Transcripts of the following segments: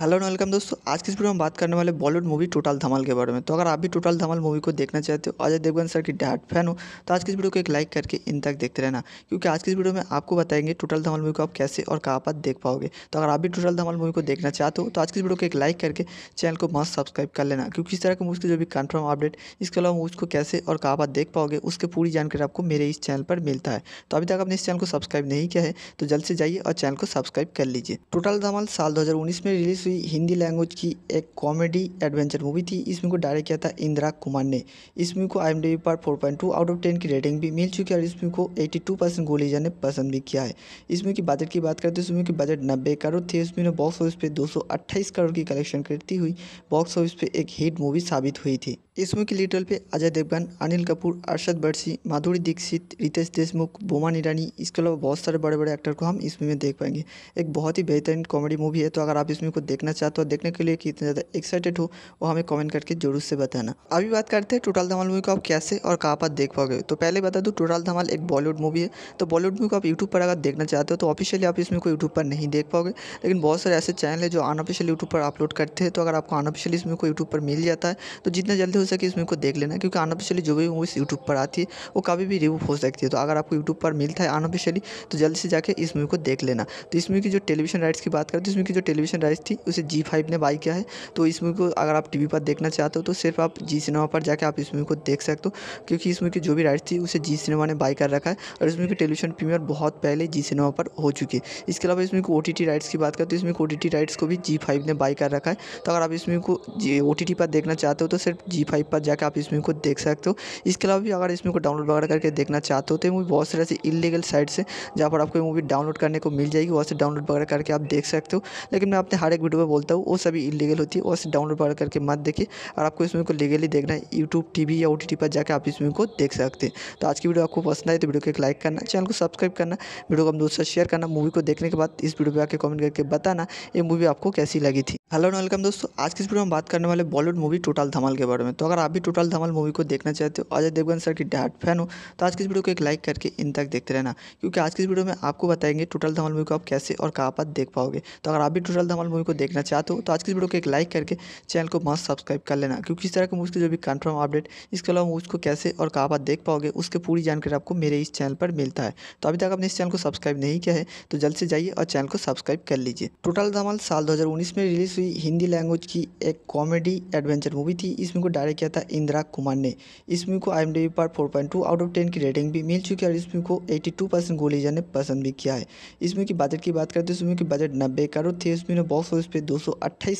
hello and welcome दोस्तों आज की इस वीडियो में बात करने वाले बॉलीवुड मूवी टोटल धमाल के बारे में तो अगर आप भी टोटल धमाल मूवी को देखना चाहते हो अजय देवगन सर की डाट फैन हो तो आज की इस वीडियो को एक लाइक करके इन तक देखते रहना क्योंकि आज की इस वीडियो में आपको बताएंगे टोटल धमाल मूवी को आप कैसे और कहाँ पर देख पाओगे तो अगर आप भी टोटल धमाल मूवी को देखना चाहते हो तो आज की इस वीडियो को एक लाइक करके चैनल को मस्त सब्सक्राइब कर लेना क्योंकि इस तरह के मूवी की जो भी कन्फर्म अपडेट इसके अलावा मूवी को कैसे और कहाँ पर देख पाओगे उसकी पूरी जानकारी आपको मेरे इस चैनल पर मिलता है तो अभी तक आपने इस चैनल को सब्सक्राइब नहीं किया है तो जल्द से जाइए और चैनल को सब्सक्राइब कर लीजिए टोटल धमाल साल दो में रिलीज दूसरी हिंदी लैंग्वेज की एक कॉमेडी एडवेंचर मूवी थी इस मूवी को डायरेक्ट किया था इंदिरा कुमार ने इस मूवी को आई पर 4.2 आउट ऑफ 10 की रेटिंग भी मिल चुकी है और इस मूवी को 82 परसेंट गोलीजा ने पसंद भी किया है इस मूवी की बजट की बात करें तो इस मूवी की बजट नब्बे करोड़ थी इस मूवी ने बॉक्स ऑफिस पे दो करोड़ की कलेक्शन करती हुई बॉक्स ऑफिस पे एक हिट मूवी साबित हुई थी इस मूवी की लीडर पे अजय देवगन अनिल कपूर अरशद बर्सी माधुरी दीक्षित रितेश देशमुख बोमा ईरानी इसके अलावा बहुत सारे बड़े बड़े एक्टर को हम इस मूवी में देख पाएंगे एक बहुत ही बेहतरीन कॉमेडी मूवी है तो अगर आप इस मूवी को देख देखना चाहते हो देखने के लिए कितना ज़्यादा एक्साइटेड हो वो हमें कमेंट करके जरूर से बताना अभी बात करते हैं टोटल धमाल मूवी को आप कैसे और कहाँ पर देख पाओगे तो पहले बता दूँ टोटल धमाल एक बॉलीवुड मूवी है तो बॉलीवुड मूवी को आप यूट्यूब पर अगर देखना चाहते हो तो ऑफिशियली आप इसमें को यूट्यूब पर नहीं देख पाओगे लेकिन बहुत सारे ऐसे चैनल है जो अनऑफिशियल यूट्यूब पर अपलोड करते हैं तो अगर आपको अनऑफिशियली इसमें को यूट्यूब पर मिल जाता है तो जितना जल्दी हो सके इसमें को देख लेना क्योंकि अनऑफिशियली जो भी मूवीज़ यूट्यूब पर आती है वो कभी भी रिव्यू हो सकती है तो अगर आपको यूट्यूब पर मिलता है अनऑफिशियली तो जल्दी से जाकर इस मूवी को देख लेना तो इस मूवी की जो टेलीविजन राइट्स की बात करें तो इसमें की जो टेलीविजन राइट्स थी उसे जी फाइव ने बाई किया है तो इस मूवी को अगर आप टी वी पर देखना चाहते हो तो सिर्फ आप जी सिनेमा पर जाकर आप इस मूवी को देख सकते हो क्योंकि इस मूवी की जो भी राइट थी उसे जी सिनेमा ने बाई कर रखा है और इस मूवी की टेलीविजन प्रीमियर बहुत पहले जी सिनेमा पर हो चुकी है इसके अलावा इसमें ओ टी राइट्स की बात करें तो इसमें ओ टी टी राइट्स को भी जी फाइव ने बाई कर रखा है तो अगर आप इस मूवी को जी ओ टी टी पर देखना चाहते हो तो सिर्फ जी फाइव पर जाकर आप इस मूवी को देख सकते हो इसके अलावा भी अगर इस मूवी को डाउनलोड वगैरह करके देखना चाहते हो तो मूवी बहुत सारे ऐसी इलीगल साइट्स हैं जहाँ पर आपको मूवी डाउनलोड करने को मिल जाएगी वहाँ से डाउनलोड वगैरह करके आप देख सकते हो लेकिन मैं अपने हर एक वीडियो वीडियो में बोलता हूँ वो सभी इलीगल होती है वो से डाउनलोड वगैरह करके मत देखिए और आपको इस मूवी को लीगली देखना है यूट्यूब टी या ओ पर जाकर आप इस मूवी को देख सकते हैं तो आज की वीडियो आपको पसंद आए तो वीडियो को एक लाइक करना चैनल को सब्सक्राइब करना वीडियो को हम दोस्तों शेयर करना मूवी को देखने के बाद इस वीडियो पर आकर कमेंट करके बताना ये मूवी आपको कैसी लगी थी हेलो एंड वेलकम दोस्तों आज की इस वीडियो में बात करने वाले बॉलीवुड मूवी टोटल धमाल के बारे में तो अगर आप भी टोटल धमाल मूवी को देखना चाहते हो अजय देवगन सर की डाट फैन हो तो आज की इस वीडियो को एक लाइक करके इन तक देखते रहना क्योंकि आज की इस वीडियो में आपको बताएंगे टोटल धमाल मूवी को आप कैसे और कहाँ पर देख पाओगे तो अगर आप भी टोटल धमाल मूवी को देखना चाहते हो तो आज की इस वीडियो को एक लाइक करके चैनल को मस्त सब्सक्राइब कर लेना क्योंकि इस तरह के मूवी के जो भी कन्फर्म अपडेट इसके अलावा मूवी को कैसे और कहाँ पर देख पाओगे उसकी पूरी जानकारी आपको मेरे इस चैनल पर मिलता है तो अभी तक आपने इस चैनल को सब्सक्राइब नहीं किया है तो जल्द से जाइए और चैनल को सब्सक्राइब कर लीजिए टोटल धमाल साल दो में रिलीज़ दूसरी हिंदी लैंग्वेज की एक कॉमेडी एडवेंचर मूवी थी इस मूवी को डायरेक्ट किया था इंदिरा कुमार ने इस मूवी को आई पर 4.2 आउट ऑफ 10 की रेटिंग भी मिल चुकी है और इस मूवी को 82 परसेंट गोलीजा ने पसंद भी किया है इस मूवी की बजट की बात करें तो इस मूवी की बजट नब्बे करोड़ थी इस मूवी ने बॉक्स ऑफिस पर दो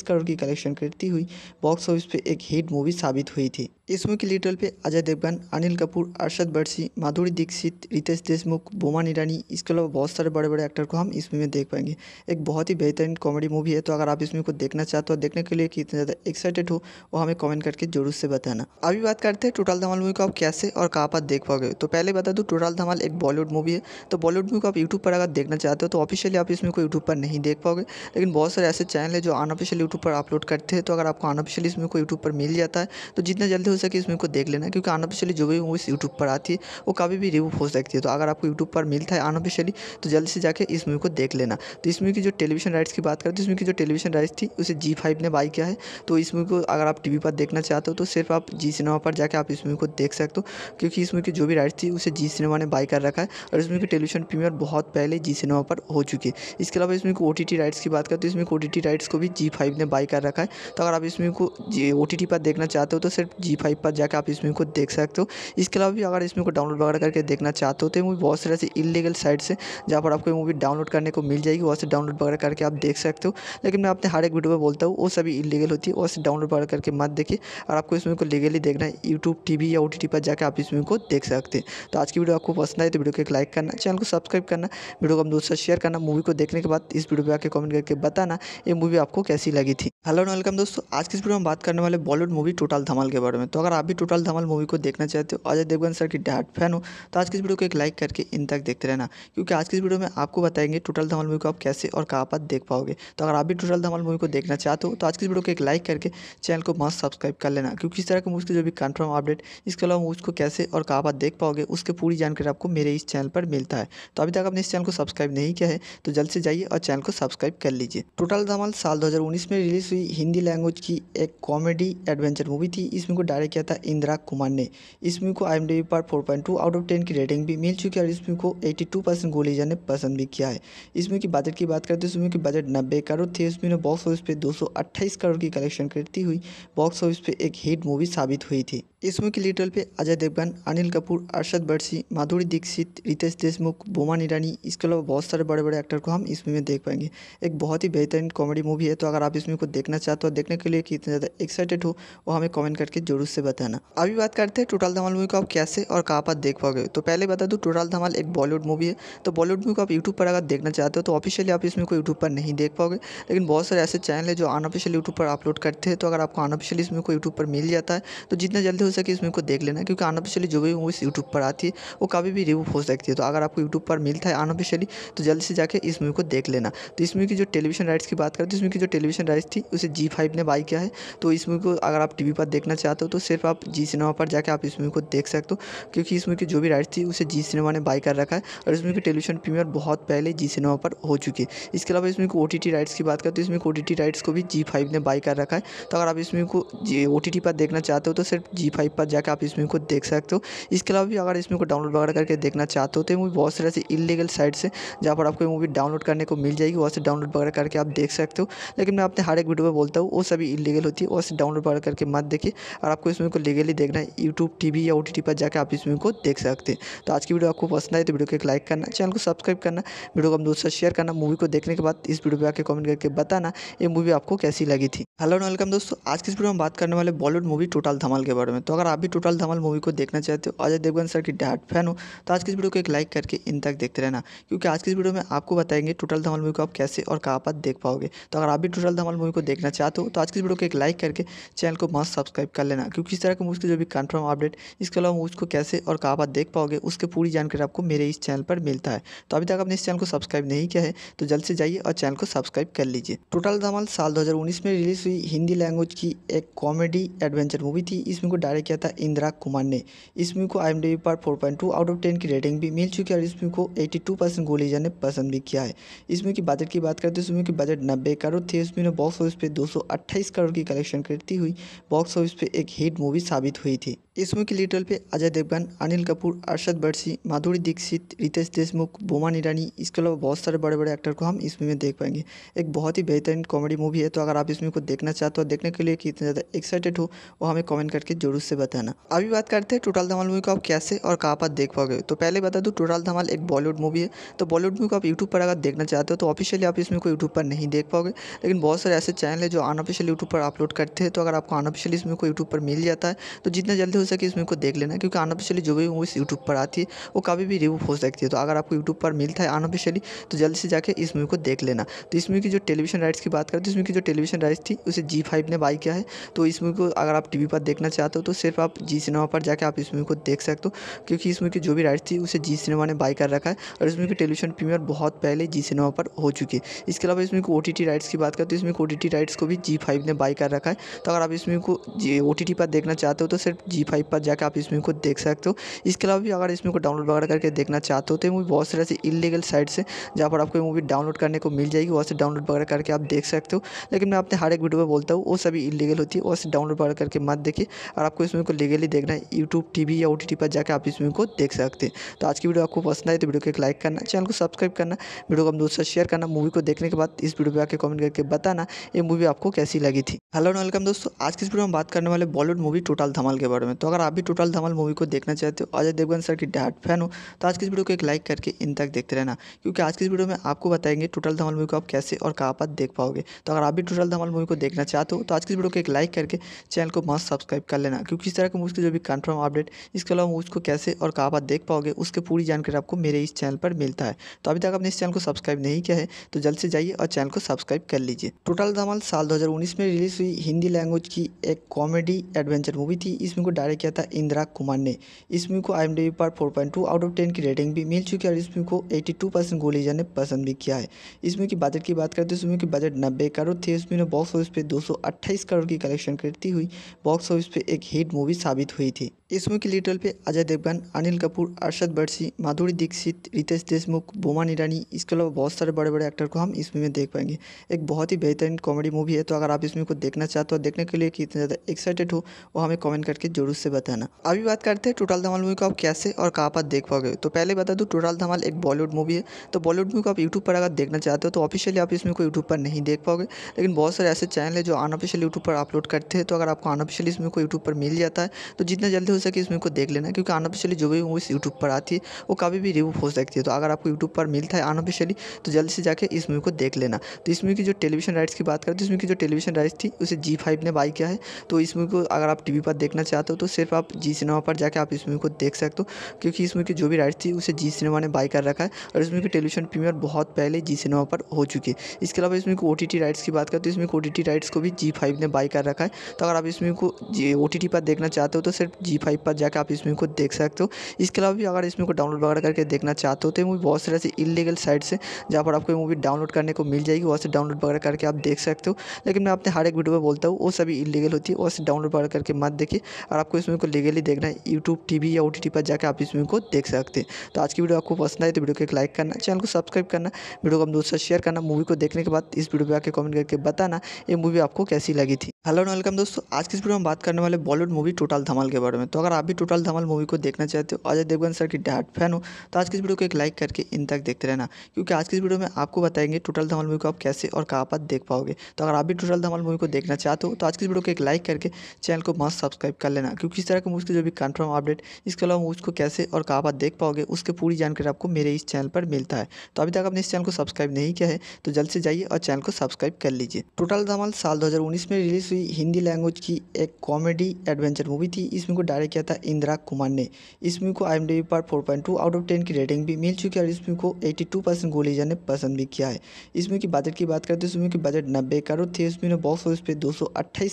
करोड़ की कलेक्शन करती हुई बॉक्स ऑफिस पर एक हिट मूवी साबित हुई थी इस मूवी की लीडल पे अजय देवगन अनिल कपूर अरशद बर्सी माधुरी दीक्षित रितेश देशमुख बोमान ईरानी इसके अलावा बहुत सारे बड़े बड़े एक्टर को हम इस मूवी में देख पाएंगे एक बहुत ही बेहतरीन कॉमेडी मूवी है तो अगर आप इस मूवी को देख देखना चाहते हो देखने के लिए कितने ज़्यादा एक्साइटेड हो वो हमें कमेंट करके जरूर से बताना अभी बात करते हैं टोटल धमाल मूवी को आप कैसे और कहाँ पर देख पाओगे तो पहले बता दूँ टोटल धमाल एक बॉलीवुड मूवी है तो बॉलीवुड मूवी को आप यूट्यूब पर अगर देखना चाहते हो तो ऑफिशियली आप इसमें को यूट्यूब पर नहीं देख पाओगे लेकिन बहुत सारे ऐसे चैनल है जो अनऑफिशियल यूट्यूब पर अपलोड करते हैं तो अगर आपको अनऑफिशियली इसमें को यूट्यूब पर मिल जाता है तो जितना जल्दी हो सके इसमें को देख लेना क्योंकि अनऑफिशियली जो भी मूवीज़ यूट्यूब पर आती है वो कभी भी रिव्यू हो सकती है तो अगर आपको यूट्यूब पर मिलता है अनऑफिशियली तो जल्दी से जाकर इस मूवी को देख लेना तो इस मूवी की जो टेलीविजन राइट्स की बात करते हैं इसमें की जो टेलीविजन तो राइट्स थी उसे जी फाइव ने बाई किया है तो इस मूवी को अगर आप टी वी पर देखना चाहते हो तो सिर्फ आप जी सिनेमा पर जाकर आप इस मूवी को देख सकते हो क्योंकि इस मूवी की जो भी राइट्स थी उसे जी सिनेमा ने बाई कर रखा है और इस मूवी की टेलीविजन प्रीमियर बहुत पहले जी सिनेमा पर हो चुकी है इसके अलावा इसमें ओ टी टी राइट्स की बात करें तो इसमें ओ टी टी राइट्स को भी जी फाइव ने बाई कर रखा है तो अगर आप इस मूवी को ओ टी टी पर देखना चाहते हो तो सिर्फ जी फाइव पर जाकर आप इस मूवी को देख सकते हो इसके अलावा भी अगर इस मूवी को डाउनलोड वगैरह करके देखना चाहते हो तो मूवी बहुत सारे ऐसे इलीगल साइट्स हैं जहाँ पर आपको मूवी डाउनलोड करने को मिल जाएगी वहाँ से डाउनलोड वगैरह करके आप देख सकते हो लेकिन मैं अपने हर एक वीडियो में बोलता हूँ वो सभी इलीगल होती है और उसे डाउनलोड वगैरह करके मत देखिए और आपको इस मूवी को लीगली देखना है यूट्यूब टी या ओ पर जाकर आप इस मूवी को देख सकते हैं तो आज की वीडियो आपको पसंद आए तो वीडियो को एक लाइक करना चैनल को सब्सक्राइब करना वीडियो को हम दोस्तों शेयर करना मूवी को देखने के बाद इस वीडियो पर आकर कमेंट करके बताना ये मूवी आपको कैसी लगी थी हेलो एंड वेलकम दोस्तों आज की वीडियो में बात करने वाले बॉलीवुड मूवी टोटल धमाल के बारे में तो अगर आप भी टोटल धमाल मूवी को देखना चाहते हो अजय देवगन सर की डाट फैन हो तो आज की वीडियो को एक लाइक करके इन तक देखते रहना क्योंकि आज की इस वीडियो में आपको बताएंगे टोटल धमाल मूवी को आप कैसे और कहाँ पर देख पाओगे तो अगर आप भी टोटल धमाल मूवी को देखना चाहते हो तो आज की वीडियो को एक लाइक करके चैनल को मस्त सब्सक्राइब कर लेना क्योंकि इस तरह के के जो भी कन्फर्म अपडेट इसके अलावा को कैसे और कहाँ बात देख पाओगे उसके पूरी जानकारी आपको मेरे इस चैनल पर मिलता है तो अभी तक आपने इस चैनल को सब्सक्राइब नहीं किया है तो जल्द से जाइए और चैनल को सब्सक्राइब कर लीजिए टोटल धमाल साल दो में रिलीज हुई हिंदी लैंग्वेज की एक कॉमेडी एडवेंचर मूवी थी इसमें को डायरेक्ट किया था इंदिरा कुमार ने इस मूवी को आई पर फोर आउट ऑफ टेन की रेटिंग भी मिल चुकी है और इस मूवी को एट्टी टू परसेंट ने पसंद भी किया है इस की बजट की बात करते हैं तो इसमें की बजट नब्बे करोड़ थी इसमें बॉक्स ऑफिस पे 228 करोड़ की कलेक्शन करती हुई बॉक्स ऑफिस पे एक हिट मूवी साबित हुई थी इस मुख्य लीड रोल पे अजय देवगन अनिल कपूर अरशद बर्सी माधुरी दीक्षित रितेश देशमुख बोमान ईरानी इसके अलावा बहुत सारे बड़े बड़े एक्टर को हम इस मूवी में देख पाएंगे एक बहुत ही बेहतरीन कॉमेडी मूवी है तो अगर आप इस मूवी को देखना चाहते हो देखने के लिए कितना ज़्यादा एक्साइटेड हो वो हमें कॉमेंट करके जरूर से बताना अभी बात करते हैं टोटल धमाल मूवी को आप कैसे और कहाँ पर देख पाओगे तो पहले बता दूँ टोटल धमाल एक बॉलीवुड मूवी है तो बॉलीवुड मूवी को आप यूट्यूब पर अगर देखना चाहते हो तो ऑफिशियली आप इस मूवी को यूट्यूब पर नहीं देख पाओगे लेकिन बहुत सारे ऐसे चैनल है जो अनऑफिशियल यूट्यूब पर अपलोड करते हैं तो अगर आपको अनऑफिशियल इस मूवी को यूट्यूब पर मिल जाता है तो जितना जल्दी हमेशा की इसमें को देख लेना क्योंकि अनऑफिशियली जो भी मूवीज़ यूट्यूब पर आती है वो कभी भी रिव्यू हो सकती है तो अगर आपको यूट्यूब पर मिलता है अनऑफिशियली तो जल्दी से जाकर इस मूवी को देख लेना तो इस मूवी की जो टेलीविजन राइट्स की बात करें तो इस मूवी की जो टेलीविजन राइट्स थी उसे जी फाइव ने बाई किया है तो इस मूवी को अगर आप टी पर देखना चाहते हो तो सिर्फ आप जी सिनेमा पर जाकर आप इस मूवी को देख सकते हो क्योंकि इस मूवी की जो भी राइट्स थी उसे जी सिनेमा ने बाई कर रखा है और इस मूवी की टेलीविजन प्रीमियर बहुत पहले जी सिनेमा पर हो चुकी है इसके अलावा इसमें को ओ राइट्स की बात करें तो इसमें ओ राइट्स को भी जी फाइव ने बाई कर रखा है तो अगर आप इसमें को ओ पर देखना चाहते हो तो सिर्फ जी फाइव फाइव पर जाकर आप इस मूवी को देख सकते हो इसके अलावा भी अगर इस मूवी को डाउनलोड वगैरह करके देखना चाहते हो तो मूवी बहुत सारे ऐसे इलीगल साइट से जहाँ पर आपको मूवी डाउनलोड करने को मिल जाएगी वहाँ से डाउनलोड वगैरह करके आप देख सकते हो लेकिन मैं अपने हर एक वीडियो में बोलता हूँ वो सभी इलीगल होती है वहाँ से डाउनलोड वगैरह करके मत देखिए और आपको इस मूवी को लीगली देखना है यूट्यूब टी या ओ पर जाकर आप इस मूवी को देख सकते हैं तो आज की वीडियो आपको पसंद आए तो वीडियो को एक लाइक करना चैनल को सब्सक्राइब करना वीडियो को हम दोस्तों शेयर करना मूवी को देखने के बाद इस वीडियो पर आकर कमेंट करके बताना ये मूवी आपको कैसी लगी थी हेलो वेलकम दोस्तों आज की इस वीडियो में बात करने वाले बॉलीवुड मूवी टोटल धमाल के बारे में तो अगर आप भी टोटल धमाल मूवी को देखना चाहते हो अजय देवगन सर की डार्ट फैन हो तो आज की इस वीडियो को एक लाइक करके इन तक देखते रहना क्योंकि आज की इस वीडियो में आपको बताएंगे टोटल धमाल मूवी को आप कैसे और कहाँ पर देख पाओगे तो अगर आप भी टोटल धमाल मूवी को देखना चाहते हो तो आज की इस वीडियो को एक लाइक करके चैनल को मस्त सब्सक्राइब कर लेना क्योंकि इस तरह की मूवी के जो भी कन्फर्म अपडेट इसके अलावा मूवी को कैसे और कहाँ पर देख पाओगे उसकी पूरी जानकारी आपको मेरे इस चैनल पर मिलता है तो अभी तक आपने इस चैनल को सब्सक्राइब नहीं किया है तो जल्द से जाइए और चैनल को सब्सक्राइब कर लीजिए टोटल धमाल साल दो में रिलीज हुई हिंदी लैंग्वेज की एक कॉमेडी एडवेंचर मूवी थी इस को डायरेक्ट डायरेक्ट किया था इंदिरा कुमार ने इस मूवी को आई एम पर 4.2 आउट ऑफ 10 की रेटिंग भी मिल चुकी है और इस मूवी को 82 परसेंट गोलीजा ने पसंद भी किया है इस मूवी की बजट की बात करते हैं इस मूवी की बजट नब्बे करोड़ थी इस मूवी ने बॉक्स ऑफिस पर दो करोड़ की कलेक्शन करती हुई बॉक्स ऑफिस पर एक हिट मूवी साबित हुई थी इसमें की लिटिल पे अजय देवगन अनिल कपूर अरशद बर्सी माधुरी दीक्षित रितेश देशमुख बोमा ईरानी इसके अलावा बहुत सारे बड़े बड़े एक्टर को हम इस मूवी में देख पाएंगे एक बहुत ही बेहतरीन कॉमेडी मूवी है तो अगर आप इस मूवी को देखना चाहते हो देखने के लिए कितना ज़्यादा एक्साइटेड हो वो हमें कॉमेंट करके जरूर से बताना अभी बात करते हैं टोटल धमाल मूवी को आप कैसे और कहाँ पर देख पाओगे तो पहले बता दूँ टोटल धमाल एक बॉलीवुड मूवी है तो बॉलीवुड मूवी को आप यूट्यूब पर अगर देखना चाहते हो तो ऑफिशियली आप इस मूवी को यूट्यूब पर नहीं देख पाओगे लेकिन बहुत सारे ऐसे चैनल है जो अनऑफिशियल यूट्यूब पर अपलोड करते हैं तो अगर आपको अनऑफिशियल इस मूवी को यूट्यूब पर मिल जाता है तो जितना जल्दी सके इसमें को देख लेना क्योंकि अनऑफिशियली जो भी मूवीज़ यूट्यूब पर आती है वो कभी भी रिमूव हो सकती है तो अगर आपको यूट्यूब पर मिलता है अनऑफिशियली तो जल्दी से जाकर इस मूवी को देख लेना तो इस मूवी की जो टेलीविजन राइट्स की बात करें तो इसमें की जो टेलीविजन राइट्स थी उसे जी फाइव ने बाई किया है तो इस मूवी को अगर आप टीवी पर देखना चाहते हो तो सिर्फ आप जी सिनेमा पर जाकर आप इस मूवी को देख सकते हो क्योंकि इस मूवी की जो भी राइट्स थी उसे जी सिनेमा ने बाई कर रखा है और इस मूवी की टेलीविजन प्रीमियर बहुत पहले जी सिनेमा पर हो चुकी है इसके अलावा इसमें ओ टी राइट्स की बात करें तो इसमें ओ टी राइट्स को भी जी फाइव ने बाई कर रखा है तो अगर आप इसमें को ओ टी पर देखना चाहते हो तो सिर्फ जी फाइव फाइव पर जाकर आप इस मूवी को देख सकते हो इसके अलावा भी अगर इस मूवी को डाउनलोड वगैरह करके देखना चाहते हो तो मूवी बहुत सारे ऐसी इलीगल साइट से जहाँ पर आपको मूवी डाउनलोड करने को मिल जाएगी वहाँ से डाउनलोड वगैरह करके आप देख सकते हो लेकिन मैं अपने हर एक वीडियो में बोलता हूँ वो सभी इलीगल होती है वहाँ से डाउनलोड वगैरह करके मत देखिए और आपको इस मूवी को लीगली देखना है यूट्यूब टी या ओ पर जाकर आप इस मूवी को देख सकते हैं तो आज की वीडियो आपको पसंद आए तो वीडियो को एक लाइक करना चैनल को सब्सक्राइब करना वीडियो को हम दोस्तों शेयर करना मूवी को देखने के बाद इस वीडियो पर आके कमेंट करके बताना ये मूवी आपको कैसी लगी थी हेलो वेलकम दोस्तों आज की इस वीडियो में बात करने वाले बॉलीवुड मूवी टोटल धमाल के बारे में तो तो अगर आप भी टोटल धमाल मूवी को देखना चाहते हो अजय देवगन सर की डैड फैन हो तो आज की इस वीडियो को एक लाइक करके इन तक देखते रहना क्योंकि आज की इस वीडियो में आपको बताएंगे टोटल धमाल मूवी को आप कैसे और कहाँ पर देख पाओगे तो अगर आप भी टोटल धमाल मूवी को देखना चाहते हो तो आज की इस वीडियो को एक लाइक करके चैनल को मस्त सब्सक्राइब कर लेना क्योंकि इस तरह के मूवी की जो भी कन्फर्म अपडेट इसके अलावा मूवीज़ को कैसे और कहाँ पर देख पाओगे उसकी पूरी जानकारी आपको मेरे इस चैनल पर मिलता है तो अभी तक आपने इस चैनल को सब्सक्राइब नहीं किया है तो जल्द से जाइए और चैनल को सब्सक्राइब कर लीजिए टोटल धमाल साल दो में रिलीज हुई हिंदी लैंग्वेज की एक कॉमेडी एडवेंचर मूवी थी इसमें को डायरेक्ट किया था इंदिरा कुमार ने इस मूवी को आई पर टू आउट ऑफ टेन की रेटिंग भी मिल चुकी है और इस मूवी को टू परसेंट गोलीजा ने पसंद भी किया है इस मूवी की बजट की बात करें तो इस मूवी की बजट नब्बे करोड़ थी इस मूवी ने बॉक्स ऑफिस पर दो करोड़ की कलेक्शन करती हुई बॉक्स ऑफिस पर एक हिट मूवी साबित हुई थी इसमें की लिटल पे अजय देवगन अनिल कपूर अरशद बर्सी माधुरी दीक्षित रितेश देशमुख बोमान ईरानी इसके अलावा बहुत सारे बड़े बड़े एक्टर को हम इस मूवी में देख पाएंगे एक बहुत ही बेहतरीन कॉमेडी मूवी है तो अगर आप इस मूवी को देखना चाहते हो देखने के लिए कितने ज़्यादा एक्साइटेड हो वो हमें कॉमेंट करके जरूर से बताना अभी बात करते हैं टोटल धमाल मूवी को आप कैसे और कहाँ पर देख पाओगे तो पहले बता दूँ टोटल धमाल एक बॉलीवुड मूवी है तो बॉलीवुड मूवी को आप यूट्यूब पर अगर देखना चाहते हो तो ऑफिशियली आप इसमें को यूट्यूब पर नहीं देख पाओगे लेकिन बहुत सारे ऐसे चैनल है जो अनऑफिशियल यूट्यूब पर अपलोड करते हैं तो अगर आपको अनऑफिशियल इसमें को यूट्यूब पर मिल जाता है तो जितना जल्दी हो सके इस मूवी को देख लेना क्योंकि अनऑफिशियली जो भी मूवीज़ यूट्यूब पर आती है वो कभी भी रिव्यू हो सकती है तो अगर आपको यूट्यूब पर मिलता है अनऑफिशियली तो जल्दी से जाकर इस मूवी को देख लेना तो इस मूवी की जो टेलीविजन राइट्स की बात करें तो इस मूवी की जो टेलीविजन राइट्स थी उसे जी फाइव ने बाई किया है तो इस मूवी को अगर आप टी पर देखना चाहते हो तो सिर्फ आप जी सिनेमा पर जाकर आप इस मूवी को देख सकते हो क्योंकि इस मूवी की जो भी राइट्स थी उसे जी सिनेमा ने बाई कर रखा है और इस मूवी की टेलीविजन प्रीमियर बहुत पहले जी सिनेमा पर हो चुकी है इसके अलावा इसमें ओ टी राइट्स की बात करें तो इसमें ओ टी राइट्स को भी जी फाइव ने बाई कर रखा है तो अगर आप इसमें को ओ टी पर देखना चाहते हो तो सिर्फ जी फाइव पर जाकर आप इस मूवी को देख सकते हो इसके अलावा भी अगर इस मूवी को डाउनलोड वगैरह करके देखना चाहते हो तो मूवी बहुत सारे ऐसे इलीगल साइट से जहाँ पर आपको मूवी डाउनलोड करने को मिल जाएगी वहाँ से डाउनलोड वगैरह करके आप देख सकते हो लेकिन मैं अपने हर एक वीडियो में बोलता हूँ वो सभी इलीगल होती है वहाँ से डाउनलोड वगैरह करके मत देखिए और आपको इस मूवी को लीगली देखना है यूट्यूब टी या ओ पर जाकर आप इस मूवी को देख सकते हैं तो आज की वीडियो आपको पसंद आई तो वीडियो को एक लाइक करना चैनल को सब्सक्राइब करना वीडियो को हम दोस्तों शेयर करना मूवी को देखने के बाद इस वीडियो पर आकर कमेंट करके बताना ये मूवी आपको कैसी लगी थी हेलो एंड वेलकम दोस्तों आज की इस वीडियो में बात करने वाले बॉलीवुड मूवी टोटल धमाल के बारे में तो तो अगर आप भी टोटल धमाल मूवी को देखना चाहते हो अजय देवगन सर की डाट फैन हो तो आज की इस वीडियो को एक लाइक करके इन तक देखते रहना क्योंकि आज की इस वीडियो में आपको बताएंगे टोटल धमाल मूवी को आप कैसे और कहाँ पर देख पाओगे तो अगर आप भी टोटल धमाल मूवी को देखना चाहते हो तो आज की इस वीडियो को एक लाइक करके चैनल को मस्त सब्सक्राइब कर लेना क्योंकि इस तरह की मूवी की जो भी कन्फर्म अपडेट इसके अलावा मूवी को कैसे और कहाँ पर देख पाओगे उसकी पूरी जानकारी आपको मेरे इस चैनल पर मिलता है तो अभी तक आपने इस चैनल को सब्सक्राइब नहीं किया है तो जल्द से जाइए और चैनल को सब्सक्राइब कर लीजिए टोटल धमाल साल दो में रिलीज हुई हिंदी लैंग्वेज की एक कॉमेडी एडवेंचर मूवी थी इसमें को डायरेक्ट डायरेक्ट किया था इंदिरा कुमार ने इस मूवी को आई पर 4.2 आउट ऑफ टेन की रेटिंग भी मिल चुकी है और इस मूवी को एट्टी टू परसेंट गोलीजा ने पसंद भी किया है इस मूवी की बजट की बात करें तो इस मूवी की बजट नब्बे करोड़ थी इस ने बॉक्स ऑफिस पे दो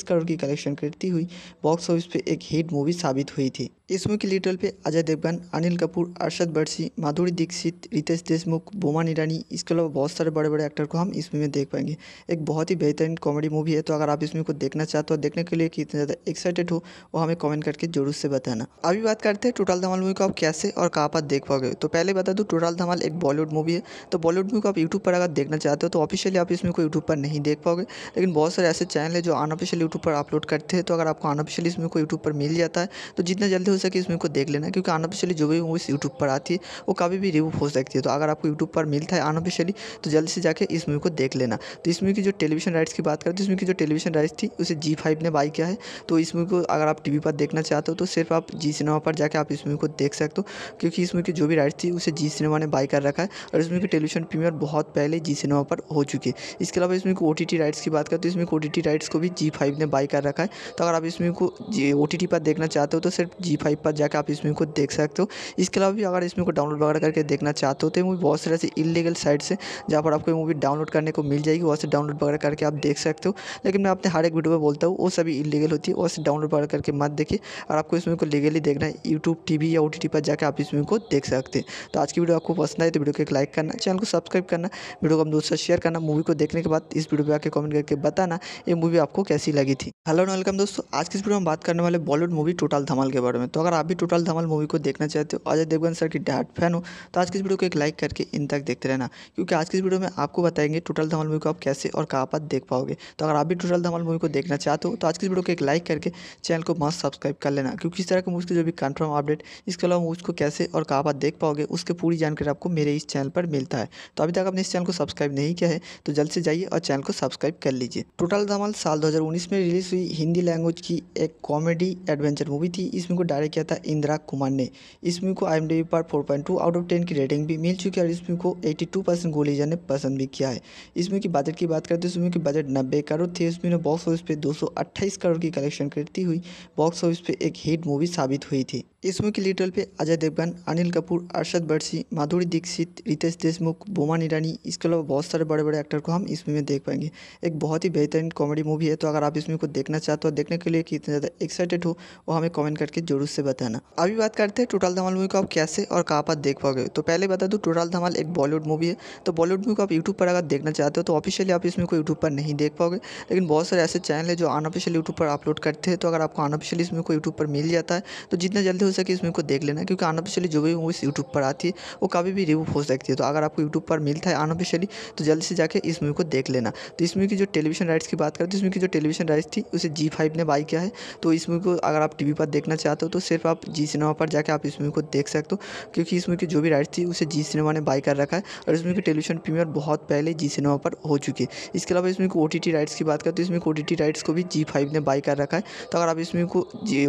करोड़ की कलेक्शन करती हुई बॉक्स ऑफिस पे एक हिट मूवी साबित हुई थी इस मूवी की लीडर पे अजय देवगन अनिल कपूर अरशद बर्सी माधुरी दीक्षित रितेश देशमुख बोमान ईरानी इसके अलावा बहुत सारे बड़े बड़े एक्टर को हम इस मूवी में देख पाएंगे एक बहुत ही बेहतरीन कॉमेडी मूवी है तो अगर आप इस मूवी को देखना चाहते हो देखने के लिए कितने ज़्यादा एक्साइटेड हो वो हमें कॉमेंट करके जरूर से बताना अभी बात करते हैं टोटल धमाल मूवी को आप कैसे और कहाँ पर देख पाओगे तो पहले बता दूँ टोटल धमाल एक बॉलीवुड मूवी है तो बॉलीवुड मूवी को आप यूट्यूब पर अगर देखना चाहते हो तो ऑफिशियली आप इसमें को यूट्यूब पर नहीं देख पाओगे लेकिन बहुत सारे ऐसे चैनल है जो अनऑफिशियल यूट्यूब पर अपलोड करते हैं तो अगर आपको अनऑफिशियली इसमें को यूट्यूब पर मिल जाता है तो जितना जल्दी हो सके इसमें को देख लेना क्योंकि अनऑफिशियली जो भी मूवीज़ यूट्यूब पर आती है वो कभी भी रिव्यू हो सकती है तो अगर आपको यूट्यूब पर मिलता है अनऑफिशियली तो जल्दी से जाकर इस मूवी को देख लेना तो इस मूवी की जो टेलीविजन राइट्स की बात करें तो इसमें की जो टेलीविजन राइट्स थी उसे जी फाइव ने बाई किया है तो इस मूवी को अगर आप टी पर देखना चाहते हो तो सिर्फ आप जी सिनेमा पर जाके आप इस मूवी को देख सकते हो क्योंकि इस मूवी की जो भी राइट्स थी उसे जी सिनेमा ने बाई कर रखा है और इस मूवी की टेलीविजन प्रीमियर बहुत पहले जी सिनेमा पर हो चुकी है इसके अलावा इसमें ओ टी राइट्स की बात करें तो इसमें ओ टी राइट्स को भी जी फाइव ने बाई कर रखा है तो अगर आप इस मूवी को जी ओ टी पर देखना चाहते हो तो सिर्फ जी फाइव पर जाकर आप इस मूवी को देख सकते हो इसके अलावा भी अगर इस मूवी को डाउनलोड वगैरह करके देखना चाहते हो तो मूवी बहुत सारे ऐसे इलीगल साइट्स है जहाँ पर आपको मूवी डाउनलोड करने को मिल जाएगी वहाँ से डाउनलोड वगैरह करके आप देख सकते हो लेकिन मैं अपने हर एक वीडियो में बोलता हूँ वो सभी इलीगल होती है वैसे डाउनलोड वगैरह करके मत देखिए और आपको इस मूवी को लीगली देखना है यूट्यूब टीवी या ओ पर जाकर आप इस मूवी को देख सकते हैं तो आज की वीडियो आपको पसंद आए तो वीडियो को एक लाइक करना चैनल को सब्सक्राइब करना वीडियो को हम दोस्तों शेयर करना मूवी को देखने के बाद इस वीडियो पर आकर कमेंट करके बताना ये मूवी आपको कैसी लगी थी हेलो एंड वेलकम दोस्तों आज की इस वीडियो में बात करने वाले बॉलीवुड मूवी टोटल धमाल के बारे में तो अगर आप भी टोटल धमाल मूवी को देखना चाहते हो अजय देवगन सर की डाट फैन हो तो आज की इस वीडियो को एक लाइक करके इन तक देखते रहना क्योंकि आज की इस वीडियो में आपको बताएंगे टोटल धमाल मूवी को आप कैसे और कहाँ पर देख पाओगे तो अगर आप भी टोटल धमाल मूवी को देखना चाहते हो तो आज की इस वीडियो को एक लाइक करके चैनल को मस्त सब्सक्राइब कर लेना क्योंकि किस तरह के मूव्स के जो भी कन्फर्म अपडेट इसके अलावा मूव्स को कैसे और कहाँ पर देख पाओगे उसके पूरी जानकारी आपको मेरे इस चैनल पर मिलता है तो अभी तक आपने इस चैनल को सब्सक्राइब नहीं किया है तो जल्द से जाइए और चैनल को सब्सक्राइब कर लीजिए टोटल धमाल साल दो में रिलीज हुई हिंदी लैंग्वेज की एक कॉमेडी एडवेंचर मूवी थी इसमें को डायरेक्ट किया था इंदिरा कुमार ने इस मूवी को आई पर टू आउट ऑफ टेन की रेटिंग भी मिल चुकी है और इस मूवी को टू परसेंट गोलीजा ने पसंद भी किया है इस मूवी की बजट की बात करते हैं मूवी की बजट नब्बे करोड़ थी इसमें बॉक्स ऑफिस पर दो करोड़ की कलेक्शन करती हुई बॉक्स ऑफिस पर एक ही हिट मूवी साबित हुई थी इस मूवी के लीड पे अजय देवगन अनिल कपूर अरशद बर्सी माधुरी दीक्षित रितेश देशमुख बोमा ईरानी इसके अलावा बहुत सारे बड़े बड़े एक्टर को हम इस मूवी में देख पाएंगे एक बहुत ही बेहतरीन कॉमेडी मूवी है तो अगर आप इस मूवी को देखना चाहते हो देखने के लिए कितने ज़्यादा एक्साइटेड हो वो हमें कमेंट करके जरूर से बताना अभी बात करते हैं टोटल धमाल मूवी को आप कैसे और कहाँ पर देख पाओगे तो पहले बता दूँ टोटल धमाल एक बॉलीवुड मूवी है तो बॉलीवुड मूवी को आप यूट्यूब पर अगर देखना चाहते हो तो ऑफिशियली आप इस मूवी को यूट्यूब पर नहीं देख पाओगे लेकिन बहुत सारे ऐसे चैनल है जो अनऑफिशियल यूट्यूब पर अपलोड करते हैं तो अगर आपको अनऑफिशियल इस मूवी को यूट्यूब पर मिल मिल जाता है तो जितना जल्दी हो सके इस मूवी को देख लेना क्योंकि अनऑफिशियली जो भी मूवीज़ यूट्यूब पर आती है वो कभी भी रिव्यू हो सकती है तो अगर आपको यूट्यूब पर मिलता है अनऑफिशियली तो जल्दी से जाकर इस मूवी को देख लेना तो इस मूवी की जो टेलीविजन राइट्स की बात करें तो इस मूवी की जो टेलीविजन राइट्स थी उसे जी फाइव ने बाई किया है तो इस मूवी को अगर आप टी पर देखना चाहते हो तो सिर्फ आप जी सिनेमा पर जाकर आप इस मूवी को देख सकते हो क्योंकि इस मूवी की जो भी राइट्स थी उसे जी सिनेमा ने बाई कर रखा है और इस मूवी की टेलीविजन प्रीमियर बहुत पहले जी सिनेमा पर हो चुकी है इसके अलावा इसमें ओ राइट्स की बात करें तो इसमें ओ राइट्स को भी जी फाइव ने बाई कर रखा है तो अगर आप इसमें को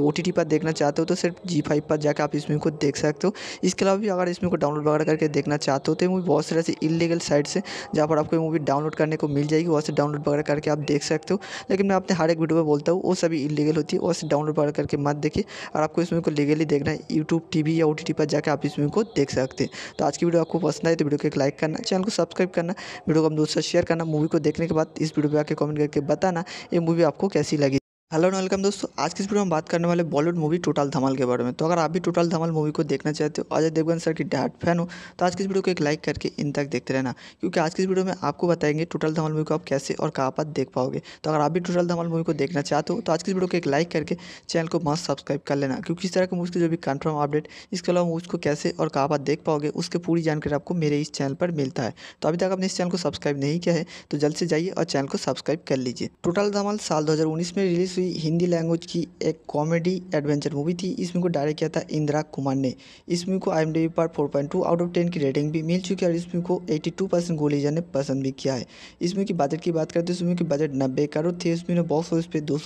ओ टी पर का देखना चाहते हो तो सिर्फ जी फाइव पर जाकर आप इस मूवी को देख सकते हो इसके अलावा भी अगर इस मूवी को डाउनलोड वगैरह करके देखना चाहते हो तो मूवी बहुत सारे ऐसे इलीगल साइट से जहाँ पर आपको मूवी डाउनलोड करने को मिल जाएगी वहाँ से डाउनलोड वगैरह करके आप देख सकते हो लेकिन मैं अपने हर एक वीडियो में बोलता हूँ वो सभी इलीगल होती है वहाँ से डाउनलोड वगैरह करके मत देखिए और आपको इस मूवी को लीगली देखना है यूट्यूब टी या ओ पर जाकर आप इस मूवी को देख सकते हैं तो आज की वीडियो आपको पसंद आए तो वीडियो को एक लाइक करना चैनल को सब्सक्राइब करना वीडियो को हम दोस्तों शेयर करना मूवी को देखने के बाद इस वीडियो पर आकर कमेंट करके बताना ये मूवी आपको कैसी लगी हेलो एंड वेलकम दोस्तों आज की इस वीडियो में बात करने वाले बॉलीवुड मूवी टोटल धमाल के बारे में तो अगर आप भी टोटल धमाल मूवी को देखना चाहते हो अजय देवगन सर की डैड फैन हो तो आज की इस वीडियो को एक लाइक करके इन तक देखते रहना क्योंकि आज की इस वीडियो में आपको बताएंगे टोटल धमाल मूवी को आप कैसे और कहाँ पर देख पाओगे तो अगर आप भी टोटल धमाल मूवी को देखना चाहते हो तो आज की इस वीडियो को एक लाइक करके चैनल को मस्त सब्सक्राइब कर लेना क्योंकि इस तरह की मूवी की जो भी कन्फर्म अपडेट इसके अलावा मूवी को कैसे और कहाँ पर देख पाओगे उसकी पूरी जानकारी आपको मेरे इस चैनल पर मिलता है तो अभी तक आपने इस चैनल को सब्सक्राइब नहीं किया है तो जल्द से जाइए और चैनल को सब्सक्राइब कर लीजिए टोटल धमाल साल दो में रिलीज़ हुई भी हिंदी लैंग्वेज की एक कॉमेडी एडवेंचर मूवी थी इस मूवी को डायरेक्ट किया था इंदिरा कुमार ने इस मूवी को आई पर 4.2 आउट ऑफ 10 की रेटिंग भी मिल चुकी है और इस मूवी को 82 परसेंट गोलीजा ने पसंद भी किया है इस मूवी की बजट की बात करते हैं इस मूवी की बजट नब्बे करोड़ थी इस मूवी ने बॉक्स ऑफिस पर दो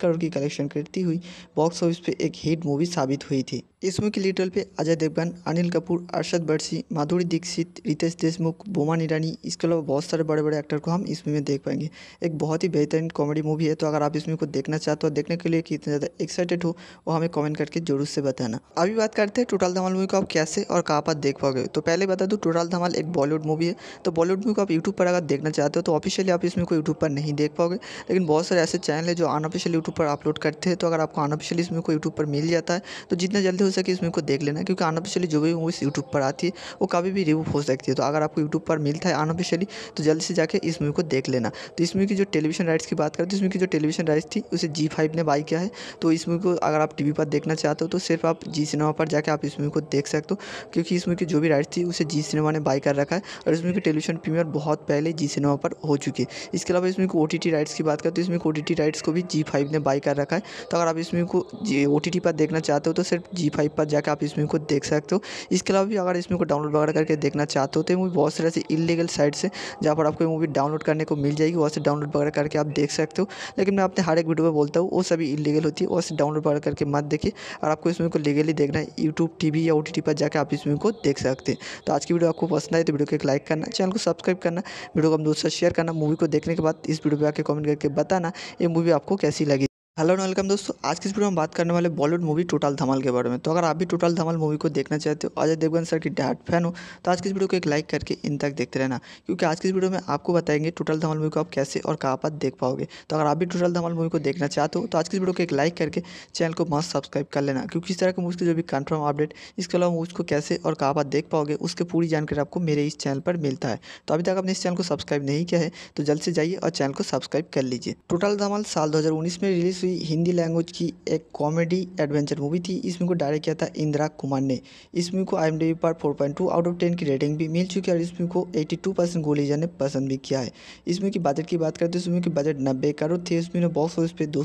करोड़ की कलेक्शन करती हुई बॉक्स ऑफिस पर एक हिट मूवी साबित हुई थी इस मूवी की लीडल पे अजय देवगन अनिल कपूर अरशद बर्सी माधुरी दीक्षित रितेश देशमुख बोमान ईरानी इसके अलावा बहुत सारे बड़े बड़े एक्टर को हम इस मूवी में देख पाएंगे एक बहुत ही बेहतरीन कॉमेडी मूवी है तो अगर आप इस मूवी को देखना चाहते हो देखने के लिए कितने ज़्यादा एक्साइटेड हो वो हमें कमेंट करके जरूर से बताना अभी बात करते हैं टोटल धमाल मूवी को आप कैसे और कहाँ पर देख पाओगे तो पहले बता दूँ टोटल धमाल एक बॉलीवुड मूवी है तो बॉलीवुड मूवी को आप यूट्यूब पर अगर देखना चाहते हो तो ऑफिशियली आप इसमें को यूट्यूब पर नहीं देख पाओगे लेकिन बहुत सारे ऐसे चैनल है जो अनऑफिशियल यूट्यूब पर अपलोड करते हैं तो अगर आपको अनऑफिशियली इसमें को यूट्यूब पर मिल जाता है तो जितना जल्दी हो सके इसमें को देख लेना क्योंकि अनऑफिशियली जो भी मूवीज़ यूट्यूब पर आती है वो कभी भी रिव्यू हो सकती है तो अगर आपको यूट्यूब पर मिलता है अनऑफिशियली तो जल्दी से जाकर इस मूवी को देख लेना तो इस मूवी की जो टेलीविजन राइट्स की बात करते हैं तो इसमें की जो टेलीविजन राइट्स थी उसे जी फाइव ने बाई किया है तो इस मूवी को अगर आप टी पर देखना चाहते हो तो सिर्फ आप जी सिनेमा पर जाकर आप इस मूवी को देख सकते हो क्योंकि इस मूवी की जो भी राइट्स थी उसे जी सिनेमा ने बाई कर रखा है और इस मूवी की टेलीविजन प्रीमियर बहुत पहले जी सिनेमा पर हो चुकी है इसके अलावा इसमें ओ टी राइट्स की बात करें तो इसमें ओ टी राइट्स को भी जी फाइव ने बाई कर रखा है तो अगर आप इस मूवी को जी ओ टी पर देखना चाहते हो तो सिर्फ जी फाइव पर जाकर आप इस मूवी को देख सकते हो इसके अलावा भी अगर इस मूवी को डाउनलोड वगैरह करके देखना चाहते हो तो मूवी बहुत सारे ऐसे इलीगल साइट्स है जहाँ पर आपको मूवी डाउनलोड करने को मिल जाएगी वहाँ से डाउनलोड वगैरह करके आप देख सकते हो लेकिन मैं अपने हर एक यूट्यूब पर बोलता हूँ वो सभी इलीगल होती है वो डाउनलोड करके मत देखिए और आपको इस मूवी को लीगली देखना है यूट्यूब वी या ओ पर जाकर आप इस मूवी को देख सकते हैं तो आज की वीडियो आपको पसंद आए तो वीडियो को एक लाइक करना चैनल को सब्सक्राइब करना वीडियो को हम दोस्तों शेयर करना मूवी को देखने के बाद इस वीडियो पर आकर कॉमेंट करके बताना ये मूवी आपको कैसी लगी हेलो एंड वेलकम दोस्तों आज की इस वीडियो में बात करने वाले बॉलीवुड मूवी टोटल धमाल के बारे में तो अगर आप भी टोटल धमाल मूवी को देखना चाहते हो अजय देवगन सर की डैड फैन हो तो आज की इस वीडियो को एक लाइक करके इन तक देखते रहना क्योंकि आज की इस वीडियो में आपको बताएंगे टोटल धमाल मूवी को आप कैसे और कहाँ पर देख पाओगे तो अगर आप भी टोटल धमाल मूवी को देखना चाहते हो तो आज की इस वीडियो को एक लाइक करके चैनल को मस्त सब्सक्राइब कर लेना क्योंकि इस तरह के मूवी की जो भी कन्फर्म अपडेट इसके अलावा मूवी को कैसे और कहाँ पर देख पाओगे उसकी पूरी जानकारी आपको मेरे इस चैनल पर मिलता है तो अभी तक आपने इस चैनल को सब्सक्राइब नहीं किया है तो जल्द से जाइए और चैनल को सब्सक्राइब कर लीजिए टोटल धमाल साल दो में रिलीज फिल्मी हिंदी लैंग्वेज की एक कॉमेडी एडवेंचर मूवी थी इस मूवी को डायरेक्ट किया था इंदिरा कुमार ने इस मूवी को आई पर टू आउट ऑफ टेन की रेटिंग भी मिल चुकी है और इस मूवी को टू परसेंट गोलीजा ने पसंद भी किया है इस मूवी की बजट की बात करें तो इस मूवी की बजट नब्बे करोड़ थी इसमें बॉक्स ऑफिस पर दो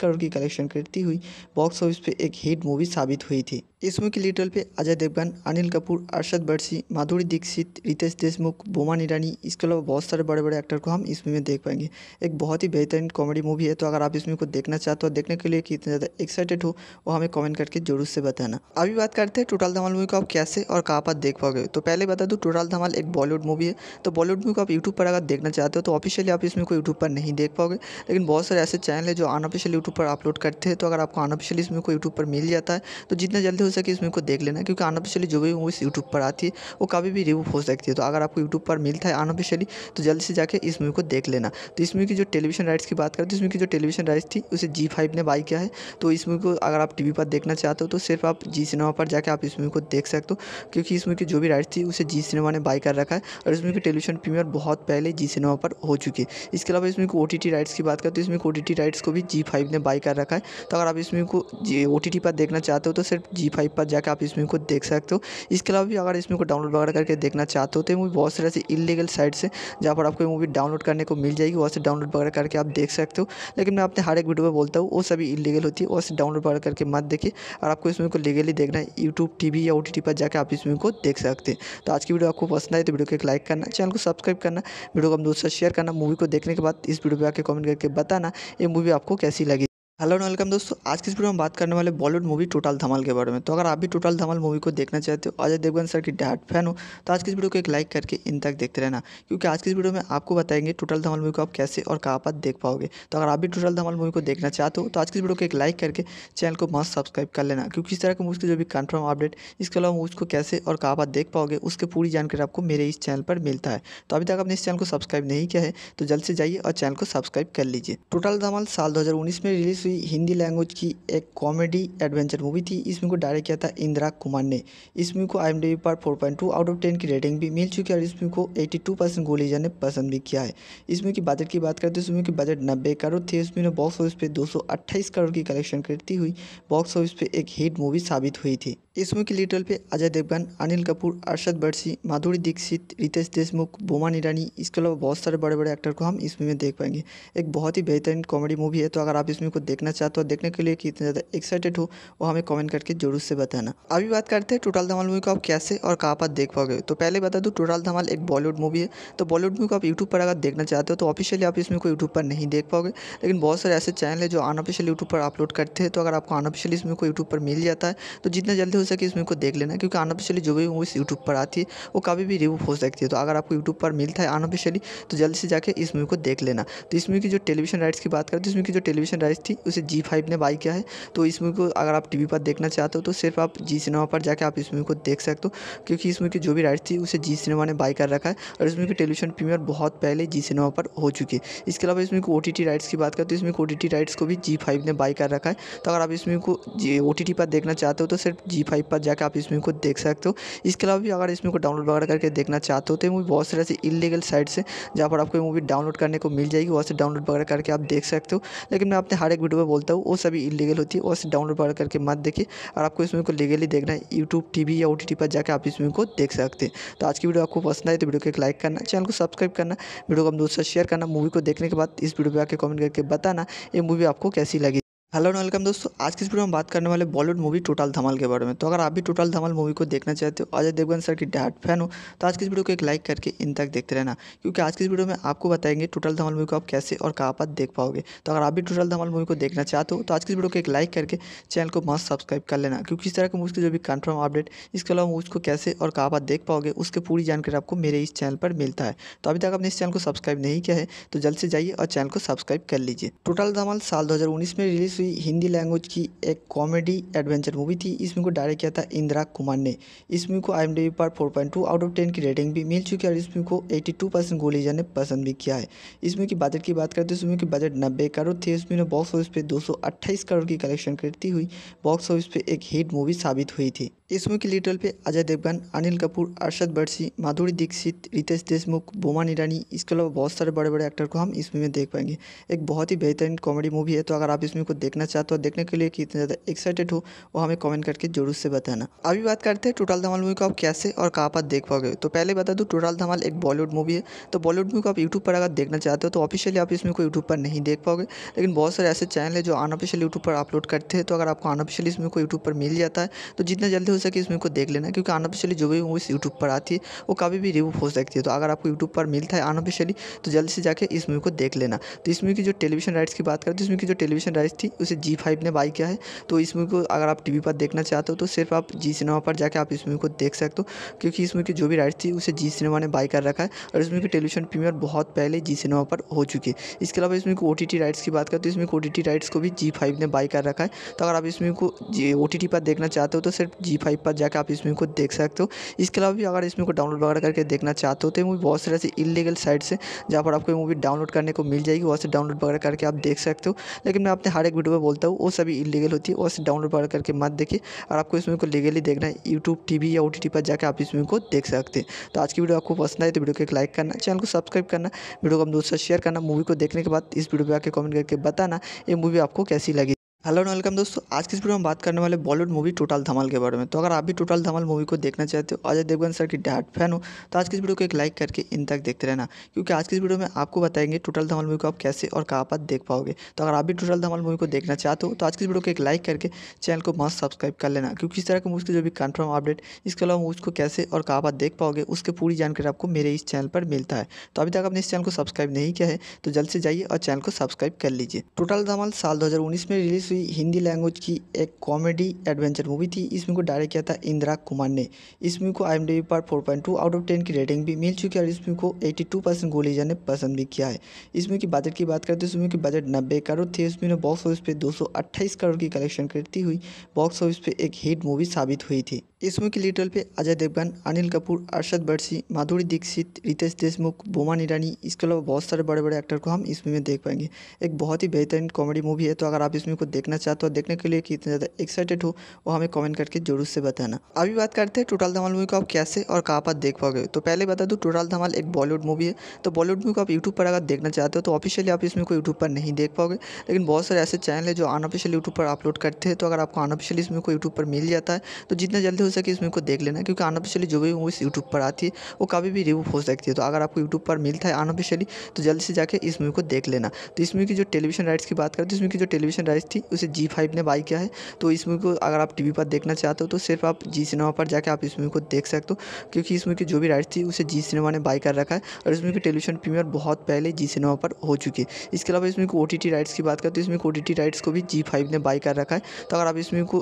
करोड़ की कलेक्शन करती हुई बॉक्स ऑफिस पर एक हिट मूवी साबित हुई थी इस मुख्य लिटल पे अजय देवगन अनिल कपूर अरशद बर्सी माधुरी दीक्षित रितेश देशमुख बोमान ईरानी इसके अलावा बहुत सारे बड़े बड़े एक्टर को हम इस मूवी में देख पाएंगे एक बहुत ही बेहतरीन कॉमेडी मूवी है तो अगर आप इस मूवी को देखना चाहते हो देखने के लिए कितने ज़्यादा एक्साइटेड हो वो हमें कॉमेंट करके जरूर से बताना अभी बात करते हैं टोटल धमाल मूवी को आप कैसे और कहाँ पर देख पाओगे तो पहले बता दूँ टोटल धमाल एक बॉलीवुड मूवी है तो बॉलीवुड मूवी को आप यूट्यूब पर अगर देखना चाहते हो तो ऑफिशियली आप इस मूवी को यूट्यूब पर नहीं देख पाओगे लेकिन बहुत सारे ऐसे चैनल है जो अनऑफिशियल यूट्यूब पर अपलोड करते हैं तो अगर आपको अनऑफिशियल इस मूवी को यूट्यूब पर मिल जाता है तो जितना जल्दी हो सके इस मूवी को देख लेना क्योंकि अनऑफिशियली जो भी मूवीज़ यूट्यूब पर आती है वो कभी भी रिव्यू हो सकती है तो अगर आपको यूट्यूब पर मिलता है अनऑफिशियली तो जल्दी से जाकर इस मूवी को देख लेना तो इस मूवी की जो टेलीविजन राइट्स की बात करें तो इस मूवी की जो टेलीविजन राइट्स थी उसे जी फाइव ने बाई किया है तो इस मूवी को अगर आप टी पर देखना चाहते हो तो सिर्फ आप जी सिनेमा पर जाकर आप इस मूवी को देख सकते हो क्योंकि इस मूवी की जो भी राइट्स थी उसे जी सिनेमा ने बाई कर रखा है और इस मूवी की टेलीविजन प्रीमियर बहुत पहले जी सिनेमा पर हो चुकी है इसके अलावा इसमें ओ टी राइट्स की बात करें तो इसमें ओ टी राइट्स को भी जी फाइव ने बाई कर रखा है तो अगर आप इसमें को ओ टी पर देखना चाहते हो तो सिर्फ जी फाइव पर जाकर आप इस मूवी को देख सकते हो इसके अलावा भी अगर इस मूवी को डाउनलोड वगैरह करके देखना चाहते हो तो ये मूवी बहुत सारे ऐसी इलीगल साइट से जहाँ पर आपको ये मूवी डाउनलोड करने को मिल जाएगी वहाँ से डाउनलोड वगैरह करके आप देख सकते हो लेकिन मैं अपने हर एक वीडियो में बोलता हूँ वो सभी इलीगल होती है वहाँ से डाउनलोड वगैरह करके मत देखिए और आपको इस मूवी को लीगली देखना है यूट्यूब टी या ओ पर जाकर आप इस मूवी को देख सकते हैं तो आज की वीडियो आपको पसंद आए तो वीडियो को एक लाइक करना चैनल को सब्सक्राइब करना वीडियो को हम दोस्तों शेयर करना मूवी को देखने के बाद इस वीडियो पर आकर कमेंट करके बताना ये मूवी आपको कैसी लगी हेलो एंड वेलकम दोस्तों आज की इस वीडियो में बात करने वाले बॉलीवुड मूवी टोटल धमाल के बारे में तो अगर आप भी टोटल धमाल मूवी को देखना चाहते हो अजय देवगन सर की डाट फैन हो तो आज की इस वीडियो को एक लाइक करके इन तक देखते रहना क्योंकि आज की इस वीडियो में आपको बताएंगे टोटल धमाल मूवी को आप कैसे और कहाँ पर देख पाओगे तो अगर आप भी टोटल धमाल मूवी को देखना चाहते हो तो आज की इस वीडियो को एक लाइक करके चैनल को मस्त सब्सक्राइब कर लेना क्योंकि इस तरह के मूवी की जो भी कन्फर्म अपडेट इसके अलावा मूवी को कैसे और कहाँ पर देख पाओगे उसकी पूरी जानकारी आपको मेरे इस चैनल पर मिलता है तो अभी तक आपने इस चैनल को सब्सक्राइब नहीं किया है तो जल्द से जाइए और चैनल को सब्सक्राइब कर लीजिए टोटल धमाल साल दो में रिलीज दूसरी हिंदी लैंग्वेज की एक कॉमेडी एडवेंचर मूवी थी इस मूवी को डायरेक्ट किया था इंदिरा कुमार ने इस मूवी को आई पर 4.2 आउट ऑफ 10 की रेटिंग भी मिल चुकी है और इस मूवी को 82 परसेंट गोली जाने पसंद भी किया है इस मूवी की बजट की बात करें तो इस मूवी की बजट नब्बे करोड़ थी इस मूवी ने बॉक्स ऑफिस पर दो करोड़ की कलेक्शन करती हुई बॉक्स ऑफिस पर एक हिट मूवी साबित हुई थी इस मूवी की लीडल पे अजय देवगन अनिल कपूर अरशद बर्सी माधुरी दीक्षित रितेश देशमुख बोमा ईरानी इसके अलावा बहुत सारे बड़े बड़े एक्टर को हम इस मूवी में देख पाएंगे एक बहुत ही बेहतरीन कॉमेडी मूवी है तो अगर आप इस मूवी को देख देखना चाहते हो देखने के लिए कितना ज़्यादा एक्साइटेड हो वो हमें कमेंट करके जरूर से बताना अभी बात करते हैं टोटल धमाल मूवी को आप कैसे और कहाँ पर देख पाओगे तो पहले बता दूँ टोटल धमाल एक बॉलीवुड मूवी है तो बॉलीवुड मूवी को आप यूट्यूब पर अगर देखना चाहते हो तो ऑफिशियली आप इसमें को यूट्यूब पर नहीं देख पाओगे लेकिन बहुत सारे ऐसे चैनल है जो अनऑफिशियल यूट्यूब पर अपलोड करते हैं तो अगर आपको अनऑफिशियली इसमें को यूट्यूब पर मिल जाता है तो जितना जल्दी हो सके इसमें को देख लेना क्योंकि अनऑफिशियली जो भी मूवीज़ यूट्यूब पर आती है वो कभी भी रिव्यू हो सकती है तो अगर आपको यूट्यूब पर मिलता है अनऑफिशियली तो जल्दी से जाकर इस मूवी को देख लेना तो इस मूवी की जो टेलीविजन राइट्स की बात करें तो इसमें की जो टेलीविजन राइट्स थी उसे जी फाइव ने बाई किया है तो इस मूवी को अगर आप टी वी पर देखना चाहते हो तो सिर्फ आप जी सिनेमा पर जाकर आप इस मूवी को देख सकते हो क्योंकि इस मूवी की जो भी राइट थी उसे जी सिनेमा ने बाई कर रखा है और इस मूवी की टेलीविजन प्रीमियर बहुत पहले जी सिनेमा पर हो चुकी है इसके अलावा इसमें ओ टी टी राइट्स की बात करें तो इसमें ओ टी राइट्स को भी जी फाइव ने बाई कर रखा है तो अगर आप इस मूवी को जी ओ टी टी पर देखना चाहते हो तो सिर्फ जी फाइव पर जाकर आप इस मूवी को देख सकते हो इसके अलावा भी अगर इसमें को डाउनलोड वगैरह करके देखना चाहते हो तो मूवी बहुत सारे ऐसे इलीगल साइट्स है जहाँ पर आपको मूवी डाउनलोड करने को मिल जाएगी वहाँ से डाउनलोड वगैरह करके आप देख सकते हो लेकिन मैं अपने हर एक वीडियो वीडियो में बोलता हूँ वो सभी इलीगल होती है वो डाउनलोड करके मत देखिए और आपको इस मूवी को लीगली देखना है यूट्यूब टी या ओ पर जाकर आप इस मूवी को देख सकते हैं तो आज की वीडियो आपको पसंद आए तो वीडियो को एक लाइक करना चैनल को सब्सक्राइब करना वीडियो को हम दोस्तों शेयर करना मूवी को देखने के बाद इस वीडियो पर आकर कॉमेंट करके बताना ये मूवी आपको कैसी लगी हेलो एंड वेलकम दोस्तों आज की इस वीडियो में बात करने वाले बॉलीवुड मूवी टोटल धमाल के बारे में तो अगर आप भी टोटल धमाल मूवी को देखना चाहते हो अजय देवगन सर की डैड फैन हो तो आज की इस वीडियो को एक लाइक करके इन तक देखते रहना क्योंकि आज की इस वीडियो में आपको बताएंगे टोटल धमाल मूवी को आप कैसे और कहाँ पर देख पाओगे तो अगर आप भी टोटल धमाल मूवी को देखना चाहते हो तो आज की इस वीडियो को एक लाइक करके चैनल को मस्त सब्सक्राइब कर लेना क्योंकि इस तरह की मूवी की जो भी कन्फर्म अपडेट इसके अलावा मूवीज़ को कैसे और कहाँ पर देख पाओगे उसकी पूरी जानकारी आपको मेरे इस चैनल पर मिलता है तो अभी तक आपने इस चैनल को सब्सक्राइब नहीं किया है तो जल्द से जाइए और चैनल को सब्सक्राइब कर लीजिए टोटल धमाल साल दो में रिलीज़ हुई मूवी हिंदी लैंग्वेज की एक कॉमेडी एडवेंचर मूवी थी इस मूवी को डायरेक्ट किया था इंदिरा कुमार ने इस मूवी को आई एम डी पर four point two out of ten की रेटिंग भी मिल चुकी है और इस मूवी को एट्टी टू परसेंट गोलीजा ने पसंद भी किया है इस मूवी की बजट की बात करें तो इस मूवी की बजट नब्बे करोड़ थी इस मूवी ने बॉक्स ऑफिस पर दो सौ अट्ठाईस करोड़ की कलेक्शन करती हुई बॉक्स ऑफिस पर एक हिट मूवी साबित हुई थी इस मूवी की लीडल पे अजय देवगन अनिल कपूर अरशद बर्सी माधुरी दीक्षित रितेश देशमुख बोमान ईरानी इसके अलावा बहुत सारे बड़े बड़े एक्टर को हम इस मूवी में देख पाएंगे एक बहुत ही बेहतरीन कॉमेडी मूवी है तो अगर आप इस मूवी को देखना चाहते हो देखने के लिए कितना ज़्यादा एक्साइटेड हो वो हमें कमेंट करके जरूर से बताना अभी बात करते हैं टोटल धमाल मूवी को आप कैसे और कहाँ पर देख पाओगे तो पहले बता दूँ टोटल धमाल एक बॉलीवुड मूवी है तो बॉलीवुड मूवी को आप यूट्यूब पर अगर देखना चाहते हो तो ऑफिशियली आप इसमें कोई यूट्यूब पर नहीं देख पाओगे लेकिन बहुत सारे ऐसे चैनल है जो अनऑफिशियल यूट्यूब पर अपलोड करते हैं तो अगर आपको अनऑफिशियली इसमें को यूट्यूब पर मिल जाता है तो जितना जल्दी हो सके इसमें को देख लेना क्योंकि अनऑफिशियली जो भी मूवीज़ यूट्यूब पर आती है वो कभी भी रिव्यू हो सकती है तो अगर आपको यूट्यूब पर मिलता है अनऑफिशियली तो जल्दी से जाकर इस मूवी को देख लेना तो इस मूवी की जो टेलीविजन राइट्स की बात करते हैं तो इसमें की जो टेलीविजन राइट्स थी उसे जी फाइव ने बाई किया है तो इस मूवी को अगर आप टी पर देखना चाहते हो तो सिर्फ आप जी सिनेमा पर जाकर आप इस मूवी को देख सकते हो क्योंकि इस मूवी की जो भी राइट्स थी उसे जी सिनेमा ने बाई कर रखा है और इस मूवी की टेलीविजन प्रीमियर बहुत पहले जी सिनेमा पर हो चुकी है इसके अलावा इसमें ओ टी राइट्स की बात करें तो इसमें ओ टी राइट्स को भी जी फाइव ने बाई कर रखा है तो अगर आप इस मूवी को जी ओ टी पर देखना चाहते हो तो सिर्फ जी फाइव पर जाकर आप इस मूवी को देख सकते हो इसके अलावा भी अगर इस मूवी को डाउनलोड वगैरह करके देखना चाहते हो तो मूवी बहुत सारे ऐसे इलीगल साइट्स हैं जहाँ पर आपको मूवी डाउनलोड करने को मिल जाएगी वहाँ से डाउनलोड वगैरह करके आप देख सकते हो लेकिन मैं अपने हर एक यूट्यूब में बोलता हूँ वो सभी इलीगल होती है उसे डाउनलोड करके मत देखिए और आपको इस मूवी को लीगली देखना है यूट्यूब टीवी या ओ पर जाकर आप इस मूवी को देख सकते हैं तो आज की वीडियो आपको पसंद आए तो वीडियो को एक लाइक करना चैनल को सब्सक्राइब करना वीडियो को हम दोस्तों शेयर करना मूवी को देखने के बाद इस वीडियो पर आकर कमेंट करके बताना ये मूवी आपको कैसी लगी हेलो एंड वेलकम दोस्तों आज किस वीडियो में बात करने वाले बॉलीवुड मूवी टोटल धमाल के बारे में तो अगर आप भी टोटल धमाल मूवी को देखना चाहते हो अजय देवगन सर की डैड फैन हो तो आज की इस वीडियो को एक लाइक करके इन तक देखते रहना क्योंकि आज किस इस वीडियो में आपको बताएंगे टोटल धमाल मूवी को आप कैसे और कहाँ पर देख पाओगे तो अगर आप भी टोटल धमाल मूवी को देखना चाहते हो तो आज किस वीडियो को एक लाइक करके चैनल को मस्त सब्सक्राइब कर लेना क्योंकि इस तरह के मूवी की जो भी कन्फर्म अपडेट इसके अलावा मूवी को कैसे और कहाँ पर देख पाओगे उसकी पूरी जानकारी आपको मेरे इस चैनल पर मिलता है तो अभी तक आपने इस चैनल को सब्सक्राइब नहीं किया है तो जल्द से जाइए और चैनल को सब्सक्राइब कर लीजिए टोटल धमाल साल दो में रिलीज भी हिंदी लैंग्वेज की एक कॉमेडी एडवेंचर मूवी थी इस मूवी को डायरेक्ट किया था इंदिरा कुमार ने इस मूवी को आई पर 4.2 आउट ऑफ 10 की रेटिंग भी मिल चुकी है और इस मूवी को 82 परसेंट गोलीजा ने पसंद भी किया है इस मूवी की बजट की बात करें तो इस मूवी की बजट नब्बे करोड़ थी इसमें बॉक्स ऑफिस पर दो करोड़ की कलेक्शन करती हुई बॉक्स ऑफिस पर एक हिट मूवी साबित हुई थी इस की लीड पे अजय देवगन अनिल कपूर अरशद बर्सी माधुरी दीक्षित रितेश देशमुख बोमान ईरानी इसके अलावा बहुत सारे बड़े बड़े एक्टर को हम इस मूवी में देख पाएंगे एक बहुत ही बेहतरीन कॉमेडी मूवी है तो अगर आप इस मूवी को देखना चाहते हो देखने के लिए कितने ज़्यादा एक्साइटेड हो वो हमें कॉमेंट करके जरूर से बताना अभी बात करते हैं टोटल धमाल मूवी को आप कैसे और कहाँ पर देख पाओगे तो पहले बता दूँ टोटल धमाल एक बॉलीवुड मूवी है तो बॉलीवुड मूवी को आप यूट्यूब पर अगर देखना चाहते हो तो ऑफिशियली आप इसमें को यूट्यूब पर नहीं देख पाओगे लेकिन बहुत सारे ऐसे चैनल है जो अनऑफिशियल यूट्यूब पर अपलोड करते हैं तो अगर आपको अनऑफिशियल इसमें को यूट्यूब पर मिल जाता है तो जितना जल्दी हमेशा इस मूवी को देख लेना क्योंकि अनऑफिशियली जो भी मूवीज़ यूट्यूब पर आती है वो कभी भी रिव्यू हो सकती है तो अगर आपको यूट्यूब पर मिलता है अनऑफिशियली तो जल्दी से जाकर इस मूवी को देख लेना तो इस मूवी की जो टेलीविजन राइट्स की बात करें तो इस मूवी की जो टेलीविजन राइट्स थी उसे जी फाइव ने बाई किया है तो इस मूवी को अगर आप टी पर देखना चाहते हो तो सिर्फ आप जी सिनेमा पर जाकर आप इस मूवी को देख सकते हो क्योंकि इस मूवी की जो भी राइट्स थी उसे जी सिनेमा ने बाई कर रखा है और इस मूवी की टेलीविजन प्रीमियर बहुत पहले जी सिनेमा पर हो चुकी है इसके अलावा इसमें ओ टी राइट्स की बात करें तो इसमें ओ टी राइट्स को भी जी फाइव ने बाई कर रखा है तो अगर आप इसमें को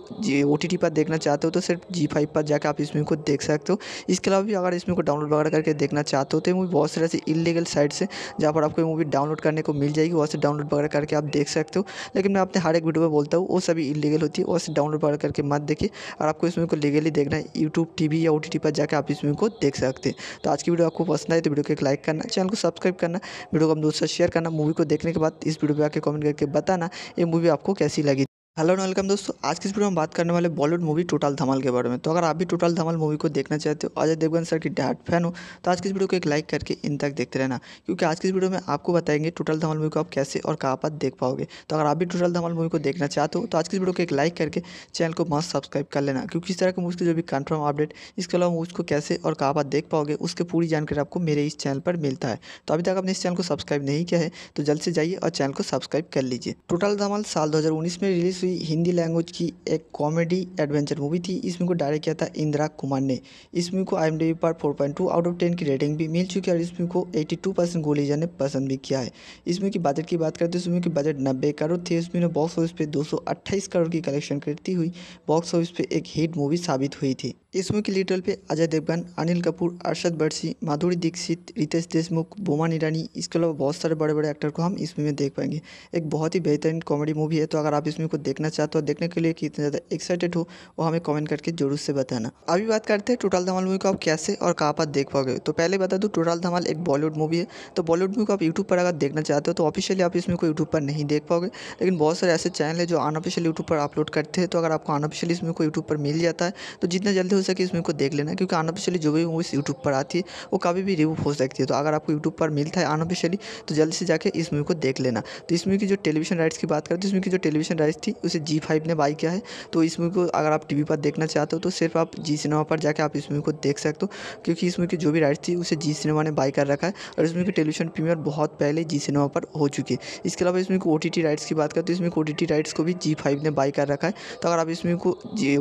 ओ टी पर देखना चाहते हो तो सिर्फ जी फाइव पर जाकर आप इस मूवी को देख सकते हो इसके अलावा भी अगर इस मूवी को डाउनलोड वगैरह करके देखना चाहते हो तो मूवी बहुत सारे ऐसी इलीगल साइट से जहाँ पर आपको मूवी डाउनलोड करने को मिल जाएगी वहाँ से डाउनलोड वगैरह करके आप देख सकते हो लेकिन मैं अपने हर एक वीडियो में बोलता हूँ वो सभी इलीगल होती है वहाँ से डाउनलोड वगैरह करके मत देखिए और आपको इस मूवी को लीगली देखना है यूट्यूब टी या ओ पर जाकर आप इस मूवी को देख सकते हैं तो आज की वीडियो आपको पसंद आए तो वीडियो को एक लाइक करना चैनल को सब्सक्राइब करना वीडियो को हम दोस्तों शेयर करना मूवी को देखने के बाद इस वीडियो पर आकर कमेंट करके बताना ये मूवी आपको कैसी लगी हेलो एंड वेलकम दोस्तों आज की इस वीडियो में बात करने वाले बॉलीवुड मूवी टोटल धमाल के बारे में तो अगर आप भी टोटल धमाल मूवी को देखना चाहते हो अजय देवगन सर की डार्ट फैन हो तो आज की इस वीडियो को एक लाइक करके इन तक देखते रहना क्योंकि आज की इस वीडियो में आपको बताएंगे टोटल धमाल मूवी को आप कैसे और कहाँ पर देख पाओगे तो अगर आप भी टोटल धमाल मूवी को देखना चाहते हो तो आज की इस वीडियो को एक लाइक करके चैनल को मस्त सब्सक्राइब कर लेना क्योंकि इस तरह के मूवी की जो भी कन्फर्म अपडेट इसके अलावा मूवी को कैसे और कहाँ पर देख पाओगे उसकी पूरी जानकारी आपको मेरे इस चैनल पर मिलता है तो अभी तक आपने इस चैनल को सब्सक्राइब नहीं किया है तो जल्द से जाइए और चैनल को सब्सक्राइब कर लीजिए टोटल धमाल साल दो में रिलीज दूसरी हिंदी लैंग्वेज की एक कॉमेडी एडवेंचर मूवी थी इस मूवी को डायरेक्ट किया था इंदिरा कुमार ने इस मूवी को आई पर 4.2 आउट ऑफ 10 की रेटिंग भी मिल चुकी है और इस मूवी को 82 परसेंट गोलीजा ने पसंद भी किया है इस मूवी की बजट की बात करें तो इस मूवी की बजट नब्बे करोड़ थी इस मूवी ने बॉक्स ऑफिस पर दो करोड़ की कलेक्शन करती हुई बॉक्स ऑफिस पर एक हिट मूवी साबित हुई थी इस की लीड रोल पे अजय देवगन अनिल कपूर अरशद बर्सी माधुरी दीक्षित रितेश देशमुख बोमा ईरानी इसके अलावा बहुत सारे बड़े बड़े एक्टर को हम इसमें में देख पाएंगे एक बहुत ही बेहतरीन कॉमेडी मूवी है तो अगर आप इसमें को देखना चाहते हो देखने के लिए कितना ज़्यादा एक्साइटेड हो वो हमें कमेंट करके जरूर से बताना अभी बात करते हैं टोटल धमाल मूवी को आप कैसे और कहाँ पर देख पाओगे तो पहले बता दूँ टोटल धमाल एक बॉलीवुड मूवी है तो बॉलीवुड मूवी को आप यूट्यूब पर अगर देखना चाहते हो तो ऑफिशियली आप इसमें को यूट्यूब पर नहीं देख पाओगे लेकिन बहुत सारे ऐसे चैनल है जो अनऑफिशियल यूट्यूब पर अपलोड करते हैं तो अगर आपको अनऑफिशियल इसमें को यूट्यूब पर मिल जाता है तो जितना जल्दी सके इस मूवी को देख लेना क्योंकि अनऑफिशियली जो भी मूवीज़ यूट्यूब पर आती है वो कभी भी रिमूव हो सकती है तो अगर आपको यूट्यूब पर मिलता है अनऑफिशियली तो जल्दी से जाकर इस मूवी को देख लेना तो इस मूवी की जो टेलीविजन राइट्स की बात करें तो इस मूवी की जो टेलीविजन राइट्स थी उसे जी फाइव ने बाई किया है तो इस मूवी को अगर आप टी पर देखना चाहते हो तो सिर्फ आप जी सिनेमा पर जाकर आप इस मूवी को देख सकते हो क्योंकि इस मूवी की जो भी राइट्स थी उसे जी सिनेमा ने बाई कर रखा है और इस मूवी की टेलीविजन प्रीमियर बहुत पहले जी सिनेमा पर हो चुकी है इसके अलावा इसमें ओ टी राइट्स की बात करें तो इसमें ओ टी राइट्स को भी जी फाइव ने बाई कर रखा है तो अगर आप इसमें को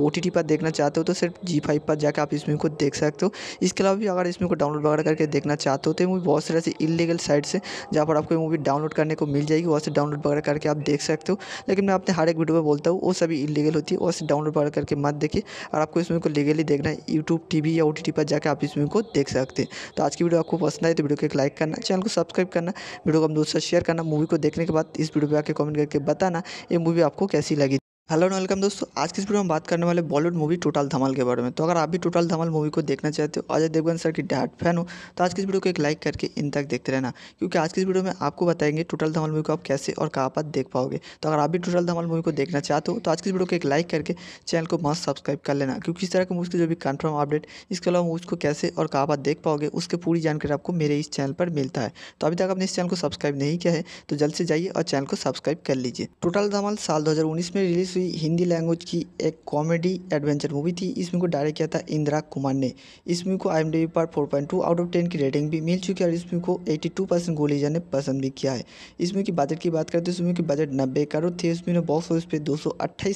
ओ टी पर देखना चाहते हो तो सिर्फ जी फाइव फाइव पर जाकर आप इस मूवी को देख सकते हो इसके अलावा भी अगर इस मूवी को डाउनलोड वगैरह करके देखना चाहते हो तो मूवी बहुत सारे ऐसे इलीगल साइट से जहाँ पर आपको मूवी डाउनलोड करने को मिल जाएगी वहाँ से डाउनलोड वगैरह करके आप देख सकते हो लेकिन मैं अपने हर एक वीडियो में बोलता हूँ वो सभी इलीगल होती है वहाँ से डाउनलोड वगैरह करके मत देखिए और आपको इस मूवी को लीगली देखना है यूट्यूब टी या ओ पर जाकर आप इस मूवी को देख सकते हैं तो आज की वीडियो आपको पसंद आए तो वीडियो को एक लाइक करना चैनल को सब्सक्राइब करना वीडियो को हम दोस्तों शेयर करना मूवी को देखने के बाद इस वीडियो पर आकर कमेंट करके बताना ये मूवी आपको कैसी लगी हेलो एंड वेलकम दोस्तों आज की इस वीडियो में बात करने वाले बॉलीवुड मूवी टोटल धमाल के बारे में तो अगर आप भी टोटल धमाल मूवी को देखना चाहते हो अजय देवगन सर की डायट फैन हो तो आज की इस वीडियो को एक लाइक करके इन तक देखते रहना क्योंकि आज की इस वीडियो में आपको बताएंगे टोटल धमाल मूवी को आप कैसे और कहाँ पर देख पाओगे तो अगर आप भी टोटल धमाल मूवी को देखना चाहते हो तो आज की इस वीडियो को एक लाइक करके चैनल को मस्त सब्सक्राइब कर लेना क्योंकि इस तरह के मूवी की जो भी कन्फर्म अपडेट इसके अलावा मूवीज़ को कैसे और कहाँ पर देख पाओगे उसकी पूरी जानकारी आपको मेरे इस चैनल पर मिलता है तो अभी तक आपने इस चैनल को सब्सक्राइब नहीं किया है तो जल्द से जाइए और चैनल को सब्सक्राइब कर लीजिए टोटल धमाल साल दो में रिलीज़ सी हिंदी लैंग्वेज की एक कॉमेडी एडवेंचर मूवी थी इस मूवी को डायरेक्ट किया था इंदिरा कुमार ने इस मूवी को आई पर टू आउट ऑफ टेन की रेटिंग भी मिल चुकी है और इस मूवी को टू परसेंट गोलीजा ने पसंद भी किया है इस मूवी की बजट की बात करें तो इस मूवी की बजट नब्बे करोड़ थी इस मूवी ने बॉक्स ऑफिस पर दो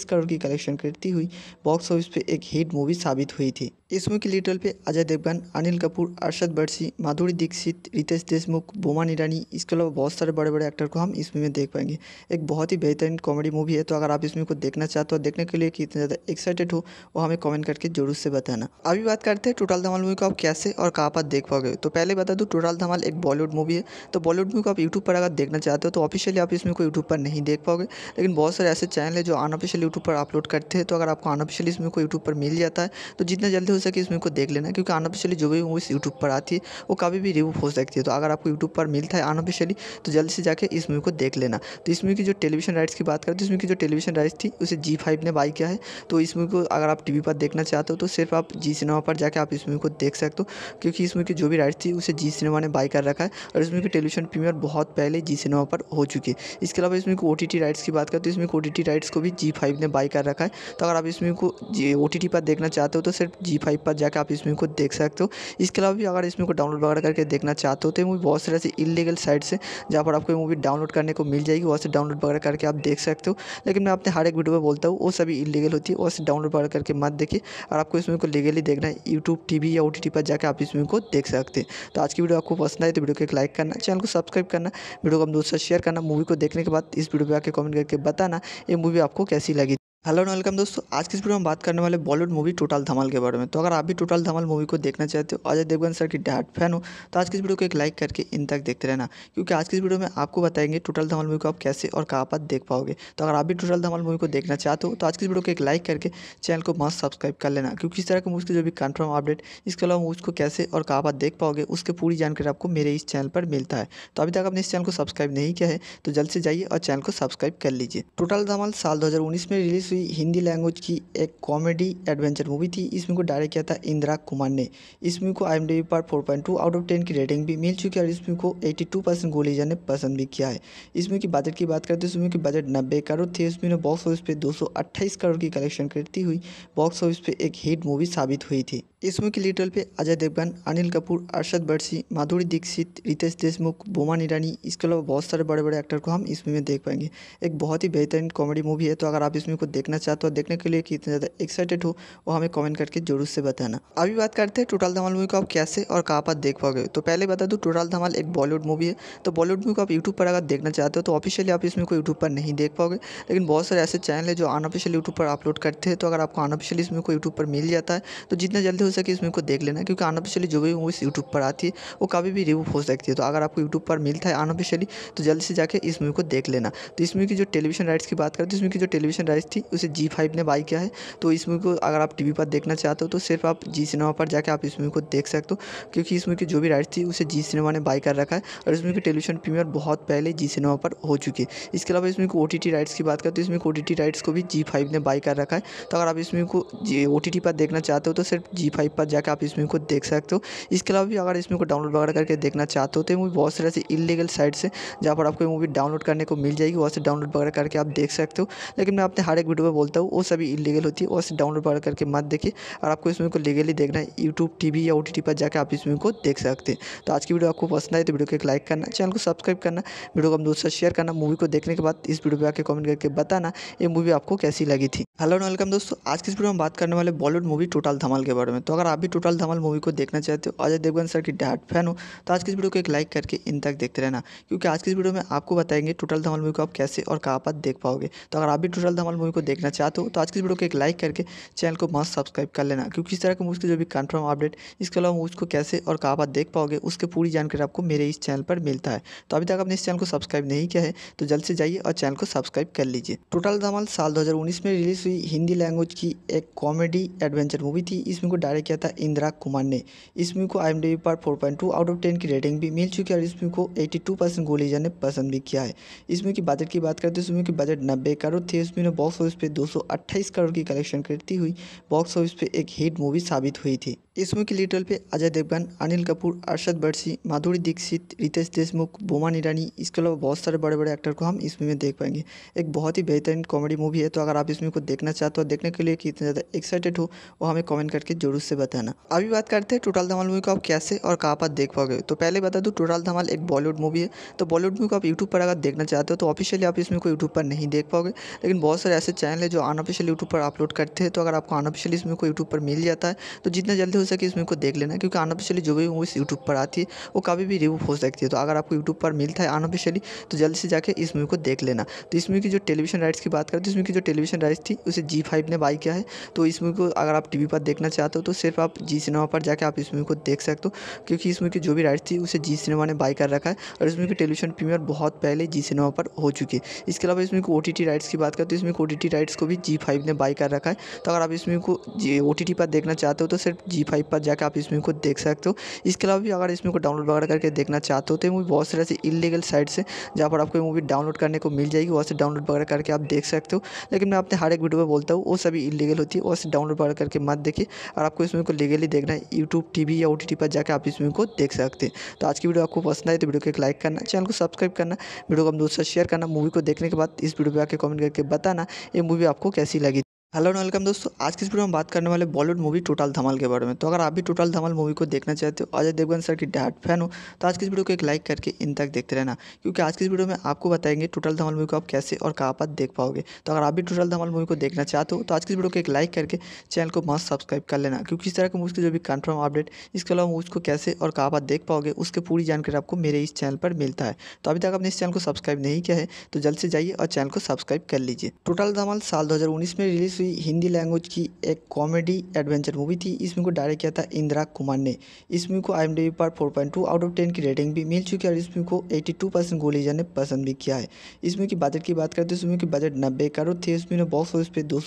करोड़ की कलेक्शन करती हुई बॉक्स ऑफिस पर एक हिट मूवी साबित हुई थी इसमें की लिटल पे अजय देवगन अनिल कपूर अरशद बर्सी माधुरी दीक्षित रितेश देशमुख बोमान ईरानी इसके अलावा बहुत सारे बड़े बड़े एक्टर को हम इस मूवी में देख पाएंगे एक बहुत ही बेहतरीन कॉमेडी मूवी है तो अगर आप इस मूवी को देखना चाहते हो देखने के लिए कितना ज़्यादा एक्साइटेड हो वो हमें कॉमेंट करके जरूर से बताना अभी बात करते हैं टोटल धमाल मूवी को आप कैसे और कहाँ पर देख पाओगे तो पहले बता दूँ टोटल धमाल एक बॉलीवुड मूवी है तो बॉलीवुड मूवी को आप यूट्यूब पर अगर देखना चाहते हो तो ऑफिशियली आप इसमें को यूट्यूब पर नहीं देख पाओगे लेकिन बहुत सारे ऐसे चैनल है जो अनऑफिशियल यूट्यूब पर अपलोड करते हैं तो अगर आपको अनऑफिशियल इसमें को यूट्यूब पर मिल जाता है तो जितना जल्दी हो सके इस मूवी को देख लेना क्योंकि अनऑफिशियली जो भी मूवीज़ यूट्यूब पर आती है वो कभी भी रिमूव हो सकती है तो अगर आपको यूट्यूब पर मिलता है अनऑफिशियली तो जल्दी से जाकर इस मूवी को देख लेना तो इस मूवी की जो टेलीविजन राइट्स की बात करें तो इस मूवी की जो टेलीविजन राइट्स थी उसे जी फाइव ने बाई किया है तो इस मूवी को अगर आप टी पर देखना चाहते हो तो सिर्फ आप जी सिनेमा पर जाकर आप इस मूवी को देख सकते हो क्योंकि इस मूवी की जो भी राइट्स थी उसे जी सिनेमा ने बाई कर रखा है और इस मूवी की टेलीविजन प्रीमियर बहुत पहले जी सिनेमा पर हो चुकी है इसके अलावा इसमें ओ टी राइट्स की बात करें तो इसमें ओ टी राइट्स को भी जी फाइव ने बाई कर रखा है तो अगर आप इसमें को ओ टी पर देखना चाहते हो तो सिर्फ जी फाइव पर जाकर आप इस मूवी को देख सकते हो इसके अलावा भी अगर इस मूवी को डाउनलोड वगैरह करके देखना चाहते हो तो मूवी बहुत सारे ऐसे इलीगल साइट से जहाँ पर आपको मूवी डाउनलोड करने को मिल जाएगी वहाँ से डाउनलोड वगैरह करके आप देख सकते हो लेकिन मैं अपने हर एक वीडियो में बोलता हूँ वो सभी इलीगल होती है वहाँ से डाउनलोड वगैरह करके मत देखिए और आपको इस मूवी को लीगली देखना है यूट्यूब टी या ओ पर जाकर आप इस मूवी को देख सकते हैं तो आज की वीडियो आपको पसंद आए तो वीडियो को एक लाइक करना चैनल को सब्सक्राइब करना वीडियो को हम दोस्तों शेयर करना मूवी को देखने के बाद इस वीडियो पर आकर कमेंट करके बताना ये मूवी आपको कैसी लगी हेलो एंड वेलकम दोस्तों आज की इस वीडियो में बात करने वाले बॉलीवुड मूवी टोटल धमाल के बारे में तो अगर आप भी टोटल धमाल मूवी को देखना चाहते हो अजय देवगन सर की डाट फैन हो तो आज की इस वीडियो को एक लाइक करके इन तक देखते रहना क्योंकि आज की इस वीडियो में आपको बताएंगे टोटल धमाल मूवी को आप कैसे और कहाँ पर देख पाओगे तो अगर आप भी टोटल धमाल मूवी को देखना चाहते हो तो आज की इस वीडियो को एक लाइक करके चैनल को मस्त सब्सक्राइब कर लेना क्योंकि इस तरह के मूवी की जो भी कन्फर्म अपडेट इसके अलावा मूवी को कैसे और कहाँ पर देख पाओगे उसकी पूरी जानकारी आपको मेरे इस चैनल पर मिलता है तो अभी तक आपने इस चैनल को सब्सक्राइब नहीं किया है तो जल्द से जाइए और चैनल को सब्सक्राइब कर लीजिए टोटल धमाल साल दो में रिलीज सी हिंदी लैंग्वेज की एक कॉमेडी एडवेंचर मूवी थी इस मूवी को डायरेक्ट किया था इंदिरा कुमार ने इस मूवी को आई एम डी पर four point two out of ten की रेटिंग भी मिल चुकी है और इस मूवी को टू परसेंट गोलीजा ने पसंद भी किया है इस मूवी की बजट की बात करें तो इसमें मूवी की बजट नब्बे करोड़ थी इस बॉक्स ऑफिस पर दो करोड़ की कलेक्शन करती हुई बॉक्स ऑफिस पर एक हिट मूवी साबित हुई थी इस मूवी के लीडर पे अजय देवगन अनिल कपूर अरशद बर्सी माधुरी दीक्षित रितेश देशमुख बोमान ईरानी इसके अलावा बहुत सारे बड़े बड़े एक्टर को हम इस मूवी में देख पाएंगे एक बहुत ही बेहतरीन कॉमेडी मूवी है तो अगर आप इसमें को देखना चाहते हो देखने के लिए कितना ज़्यादा एक्साइटेड हो वो हमें कमेंट करके जरूर से बताना अभी बात करते हैं टोटल धमाल मूवी को आप कैसे और कहाँ पर देख पाओगे तो पहले बता दूँ टोटल धमाल एक बॉलीवुड मूवी है तो बॉलीवुड मूवी को आप यूट्यूब पर अगर देखना चाहते हो तो ऑफिशियली आप इसमें को यूट्यूब पर नहीं देख पाओगे लेकिन बहुत सारे ऐसे चैनल है जो अनऑफिशियल यूट्यूब पर अपलोड करते हैं तो अगर आपको अनऑफिशियली इसमें को यूट्यूब पर मिल जाता है तो जितना जल्दी हो सके इसमें को देख लेना क्योंकि अनऑफिशियली जो भी मूवीज़ यूट्यूब पर आती है वो कभी भी रिव्यू हो सकती है तो अगर आपको यूट्यूब पर मिलता है अनऑफिशियली तो जल्दी से जाकर इस मूवी को देख लेना तो इस मूवी की जो टेलीविजन राइट्स की बात करते हैं इसमें की जो टेलीविजन राइट्स थी उसे जी फाइव ने बाई किया है तो इस मूवी को अगर आप टी पर देखना चाहते हो तो सिर्फ आप जी सिनेमा पर जाकर आप इस मूवी को देख सकते हो क्योंकि इस मूवी की जो भी राइट्स थी उसे जी सिनेमा ने बाई कर रखा है और इस मूवी की टेलीविजन प्रीमियर बहुत पहले जी सिनेमा पर हो चुकी है इसके अलावा इसमें ओ टी राइट्स की बात करें तो इसमें ओ टी राइट्स को भी जी फाइव ने बाई कर रखा है तो अगर आप इस मूवी को जी ओ टी पर देखना चाहते हो तो सिर्फ जी फाइव पर जाकर आप इस मूवी को देख सकते हो इसके अलावा भी अगर इस मूवी को डाउनलोड वगैरह करके देखना चाहते हो तो मूवी बहुत सारे ऐसे इलीगल साइट्स हैं जहाँ पर आपको मूवी डाउनलोड करने को मिल जाएगी वहाँ से डाउनलोड वगैरह करके आप देख सकते हो लेकिन मैं अपने हर एक वीडियो में बोलता हूँ वो सभी इलीगल होती है उसे डाउनलोड पर करके मत देखिए और आपको इस मूवी को लीगली देखना है यूट्यूब टी या ओ पर जाकर आप इस मूवी को देख सकते हैं तो आज की वीडियो आपको पसंद आई तो वीडियो को एक लाइक करना चैनल को सब्सक्राइब करना वीडियो को हम दोस्तों शेयर करना मूवी को देखने के बाद इस वीडियो पर आकर कमेंट करके बताना ये मूवी आपको कैसी लगी थी हेलो एंड वेलकम दोस्तों आज की इस वीडियो में बात करने वाले बॉलीवुड मूवी टोटल धमाल के बारे में तो अगर आप भी टोटल धमाल मूवी को देखना चाहते हो अजय देवगन सर की डाट फैन हो तो आज की इस वीडियो को एक लाइक करके इन तक देखते रहना क्योंकि आज की इस वीडियो में आपको बताएंगे टोटल धमाल मूवी को आप कैसे और कहाँ पर देख पाओगे तो अगर आप भी टोटल धमाल मूवी को देखना चाहते हो तो आज की वीडियो को एक लाइक करके चैनल को मस्त सब्सक्राइब कर लेना क्योंकि इस तरह के मुझके जो भी कन्फर्म अपडेट इसके अलावा मुझको कैसे और कहाँ पर देख पाओगे उसकी पूरी जानकारी आपको मेरे इस चैनल पर मिलता है तो अभी तक आपने इस चैनल को सब्सक्राइब नहीं किया है तो जल्द से जाइए और चैनल को सब्सक्राइब कर लीजिए टोटल धमाल साल दो में रिलीज हुई हिंदी लैंग्वेज की एक कॉमेडी एडवेंचर मूवी थी इसमें को डायरेक्ट किया था इंदिरा कुमार ने इस मूवी को आई पर फोर आउट ऑफ टेन की रेटिंग भी मिल चुकी है और इस मूवी को टू परसेंट गोलीजा ने पसंद भी किया है इसमें की बजट की बात करते हैं तो इसमें की बजट नब्बे करोड़ थी इसमें बॉक्स ऑफिस पे 228 करोड़ की कलेक्शन करती हुई बॉक्स ऑफिस पे एक हिट मूवी साबित हुई थी इस मूवी की लीडल पे अजय देवगन अनिल कपूर अरशद बर्सी माधुरी दीक्षित रितेश देशमुख बोमा ईरानी इसके अलावा बहुत सारे बड़े बड़े एक्टर को हम इस मूवी में देख पाएंगे एक बहुत ही बेहतरीन कॉमेडी मूवी है तो अगर आप इस मूवी को देखना चाहते हो देखने के लिए कितना ज़्यादा एक्साइटेड हो वो हमें कॉमेंट करके जरूर से बताना अभी बात करते हैं टोटल धमाल मूवी को आप कैसे और कहाँ पर देख पाओगे तो पहले बता दूँ टोटल धमाल एक बॉलीवुड मूवी है तो बॉलीवुड मूवी को आप यूट्यूब पर अगर देखना चाहते हो तो ऑफिशियली आप इसमें को यूट्यूब पर नहीं देख पाओगे लेकिन बहुत सारे ऐसे चैनल है जो अनऑफिशियल यूट्यूब पर अपलोड करते हैं तो अगर आपको अनऑफिशियल इसमें को यूट्यूब पर मिल जाता है तो जितना जल्दी हो सके इसमें को देख लेना क्योंकि अनऑफिशियली जो भी मूवीज़ यूट्यूब पर आती है वो कभी भी रिमूव हो सकती है तो अगर आपको यूट्यूब पर मिलता है अनऑफिशियली तो जल्दी से जाकर इस मूवी को देख लेना तो इस मूवी की जो टेलीविजन राइट्स की बात करें तो इसमें की जो टेलीविजन राइट्स थी उसे जी फाइव ने बाई किया है तो इस मूवी को अगर आप टी पर देखना चाहते हो तो सिर्फ आप जी सिनेमा पर जाकर आप इस मूवी को देख सकते हो क्योंकि इस मूवी की जो भी राइट्स थी उसे जी सिनेमा ने बाई कर रखा है और इसमें की टेलीविजन प्रीमियर बहुत पहले जी सिनेमा पर हो चुकी है इसके अलावा इसमें ओ टी राइट्स की बात करें तो इसमें ओ टी राइट्स को भी जी फाइव ने बाई कर रखा है तो अगर आप इस मूवी को जी ओ पर देखना चाहते हो तो सिर्फ जी फाइव पर जाकर आप इस मूवी को देख सकते हो इसके अलावा भी अगर इस मूवी को डाउनलोड वगैरह करके देखना चाहते हो तो मूवी बहुत सारे ऐसे इलीगल साइट्स हैं जहाँ पर आपको मूवी डाउनलोड करने को मिल जाएगी वहाँ से डाउनलोड वगैरह करके आप देख सकते हो लेकिन मैं अपने हर एक वीडियो में बोलता हूँ वो सभी इलीगल होती है वहाँ से डाउनलोड वगैरह करके मत देखिए और आपको इस मूवी को लीगली देखना है यूट्यूब टी या ओ पर जाकर आप इस मूवी को देख सकते हैं तो आज की वीडियो आपको पसंद आए तो वीडियो को एक लाइक करना चैनल को सब्सक्राइब करना वीडियो को हम दोस्तों शेयर करना मूवी को देखने के बाद इस वीडियो पर आकर कमेंट करके बताना ये मूवी आपको कैसी लगी हेलो एंड वेलकम दोस्तों आज की इस वीडियो में बात करने वाले बॉलीवुड मूवी टोटल धमाल के बारे में तो अगर आप भी टोटल धमाल मूवी को देखना चाहते हो अजय देवगन सर की डाट फैन हो तो आज की इस वीडियो को एक लाइक करके इन तक देखते रहना क्योंकि आज की इस वीडियो में आपको बताएंगे टोटल धमाल मूवी को आप कैसे और कहाँ पर देख पाओगे तो अगर आप भी टोटल धमाल मूवी को देखना चाहते हो तो आज की इस वीडियो को एक लाइक करके चैनल को मस्त सब्सक्राइब कर लेना क्योंकि इस तरह के मूवी की जो भी कन्फर्म अपडेट इसके अलावा मूवी को कैसे और कहाँ पर देख पाओगे उसकी पूरी जानकारी आपको मेरे इस चैनल पर मिलता है तो अभी तक आपने इस चैनल को सब्सक्राइब नहीं किया है तो जल्द से जाइए और चैनल को सब्सक्राइब कर लीजिए टोटल धमाल साल दो में रिलीज़ हुई हिंदी लैंग्वेज की एक कॉमेडी एडवेंचर मूवी थी इस मूवी को डायरेक्ट किया था इंदिरा कुमार ने इस मूवी को आई पर 4.2 आउट ऑफ 10 की रेटिंग भी मिल चुकी है और इस मूवी को 82 परसेंट गोलीजा ने पसंद भी किया है इस मूवी की बजट की बात करें तो इस मूवी की बजट नब्बे करोड़ थी इस मूवी ने बॉक्स ऑफिस पर दो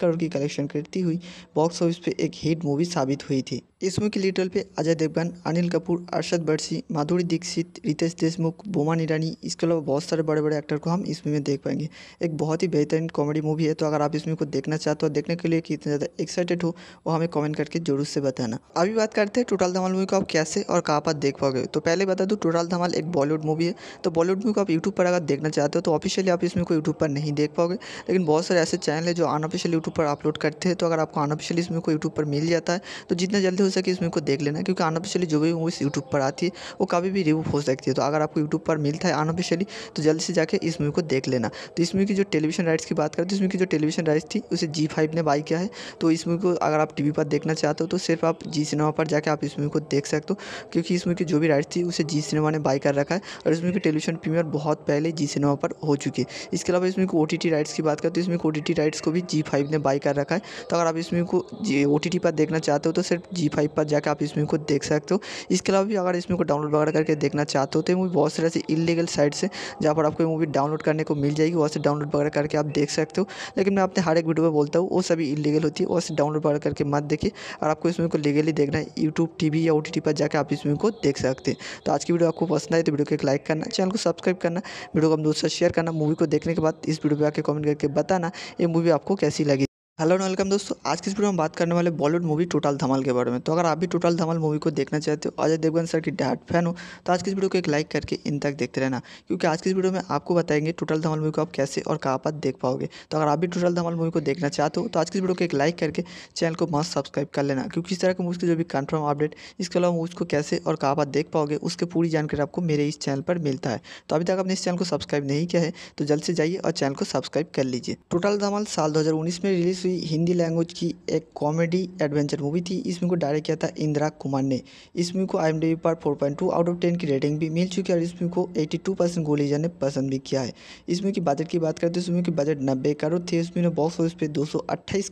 करोड़ की कलेक्शन करती हुई बॉक्स ऑफिस पर एक हिट मूवी साबित हुई थी इस मूवी की लीडल पे अजय देवगन अनिल कपूर अरशद बर्सी माधुरी दीक्षित रितेश देशमुख बोमान ईरानी इसके अलावा बहुत सारे बड़े बड़े एक्टर को हम इस मूवी में देख पाएंगे एक बहुत ही बेहतरीन कॉमेडी मूवी है तो अगर आप इस मूवी को देखना चाहते हो देखने के लिए कितने ज़्यादा एक्साइटेड हो वो हमें कमेंट करके जरूर से बताना अभी बात करते हैं टोटल धमाल मूवी को आप कैसे और कहाँ पर देख पाओगे तो पहले बता दूँ टोटल धमाल एक बॉलीवुड मूवी है तो बॉलीवुड मूवी को आप यूट्यूब पर अगर देखना चाहते हो तो ऑफिशियली आप इसमें को यूट्यूब पर नहीं देख पाओगे लेकिन बहुत सारे ऐसे चैनल है जो अनऑफिशियल यूट्यूब पर अपलोड करते हैं तो अगर आपको अनऑफिशियली इसमें को यूट्यूब पर मिल जाता है तो जितना जल्दी हो सके इसमें को देख लेना क्योंकि अनऑफिशियली जो भी मूवीज़ यूट्यूब पर आती है वो कभी भी रिव्यू हो सकती है तो अगर आपको यूट्यूब पर मिलता है अनऑफिशियली तो जल्दी से जाकर इस मूवी को देख लेना तो इस मूवी की जो टेलीविजन राइट्स की बात करते हैं इसमें की जो टेलीविजन राइट्स थी उसे जी फाइव ने बाई किया है तो इस मूवी को अगर आप टी पर देखना चाहते हो तो सिर्फ आप जी सिनेमा पर जाकर आप इस मूवी को देख सकते हो क्योंकि इस मूवी की जो भी राइट्स थी उसे जी सिनेमा ने बाई कर रखा है और इस मूवी की टेलीविजन प्रीमियर बहुत पहले जी सिनेमा पर हो चुकी है इसके अलावा इसमें ओ टी राइट्स की बात करें तो इसमें ओ टी राइट्स को भी जी फाइव ने बाई कर रखा है तो अगर आप इस मूवी को जी ओ टी पर देखना चाहते हो तो सिर्फ जी फाइव पर जाकर आप इस मूवी को देख सकते हो इसके अलावा भी अगर इस मूवी को डाउनलोड वगैरह करके देखना चाहते हो तो मूवी बहुत सारे ऐसे इलीगल साइट्स हैं जहाँ पर आपको मूवी डाउनलोड करने को मिल जाएगी वहाँ से डाउनलोड वगैरह करके आप देख सकते हो लेकिन मैं अपने हर एक वीडियो में बोलता हूँ वो सभी इलीगल होती है और वो डाउनलोड वगैरह करके मत देखिए और आपको इस मूवी को लीगली देखना है यूट्यूब टी या ओ पर जाकर आप इस मूवी को देख सकते हैं तो आज की वीडियो आपको पसंद आए तो वीडियो को एक लाइक करना चैनल को सब्सक्राइब करना वीडियो को हम दोस्तों शेयर करना मूवी को देखने के बाद इस वीडियो पर आकर कॉमेंट करके बताना ये मूवी आपको कैसी लगी हेलो एंड वेलकम दोस्तों आज की इस वीडियो में बात करने वाले बॉलीवुड मूवी टोटल धमाल के बारे में तो अगर आप भी टोटल धमाल मूवी को देखना चाहते हो अजय देवगन सर की डाट फैन हो तो आज की इस वीडियो को एक लाइक करके इन तक देखते रहना क्योंकि आज की इस वीडियो में आपको बताएंगे टोटल धमाल मूवी को आप कैसे और कहाँ पर देख पाओगे तो अगर आप भी टोटल धमाल मूवी को देखना चाहते हो तो आज की इस वीडियो को एक लाइक करके चैनल को मस्त सब्सक्राइब कर लेना क्योंकि इस तरह के मूवी की जो भी कन्फर्म अपडेट इसके अलावा मूवी को कैसे और कहाँ पर देख पाओगे उसकी पूरी जानकारी आपको मेरे इस चैनल पर मिलता है तो अभी तक आपने इस चैनल को सब्सक्राइब नहीं किया है तो जल्द से जाइए और चैनल को सब्सक्राइब कर लीजिए टोटल धमाल साल दो में रिलीज़ सी हिंदी लैंग्वेज की एक कॉमेडी एडवेंचर मूवी थी इसमें को डायरेक्ट किया था इंदिरा कुमार ने इस मूवी को आई पर 4.2 आउट ऑफ 10 की रेटिंग भी मिल चुकी है और इस मूवी को 82 परसेंट गोलीजा ने पसंद भी किया है इस मूवी की बजट की बात करें तो इस मूवी की बजट नब्बे करोड़ थी इसमें बॉक्स ऑफिस पर दो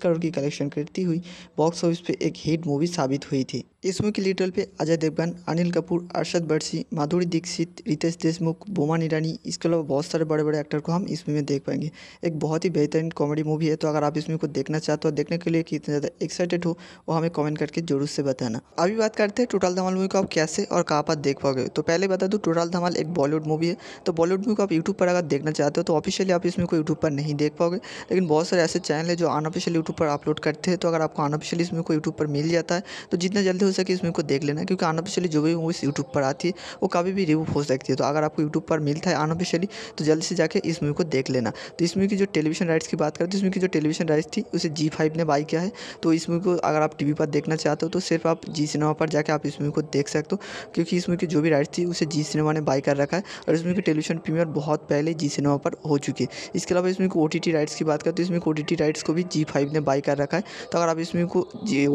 करोड़ की कलेक्शन करती हुई बॉक्स ऑफिस पर एक हिट मूवी साबित हुई थी इस मुख्य लिटल पे अजय देवगन अनिल कपूर अरशद बर्सी माधुरी दीक्षित रितेश देशमुख बोमान ईरानी इसके अलावा बहुत सारे बड़े बड़े एक्टर को हम इस मूवी में देख पाएंगे एक बहुत ही बेहतरीन कॉमेडी मूवी है तो अगर आप इस मूवी को देखना चाहते हो देखने के लिए कितना ज़्यादा एक्साइटेड हो वो हमें कॉमेंट करके जरूर से बताना अभी बात करते हैं टोटल धमाल मूवी को आप कैसे और कहाँ पर देख पाओगे तो पहले बता दूँ टोटल धमाल एक बॉलीवुड मूवी है तो बॉलीवुड मूवी को आप यूट्यूब पर अगर देखना चाहते हो तो ऑफिशियली आप इस मूवी को यूट्यूब पर नहीं देख पाओगे लेकिन बहुत सारे ऐसे चैनल है जो अनऑफिशियल यूट्यूब पर अपलोड करते हैं तो अगर आपको अनऑफिशियल इस मूवी को यूट्यूब पर मिल जाता है तो जितना जल्दी सके इसमें को देख लेना क्योंकि अनऑफिशियली जो भी मूवीज़ यूट्यूब पर आती है वो कभी भी रिव्यू हो सकती है तो अगर आपको यूट्यूब पर मिलता है अनऑफिशियली तो जल्दी से जाकर इस मूवी को देख लेना तो इस मूवी की जो टेलीविजन राइट्स की बात करें तो इसमें की जो टेलीविजन राइट्स थी उसे जी फाइव ने बाई किया है तो इस मूवी को अगर आप टी पर देखना चाहते हो तो सिर्फ आप जी सिनेमा पर जाकर आप इस मूवी को देख सकते हो क्योंकि इस मूवी की जो भी राइट्स थी उसे जी सिनेमा ने बाई कर रखा है और इस मूवी की टेलीविजन प्रीमियर बहुत पहले जी सिनेमा पर हो चुकी है इसके अलावा इसमें को ओ राइट्स की बात करें तो इसमें ओ राइट्स को भी जी फाइव ने बाई कर रखा है तो अगर आप इसमें को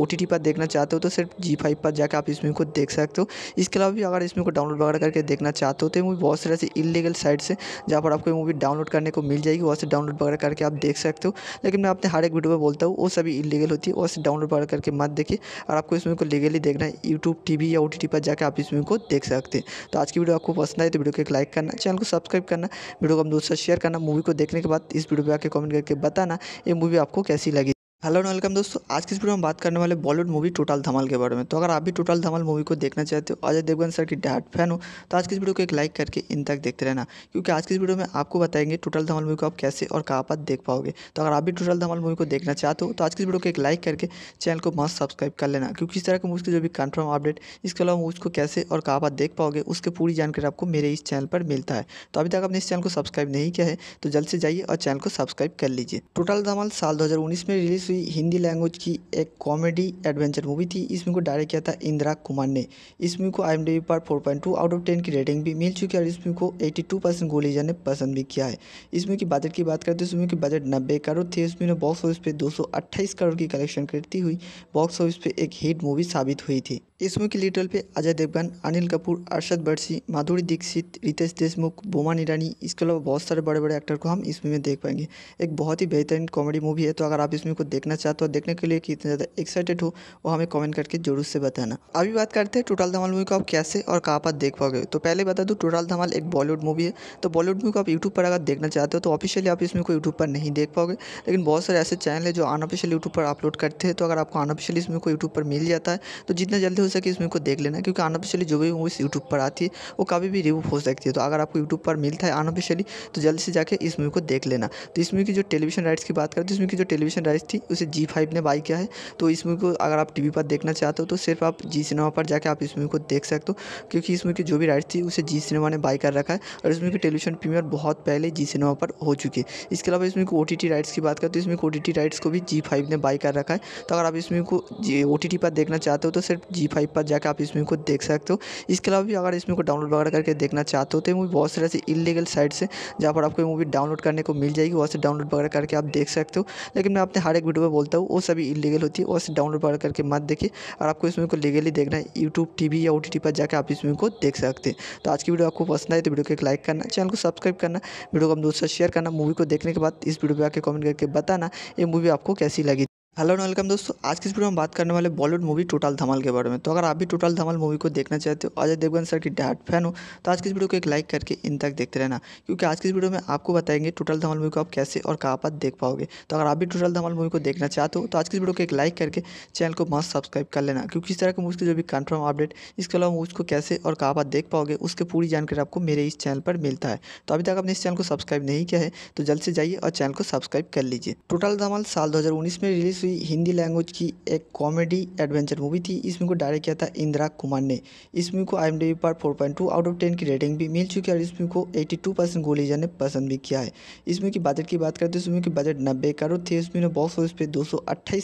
ओ पर देखना चाहते हो तो सिर्फ जी फाइव फाइव पर जाकर आप इस मूवी को देख सकते हो इसके अलावा भी अगर इस मूवी को डाउनलोड वगैरह करके देखना चाहते हो तो मूवी बहुत सारे ऐसे इलीगल साइट है जहाँ पर आपको मूवी डाउनलोड करने को मिल जाएगी वहाँ से डाउनलोड वगैरह करके आप देख सकते हो लेकिन मैं अपने हर एक वीडियो में बोलता हूँ वो सभी इलीगल होती है वहाँ से डाउनलोड वगैरह करके मत देखिए और आपको इस मूवी को लीगली देखना है यूट्यूब टी या ओ पर जाकर आप इस मूवी को देख सकते हैं तो आज की वीडियो आपको पसंद आए तो वीडियो को एक लाइक करना चैनल को सब्सक्राइब करना वीडियो को हम दोस्तों शेयर करना मूवी को देखने के बाद इस वीडियो पर आकर कमेंट करके बताना ये मूवी आपको कैसी लगी हेलो एंड वेलकम दोस्तों आज की इस वीडियो में बात करने वाले बॉलीवुड मूवी टोटल धमाल के बारे में तो अगर आप भी टोटल धमाल मूवी को देखना चाहते हो अजय देवगन सर की डाट फैन हो तो आज की इस वीडियो को एक लाइक करके इन तक देखते रहना क्योंकि आज की इस वीडियो में आपको बताएंगे टोटल धमाल मूवी को आप कैसे और कहाँ पर देख पाओगे तो अगर आप भी टोटल धमाल मूवी को देखना चाहते हो तो आज की इस वीडियो को एक लाइक करके चैनल को मस्त सब्सक्राइब कर लेना क्योंकि इस तरह की मूवी की जो भी कन्फर्म अपडेट इसके अलावा मूवी को कैसे और कहाँ पर देख पाओगे उसकी पूरी जानकारी आपको मेरे इस चैनल पर मिलता है तो अभी तक आपने इस चैनल को सब्सक्राइब नहीं किया है तो जल्द से जाइए और चैनल को सब्सक्राइब कर लीजिए टोटल धमाल साल दो में रिलीज दूसरी हिंदी लैंग्वेज की एक कॉमेडी एडवेंचर मूवी थी इस मूवी को डायरेक्ट किया था इंदिरा कुमार ने इस मूवी को आई पर 4.2 आउट ऑफ 10 की रेटिंग भी मिल चुकी है और इस मूवी को 82 परसेंट गोलीजा ने पसंद भी किया है इस मूवी की बजट की बात करें तो इस मूवी की बजट नब्बे करोड़ थी इस मूवी ने बॉक्स ऑफिस पे दो करोड़ की कलेक्शन करती हुई बॉक्स ऑफिस पे एक हिट मूवी साबित हुई थी इस मूवी की लीडर रोल पे अजय देवगन अनिल कपूर अरशद बर्सी माधुरी दीक्षित रितेश देशमुख बोमा ईरानी इसके अलावा बहुत सारे बड़े बड़े एक्टर को हम इस मूवी में देख पाएंगे एक बहुत ही बेहतरीन कॉमेडी मूवी है तो अगर आप इस मूवी को देख देखना चाहते हो देखने के लिए कितना ज़्यादा एक्साइटेड हो वो हमें कमेंट करके जरूर से बताना अभी बात करते हैं टोटल धमाल मूवी को आप कैसे और कहाँ पर देख पाओगे तो पहले बता दूँ टोटल धमाल एक बॉलीवुड मूवी है तो बॉलीवुड मूवी को आप यूट्यूब पर अगर देखना चाहते हो तो ऑफिशियली आप इसमें को यूट्यूब पर नहीं देख पाओगे लेकिन बहुत सारे ऐसे चैनल है जो अनऑफिशियल यूट्यूब पर अपलोड करते हैं तो अगर आपको अनऑफिशियली इसमें को यूट्यूब पर मिल जाता है तो जितना जल्दी हो सके इसमें को देख लेना क्योंकि अनऑफिशियली जो भी मूवीज़ यूट्यूब पर आती है वो कभी भी रिव्यू हो सकती है तो अगर आपको यूट्यूब पर मिलता है अनऑफिशियली तो जल्दी से जाकर इस मूवी को देख लेना तो इस मूवी की जो टेलीविजन राइट्स की बात करें तो इसमें की जो टेलीविजन राइट्स थी उसे जी फाइव ने बाई किया है तो इस मूवी को अगर आप टी वी पर देखना चाहते हो तो सिर्फ आप जी सिनेमा पर जाकर आप इस मूवी को देख सकते हो क्योंकि इस मूवी की जो भी राइट थी उसे जी सिनेमा ने बाई कर रखा है और इसमें की टेलीविजन प्रीमियर बहुत पहले जी सिनेमा पर हो चुकी है इसके अलावा इसमें ओ टी टी राइट्स की बात करें तो इसमें ओ टी टी राइट्स को भी जी फाइव ने बाई कर रखा है तो अगर आप इस मूवी को जी ओ टी टी पर देखना चाहते हो तो सिर्फ जी फाइव पर जाकर आप इस मूवी को देख सकते हो इसके अलावा भी अगर इसमें को डाउनलोड वगैरह करके देखना चाहते हो तो मूवी बहुत सारे ऐसे इलीगल साइट्स है जहाँ पर आपको मूवी डाउनलोड करने को मिल जाएगी वहाँ से डाउनलोड वगैरह करके आप देख सकते हो लेकिन मैं अपने हर एक वीडियो में बोलता हूँ वो सभी इलीगल होती है वो डाउनलोड बार करके मत देखिए और आपको इस मूवी को लीगली देखना है यूट्यूब टी या ओ पर जाकर आप इस मूवी को देख सकते हैं तो आज की वीडियो आपको पसंद आए तो वीडियो को एक लाइक करना चैनल को सब्सक्राइब करना वीडियो को हम दोस्तों शेयर करना मूवी को देखने के बाद इस वीडियो पर आकर कॉमेंट करके बताना ये मूवी आपको कैसी लगी हेलो एंड वेलकम दोस्तों आज की इस वीडियो में बात करने वाले बॉलीवुड मूवी टोटल धमाल के बारे में तो अगर आप भी टोटल धमाल मूवी को देखना चाहते हो अजय देवगन सर की डाट फैन हो तो आज की इस वीडियो को एक लाइक करके इन तक देखते रहना क्योंकि आज की इस वीडियो में आपको बताएंगे टोटल धमाल मूवी को आप कैसे और कहाँ पर देख पाओगे तो अगर आप भी टोटल धमाल मूवी को देखना चाहते हो तो आज की इस वीडियो को एक लाइक करके चैनल को मस्त सब्सक्राइब कर लेना क्योंकि इस तरह की मूवी की जो भी कन्फर्म अपडेट इसके अलावा मूवी को कैसे और कहाँ पर देख पाओगे उसकी पूरी जानकारी आपको मेरे इस चैनल पर मिलता है तो अभी तक आपने इस चैनल को सब्सक्राइब नहीं किया है तो जल्द से जाइए और चैनल को सब्सक्राइब कर लीजिए टोटल धमाल साल दो में रिलीज़ हुई मूवी हिंदी लैंग्वेज की एक कॉमेडी एडवेंचर मूवी थी इस मूवी को डायरेक्ट किया था इंदिरा कुमार ने इस मूवी को आई पर 4.2 आउट ऑफ 10 की रेटिंग भी मिल चुकी है और इस मूवी को 82 परसेंट गोली जाने पसंद भी किया है इस मूवी की बजट की बात करें तो इस मूवी की बजट नब्बे करोड़ थी इस मूवी ने बॉक्स ऑफिस पर दो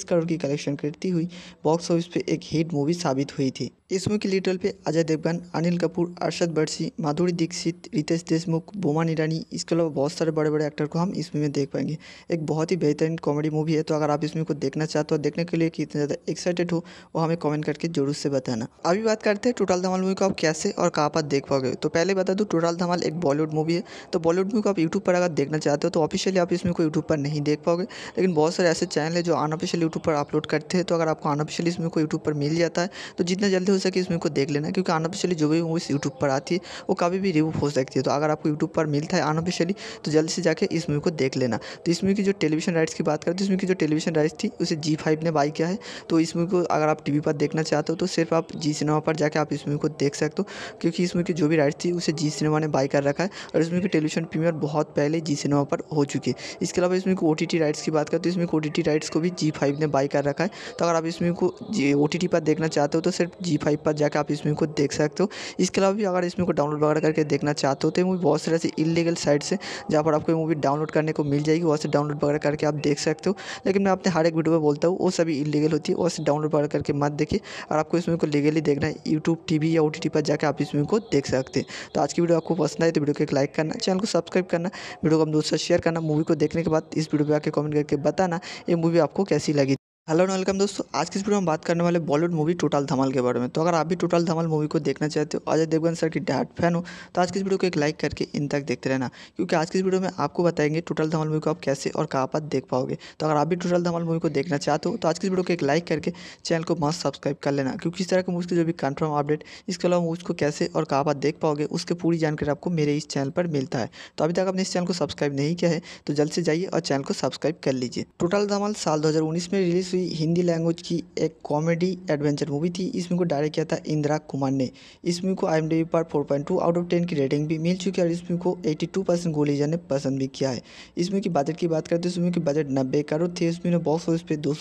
करोड़ की कलेक्शन करती हुई बॉक्स ऑफिस पर एक हिट मूवी साबित हुई थी इस मूवी की लीडल पे अजय देवगन अनिल कपूर अरशद बर्सी माधुरी दीक्षित रितेश देशमुख बोमान ईरानी इसके अलावा बहुत सारे बड़े बड़े एक्टर को हम इस मूवी में देख पाएंगे एक बहुत ही बेहतरीन कॉमेडी मूवी है तो अगर आप इस मूवी को देखना चाहते हो देखने के लिए कितने ज़्यादा एक्साइटेड हो वो हमें कमेंट करके जरूर से बताना अभी बात करते हैं टोटल धमाल मूवी को आप कैसे और कहाँ पर देख पाओगे तो पहले बता दूँ टोटल धमाल एक बॉलीवुड मूवी है तो बॉलीवुड मूवी को आप यूट्यूब पर अगर देखना चाहते हो तो ऑफिशियली आप इसमें को यूट्यूब पर नहीं देख पाओगे लेकिन बहुत सारे ऐसे चैनल है जो अनऑफिशियल यूट्यूब पर अपलोड करते हैं तो अगर आपको अनऑफिशियली इसमें को यूट्यूब पर मिल जाता है तो जितना जल्दी हो सके इसमें को देख लेना क्योंकि अनऑफिशियली जो भी मूवीज़ यूट्यूब पर आती है वो कभी भी रिव्यू हो सकती है तो अगर आपको यूट्यूब पर मिलता है अनऑफिशियली तो जल्दी से जाकर इस मूवी को देख लेना तो इस मूवी की जो टेलीविजन राइट्स की बात करते हैं इसमें की जो टेलीविजन राइट्स थी उसे जी फाइव ने बाई किया है तो इस मूवी को अगर आप टी पर देखना चाहते हो तो सिर्फ आप जी सिनेमा पर जाकर आप इस मूवी को देख सकते हो क्योंकि इस मूवी की जो भी राइट्स थी उसे जी सिनेमा ने बाई कर रखा है और इस मूवी की टेलीविजन प्रीमियर बहुत पहले जी सिनेमा पर हो चुकी है इसके अलावा इसमें ओ टी राइट्स की बात करें तो इसमें ओ टी राइट्स को भी जी फाइव ने बाई कर रखा है तो अगर आप इस मूवी को ओ टी पर देखना चाहते हो तो सिर्फ जी फाइव पर जाकर आप इस मूवी को देख सकते हो इसके अलावा भी अगर इस मूवी को डाउनलोड वगैरह करके देखना चाहते हो तो मूवी बहुत सारे ऐसे इलीगल साइट्स हैं जहाँ पर आपको मूवी डाउनलोड करने को मिल जाएगी वहाँ से डाउनलोड वगैरह करके आप देख सकते हो लेकिन मैं अपने हर एक वीडियो वीडियो में बोलता हूँ वो सभी इलीगल होती है उसे डाउनलोड पर करके मत देखिए और आपको इस मूवी को लीगली देखना है यूट्यूब टीवी या ओ पर जाकर आप इस मूवी को देख सकते हैं तो आज की वीडियो आपको पसंद आए तो वीडियो को एक लाइक करना चैनल को सब्सक्राइब करना वीडियो को हम दोस्तों शेयर करना मूवी को देखने के बाद इस वीडियो पर आकर कमेंट करके बताना ये मूवी आपको कैसी लगी हेलो एंड वेलकम दोस्तों आज की इस वीडियो में बात करने वाले बॉलीवुड मूवी टोटल धमाल के बारे में तो अगर आप भी टोटल धमाल मूवी को देखना चाहते हो अजय देवगन सर की डैड फैन हो तो आज की इस वीडियो को एक लाइक करके इन तक देखते रहना क्योंकि आज की इस वीडियो में आपको बताएंगे टोटल धमाल मूवी को आप कैसे और कहाँ पर देख पाओगे तो अगर आप भी टोटल धमाल मूवी को देखना चाहते हो तो आज की इस वीडियो को एक लाइक करके चैनल को मस्त सब्सक्राइब कर लेना क्योंकि इस तरह के मूवी की जो भी कन्फर्म अपडेट इसके अलावा मूवी को कैसे और कहाँ पर देख पाओगे उसकी पूरी जानकारी आपको मेरे इस चैनल पर मिलता है तो अभी तक आपने इस चैनल को सब्सक्राइब नहीं किया है तो जल्द से जाइए और चैनल को सब्सक्राइब कर लीजिए टोटल धमाल साल दो में रिलीज वी हिंदी लैंग्वेज की एक कॉमेडी एडवेंचर मूवी थी इसमें को डायरेक्ट किया था इंदिरा कुमार ने इस मूवी को आई पर 4.2 आउट ऑफ 10 की रेटिंग भी मिल चुकी है और इस मूवी को 82 परसेंट गोलीजा ने पसंद भी किया है इस मूवी की बजट की बात करें तो इस मूवी की बजट नब्बे करोड़ थी इसमें ने बॉक्स ऑफिस पे दो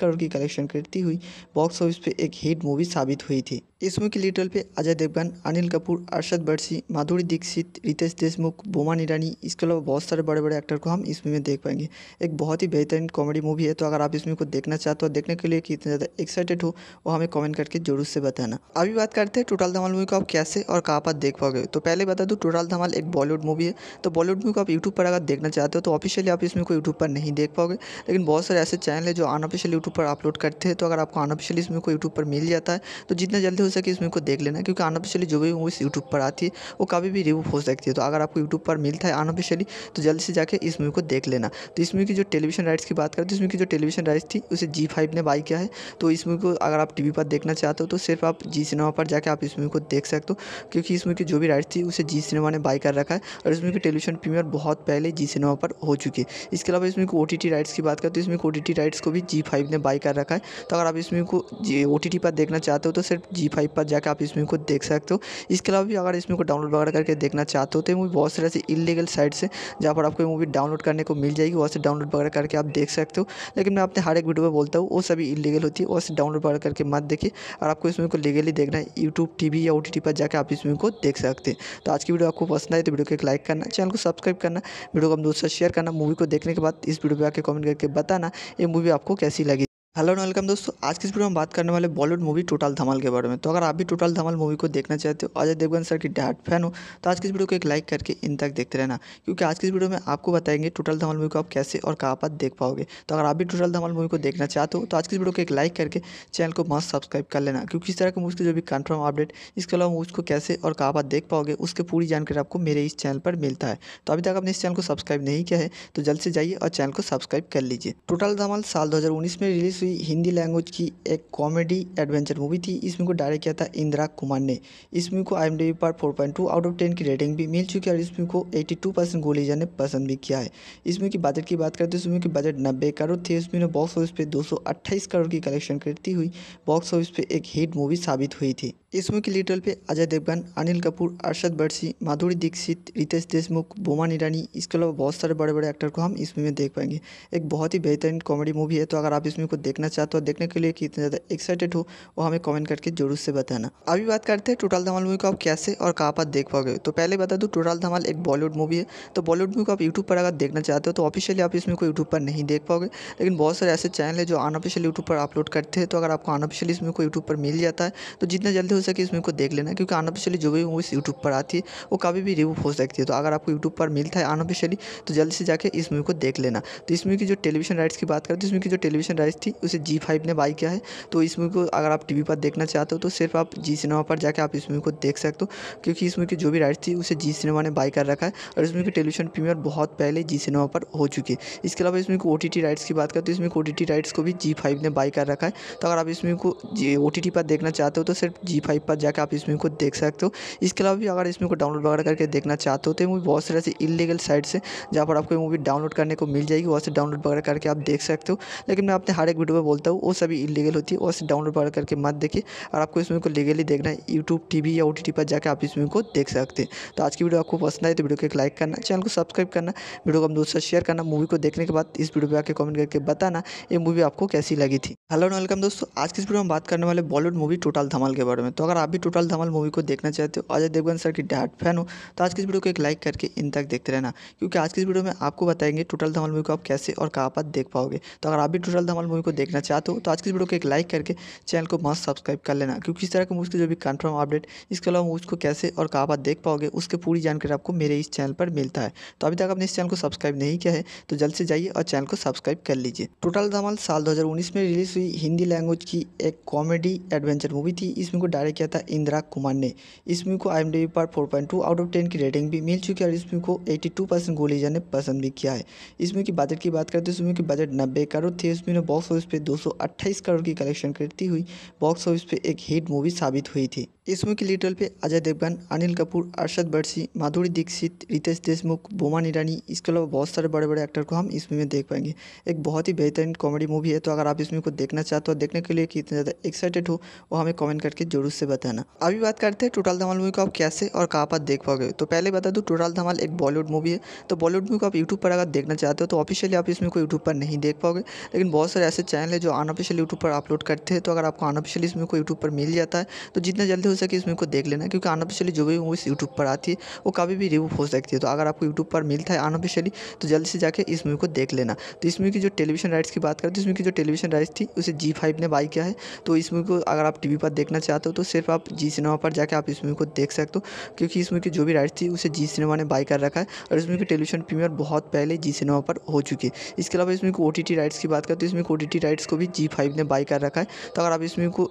करोड़ की कलेक्शन करती हुई बॉक्स ऑफिस पे एक हिट मूवी साबित हुई थी इस मूवी की लीड पे अजय देवगन अनिल कपूर अरशद बर्सी माधुरी दीक्षित रितेश देशमुख बोमान ईरानी इसके अलावा बहुत सारे बड़े बड़े एक्टर को हम इस मूवी में देख पाएंगे एक बहुत ही बेहतरीन कॉमेडी मूवी है तो अगर आप इसमें को देख देखना चाहते हो देखने के लिए कितने ज़्यादा एक्साइटेड हो वो हमें कमेंट करके जरूर से बताना अभी बात करते हैं टोटल धमाल मूवी को आप कैसे और कहाँ पर देख पाओगे तो पहले बता दूँ टोटल धमाल एक बॉलीवुड मूवी है तो बॉलीवुड मूवी को आप यूट्यूब पर अगर देखना चाहते हो तो ऑफिशियली आप इसमें को यूट्यूब पर नहीं देख पाओगे लेकिन बहुत सारे ऐसे चैनल है जो अनऑफिशियल यूट्यूब पर अपलोड करते हैं तो अगर आपको अनऑफिशियली इसमें को यूट्यूब पर मिल जाता है तो जितना जल्दी हो सके इसमें को देख लेना क्योंकि अनऑफिशियली जो भी मूवीज़ यूट्यूब पर आती है वो कभी भी रिव्यू हो सकती है तो अगर आपको यूट्यूब पर मिलता है अनऑफिशियली तो जल्दी से जाकर इस मूवी को देख लेना तो इस मूवी की जो टेलीविजन राइट्स की बात करें तो इसमें की जो टेलीविजन राइट्स थी उसे जी फाइव ने बाई किया है तो इस मूवी को अगर आप टी पर देखना चाहते हो तो सिर्फ आप जी सिनेमा पर जाकर आप इस मूवी को देख सकते हो क्योंकि इस मूवी की जो भी राइट्स थी उसे जी सिनेमा ने बाई कर रखा है और इस मूवी की टेलीविजन प्रीमियर बहुत पहले जी सिनेमा पर हो चुकी है इसके अलावा इसमें ओ टी राइट्स की बात करें तो इसमें ओ टी राइट्स को भी जी फाइव ने बाई कर रखा है तो अगर आप इस मूवी को टी ओ पर देखना चाहते हो तो सिर्फ जी फाइव पर जाकर आप इस मूवी को देख सकते हो इसके अलावा भी अगर इस मूवी को डाउनलोड वगैरह करके देखना चाहते हो तो मूवी बहुत सारे ऐसे इलीगल साइट्स है जहाँ पर आपको मूवी डाउनलोड करने को मिल जाएगी वहाँ से डाउनलोड वगैरह करके आप देख सकते हो लेकिन मैं अपने हर एक वीडियो सुबह बोलता हूँ वो सभी इलीगल होती है और डाउनलोड बार करके मत देखिए और आपको इस मूवी को लीगली देखना है यूट्यूब टी या ओ पर जाकर आप इस मूवी को देख सकते हैं तो आज की वीडियो आपको पसंद आए तो वीडियो को एक लाइक करना चैनल को सब्सक्राइब करना वीडियो को हम दोस्तों शेयर करना मूवी को देखने के बाद इस वीडियो पर आकर कॉमेंट करके बताना ये मूवी आपको कैसी लगी हेलो एंड वेलकम दोस्तों आज की इस वीडियो में बात करने वाले बॉलीवुड मूवी टोटल धमाल के बारे में तो अगर आप भी टोटल धमाल मूवी को देखना चाहते हो अजय देवगन सर की डाट फैन हो तो आज की इस वीडियो को एक लाइक करके इन तक देखते रहना क्योंकि आज की इस वीडियो में आपको बताएंगे टोटल धमाल मूवी को आप कैसे और कहाँ पर देख पाओगे तो अगर आप भी टोटल धमाल मूवी को देखना चाहते हो तो आज की इस वीडियो को एक लाइक करके चैनल को मस्त सब्सक्राइब कर लेना क्योंकि इस तरह की मूवी की जो भी कन्फर्म अपडेट इसके अलावा उसको कैसे और कहाँ पर देख पाओगे उसकी पूरी जानकारी आपको मेरे इस चैनल पर मिलता है तो अभी तक आपने इस चैनल को सब्सक्राइब नहीं किया है तो जल्द से जाइए और चैनल को सब्सक्राइब कर लीजिए टोटल धमाल साल दो में रिलीज दूसरी हिंदी लैंग्वेज की एक कॉमेडी एडवेंचर मूवी थी इस मूवी को डायरेक्ट किया था इंदिरा कुमार ने इस मूवी को आई पर 4.2 आउट ऑफ 10 की रेटिंग भी मिल चुकी है और इस मूवी को 82 परसेंट गोली ने पसंद भी किया है इस मूवी की बजट की बात करें तो इस मूवी की बजट नब्बे करोड़ थी इसमें बॉक्स ऑफिस पर दो करोड़ की कलेक्शन करती हुई बॉक्स ऑफिस पर एक हिट मूवी साबित हुई थी इस मुख्य लिटल पे अजय देवगन अनिल कपूर अरशद बर्सी माधुरी दीक्षित रितेश देशमुख बोमा ईरानी इसके अलावा बहुत सारे बड़े बड़े एक्टर को हम इस मूवी में देख पाएंगे एक बहुत ही बेहतरीन कॉमेडी मूवी है तो अगर आप इस मूवी को देखना चाहते हो देखने के लिए कितना ज़्यादा एक्साइटेड हो वो हमें कमेंट करके जरूर से बताना अभी बात करते हैं टोटल धमाल मूवी को आप कैसे और कहाँ पर देख पाओगे तो पहले बता दूँ टोटल धमाल एक बॉलीवुड मूवी है तो बॉलीवुड मूवी को आप यूट्यूब पर अगर देखना चाहते हो तो ऑफिशियली आप इस मूवी को यूट्यूब पर नहीं देख पाओगे लेकिन बहुत सारे ऐसे चैनल है जो अनऑफिशियल यूट्यूब पर अपलोड करते हैं तो अगर आपको अनऑफिशियल इस मूवी को यूट्यूब पर मिल जाता है तो जितना जल्दी सके इस मूवी को देख लेना क्योंकि अनऑफिशियली जो भी मूवीज़ यूट्यूब पर आती है वो कभी भी रिव्यू हो सकती है तो अगर आपको यूट्यूब पर मिलता है अनऑफिशियली तो जल्दी से जाकर इस मूवी को देख लेना तो इस मूवी की जो टेलीविजन राइट्स की बात करें तो इस मूवी की जो टेलीविजन राइट्स थी उसे जी फाइव ने बाई किया है तो इस मूवी को अगर आप टी पर देखना चाहते हो तो सिर्फ आप जी सिनेमा पर जाकर आप इस मूवी को देख सकते हो क्योंकि इस मूवी की जो भी राइट्स थी उसे जी सिनेमा ने बाई कर रखा है और इस मूवी की टेलीविजन प्रीमियर बहुत पहले जी सिनेमा पर हो चुकी है इसके अलावा इसमें ओ टी राइट्स की बात करें तो इसमें ओ टी राइट्स को भी जी फाइव ने बाई कर रखा है तो अगर आप इसमें को ओ टी पर देखना चाहते हो तो सिर्फ जी फाइव फाइव पर जाकर आप इस मूवी को देख सकते हो इसके अलावा भी अगर इस मूवी को डाउनलोड वगैरह करके देखना चाहते हो तो मूवी बहुत सारे ऐसे इलीगल साइट से जहाँ पर आपको मूवी डाउनलोड करने को मिल जाएगी वहाँ से डाउनलोड वगैरह करके आप देख सकते हो लेकिन मैं अपने हर एक वीडियो में बोलता हूँ वो सभी इलीगल होती है वहाँ से डाउनलोड वगैरह करके मत देखिए और आपको इस मूवी को लीगली देखना है यूट्यूब टी या ओ पर जाकर आप इस मूवी को देख सकते हैं तो आज की वीडियो आपको पसंद आए तो वीडियो को एक लाइक करना चैनल को सब्सक्राइब करना वीडियो को हम दोस्तों शेयर करना मूवी को देखने के बाद इस वीडियो पर आकर कमेंट करके बताना ये मूवी आपको कैसी लगी थी हेलो वेलकम दोस्तों आज की इस वीडियो में बात करने वाले बॉलीवुड मूवी टोटल धमाल के बारे में तो अगर आप भी टोटल धमाल मूवी को देखना चाहते हो अजय देवगन सर की डार्ट फैन हो तो आज की इस वीडियो को एक लाइक करके इन तक देखते रहना क्योंकि आज की इस वीडियो में आपको बताएंगे टोटल धमाल मूवी को आप कैसे और कहाँ पर देख पाओगे तो अगर आप भी टोटल धमाल मूवी को देखना चाहते हो तो आज की इस वीडियो को एक लाइक करके चैनल को मस्त सब्सक्राइब कर लेना क्योंकि इस तरह के मूवी के जो भी कन्फर्म अपडेट इसके अलावा मूवी को कैसे और कहाँ पर देख पाओगे उसकी पूरी जानकारी आपको मेरे इस चैनल पर मिलता है तो अभी तक आपने इस चैनल को सब्सक्राइब नहीं किया है तो जल्द से जाइए और चैनल को सब्सक्राइब कर लीजिए टोटल धमाल साल दो में रिलीज़ हुई हिंदी लैंग्वेज की एक कॉमेडी एडवेंचर मूवी थी इसमें को डायरेक्ट डायरेक्ट किया था इंदिरा कुमार ने इस मूवी को आई पर 4.2 आउट ऑफ 10 की रेटिंग भी मिल चुकी है और इस मूवी को 82 परसेंट गोली ने पसंद भी किया है इस मूवी की बजट की बात करें तो इस मूवी की बजट नब्बे करोड़ थी इस मूवी ने बॉक्स ऑफिस पर दो करोड़ की कलेक्शन करती हुई बॉक्स ऑफिस पर एक हिट मूवी साबित हुई थी इस इसमें की रोल पे अजय देवगन अनिल कपूर अरशद बर्सी माधुरी दीक्षित रितेश देशमुख बोमान ईरानी इसके अलावा बहुत सारे बड़े बड़े एक्टर को हम इस मूवी में देख पाएंगे एक बहुत ही बेहतरीन कॉमेडी मूवी है तो अगर आप इस मूवी को देखना चाहते हो देखने के लिए कितने ज़्यादा एक्साइटेड हो वो हमें कॉमेंट करके जरूर से बताना अभी बात करते हैं टोटल धमाल मूवी को आप कैसे और कहाँ पर देख पाओगे तो पहले बता दूँ टोटल धमाल एक बॉलीवुड मूवी है तो बॉलीवुड मूवी को आप यूट्यूब पर अगर देखना चाहते हो तो ऑफिशियली आप इस मूवी को यूट्यूब पर नहीं देख पाओगे लेकिन बहुत सारे ऐसे चैनल है जो अनऑफिशियल यूट्यूब पर अपलोड करते हैं तो अगर आपको अनऑफिशियल इस मूवी को यूट्यूब पर मिल जाता है तो जितना जल्दी हो सके इस मूवी को देख लेना क्योंकि अनऑफिशियली जो भी मूवीज़ यूट्यूब पर आती है वो कभी भी रिव्यू हो सकती है तो अगर आपको यूट्यूब पर मिलता है अनऑफिशियली तो जल्दी से जाकर इस मूवी को देख लेना तो इस मूवी की जो टेलीविजन राइट्स की बात करें तो इस मूवी की जो टेलीविजन राइट्स थी उसे जी फाइव ने बाई किया है तो इस मूवी को अगर आप टीवी पर देखना चाहते हो तो सिर्फ आप जी सिनेमा पर जाकर आप इस मूवी को देख सकते हो क्योंकि इस मूवी की जो भी राइट्स थी उसे जी सिनेमा ने बाई कर रखा है और इस मूवी की टेलीविजन प्रीमियर बहुत पहले जी सिनेमा पर हो चुकी है इसके अलावा इसमें ओ टी राइट्स की बात करें तो इसमें ओ टी राइट्स को भी जी फाइव ने बाई कर रखा है तो अगर आप इसमें को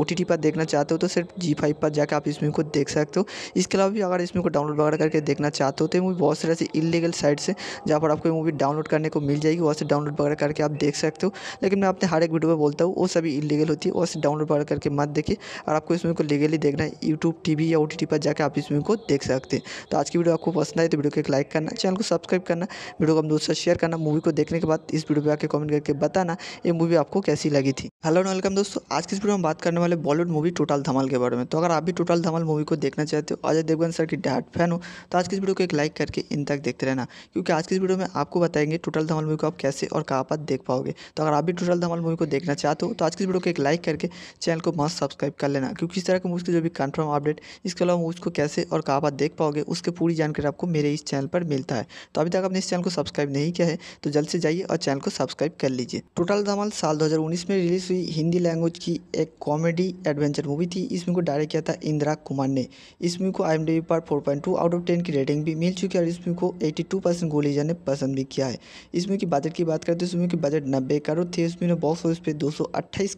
ओ टी पर देखना चाहते हो तो सिर्फ जी फाइव पर जाकर आप इस मूवी को देख सकते हो इसके अलावा भी अगर इस मूवी को डाउनलोड वगैरह करके देखना चाहते हो तो मूवी बहुत सारे ऐसे इलीगल साइट से जहाँ पर आपको मूवी डाउनलोड करने को मिल जाएगी वहाँ से डाउनलोड वगैरह करके आप देख सकते हो लेकिन मैं अपने हर एक वीडियो में बोलता हूँ वो सभी इलीगल होती है वहाँ से डाउनलोड वगैरह करके मत देखिए और आपको इस मूवी को लीगली देखना है यूट्यूब टी या ओ पर जाकर आप इस मूवी को देख सकते हैं तो आज की वीडियो आपको पसंद आए तो वीडियो को एक लाइक करना चैनल को सब्सक्राइब करना वीडियो को हम दोस्तों शेयर करना मूवी को देखने के बाद इस वीडियो पर आकर कमेंट करके बताना ये मूवी आपको कैसी लगी थी हेलो एंड वेलकम दोस्तों आज की इस वीडियो में बात करने वाले बॉलीवुड मूवी टोटल धमाल के बारे में तो अगर आप भी टोटल धमाल मूवी को देखना चाहते हो अजय देवगन सर की डाट फैन हो तो आज की इस वीडियो को एक लाइक करके इन तक देखते रहना क्योंकि आज की इस वीडियो में आपको बताएंगे टोटल धमाल मूवी को आप कैसे और कहाँ पर देख पाओगे तो अगर आप भी टोटल धमाल मूवी को देखना चाहते हो तो आज की इस वीडियो को एक लाइक करके चैनल को मस्त सब्सक्राइब कर लेना क्योंकि इस तरह की मूवी की जो भी कन्फर्म अपडेट इसके अलावा मूवी को कैसे और कहाँ पर देख पाओगे उसकी पूरी जानकारी आपको मेरे इस चैनल पर मिलता है तो अभी तक आपने इस चैनल को सब्सक्राइब नहीं किया है तो जल्द से जाइए और चैनल को सब्सक्राइब कर लीजिए टोटल धमाल साल दो में रिलीज हुई हिंदी लैंग्वेज की एक कॉमेडी एडवेंचर मूवी थी इसमें को डायरेक्ट डायरेक्ट किया था इंदिरा कुमार ने इस मूवी को आई पर 4.2 आउट ऑफ 10 की रेटिंग भी मिल चुकी है और इस मूवी को 82 परसेंट गोलीजा ने पसंद भी किया है इस मूवी की बजट की बात करें तो इस मूवी की बजट नब्बे करोड़ थी इस मूवी ने बॉक्स ऑफिस पे दो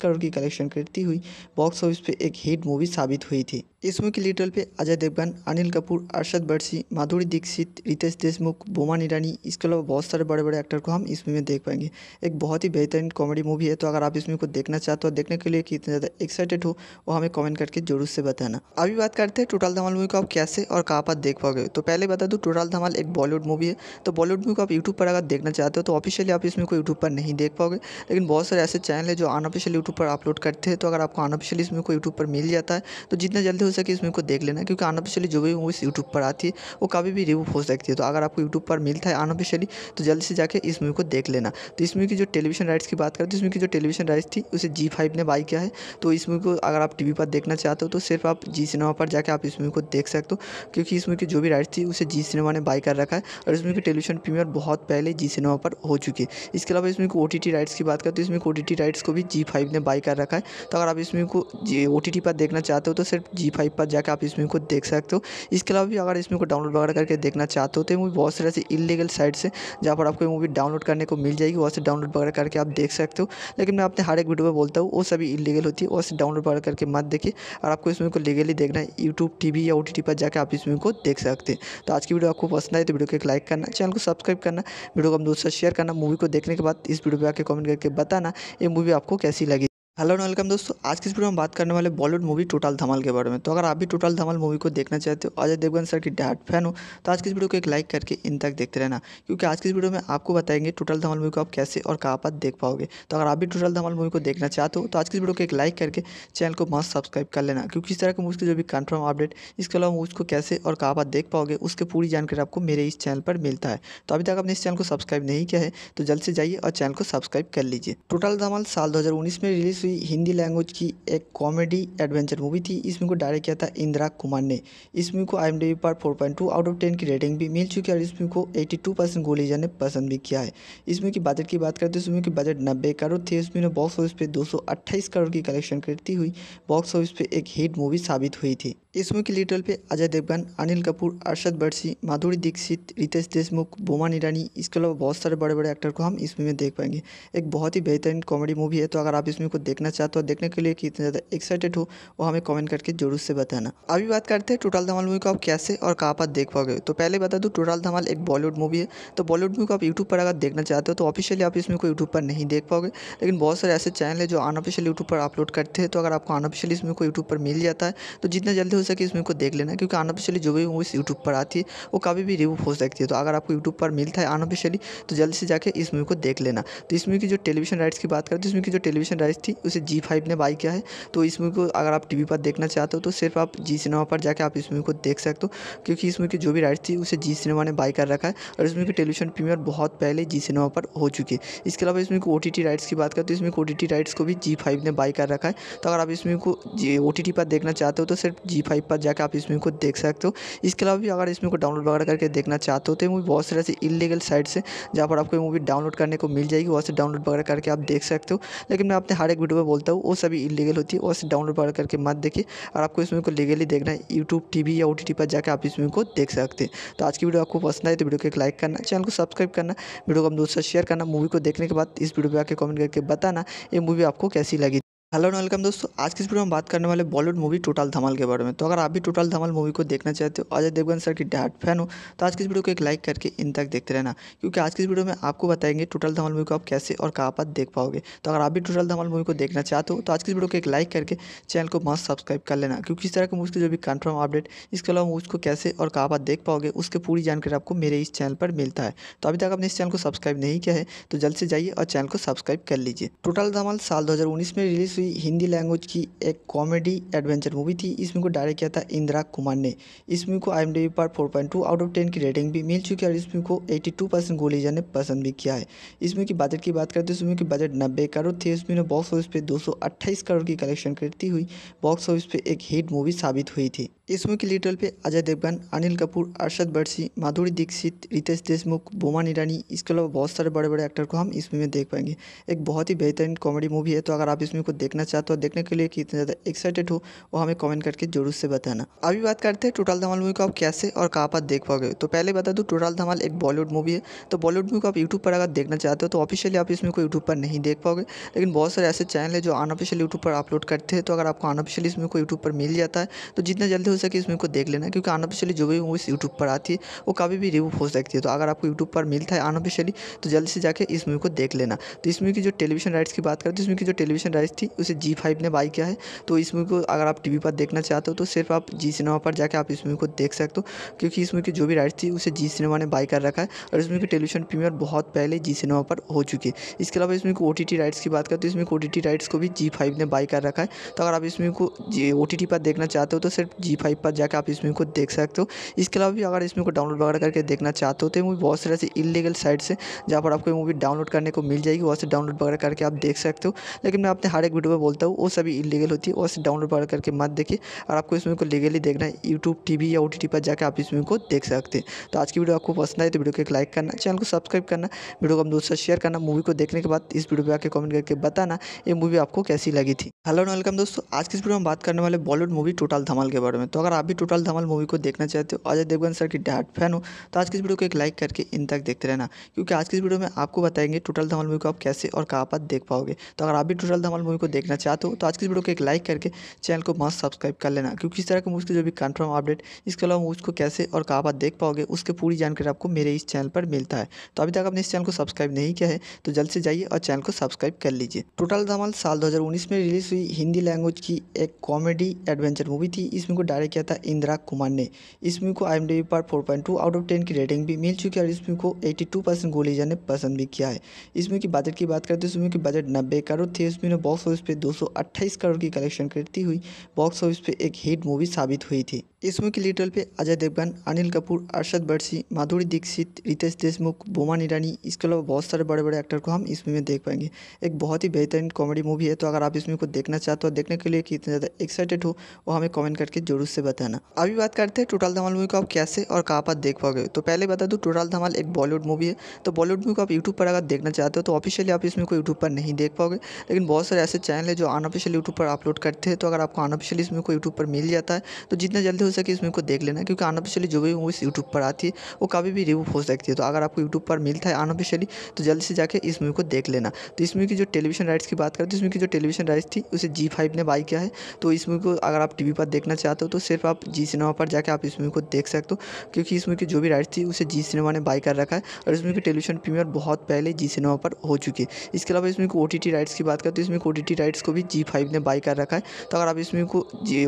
करोड़ की कलेक्शन करती हुई बॉक्स ऑफिस पे एक हिट मूवी साबित हुई थी इस मुख्य लीड रोल पे अजय देवगन अनिल कपूर अरशद बर्सी माधुरी दीक्षित रितेश देशमुख बोमान ईरानी इसके अलावा बहुत सारे बड़े बड़े एक्टर को हम इस मूवी में देख पाएंगे एक बहुत ही बेहतरीन कॉमेडी मूवी है तो अगर आप इस मूवी को देखना चाहते हो देखने के लिए कितने ज़्यादा एक्साइटेड हो वो हमें कॉमेंट करके जरूर से बताना अभी बात करते हैं टोटल धमाल मूवी को आप कैसे और कहाँ पर देख पाओगे तो पहले बता दूँ टोटल धमाल एक बॉलीवुड मूवी है तो बॉलीवुड मूवी को आप यूट्यूब पर अगर देखना चाहते हो तो ऑफिशियली आप इस मूवी को यूट्यूब पर नहीं देख पाओगे लेकिन बहुत सारे ऐसे चैनल है जो अनऑफिशियल यूट्यूब पर अपलोड करते हैं तो अगर आपको अनऑफिशियल इस मूवी को यूट्यूब पर मिल जाता है तो जितना जल्दी हमेशा की मूवी को देख लेना क्योंकि अनऑफिशियली जो भी मूवीज़ यूट्यूब पर आती है वो कभी भी रिव्यू हो सकती है तो अगर आपको यूट्यूब पर मिलता है अनऑफिशियली तो जल्दी से जाकर इस मूवी को देख लेना तो इस मूवी की जो टेलीविजन राइट्स की बात करें तो इसमें की जो टेलीविजन राइट्स थी उसे जी फाइव ने बाई किया है तो इस मूवी को अगर आप टी पर देखना चाहते हो तो सिर्फ आप जी सिनेमा पर जाकर आप इस मूवी को देख सकते हो क्योंकि इस मूवी की जो भी राइट्स थी उसे जी सिनेमा ने बाई कर रखा है और इस मूवी की टेलीविजन प्रीमियर बहुत पहले जी सिनेमा पर हो चुकी है इसके अलावा इसमें को ओ राइट्स की बात करें तो इसमें ओ राइट्स को भी जी फाइव ने बाई कर रखा है तो अगर आप इसमें को ओ पर देखना चाहते हो तो सिर्फ जी फाइव पर जाकर आप इस मूवी को देख सकते हो इसके अलावा भी अगर इस मूवी को डाउनलोड वगैरह करके देखना चाहते हो तो ये मूवी बहुत सारे ऐसे इलीगल साइट्स हैं जहाँ पर आपको ये मूवी डाउनलोड करने को मिल जाएगी वहाँ से डाउनलोड वगैरह करके आप देख सकते हो लेकिन मैं अपने हर एक वीडियो में बोलता हूँ वो सभी इलीगल होती है वहाँ से डाउनलोड वगैरह करके मत देखिए और आपको इस मूवी को लीगली देखना है यूट्यूब टी या ओ पर जाकर आप इस मूवी को देख सकते हैं तो आज की वीडियो आपको पसंद आए तो वीडियो को एक लाइक करना चैनल को सब्सक्राइब करना वीडियो को हम दोस्तों शेयर करना मूवी को देखने के बाद इस वीडियो पर आकर कमेंट करके बताना ये मूवी आपको कैसी लगी हेलो एंड वेलकम दोस्तों आज की इस वीडियो में बात करने वाले बॉलीवुड मूवी टोटल धमाल के बारे में तो अगर आप भी टोटल धमाल मूवी को देखना चाहते हो अजय देवगन सर की डाट फैन हो तो आज की इस वीडियो को एक लाइक करके इन तक देखते रहना क्योंकि आज की इस वीडियो में आपको बताएंगे टोटल धमाल मूवी को आप कैसे और कहाँ पर देख पाओगे तो अगर आप भी टोटल धमाल मूवी को देखना चाहते हो तो आज की इस वीडियो को एक लाइक करके चैनल को मस्त सब्सक्राइब कर लेना क्योंकि इस तरह की मूवी की जो भी कन्फर्म अपडेट इसके अलावा को कैसे और कहाँ पर देख पाओगे उसके पूरी जानकारी आपको मेरे इस चैनल पर मिलता है तो अभी तक आपने इस चैनल को सब्सक्राइब नहीं किया है तो जल्द से जाइए और चैनल को सब्सक्राइब कर लीजिए टोटल धमाल साल दो में रिलीज दूसरी हिंदी लैंग्वेज की एक कॉमेडी एडवेंचर मूवी थी इस मूवी को डायरेक्ट किया था इंदिरा कुमार ने इस मूवी को आई पर 4.2 आउट ऑफ 10 की रेटिंग भी मिल चुकी है और इस मूवी को 82 परसेंट ने पसंद भी किया है इस मूवी की बजट की बात करें तो इस मूवी की बजट नब्बे करोड़ थी इस मूवी ने बॉक्स ऑफिस पर दो करोड़ की कलेक्शन करती हुई बॉक्स ऑफिस पर एक हिट मूवी साबित हुई थी इस मूवी की लीडर पे अजय देवगन अनिल कपूर अरशद बर्सी माधुरी दीक्षित रितेश देशमुख बोमान ईरानी इसके अलावा बहुत सारे बड़े बड़े एक्टर को हम इस मूवी में देख पाएंगे एक बहुत ही बेहतरीन कॉमेडी मूवी है तो अगर आप इस मूवी को देख देखना चाहते हो देखने के लिए कितना ज़्यादा एक्साइटेड हो वो हमें कमेंट करके जरूर से बताना अभी बात करते हैं टोटल धमाल मूवी को आप कैसे और कहाँ पर देख पाओगे तो पहले बता दूँ टोटल धमाल एक बॉलीवुड मूवी है तो बॉलीवुड मूवी को आप यूट्यूब पर अगर देखना चाहते हो तो ऑफिशियली आप इसमें को यूट्यूब पर नहीं देख पाओगे लेकिन बहुत सारे ऐसे चैनल है जो अनऑफिशियल यूट्यूब पर अपलोड करते हैं तो अगर आपको अनऑफिशियल इसमें को यूट्यूब पर मिल जाता है तो जितना जल्दी हो सके इसमें को देख लेना क्योंकि अनऑफिशियली जो भी मूवीज़ यूट्यूब पर आती है वो कभी भी रिव्यू हो सकती है तो अगर आपको यूट्यूब पर मिलता है अनऑफिशियली तो जल्दी से जाकर इस मूवी को देख लेना तो इस मूवी की जो टेलीविजन राइट्स की बात करें तो इसमें की जो टेलीविजन राइट्स थी उसे जी फाइव ने बाई किया है तो इस मूवी को अगर आप टी वी पर देखना चाहते हो तो सिर्फ आप जी सिनेमा पर जाकर आप इस मूवी को देख सकते हो क्योंकि इस मूवी की जो भी राइट्स थी उसे जी सिनेमा ने बाई कर रखा है और इस मूवी की टेलीविजन प्रीमियर बहुत पहले जी सिनेमा पर हो चुकी है इसके अलावा इसमें को ओ राइट्स की बात करते हैं तो इसमें ओ राइट्स को भी जी फाइव ने बाई कर रखा है तो अगर आप इस मूवी को जी ओ पर देखना चाहते हो तो सिर्फ जी फाइव पर जाकर आप इस मूवी को देख सकते हो इसके अलावा भी अगर इस मूवी को डाउनलोड वगैरह करके देखना चाहते हो तो मूवी बहुत सारे ऐसे इलीगल साइट्स हैं जहाँ पर आपको मूवी डाउनलोड करने को मिल जाएगी वहाँ से डाउनलोड वगैरह करके आप देख सकते हो लेकिन मैं अपने हर एक वीडियो यूट्यूब पर बोलता हूँ वो सभी इलीगल होती है और डाउनलोड बार करके मत देखिए और आपको इस मूवी को लीगली देखना है यूट्यूब टी या ओ पर जाकर आप इस मूवी को देख सकते हैं तो आज की वीडियो आपको पसंद आए तो वीडियो को एक लाइक करना चैनल को सब्सक्राइब करना वीडियो को हम दोस्तों शेयर करना मूवी को देखने के बाद इस वीडियो पर आकर कॉमेंट करके बताना ये मूवी आपको कैसी लगी हेलो एंड वेलकम दोस्तों आज की इस वीडियो में बात करने वाले बॉलीवुड मूवी टोटल धमाल के बारे में तो अगर आप भी टोटल धमाल मूवी को देखना चाहते हो अजय देवगन सर की डाट फैन हो तो आज की इस वीडियो को एक लाइक करके इन तक देखते रहना क्योंकि आज की इस वीडियो में आपको बताएंगे टोटल धमाल मूवी को आप कैसे और कहाँ पर देख पाओगे तो अगर आप भी टोटल धमाल मूवी को देखना चाहते हो तो आज की इस वीडियो को एक लाइक करके चैनल को मस्त सब्सक्राइब कर लेना क्योंकि इस तरह के मूवी की जो भी कन्फर्म अपडेट इसके अलावा मूवी को कैसे और कहाँ पर देख पाओगे उसकी पूरी जानकारी आपको मेरे इस चैनल पर मिलता है तो अभी तक आपने इस चैनल को सब्सक्राइब नहीं किया है तो जल्द से जाइए और चैनल को सब्सक्राइब कर लीजिए टोटल धमाल साल दो में रिलीज़ दूसरी हिंदी लैंग्वेज की एक कॉमेडी एडवेंचर मूवी थी इस मूवी को डायरेक्ट किया था इंदिरा कुमार ने इस मूवी को आई पर 4.2 आउट ऑफ 10 की रेटिंग भी मिल चुकी है और इस मूवी को 82 परसेंट गोलीजा ने पसंद भी किया है इस मूवी की बजट की बात करें तो इस मूवी की बजट नब्बे करोड़ थी इस मूवी ने बॉक्स ऑफिस पर दो करोड़ की कलेक्शन करती हुई बॉक्स ऑफिस पर एक हिट मूवी साबित हुई थी इस मूवी की लीडल पे अजय देवगन अनिल कपूर अरशद बर्सी माधुरी दीक्षित रितेश देशमुख बोमान ईरानी इसके अलावा बहुत सारे बड़े बड़े एक्टर को हम इस मूवी में देख पाएंगे एक बहुत ही बेहतरीन कॉमेडी मूवी है तो अगर आप इस मूवी को देख देखना चाहते हो देखने के लिए कितना ज़्यादा एक्साइटेड हो वो हमें कमेंट करके जरूर से बताना अभी बात करते हैं टोटल धमाल मूवी को आप कैसे और कहाँ पर देख पाओगे तो पहले बता दूँ टोटल धमाल एक बॉलीवुड मूवी है तो बॉलीवुड मूवी को आप यूट्यूब पर अगर देखना चाहते हो तो ऑफिशियली आप इसमें को यूट्यूब पर नहीं देख पाओगे लेकिन बहुत सारे ऐसे चैनल है जो अनऑफिशियल यूट्यूब पर अपलोड करते हैं तो अगर आपको अनऑफिशियली इसमें को यूट्यूब पर मिल जाता है तो जितना जल्दी हो सके इसमें को देख लेना क्योंकि अनऑफिशियली जो भी मूवीज़ यूट्यूब पर आती है वो कभी भी रिमूव हो सकती है तो अगर आपको यूट्यूब पर मिलता है अनऑफिशियली तो जल्दी से जाकर इस मूवी को देख लेना तो इस मूवी की जो टेलीविजन राइट्स की बात करते हैं इसमें की जो टेलीविजन तो राइट्स थी उसे जी फाइव ने बाई किया है तो इस मूवी को अगर आप टी पर देखना चाहते हो तो सिर्फ आप जी सिनेमा पर जाकर आप इस मूवी को देख सकते हो क्योंकि इस मूवी की जो भी राइट्स थी उसे जी सिनेमा ने बाई कर रखा है और इस मूवी की टेलीविजन प्रीमियर बहुत पहले जी सिनेमा पर हो चुकी है इसके अलावा इसमें ओ टी राइट्स की बात करें तो इसमें ओ टी राइट्स को भी जी फाइव ने बाई कर रखा है तो अगर आप इस मूवी को ओ टी पर देखना चाहते हो तो सिर्फ जी फाइव पर जाकर आप इस मूवी को देख सकते हो इसके अलावा भी अगर इस मूवी को डाउनलोड वगैरह करके देखना चाहते हो तो मूवी बहुत सारे ऐसे इलीगल साइट्स हैं जहाँ पर आपको मूवी डाउनलोड करने को मिल जाएगी वहाँ से डाउनलोड वगैरह करके आप देख सकते हो लेकिन मैं अपने हर एक वीडियो में बोलता हूँ वो सभी इलीगल होती है और उसे डाउनलोड वगैरह करके मत देखिए और आपको इसमें को लीगली देखना है यूट्यूब टी या ओ पर जाकर आप इसमें को देख सकते हैं तो आज की वीडियो आपको पसंद आए तो वीडियो को एक लाइक करना चैनल को सब्सक्राइब करना वीडियो को हम दोस्तों शेयर करना मूवी को देखने के बाद इस वीडियो पर आकर कमेंट करके बताना ये मूवी आपको कैसी लगी थी हेलो एंड वेलकम दोस्तों आज की इस वीडियो में बात करने वाले बॉलीवुड मूवी टोटल धमाल के बारे में तो अगर आप भी टोटल धमाल मूवी को देखना चाहते हो अजय देवगन सर की डाट फैन हो तो आज की इस वीडियो को एक लाइक करके इन तक देखते रहना क्योंकि आज की इस वीडियो में आपको बताएंगे टोटल धमाल मूवी को आप कैसे और कहाँ पर देख पाओगे तो अगर आप भी टोटल धमाल मूवी को देखना चाहते हो तो आज की वीडियो को एक लाइक करके चैनल को मस्त सब्सक्राइब कर लेना क्योंकि इस तरह के मुझके जो भी कन्फर्म अपडेट इसके अलावा मुझको कैसे और कहाँ बात देख पाओगे उसके पूरी जानकारी आपको मेरे इस चैनल पर मिलता है तो अभी तक आपने इस चैनल को सब्सक्राइब नहीं किया है तो जल्द से जाइए और चैनल को सब्सक्राइब कर लीजिए टोटल धमाल साल दो में रिलीज हुई हिंदी लैंग्वेज की एक कॉमेडी एडवेंचर मूवी थी इसमें को डायरेक्ट किया था इंदिरा कुमार ने इस मूवी को आई पर फोर आउट ऑफ टेन की रेटिंग भी मिल चुकी है और इस मूवी को एट्टी टू परसेंट ने पसंद भी किया है इस मूवी की बजट की बात करते हैं तो इसमें की बजट नब्बे करोड़ थे इसमें बॉक्स ऑफिस पे 228 करोड़ की कलेक्शन करती हुई बॉक्स ऑफिस पे एक हिट मूवी साबित हुई थी इस मुख्य लीड रोल पे अजय देवगन अनिल कपूर अरशद बर्सी माधुरी दीक्षित रितेश देशमुख बोमान ईरानी इसके अलावा बहुत सारे बड़े बड़े एक्टर को हम इस मूवी में देख पाएंगे एक बहुत ही बेहतरीन कॉमेडी मूवी है तो अगर आप इस मूवी को देखना चाहते हो देखने के लिए कितना ज़्यादा एक्साइटेड हो वो हमें कॉमेंट करके जरूर से बताना अभी बात करते हैं टोटल धमाल मूवी को आप कैसे और कहाँ पर देख पाओगे तो पहले बता दूँ टोटल धमाल एक बॉलीवुड मूवी है तो बॉलीवुड मूवी को आप यूट्यूब पर अगर देखना चाहते हो तो ऑफिशियली आप इस मूवी को यूट्यूब पर नहीं देख पाओगे लेकिन बहुत सारे ऐसे चैनल है जो अनऑफिशियल यूट्यूब पर अपलोड करते हैं तो अगर आपको अनऑफिशियल इस मूवी को यूट्यूब पर मिल जाता है तो जितना जल्दी हमेशा की इसमें को देख लेना क्योंकि अनऑफिशियली जो भी मूवीज़ यूट्यूब पर आती है वो कभी भी रिव्यू हो सकती है तो अगर आपको यूट्यूब पर मिलता है अनऑफिशियली तो जल्दी से जाकर इस मूवी को देख लेना तो इस मूवी की जो टेलीविजन राइट्स की बात करें तो इस मूवी की जो टेलीविजन राइट्स थी उसे जी फाइव ने बाई किया है तो इस मूवी को अगर आप टी पर देखना चाहते हो तो सिर्फ आप जी सिनेमा पर जाकर आप इस मूवी को देख सकते हो क्योंकि इस मूवी की जो भी राइट्स थी उसे जी सिनेमा ने बाई कर रखा है और इस मूवी की टेलीविजन प्रीमियर बहुत पहले जी सिनेमा पर हो चुकी है इसके अलावा इसमें को ओ राइट्स की बात करें तो इसमें ओ राइट्स को भी जी फाइव ने बाई कर रखा है तो अगर आप इसमें को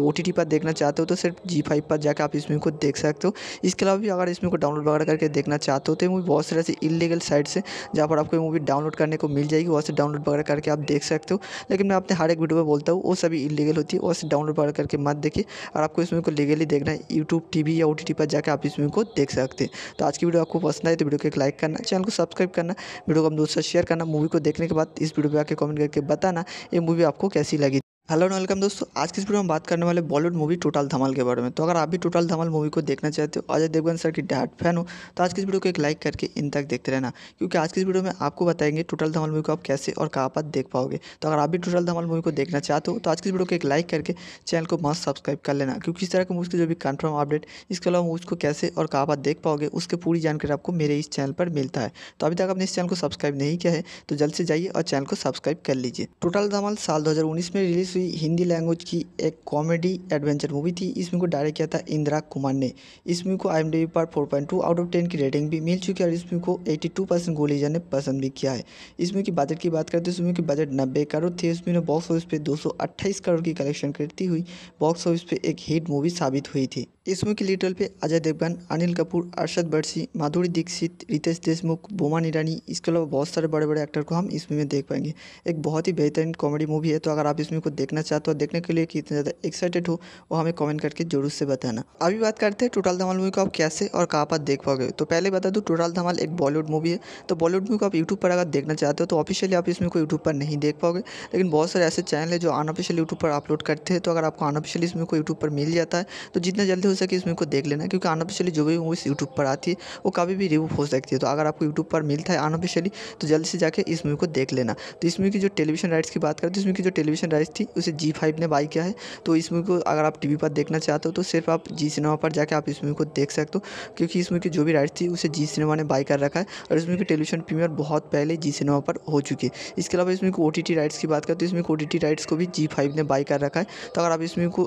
ओ पर देखना चाहते हो तो सिर्फ जी फाइव फाइव पर जाकर आप इस मूवी को देख सकते हो इसके अलावा भी अगर इस मूवी को डाउनलोड वगैरह करके देखना चाहते हो तो मूवी बहुत सारे ऐसे इलीगल साइट है जहाँ पर आपको मूवी डाउनलोड करने को मिल जाएगी वहाँ से डाउनलोड वगैरह करके आप देख सकते हो लेकिन मैं अपने हर एक वीडियो में बोलता हूँ वो सभी इलीगल होती है वहाँ से डाउनलोड वगैरह करके मत देखिए और आपको इस मूवी को लीगली देखना है यूट्यूब टी या ओ पर जाकर आप इस मूवी को देख सकते हैं तो आज की वीडियो आपको पसंद आए तो वीडियो को एक लाइक करना चैनल को सब्सक्राइब करना वीडियो को हम दोस्तों शेयर करना मूवी को देखने के बाद इस वीडियो पर आकर कमेंट करके बताना ये मूवी आपको कैसी लगी हेलो एंड वेलकम दोस्तों आज की इस वीडियो में बात करने वाले बॉलीवुड मूवी टोटल धमाल के बारे में तो अगर आप भी टोटल धमाल मूवी को देखना चाहते हो अजय देवगन सर की डाट फैन हो तो आज की इस वीडियो को एक लाइक करके इन तक देखते रहना क्योंकि आज की इस वीडियो में आपको बताएंगे टोटल धमाल मूवी को आप कैसे और कहाँ पर देख पाओगे तो अगर आप भी टोटल धमाल मूवी को देखना चाहते हो तो आज की इस वीडियो को एक लाइक करके चैनल को मस्त सब्सक्राइब कर लेना क्योंकि इस तरह की मूवी की जो भी कन्फर्म अपडेट इसके अलावा मूवी को कैसे और कहाँ पर देख पाओगे उसकी पूरी जानकारी आपको मेरे इस चैनल पर मिलता है तो अभी तक आपने इस चैनल को सब्सक्राइब नहीं किया है तो जल्द से जाइए और चैनल को सब्सक्राइब कर लीजिए टोटल धमाल साल दो में रिलीज दूसरी हिंदी लैंग्वेज की एक कॉमेडी एडवेंचर मूवी थी इस मूवी को डायरेक्ट किया था इंदिरा कुमार ने इस मूवी को आई पर 4.2 आउट ऑफ 10 की रेटिंग भी मिल चुकी है और इस मूवी को 82 परसेंट गोलीजा ने पसंद भी किया है इस मूवी की बजट की बात करें तो इस मूवी की बजट नब्बे करोड़ थी इस मूवी ने बॉक्स ऑफिस पर दो करोड़ की कलेक्शन करती हुई बॉक्स ऑफिस पर एक हिट मूवी साबित हुई थी इस मुख्य लिटल पे अजय देवगन अनिल कपूर अरशद बर्सी माधुरी दीक्षित रितेश देशमुख बोमान ईरानी इसके अलावा बहुत सारे बड़े बड़े एक्टर को हम इस मूवी में देख पाएंगे एक बहुत ही बेहतरीन कॉमेडी मूवी है तो अगर आप इस मूवी को देखना चाहते हो देखने के लिए कितना ज़्यादा एक्साइटेड हो वो हमें कॉमेंट करके जरूर से बताना अभी बात करते हैं टोटल धमाल मूवी को आप कैसे और कहाँ पर देख पाओगे तो पहले बता दूँ टोटल धमाल एक बॉलीवुड मूवी है तो बॉलीवुड मूवी को आप यूट्यूब पर अगर देखना चाहते हो तो ऑफिशियली आप इस मूवी को यूट्यूब पर नहीं देख पाओगे लेकिन बहुत सारे ऐसे चैनल है जो अनऑफिशियल यूट्यूब पर अपलोड करते हैं तो अगर आपको अनऑफिशियल इस मूवी को यूट्यूब पर मिल जाता है तो जितना जल्दी सके इसमें को देख लेना क्योंकि अनऑफिशियली जो भी मूवीज़ यूट्यूब पर आती है वो कभी भी रिव्यू हो सकती है तो अगर आपको यूट्यूब पर मिलता है अनऑफिशियली तो जल्दी से जाकर इस मूवी को देख लेना तो इस मूवी की जो टेलीविजन राइट्स की बात करें तो इसमें की जो टेलीविजन राइट्स थी उसे जी फाइव ने बाई किया है तो इस मूवी को अगर आप टी पर देखना चाहते हो तो सिर्फ आप जी सिनेमा पर जाकर आप इस मूवी को देख सकते हो क्योंकि इस मूवी की जो भी राइट्स थी उसे जी सिनेमा ने बाई कर रखा है और इस मूवी की टेलीविजन प्रीमियर बहुत पहले जी सिनेमा पर हो चुकी है इसके अलावा इसमें को ओ राइट्स की बात करें तो इसमें ओ राइट्स को भी जी फाइव ने बाई कर रखा है तो अगर आप इसमें को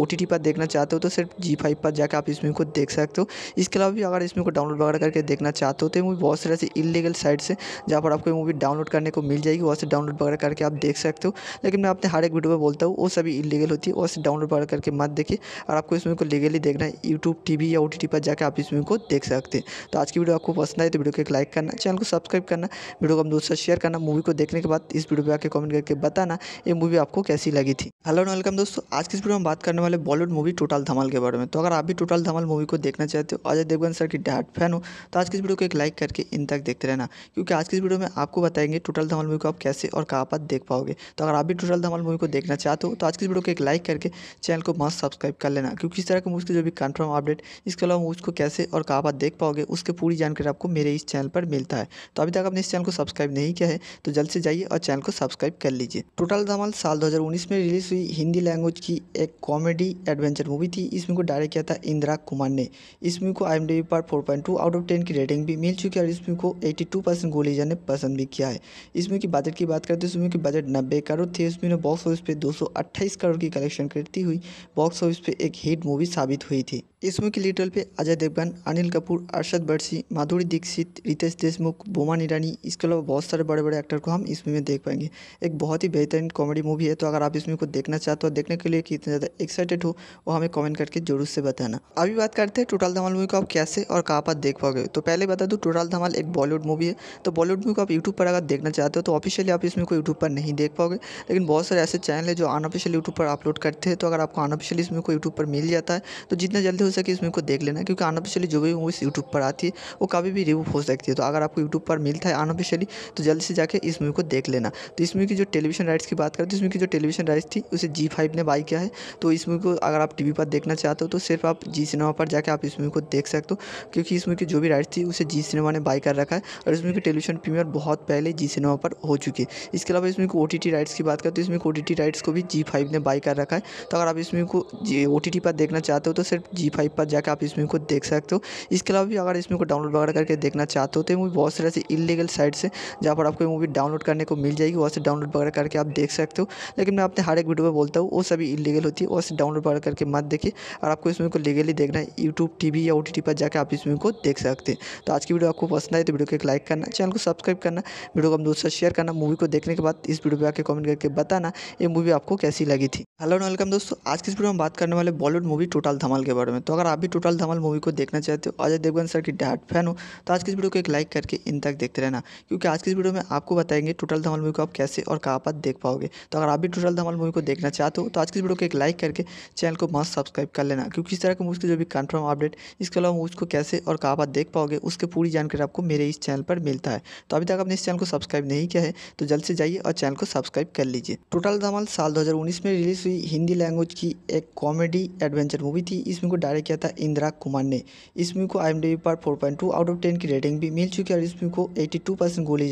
ओ पर देखना चाहते हो तो सिर्फ जी फाइव फाइव पर जाकर आप इस मूवी को देख सकते हो इसके अलावा भी अगर इस मूवी को डाउनलोड वगैरह करके देखना चाहते हो तो मूवी बहुत सारे ऐसे इलीगल साइट से जहाँ पर आपको मूवी डाउनलोड करने को मिल जाएगी वहाँ से डाउनलोड वगैरह करके आप देख सकते हो लेकिन मैं अपने हर एक वीडियो में बोलता हूँ वो सभी इलीगल होती है वहाँ से डाउनलोड वगैरह करके मत देखिए और आपको इस मूवी को लीगली देखना है यूट्यूब टी या ओ पर जाकर आप इस मूवी को देख सकते हैं तो आज की वीडियो आपको पसंद आए तो वीडियो को एक लाइक करना चैनल को सब्सक्राइब करना वीडियो को हम दोस्तों शेयर करना मूवी को देखने के बाद इस वीडियो पर आकर कमेंट करके बताना ये मूवी आपको कैसी लगी थी हेलो वेलकम दोस्तों आज की इस वीडियो में बात करने वाले बॉलीवुड मूवी टोटल धमाल के बारे में तो अगर आप भी टोटल धमाल मूवी को देखना चाहते हो अजय देवगन सर की डाट फैन हो तो आज की इस वीडियो को एक लाइक करके इन तक देखते रहना क्योंकि आज की इस वीडियो में आपको बताएंगे टोटल धमाल मूवी को आप कैसे और कहाँ पर देख पाओगे तो अगर आप भी टोटल धमाल मूवी को देखना चाहते हो तो आज की इस वीडियो को एक लाइक करके चैनल को मस्त सब्सक्राइब कर लेना क्योंकि इस तरह के मूवी के जो भी कन्फर्म अपडेट इसके अलावा मूवी को कैसे और कहाँ पर देख पाओगे उसकी पूरी जानकारी आपको मेरे इस चैनल पर मिलता है तो अभी तक आपने इस चैनल को सब्सक्राइब नहीं किया है तो जल्द से जाइए और चैनल को सब्सक्राइब कर लीजिए टोटल धमाल साल दो में रिलीज हुई हिंदी लैंग्वेज की एक कॉमेडी एडवेंचर मूवी थी इसमें को डायरेक्ट डायरेक्ट किया था इंदिरा कुमार ने इस मूवी को आई पर 4.2 आउट ऑफ 10 की रेटिंग भी मिल चुकी है और इस मूवी को 82 परसेंट गोलीजा ने पसंद भी किया है इस मूवी की बजट की बात करें तो इस मूवी की बजट नब्बे करोड़ थी इस मूवी ने बॉक्स ऑफिस पे 228 करोड़ की कलेक्शन करती हुई बॉक्स ऑफिस पे एक हिट मूवी साबित हुई थी इस मूवी की लीड पे अजय देवगन अनिल कपूर अरशद बर्सी माधुरी दीक्षित रितेश देशमुख बोमान ईरानी इसके अलावा बहुत सारे बड़े बड़े एक्टर को हम इस मूवी में देख पाएंगे एक बहुत ही बेहतरीन कॉमेडी मूवी है तो अगर आप इस मूवी को देखना चाहते हो देखने के लिए कितने ज़्यादा एक्साइटेड हो वो हमें कॉमेंट करके जरूर उससे बताना अभी बात करते हैं टोटल धमाल मूवी को आप कैसे और कहाँ पर देख पाओगे तो पहले बता दूँ टोटल धमाल एक बॉलीवुड मूवी है तो बॉलीवुड मूवी को आप यूट्यूब पर अगर देखना चाहते हो तो ऑफिशियली आप इसमें को यूट्यूब पर नहीं देख पाओगे लेकिन बहुत सारे ऐसे चैनल है जो अनऑफिशियल यूट्यूब पर अपलोड करते हैं तो अगर आपको अनऑफिशियली इसमें को यूट्यूब पर मिल जाता है तो जितना जल्दी हो सके इसमें को देख लेना क्योंकि अनऑफिशियली जो भी मूवीज़ यूट्यूब पर आती है वो कभी भी रिमूव हो सकती है तो अगर आपको यूट्यूब पर मिलता है अनऑफिशियली तो जल्दी से जाकर इस मूवी को देख लेना तो इस मूवी की जो टेलीविजन राइट्स की बात करें तो इसमें की जो टेलीविजन राइट्स थी उसे जी फाइव ने बाई किया है तो इस मूवी को अगर आप टी पर देखना चाहते हो तो सिर्फ आप जी सिनेमा पर जाकर आप इस मूवी को देख सकते हो क्योंकि इस मूवी की जो भी राइट्स थी उसे जी सिनेमा ने बाई कर रखा है और इस मूवी की टेलीविजन प्रीमियर बहुत पहले जी सिनेमा पर हो चुकी है इसके अलावा इसमें ओ टी राइट्स की बात करें तो इसमें ओ टी राइट्स को भी जी फाइव ने बाई कर रखा है तो अगर आप इस मूवी को ओ टी पर देखना चाहते हो तो सिर्फ जी फाइव पर जाकर आप इस मूवी को देख सकते हो इसके अलावा भी अगर इस मूवी को डाउनलोड वगैरह करके देखना चाहते हो तो मूवी बहुत सारे ऐसे इलीगल साइट्स है जहाँ पर आपको मूवी डाउनलोड करने को मिल जाएगी वहाँ से डाउनलोड वगैरह करके आप देख सकते हो लेकिन मैं अपने हर एक वीडियो में बोलता हूँ वो सभी इलीगल होती है वहाँ से डाउनलोड वगैरह करके मत देखिए और आपको इस मूवी को लीगली देखना है यूट्यूब टीवी या ओ पर जाकर आप इस मूवी को देख सकते हैं तो आज की वीडियो आपको पसंद आए तो वीडियो को एक लाइक करना चैनल को सब्सक्राइब करना वीडियो को हम दोस्तों शेयर करना मूवी को देखने के बाद इस वीडियो पर आकर कमेंट करके बताना ये मूवी आपको कैसी लगी थी हेलो एंड वेलकम दोस्तों आज की वीडियो में बात करने वाले बॉलीवुड मूवी टोटल धमाल के बारे में तो अगर आप भी टोटल धमाल मूवी को देखना चाहते हो अजय देवगन सर की डाट फैन हो तो आज की इस वीडियो को एक लाइक करके इन तक देखते रहना क्योंकि आज की वीडियो में आपको बताएंगे टोटल धमाल मूवी को आप कैसे और कहाँ पर देख पाओगे तो अगर आप भी टोटल धमाल मूवी को देखना चाहते हो तो आज की वीडियो को एक लाइक करके चैनल को मस्त सब्सक्राइब कर लेना क्यों किस तरह के मुझके जो भी कन्फर्म अपडेट इसके अलावा को कैसे और कहाँ पर देख पाओगे उसके पूरी जानकारी आपको मेरे इस चैनल पर मिलता है तो अभी तक आपने इस चैनल को सब्सक्राइब नहीं किया है तो जल्द से जाइए और चैनल को सब्सक्राइब कर लीजिए टोटल धमाल साल दो में रिलीज हुई हिंदी लैंग्वेज की एक कॉमेडी एडवेंचर मूवी थी इस मूवी को डायरेक्ट किया था इंदिरा कुमार ने इस मूवी को आई पर फोर आउट ऑफ टेन की रेटिंग भी मिल चुकी है और इस मूवी को एट्टी टू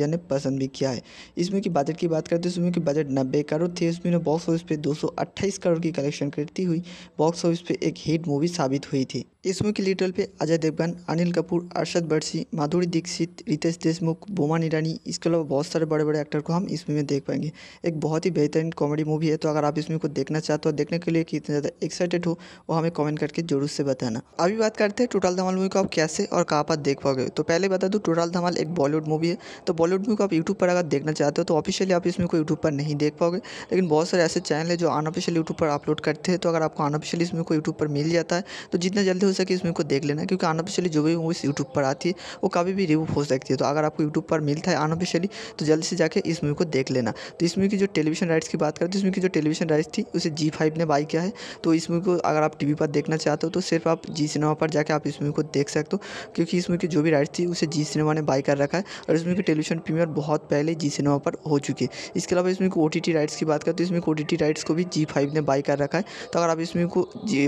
ने पसंद भी किया है इस मूवी की बजट की बात करें तो इस मूवी की बजट नब्बे करोड़ थी इसमें बॉक्स ऑफिस पर दो करोड़ की कलेक्शन करती हुई बॉक्स ऑफिस पर एक हिट हिट मूवी साबित हुई थी इस मूवी के लीड रोल पे अजय देवगन अनिल कपूर अरशद बर्सी माधुरी दीक्षित रितेश देशमुख बोमान ईरानी इसके अलावा बहुत सारे बड़े बड़े एक्टर को हम इस मूवी में देख पाएंगे एक बहुत ही बेहतरीन कॉमेडी मूवी है तो अगर आप इस मूवी को देखना चाहते हो देखने के लिए कितने ज़्यादा एक्साइटेड हो वो हमें कॉमेंट करके जरूर से बताना अभी बात करते हैं टोटल धमाल मूवी को आप कैसे और कहाँ पर देख पाओगे तो पहले बता दूँ टोटल धमाल एक बॉलीवुड मूवी है तो बॉलीवुड मूवी को आप यूट्यूब पर अगर देखना चाहते हो तो ऑफिशियली आप इस मूवी को यूट्यूब पर नहीं देख पाओगे लेकिन बहुत सारे ऐसे चैनल है जो अनऑफिशियल यूट्यूब पर अपलोड करते हैं तो अगर आपको अनऑफिशियल इस मूवी को यूट्यूब पर मिल मिल जाता है तो जितना जल्दी हो सके इस मूवी को देख लेना क्योंकि अनऑफिशियली जो भी मूवीज़ यूट्यूब पर आती है वो कभी भी रिव्यू हो सकती है तो अगर आपको यूट्यूब पर मिलता है अनऑफिशियली तो जल्दी से जाकर इस मूवी को देख लेना तो इस मूवी की जो टेलीविजन राइट्स की बात करें तो इस मूवी की जो टेलीविजन राइट्स थी उसे जी फाइव ने बाई किया है तो इस मूवी को अगर आप टी पर देखना चाहते हो तो सिर्फ आप जी सिनेमा पर जाकर आप इस मूवी को देख सकते हो क्योंकि इस मूवी की जो भी राइट्स थी उसे जी सिनेमा ने बाई कर रखा है और इस मूवी की टेलीविजन प्रीमियर बहुत पहले जी सिनेमा पर हो चुकी है इसके अलावा इसमें ओ राइट्स की बात करते हैं तो इसमें ओ राइट्स को भी जी फाइव ने बाई कर रखा है तो अगर आप इसमें को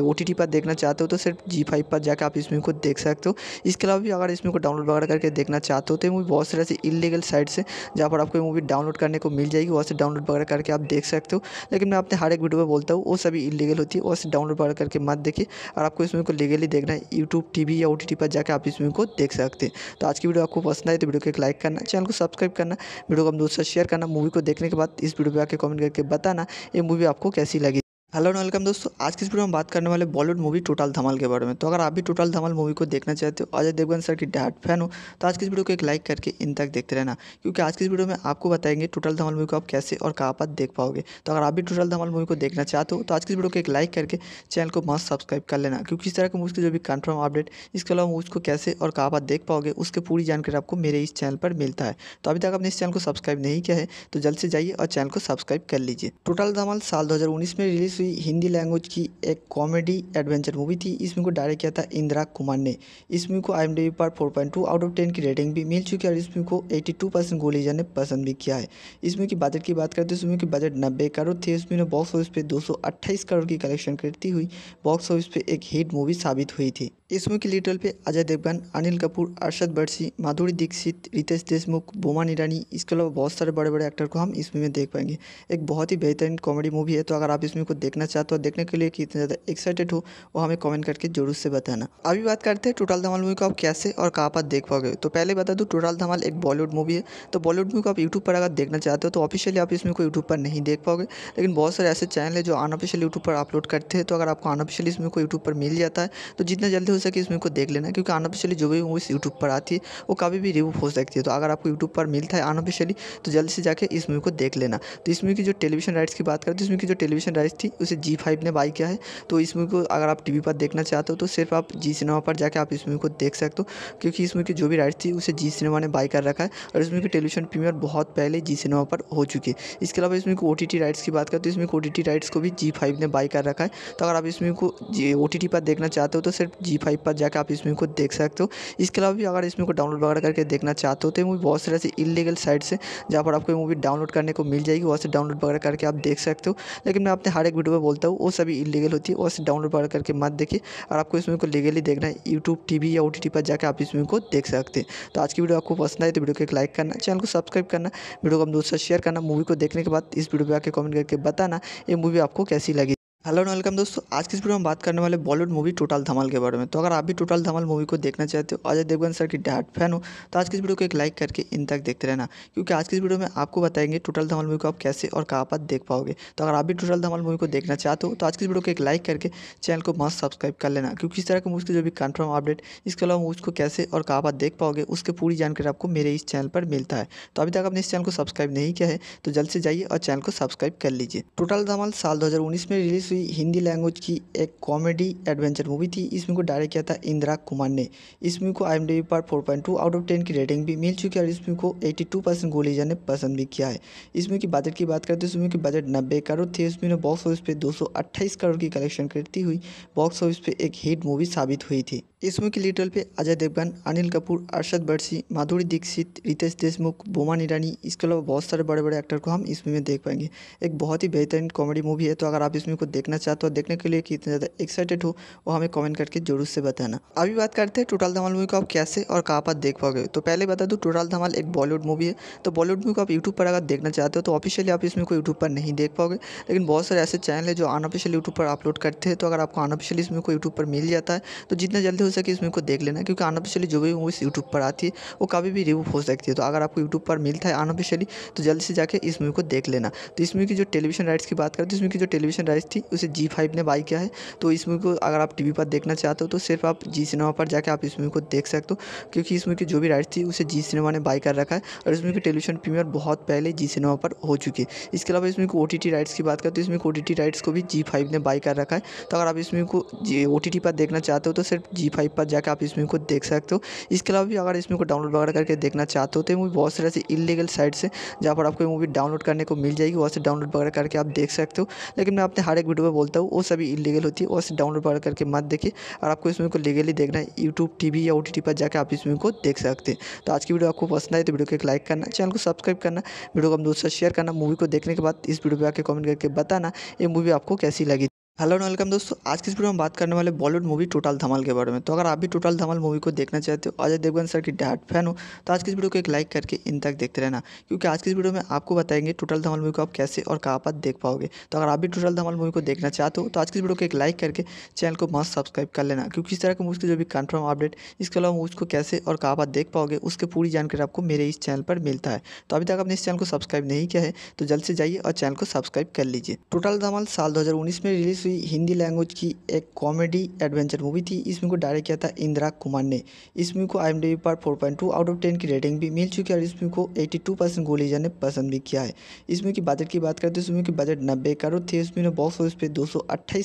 ओ टी पर देखना चाहते हो तो सिर्फ जी फाइव पर जाकर आप इस मूवी को देख सकते हो इसके अलावा भी अगर इस मूवी को डाउनलोड वगैरह करके देखना चाहते हो तो मूवी बहुत सारे ऐसे इलीगल साइट्स हैं जहाँ पर आपको मूवी डाउनलोड करने को मिल जाएगी वहाँ से डाउनलोड वगैरह करके आप देख सकते हो लेकिन मैं अपने हर एक वीडियो में बोलता हूँ वो सभी इलीगल होती है वहाँ से डाउनलोड वगैरह करके मत देखिए और आपको इस मूवी को लीगली देखना है यूट्यूब टी या ओ पर जाकर आप इस मूवी को देख सकते हैं तो आज की वीडियो आपको पसंद आए तो वीडियो को एक लाइक करना चैनल को सब्सक्राइब करना वीडियो को हम दोस्तों शेयर करना मूवी को देखने के बाद इस वीडियो पर आकर कमेंट करके बताना ये मूवी आपको कैसी लगी हेलो एंड वेलकम दोस्तों आज की इस वीडियो में बात करने वाले बॉलीवुड मूवी टोटल धमाल के बारे में तो अगर आप भी टोटल धमाल मूवी को देखना चाहते हो अजय देवगन सर की डाट फैन हो तो आज की इस वीडियो को एक लाइक करके इन तक देखते रहना क्योंकि आज की इस वीडियो में आपको बताएंगे टोटल धमाल मूवी को आप कैसे और कहाँ पर देख पाओगे तो अगर आप भी टोटल धमाल मूवी को देखना चाहते हो तो आज की इस वीडियो को एक लाइक करके चैनल को मस्त सब्सक्राइब कर लेना क्योंकि इस तरह की मूवी की जो भी कन्फर्म अपडेट इसके अलावा मूवी को कैसे और कहाँ पर देख पाओगे उसकी पूरी जानकारी आपको मेरे इस चैनल पर मिलता है तो अभी तक आपने इस चैनल को सब्सक्राइब नहीं किया है तो जल्द से जाइए और चैनल को सब्सक्राइब कर लीजिए टोटल धमाल साल दो में रिलीज दूसरी हिंदी लैंग्वेज की एक कॉमेडी एडवेंचर मूवी थी इस मूवी को डायरेक्ट किया था इंदिरा कुमार ने इस मूवी को आई पर 4.2 आउट ऑफ 10 की रेटिंग भी मिल चुकी है और इस मूवी को 82 परसेंट ने पसंद भी किया है इस मूवी की बजट की बात करते हैं इस मूवी की बजट नब्बे करोड़ थी इस मूवी ने बॉक्स ऑफिस पे दो करोड़ की कलेक्शन करती हुई बॉक्स ऑफिस पे एक हिट मूवी साबित हुई थी इस मूवी की लीडर पे अजय देवगन अनिल कपूर अरशद बर्सी माधुरी दीक्षित रितेश देशमुख बोमा ईरानी इसके अलावा बहुत सारे बड़े बड़े एक्टर को हम इस मूवी में देख पाएंगे एक बहुत ही बेहतरीन कॉमेडी मूवी है तो अगर आप इस मूवी को देख देखना चाहते हो देखने के लिए कितना ज़्यादा एक्साइटेड हो वो हमें कमेंट करके जरूर से बताना अभी बात करते हैं टोटल धमाल मूवी को आप कैसे और कहाँ पर देख पाओगे तो पहले बता दूँ टोटल धमाल एक बॉलीवुड मूवी है तो बॉलीवुड मूवी को आप यूट्यूब पर अगर देखना चाहते हो तो ऑफिशियली आप इसमें को यूट्यूब पर नहीं देख पाओगे लेकिन बहुत सारे ऐसे चैनल है जो अनऑफिशियल यूट्यूब पर अपलोड करते हैं तो अगर आपको अनऑफिशियली इसमें को यूट्यूब पर मिल जाता है तो जितना जल्दी हो सके इस मूवी को देख लेना क्योंकि अनऑफिशियली जो भी मूवीज़ यूट्यूब पर आती है वो कभी भी रिव्यू हो सकती है तो अगर आपको यूट्यूब पर मिलता है अनऑफिशियली तो जल्दी से जाकर इस मूवी को देख लेना तो इस मूवी की जो टेलीविजन राइट्स की बात करें तो इसमें की जो टेलीविजन राइट्स थी उसे जी फाइव ने बाई किया है तो इस मूवी को अगर आप टी वी पर देखना चाहते हो तो सिर्फ आप जी सिनेमा पर जाकर आप इस मूवी को देख सकते हो क्योंकि इस मूवी की जो भी राइट थी उसे जी सिनेमा ने बाई कर रखा है और इस मूवी की टेलीविजन प्रीमियर बहुत पहले जी सिनेमा पर हो चुकी है इसके अलावा इसमें ओ टी राइट्स की बात करें तो इसमें ओ टी राइट्स को भी जी फाइव ने बाई कर रखा है तो अगर आप इस मूवी को जी ओ टी पर देखना चाहते हो तो सिर्फ जी फाइव पर जाकर आप इस मूवी को देख सकते हो इसके अलावा भी अगर इस मूवी को डाउनलोड वगैरह करके देखना चाहते हो तो मूवी बहुत सारे ऐसे इलीगल साइट्स हैं जहाँ पर आपको मूवी डाउनलोड करने को मिल जाएगी वहाँ से डाउनलोड वगैरह करके आप देख सकते हो लेकिन मैं अपने हर एक वीडियो वीडियो में बोलता हूँ वो सभी इलीगल होती है वो डाउनलोड वगैरह करके मत देखिए और आपको इस मूवी को लीगली देखना है यूट्यूब टी या ओ पर जाकर आप इस मूवी को देख सकते हैं तो आज की वीडियो आपको पसंद आए तो वीडियो को एक लाइक करना चैनल को सब्सक्राइब करना वीडियो को हम दोस्तों शेयर करना मूवी को देखने के बाद इस वीडियो पर आकर कॉमेंट करके बताना ये मूवी आपको कैसी लगी हेलो एंड वेलकम दोस्तों आज की इस वीडियो में बात करने वाले बॉलीवुड मूवी टोटल धमाल के बारे में तो अगर आप भी टोटल धमाल मूवी को देखना चाहते हो अजय देवगन सर की डैड फैन हो तो आज की इस वीडियो को एक लाइक करके इन तक देखते रहना क्योंकि आज की इस वीडियो में आपको बताएंगे टोटल धमाल मूवी को आप कैसे और कहाँ पर देख पाओगे तो अगर आप भी टोटल धमाल मूवी को देखना चाहते हो तो आज की इस वीडियो को एक लाइक करके चैनल को मस्त सब्सक्राइब कर लेना क्योंकि इस तरह की मूवी की जो भी कन्फर्म अपडेट इसके अलावा मूवी को कैसे और कहाँ पर देख पाओगे उसकी पूरी जानकारी आपको मेरे इस चैनल पर मिलता है तो अभी तक आपने इस चैनल को सब्सक्राइब नहीं किया है तो जल्द से जाइए और चैनल को सब्सक्राइब कर लीजिए टोटल धमाल साल दो में रिलीज हुई हिंदी लैंग्वेज की एक कॉमेडी एडवेंचर मूवी थी इस मूवी को डायरेक्ट किया था इंदिरा कुमार ने इस मूवी को आई पर 4.2 आउट ऑफ 10 की रेटिंग भी मिल चुकी है और इस मूवी को 82 परसेंट गोलीजा ने पसंद भी किया है इस मूवी की बजट की बात करें तो इस मूवी की बजट नब्बे करोड़ थी इस मूवी ने बॉक्स ऑफिस पर दो करोड़ की कलेक्शन करती हुई बॉक्स ऑफिस पर एक हिट मूवी साबित हुई थी इस मूवी के लीड पे अजय देवगन अनिल कपूर अरशद बर्सी माधुरी दीक्षित रितेश देशमुख बोमान ईरानी इसके अलावा बहुत सारे बड़े बड़े एक्टर को हम इस मूवी में देख पाएंगे एक बहुत ही बेहतरीन कॉमेडी मूवी है तो अगर आप इस मूवी को देखना चाहते हो देखने के लिए कितने ज़्यादा एक्साइटेड हो वो हमें कमेंट करके जरूर से बताना अभी बात करते हैं टोटल धमाल मूवी को आप कैसे और कहाँ पर देख पाओगे तो पहले बता दूँ टोटल धमाल एक बॉलीवुड मूवी है तो बॉलीवुड मूवी को आप यूट्यूब पर अगर देखना चाहते हो तो ऑफिशियली आप इस मूवी को यूट्यूब पर नहीं देख पाओगे लेकिन बहुत सारे ऐसे चैनल है जो अनऑफिशियल यूट्यूब पर अपलोड करते हैं तो अगर आपको अनऑफिशियल इस मूवी को यूट्यूब पर मिल जाता है तो जितना जल्दी सके कि इस मूवी को देख लेना क्योंकि अनऑफिशियली जो भी मूवीज़ यूट्यूब पर आती है वो कभी भी रिमूव हो सकती है तो अगर आपको यूट्यूब पर मिलता है अनऑफिशियली तो जल्दी से जाकर इस मूवी को देख लेना तो इस मूवी की जो टेलीविजन राइट्स की बात करें तो इस मूवी की जो टेलीविजन राइट्स थी उसे जी फाइव ने बाई किया है तो इस मूवी को अगर आप टीवी पर देखना चाहते हो तो सिर्फ आप जी सिनेमा पर जाकर आप इस मूवी को देख सकते हो क्योंकि इस मूवी की जो भी राइट्स थी उसे जी सिनेमा ने बाई कर रखा है और इस मूवी की टेलीविजन प्रीमियर बहुत पहले जी सिनेमा पर हो चुकी है इसके अलावा इसमें ओ टी राइट्स की बात करें तो इसमें ओ टी राइट्स को भी जी फाइव ने बाई कर रखा है तो अगर आप इसमें को ओ टी पर देखना चाहते हो तो सिर्फ जी फाइव पर जाकर आप इस मूवी को देख सकते हो इसके अलावा भी अगर इस मूवी को डाउनलोड वगैरह करके देखना चाहते हो तो मूवी बहुत सारे ऐसे इलीगल साइट से जहाँ पर आपको मूवी डाउनलोड करने को मिल जाएगी वहाँ से डाउनलोड वगैरह करके आप देख सकते हो लेकिन मैं अपने हर एक वीडियो में बोलता हूँ वो सभी इलीगल होती है वहाँ से डाउनलोड वगैरह करके मत देखिए और आपको इस मूवी को लीगली देखना है यूट्यूब टी या ओ पर जाकर आप इस मूवी को देख सकते हैं तो आज की वीडियो आपको पसंद आए तो वीडियो को एक लाइक करना चैनल को सब्सक्राइब करना वीडियो को हम दोस्तों शेयर करना मूवी को देखने के बाद इस वीडियो पर आकर कमेंट करके बताना ये मूवी आपको कैसी लगी हेलो एंड वेलकम दोस्तों आज की इस वीडियो में बात करने वाले बॉलीवुड मूवी टोटल धमाल के बारे में तो अगर आप भी टोटल धमाल मूवी को देखना चाहते हो अजय देवगन सर की डैड फैन हो तो आज की इस वीडियो को एक लाइक करके इन तक देखते रहना क्योंकि आज की इस वीडियो में आपको बताएंगे टोटल धमाल मूवी को आप कैसे और कहाँ पर देख पाओगे तो अगर आप भी टोटल धमाल मूवी को देखना चाहते हो तो आज की इस वीडियो को एक लाइक करके चैनल को मस्त सब्सक्राइब कर लेना क्योंकि इस तरह के मूवी की जो भी कन्फर्म अपडेट इसके अलावा मूवी को कैसे और कहाँ पर देख पाओगे उसकी पूरी जानकारी आपको मेरे इस चैनल पर मिलता है तो अभी तक आपने इस चैनल को सब्सक्राइब नहीं किया है तो जल्द से जाइए और चैनल को सब्सक्राइब कर लीजिए टोटल धमाल साल दो में रिलीज़ फिल्मी हिंदी लैंग्वेज की एक कॉमेडी एडवेंचर मूवी थी इस मूवी को डायरेक्ट किया था इंदिरा कुमार ने इस मूवी को आई पर टू आउट ऑफ टेन की रेटिंग भी मिल चुकी है और इस मूवी को टू परसेंट गोलीजा ने पसंद भी किया है इस मूवी की बजट की बात करें तो इस मूवी की बजट नब्बे करोड़ थी इस मूवी ने बॉक्स ऑफिस पर दो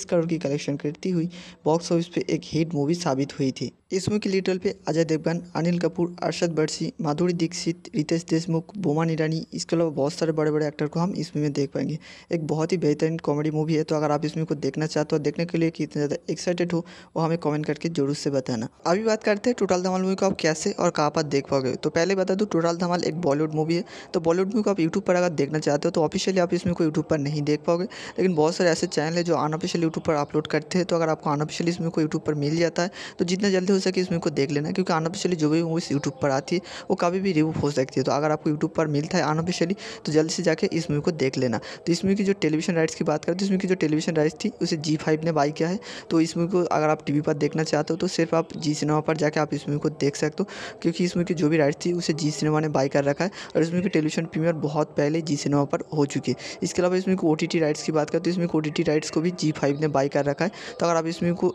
करोड़ की कलेक्शन करती हुई बॉक्स ऑफिस पर एक हिट मूवी साबित हुई थी इसमें की लिटल पे अजय देवगन अनिल कपूर अरशद बर्सी माधुरी दीक्षित रितेश देशमुख बोमान ईरानी इसके अलावा बहुत सारे बड़े बड़े एक्टर को हम इस मूवी में देख पाएंगे एक बहुत ही बेहतरीन कॉमेडी मूवी है तो अगर आप इस मूवी को देखना चाहते हो देखने के लिए कितने ज़्यादा एक्साइटेड हो वो हमें कमेंट करके जरूर से बताना अभी बात करते हैं टोटल धमाल मूवी को आप कैसे और कहाँ पर देख पाओगे तो पहले बता दूँ टोटल धमाल एक बॉलीवुड मूवी है तो बॉलीवुड मूवी को आप यूट्यूब पर अगर देखना चाहते हो तो ऑफिशियली आप इस मूवी को यूट्यूब पर नहीं देख पाओगे लेकिन बहुत सारे ऐसे चैनल है जो अनऑफिशियल यूट्यूब पर अपलोड करते हैं तो अगर आपको अनऑफिशियली इस मूवी को यूट्यूब पर मिल जाता है तो जितना जल्दी हो सके इस मूवी को देख लेना क्योंकि अनऑफिशियली जो भी मूवीज़ यूट्यूब पर आती है वो कभी भी रिव्यू हो सकती है तो अगर आपको यूट्यूब पर मिलता है अनऑफिशियली तो जल्दी से जाकर इस मूवी को देख लेना तो इस मूवी की जो टेलीविजन राइट्स की बात करें तो इस मूवी की जो टेलीविजन राइट्स थी उसे जी फाइव ने बाई किया है तो इस मूवी को अगर आप टी पर देखना चाहते हो तो सिर्फ आप जी सिनेमा पर जाकर आप इस मूवी को देख सकते हो क्योंकि इस मूवी की जो भी राइट्स थी उसे जी सिनेमा ने बाई कर रखा है और इस मूवी की टेलीविजन प्रीमियर बहुत पहले जी सिनेमा पर हो चुकी है इसके अलावा इसमें ओ टी राइट्स की बात करें तो इसमें ओ टी राइट्स को भी जी फाइव ने बाई कर रखा है तो अगर आप इसमें को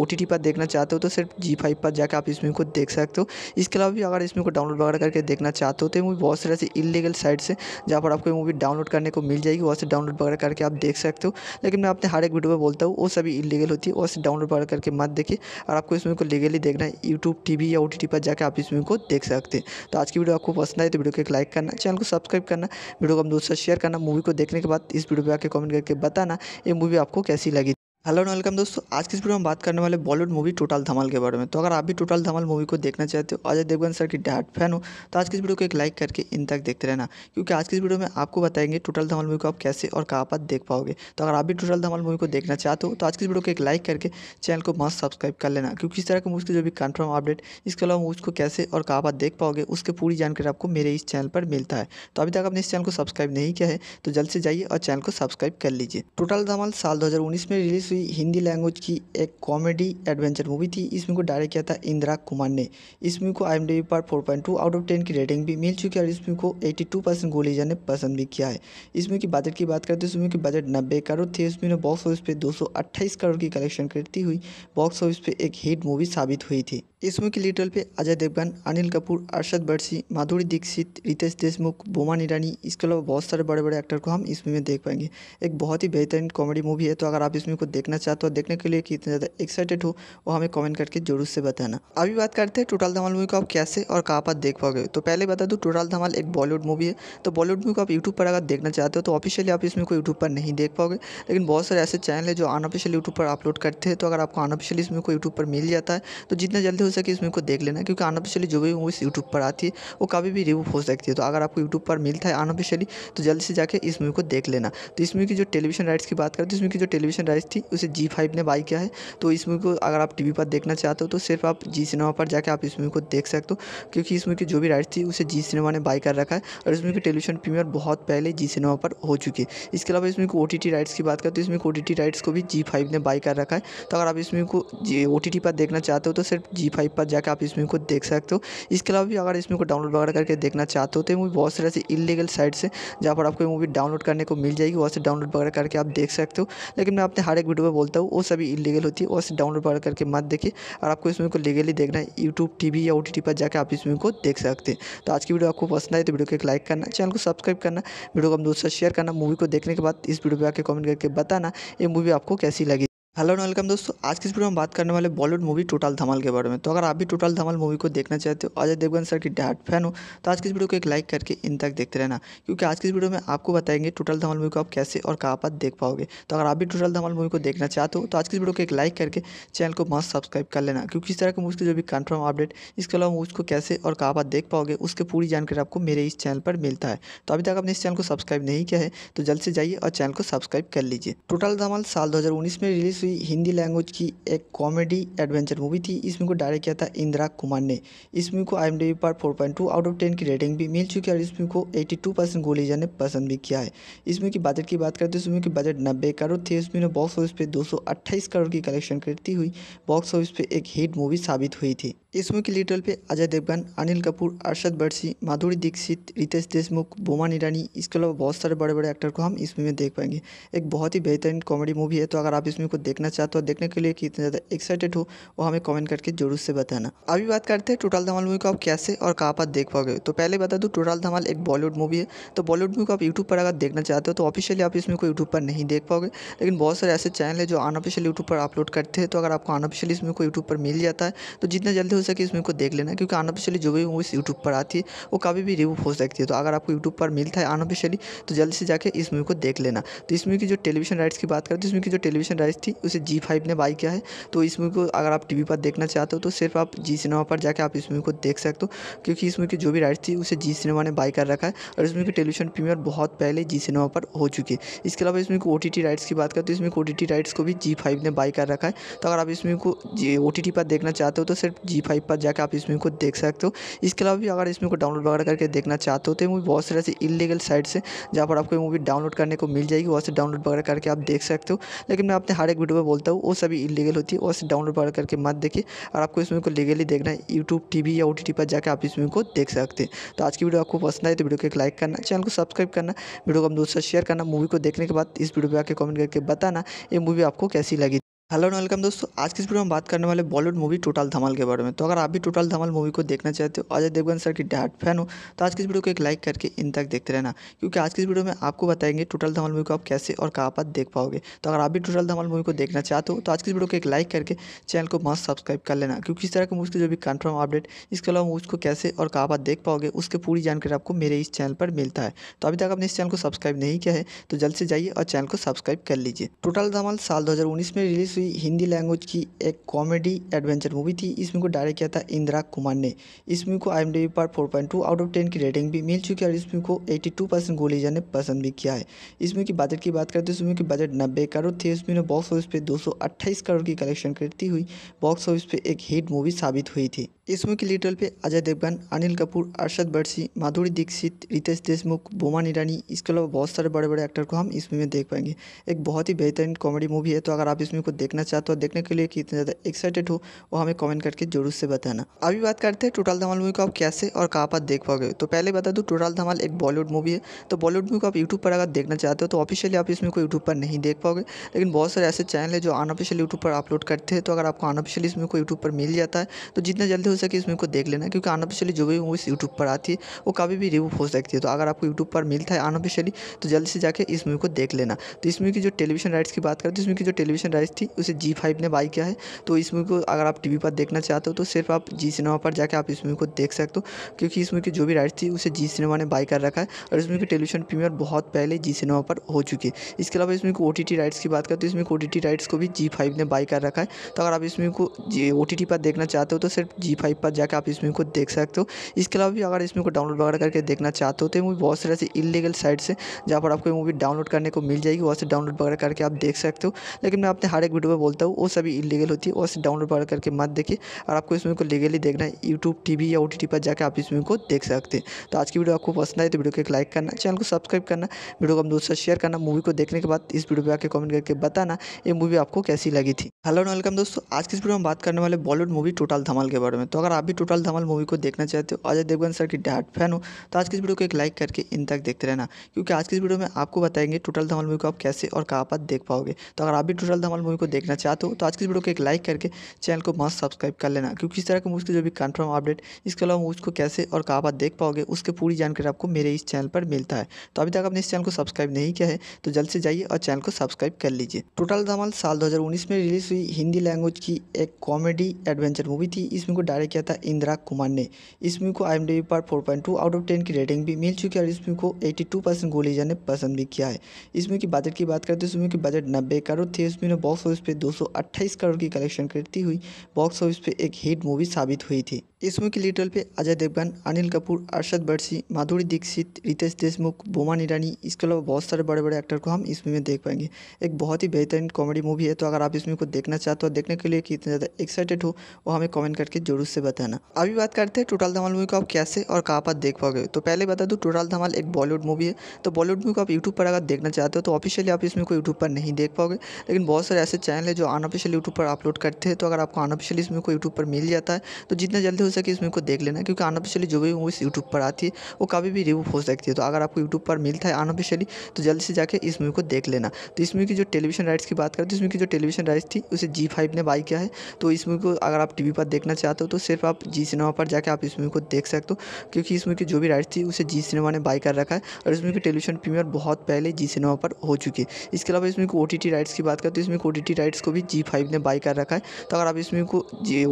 ओ टी पर देखना चाहते हो तो सिर्फ जी फाइव पर जाकर आप इस मूवी को देख सकते हो इसके अलावा भी अगर इस मूवी को डाउनलोड वगैरह करके देखना चाहते हो तो ये मूवी बहुत सारे ऐसे इलीगल साइट्स हैं जहाँ पर आपको ये मूवी डाउनलोड करने को मिल जाएगी वहाँ से डाउनलोड वगैरह करके आप देख सकते हो लेकिन मैं अपने हर एक वीडियो में बोलता हूँ वो सभी इलीगल होती है वहाँ से डाउनलोड वगैरह करके मत देखिए और आपको इस मूवी को लीगली देखना है यूट्यूब टी या ओ पर जाकर आप इस मूवी को देख सकते हैं तो आज की वीडियो आपको पसंद आए तो वीडियो को एक लाइक करना चैनल को सब्सक्राइब करना वीडियो को हम दोस्तों शेयर करना मूवी को देखने के बाद इस वीडियो पर आकर कमेंट करके बताना ये मूवी आपको कैसी लगी हेलो एंड वेलकम दोस्तों आज की इस वीडियो में बात करने वाले बॉलीवुड मूवी टोटल धमाल के बारे में तो अगर आप भी टोटल धमाल मूवी को देखना चाहते हो अजय देवगन सर की डाट फैन हो तो आज की इस वीडियो को एक लाइक करके इन तक देखते रहना क्योंकि आज की इस वीडियो में आपको बताएंगे टोटल धमाल मूवी को आप कैसे और कहाँ पर देख पाओगे तो अगर आप भी टोटल धमाल मूवी को देखना चाहते हो तो आज की इस वीडियो को एक लाइक करके चैनल को मस्त सब्सक्राइब कर लेना क्योंकि इस तरह के मूवी की जो भी कन्फर्म अपडेट इसके अलावा मूवी को कैसे और कहाँ पर देख पाओगे उसकी पूरी जानकारी आपको मेरे इस चैनल पर मिलता है तो अभी तक आपने इस चैनल को सब्सक्राइब नहीं किया है तो जल्द से जाइए और चैनल को सब्सक्राइब कर लीजिए टोटल धमाल साल दो में रिलीज दूसरी हिंदी लैंग्वेज की एक कॉमेडी एडवेंचर मूवी थी इस मूवी को डायरेक्ट किया था इंदिरा कुमार ने इस मूवी को आई पर 4.2 आउट ऑफ 10 की रेटिंग भी मिल चुकी है और इस मूवी को 82 परसेंट गोली जाने पसंद भी किया है इस मूवी की बजट की बात करते हैं इस मूवी की बजट नब्बे करोड़ थी इस मूवी ने बॉक्स ऑफिस पे दो करोड़ की कलेक्शन करती हुई बॉक्स ऑफिस पे एक हिट मूवी साबित हुई थी इस मूवी की लीडर पे अजय देवगन अनिल कपूर अरशद बर्सी माधुरी दीक्षित रितेश देशमुख बोमा ईरानी इसके अलावा बहुत सारे बड़े बड़े एक्टर को हम इस मूवी में देख पाएंगे एक बहुत ही बेहतरीन कॉमेडी मूवी है तो अगर आप इस मूवी को देख देखना चाहते हो देखने के लिए कितना ज़्यादा एक्साइटेड हो वो हमें कमेंट करके जरूर से बताना अभी बात करते हैं टोटल धमाल मूवी को आप कैसे और कहाँ पर देख पाओगे तो पहले बता दूँ टोटल धमाल एक बॉलीवुड मूवी है तो बॉलीवुड मूवी को आप यूट्यूब पर अगर देखना चाहते हो तो ऑफिशियली आप इसमें को यूट्यूब पर नहीं देख पाओगे लेकिन बहुत सारे ऐसे चैनल है जो अनऑफिशियल यूट्यूब पर अपलोड करते हैं तो अगर आपको अनऑफिशियली इसमें को यूट्यूब पर मिल जाता है तो जितना जल्दी हो सके इसमें को देख लेना क्योंकि अनऑफिशियली जो भी मूवीज़ यूट्यूब पर आती है वो कभी भी रिव्यू हो सकती है तो अगर आपको यूट्यूब पर मिलता है अनऑफिशियली तो जल्दी से जाकर इस मूवी को देख लेना तो इस मूवी की जो टेलीविजन राइट्स की बात करें तो इसमें की जो टेलीविजन राइट्स थी उसे जी फाइव ने बाई किया है तो इस मूवी को अगर आप टी वी पर देखना चाहते हो तो सिर्फ आप जी सिनेमा पर जाकर आप इस मूवी को देख सकते हो क्योंकि इस मूवी की जो भी राइट थी उसे जी सिनेमा ने बाई कर रखा है और इस मूवी की टेलीविजन प्रीमियर बहुत पहले जी सिनेमा पर हो चुकी है इसके अलावा इसमें ओ टी टी राइट्स की बात करें तो इसमें ओ टी राइट्स को भी जी फाइव ने बाई कर रखा है तो अगर आप इस मूवी को जी ओ टी टी पर देखना चाहते हो तो सिर्फ जी फाइव पर जाकर आप इस मूवी को देख सकते हो इसके अलावा भी अगर इसमें को डाउनलोड वगैरह करके देखना चाहते हो तो मूवी बहुत सारे ऐसे इलीगल साइट्स है जहाँ पर आपको मूवी डाउनलोड करने को मिल जाएगी वहाँ से डाउनलोड वगैरह करके आप देख सकते हो लेकिन मैं अपने हर एक वीडियो वीडियो में बोलता हूँ वो सभी इलीगल होती है वो डाउनलोड करके मत देखिए और आपको इस मूवी को लीगली देखना है यूट्यूब टी या ओ पर जाकर आप इस मूवी को देख सकते हैं तो आज की वीडियो आपको पसंद आए तो वीडियो को एक लाइक करना चैनल को सब्सक्राइब करना वीडियो को हम दोस्तों शेयर करना मूवी को देखने के बाद इस वीडियो पर आकर कॉमेंट करके बताना ये मूवी आपको कैसी लगी हेलो एंड वेलकम दोस्तों आज की इस वीडियो में बात करने वाले बॉलीवुड मूवी टोटल धमाल के बारे में तो अगर आप भी टोटल धमाल मूवी को देखना चाहते हो अजय देवगन सर की डैड फैन हो तो आज की इस वीडियो को एक लाइक करके इन तक देखते रहना क्योंकि आज की इस वीडियो में आपको बताएंगे टोटल धमाल मूवी को आप कैसे और कहाँ पर देख पाओगे तो अगर आप भी टोटल धमाल मूवी को देखना चाहते हो तो आज की इस वीडियो को एक लाइक करके चैनल को मस्त सब्सक्राइब कर लेना क्योंकि इस तरह के मूवी की जो भी कन्फर्म अपडेट इसके अलावा मूवी को कैसे और कहाँ पर देख पाओगे उसकी पूरी जानकारी आपको मेरे इस चैनल पर मिलता है तो अभी तक आपने इस चैनल को सब्सक्राइब नहीं किया है तो जल्द से जाइए और चैनल को सब्सक्राइब कर लीजिए टोटल धमाल साल दो में रिलीज दूसरी हिंदी लैंग्वेज की एक कॉमेडी एडवेंचर मूवी थी इस मूवी को डायरेक्ट किया था इंदिरा कुमार ने इस मूवी को आई पर 4.2 आउट ऑफ 10 की रेटिंग भी मिल चुकी है और इस मूवी को 82 परसेंट गोलीजा ने पसंद भी किया है इस मूवी की बजट की बात करें तो इस मूवी की बजट नब्बे करोड़ थी इस मूवी ने बॉक्स ऑफिस पे दो करोड़ की कलेक्शन करती हुई बॉक्स ऑफिस पे एक हिट मूवी साबित हुई थी इस मूवी की लीड पे अजय देवगन अनिल कपूर अरशद बर्सी माधुरी दीक्षित रितेश देशमुख बोमान ईरानी इसके अलावा बहुत सारे बड़े बड़े एक्टर को हम इस मूवी में देख पाएंगे एक बहुत ही बेहतरीन कॉमेडी मूवी है तो अगर आप इस मूवी को देख देखना चाहते हो देखने के लिए कितने ज़्यादा एक्साइटेड हो वो हमें कमेंट करके जरूर से बताना अभी बात करते हैं टोटल धमाल मूवी को आप कैसे और कहाँ पर देख पाओगे तो पहले बता दूँ टोटल धमाल एक बॉलीवुड मूवी है तो बॉलीवुड मूवी को आप यूट्यूब पर अगर देखना चाहते हो तो ऑफिशियली आप इसमें को यूट्यूब पर नहीं देख पाओगे लेकिन बहुत सारे ऐसे चैनल है जो अनऑफिशियल यूट्यूब पर अपलोड करते हैं तो अगर आपको अनऑफिशियल इसमें को यूट्यूब पर मिल जाता है तो जितना जल्दी हो सके इसमें को देख लेना क्योंकि अनऑफिशियली जो भी मूवीज़ यूट्यूब पर आती है वो कभी भी रिव्यू हो सकती है तो अगर आपको यूट्यूब पर मिलता है अनऑफिशियली तो जल्दी से जाकर इस मूवी को देख लेना तो इस मूवी की जो टेलीविजन राइट्स की बात करें तो इसमें की जो टेलीविजन राइट्स थी उसे जी फाइव ने बाई किया है तो इस मूवी को अगर आप टी वी पर देखना चाहते हो तो सिर्फ आप जी सिनेमा पर जाकर आप इस मूवी को देख सकते हो क्योंकि इस मूवी की जो भी राइट थी उसे जी सिनेमा ने बाई कर रखा है और इस मूवी की टेलीविजन प्रीमियर बहुत पहले जी सिनेमा पर हो चुकी है इसके अलावा इसमें ओ टी राइट्स की बात करें तो इसमें ओ टी राइट्स को भी जी फाइव ने बाई कर रखा है तो अगर आप इस मूवी को जी ओ टी पर देखना चाहते हो तो सिर्फ जी फाइव पर जाकर आप इस मूवी को देख सकते हो इसके अलावा भी अगर इस मूवी को डाउनलोड वगैरह करके देखना चाहते हो तो मूवी बहुत सारे ऐसे इलीगल साइट्स है जहाँ पर आपको मूवी डाउनलोड करने को मिल जाएगी वहाँ से डाउनलोड वगैरह करके आप देख सकते हो लेकिन मैं अपने हर एक वीडियो वीडियो में बोलता हूँ वो सभी इलीगल होती है और उसे डाउनलोड वगैरह करके मत देखिए और आपको इस मूवी को लीगली देखना है यूट्यूब टी या ओ पर जाकर आप इस मूवी को देख सकते हैं तो आज की वीडियो आपको पसंद आए तो वीडियो को एक लाइक करना चैनल को सब्सक्राइब करना वीडियो को हम दोस्तों शेयर करना मूवी को देखने के बाद इस वीडियो पर आकर कॉमेंट करके बताना ये मूवी आपको कैसी लगी हेलो एंड वेलकम दोस्तों आज की इस वीडियो में बात करने वाले बॉलीवुड मूवी टोटल धमाल के बारे में तो अगर आप भी टोटल धमाल मूवी को देखना चाहते हो अजय देवगन सर की डैड फैन हो तो आज की इस वीडियो को एक लाइक करके इन तक देखते रहना क्योंकि आज किस इस वीडियो में आपको बताएंगे टोटल धमाल मूवी को आप कैसे और कहाँ पर देख पाओगे तो अगर आप भी टोटल धमाल मूवी को देखना चाहते हो तो आज किस वीडियो को एक लाइक करके चैनल को मस्त सब्सक्राइब कर लेना क्योंकि इस तरह के मूवी की जो भी कन्फर्म अपडेट इसके अलावा मूवी को कैसे और कहाँ पर देख पाओगे उसकी पूरी जानकारी आपको मेरे इस चैनल पर मिलता है तो अभी तक आपने इस चैनल को सब्सक्राइब नहीं किया है तो जल्द से जाइए और चैनल को सब्सक्राइब कर लीजिए टोटल धमाल साल दो में रिलीज फिल्मी हिंदी लैंग्वेज की एक कॉमेडी एडवेंचर मूवी थी इस मूवी को डायरेक्ट किया था इंदिरा कुमार ने इस मूवी को आई पर 4.2 आउट ऑफ 10 की रेटिंग भी मिल चुकी है और इस मूवी को 82 परसेंट गोलीजा ने पसंद भी किया है इस मूवी की बजट की बात करें तो इस मूवी की बजट नब्बे करोड़ थी इसमें बॉक्स ऑफिस पर दो करोड़ की कलेक्शन करती हुई बॉक्स ऑफिस पर एक हिट मूवी साबित हुई थी इस मुख्य लिटल पे अजय देवगन अनिल कपूर अरशद बर्सी माधुरी दीक्षित रितेश देशमुख बोमान ईरानी इसके अलावा बहुत सारे बड़े बड़े एक्टर को हम इस मूवी में देख पाएंगे एक बहुत ही बेहतरीन कॉमेडी मूवी है तो अगर आप इस मूवी को देखना चाहते हो देखने के लिए कितने ज़्यादा एक्साइटेड हो वो हमें कॉमेंट करके जरूर से बताना अभी बात करते हैं टोटल धमाल मूवी को आप कैसे और कहाँ पर देख पाओगे तो पहले बता दूँ टोटल धमाल एक बॉलीवुड मूवी है तो बॉलीवुड मूवी को आप यूट्यूब पर अगर देखना चाहते हो तो ऑफिशियली आप इसमें को यूट्यूब पर नहीं देख पाओगे लेकिन बहुत सारे ऐसे चैनल है जो अनऑफिशियल यूट्यूब पर अपलोड करते हैं तो अगर आपको अनऑफिशियल इसमें को यूट्यूब पर मिल जाता है तो जितना जल्दी हमेशा इस मूवी को देख लेना क्योंकि अनऑफिशियली जो भी मूवीज़ यूट्यूब पर आती है वो कभी भी रिव्यू हो सकती है तो अगर आपको यूट्यूब पर मिलता है अनऑफिशियली तो जल्दी से जाकर इस मूवी को देख लेना तो इस मूवी की जो टेलीविजन राइट्स की बात करें तो इस मूवी की जो टेलीविजन राइट्स थी उसे जी फाइव ने बाई किया है तो इस मूवी को अगर आप टी पर देखना चाहते हो तो सिर्फ आप जी सिनेमा पर जाकर आप इस मूवी को देख सकते हो क्योंकि इस मूवी की जो भी राइट्स थी उसे जी सिनेमा ने बाई कर रखा है और इस मूवी की टेलीविजन प्रीमियर बहुत पहले जी सिनेमा पर हो चुकी है इसके अलावा इसमें ओ टी राइट्स की बात करें तो इसमें ओ टी राइट्स को भी जी फाइव ने बाई कर रखा है तो अगर आप इसमें को ओ टी पर देखना चाहते हो तो सिर्फ जी फाइव पर जाकर आप इस मूवी को देख सकते हो इसके अलावा भी अगर इस मूवी को डाउनलोड वगैरह करके देखना चाहते हो तो मूवी बहुत सारे ऐसी इलीगल साइट से जहाँ पर आपको मूवी डाउनलोड करने को मिल जाएगी वहाँ से डाउनलोड वगैरह करके आप देख सकते हो लेकिन मैं अपने हर एक वीडियो में बोलता हूँ वो सभी इलीगल होती है वहाँ से डाउनलोड वगैरह करके मत देखिए और आपको इस मूवी को लीगली देखना है यूट्यूब टी या ओ पर जाकर आप इस मूवी को देख सकते हैं तो आज की वीडियो आपको पसंद आए तो वीडियो को एक लाइक करना चैनल को सब्सक्राइब करना वीडियो को हम दोस्तों शेयर करना मूवी को देखने के बाद इस वीडियो पर आकर कमेंट करके बताना ये मूवी आपको कैसी लगी थी हेलो वेलकम दोस्तों आज की इस वीडियो में बात करने वाले बॉलीवुड मूवी टोटल धमाल के बारे में तो अगर आप भी टोटल धमाल मूवी को देखना चाहते हो अजय देवगन सर की डार्ट फैन हो तो आज की इस वीडियो को एक लाइक करके इन तक देखते रहना क्योंकि आज की इस वीडियो में आपको बताएंगे टोटल धमाल मूवी को आप कैसे और कहाँ पर देख पाओगे तो अगर आप भी टोटल धमाल मूवी को देखना चाहते हो तो आज की इस वीडियो को एक लाइक करके चैनल को मस्त सब्सक्राइब कर लेना क्योंकि इस तरह के मूवी की जो भी कन्फर्म अपडेट इसके अलावा मूवी को कैसे और कहाँ पर देख पाओगे उसकी पूरी जानकारी आपको मेरे इस चैनल पर मिलता है तो अभी तक आपने इस चैनल को सब्सक्राइब नहीं किया है तो जल्द से जाइए और चैनल को सब्सक्राइब कर लीजिए टोटल धमाल साल दो में रिलीज हुई हिंदी लैंग्वेज की एक कॉमेडी एडवेंचर मूवी थी इस को डायरेक्ट डायरेक्ट किया था इंदिरा कुमार ने इस मूवी को आई पर 4.2 आउट ऑफ 10 की रेटिंग भी मिल चुकी है और इस मूवी को 82 परसेंट गोलीजा ने पसंद भी किया है इस मूवी की बजट की बात करें तो इस मूवी की बजट नब्बे करोड़ थी इस मूवी ने बॉक्स ऑफिस पर दो करोड़ की कलेक्शन करती हुई बॉक्स ऑफिस पर एक हिट मूवी साबित हुई थी इसमें के लीड रोल पे अजय देवगन अनिल कपूर अरशद बर्सी माधुरी दीक्षित रितेश देशमुख बोमा ईरानी इसके अलावा बहुत सारे बड़े बड़े एक्टर को हम इस मूवी में देख पाएंगे एक बहुत ही बेहतरीन कॉमेडी मूवी है तो अगर आप इस मूवी को देखना चाहते हो देखने के लिए कितना ज़्यादा एक्साइटेड हो वो हमें कमेंट करके जरूर से बताना अभी बात करते हैं टोटल धमाल मूवी को आप कैसे और कहाँ पर देख पाओगे तो पहले बता दूँ टोटल धमाल एक बॉलीवुड मूवी है तो बॉलीवुड मूवी को आप यूट्यूब पर अगर देखना चाहते हो तो ऑफिशियली आप इस मूवी को यूट्यूब पर नहीं देख पाओगे लेकिन बहुत सारे ऐसे चैनल है जो अनऑफिशियल यूट्यूब पर अपलोड करते हैं तो अगर आपको अनऑफिशियल इसमें को यूट्यूब पर मिल जाता है तो जितना जल्दी सके इस मूवी को देख लेना क्योंकि अनऑफिशियली जो भी मूवीज़ यूट्यूब पर आती है वो कभी भी रिमूव हो सकती है तो अगर आपको यूट्यूब पर मिलता है अनऑफिशियली तो जल्दी से जाकर इस मूवी को देख लेना तो इस मूवी की जो टेलीविजन राइट्स की बात करें तो इस मूवी की जो टेलीविजन राइट्स थी उसे जी फाइव ने बाई किया है तो इस मूवी को अगर आप टी पर देखना चाहते हो तो सिर्फ आप जी सिनेमा पर जाकर आप इस मूवी को देख सकते हो क्योंकि इस मूवी की जो भी राइट्स थी उसे जी सिनेमा ने बाई कर रखा है और इस मूवी की टेलीविजन प्रीमियर बहुत पहले जी सिनेमा पर हो चुकी है इसके अलावा इसमें ओ टी राइट्स की बात करें तो इसमें ओ टी राइट्स को भी जी फाइव ने बाई कर रखा है तो अगर आप इसमें को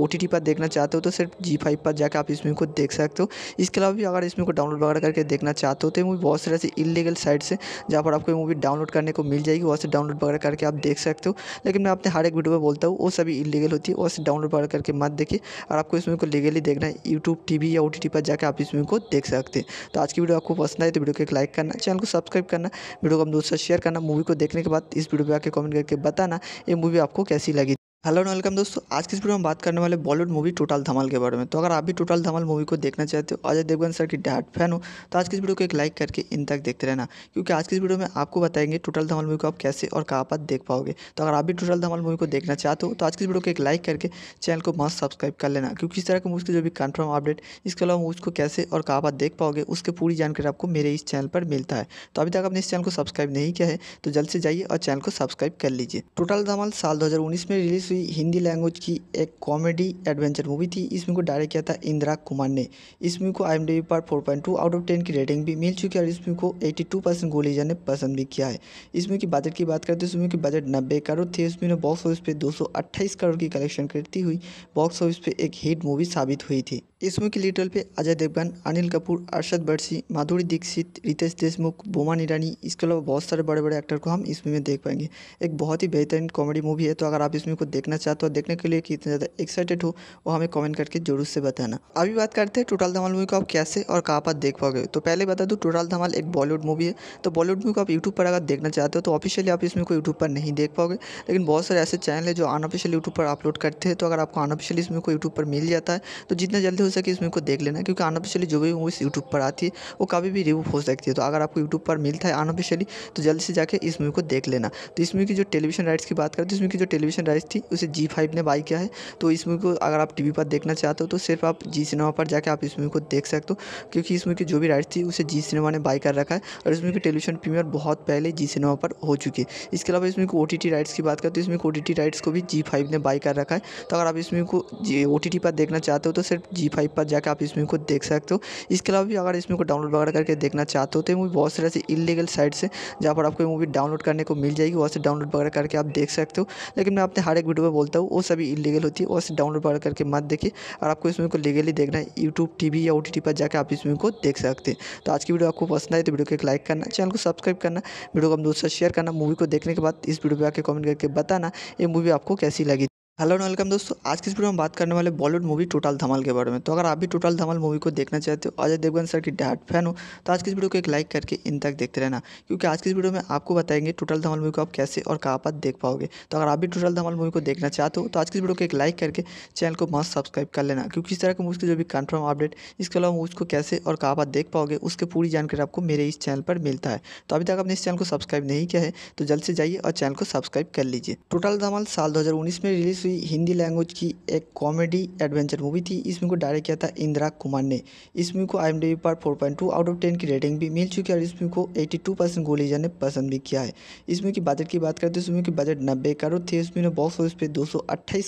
ओ टी पर देखना चाहते हो तो सिर्फ जी फाइव फाइव पर जाकर आप इस मूवी को देख सकते हो इसके अलावा भी अगर इस मूवी को डाउनलोड वगैरह करके देखना चाहते हो तो मूवी बहुत सारे ऐसे इलीगल साइट से जहाँ पर आपको मूवी डाउनलोड करने को मिल जाएगी वहाँ से डाउनलोड वगैरह करके आप देख सकते हो लेकिन मैं अपने हर एक वीडियो में बोलता हूँ वो सभी इलीगल होती है वहाँ से डाउनलोड वगैरह करके मत देखिए और आपको इस मूवी को लीगली देखना है यूट्यूब टी या ओ पर जाकर आप इस मूवी को देख सकते हैं तो आज की वीडियो आपको पसंद आए तो वीडियो को एक लाइक करना चैनल को सब्सक्राइब करना वीडियो को हम दोस्तों शेयर करना मूवी को देखने के बाद इस वीडियो पर आकर कमेंट करके बताना ये मूवी आपको कैसी लगी हेलो एंड वेलकम दोस्तों आज की इस वीडियो में बात करने वाले बॉलीवुड मूवी टोटल धमाल के बारे में तो अगर आप भी टोटल धमाल मूवी को देखना चाहते हो अजय देवगन सर की डाट फैन हो तो आज की इस वीडियो को एक लाइक करके इन तक देखते रहना क्योंकि आज की इस वीडियो में आपको बताएंगे टोटल धमाल मूवी को आप कैसे और कहाँ पर देख पाओगे तो अगर आप भी टोटल धमाल मूवी को देखना चाहते हो तो आज की इस वीडियो को एक लाइक करके चैनल को मस्त सब्सक्राइब कर लेना क्योंकि इस तरह की मूवी की जो भी कन्फर्म अपडेट इसके अलावा मूवी को कैसे और कहाँ पर देख पाओगे उसकी पूरी जानकारी आपको मेरे इस चैनल पर मिलता है तो अभी तक आपने इस चैनल को सब्सक्राइब नहीं किया है तो जल्द से जाइए और चैनल को सब्सक्राइब कर लीजिए टोटल धमाल साल दो में रिलीज दूसरी हिंदी लैंग्वेज की एक कॉमेडी एडवेंचर मूवी थी इस मूवी को डायरेक्ट किया था इंदिरा कुमार ने इस मूवी को आई पर 4.2 आउट ऑफ टेन की रेटिंग भी मिल चुकी है और इस मूवी को 82 परसेंट गोलीजा ने पसंद भी किया है इस मूवी की बजट की बात करें तो इस मूवी की बजट नब्बे करोड़ थी इस मूवी ने बॉक्स ऑफिस पे 228 करोड़ की कलेक्शन करती हुई बॉक्स ऑफिस पे एक हिट मूवी साबित हुई थी इस मूवी की लीड पे अजय देवगन अनिल कपूर अरशद बर्सी माधुरी दीक्षित रितेश देशमुख बोमान ईरानी इसके अलावा बहुत सारे बड़े बड़े एक्टर को हम इस मूवी में देख पाएंगे एक बहुत ही बेहतरीन कॉमेडी मूवी है तो अगर आप इस मूवी को देख देखना चाहते हो देखने के लिए कितना ज़्यादा एक्साइटेड हो वो हमें कमेंट करके जरूर से बताना अभी बात करते हैं टोटल धमाल मूवी को आप कैसे और कहाँ पर देख पाओगे तो पहले बता दूँ टोटल धमाल एक बॉलीवुड मूवी है तो बॉलीवुड मूवी को आप यूट्यूब पर अगर देखना चाहते हो तो ऑफिशियली आप इसमें को यूट्यूब पर नहीं देख पाओगे लेकिन बहुत सारे ऐसे चैनल है जो अनऑफिशियल यूट्यूब पर अपलोड करते हैं तो अगर आपको अनऑफिशियली इसमें को यूट्यूब पर मिल जाता है तो जितना जल्दी हो सके इस मूवी को देख लेना क्योंकि अनऑफिशियली जो भी मूवीज़ यूट्यूब पर आती है वो कभी भी रिव्यू हो सकती है तो अगर आपको यूट्यूब पर मिलता है अनऑफिशियली तो जल्दी से जाकर इस मूवी को देख लेना तो इस मूवी की जो टेलीविजन राइट्स की बात करते हैं इसमें की जो टेलीविजन राइट्स थी उसे जी फाइव ने बाई किया है तो इस मूवी को अगर आप टी वी पर देखना चाहते हो तो सिर्फ आप जी सिनेमा पर जाकर आप इस मूवी को देख सकते हो क्योंकि इस मूवी की जो भी राइट्स थी उसे जी सिनेमा ने बाई कर रखा है और इस मूवी की टेलीविजन प्रीमियर बहुत पहले जी सिनेमा पर हो चुकी है इसके अलावा इसमें ओ टी राइट्स की बात करें तो इसमें ओ टी राइट्स को भी जी फाइव ने बाई कर रखा है तो अगर आप इस मूवी को जी ओ टी पर देखना चाहते हो तो सिर्फ जी फाइव पर जाकर आप इस मूवी को देख सकते हो इसके अलावा भी अगर इस मूवी को डाउनलोड वगैरह करके देखना चाहते हो तो मूवी बहुत सारे ऐसे इलीगल साइट्स हैं जहाँ पर आपको मूवी डाउनलोड करने को मिल जाएगी वहाँ से डाउनलोड वगैरह करके आप देख सकते हो लेकिन मैं अपने हर एक वीडियो वीडियो में बोलता हूँ वो सभी इलीगल होती है वो से डाउनलोड वगैरह करके मत देखिए और आपको इस मूवी को लीगली देखना है यूट्यूब टी या ओ पर जाकर आप इस मूवी को देख सकते हैं तो आज की वीडियो आपको पसंद आए तो वीडियो को एक लाइक करना चैनल को सब्सक्राइब करना वीडियो को हम दोस्तों शेयर करना मूवी को देखने के बाद इस वीडियो पर आकर कॉमेंट करके बताना ये मूवी आपको कैसी लगी हेलो एंड वेलकम दोस्तों आज की इस वीडियो में बात करने वाले बॉलीवुड मूवी टोटल धमाल के बारे में तो अगर आप भी टोटल धमाल मूवी को देखना चाहते हो अजय देवगन सर की डाट फैन हो तो आज की इस वीडियो को एक लाइक करके इन तक देखते रहना क्योंकि आज की इस वीडियो में आपको बताएंगे टोटल धमाल मूवी को आप कैसे और कहाँ पर देख पाओगे तो अगर आप भी टोटल धमाल मूवी को देखना चाहते हो तो आज की इस वीडियो को एक लाइक करके चैनल को मस्त सब्सक्राइब कर लेना क्योंकि इस तरह के मूवी की जो भी कन्फर्म अपडेट इसके अलावा मूवी को कैसे और कहाँ पर देख पाओगे उसकी पूरी जानकारी आपको मेरे इस चैनल पर मिलता है तो अभी तक आपने इस चैनल को सब्सक्राइब नहीं किया है तो जल्द से जाइए और चैनल को सब्सक्राइब कर लीजिए टोटल धमाल साल दो में रिलीज हुई भी हिंदी लैंग्वेज की एक कॉमेडी एडवेंचर मूवी थी इस मूवी को डायरेक्ट किया था इंदिरा कुमार ने इस मूवी को आई पर 4.2 आउट ऑफ 10 की रेटिंग भी मिल चुकी है और इस मूवी को 82 परसेंट गोलीजा ने पसंद भी किया है इस मूवी की बजट की बात करें तो इस मूवी की बजट नब्बे करोड़ थी इस बॉक्स ऑफिस पर दो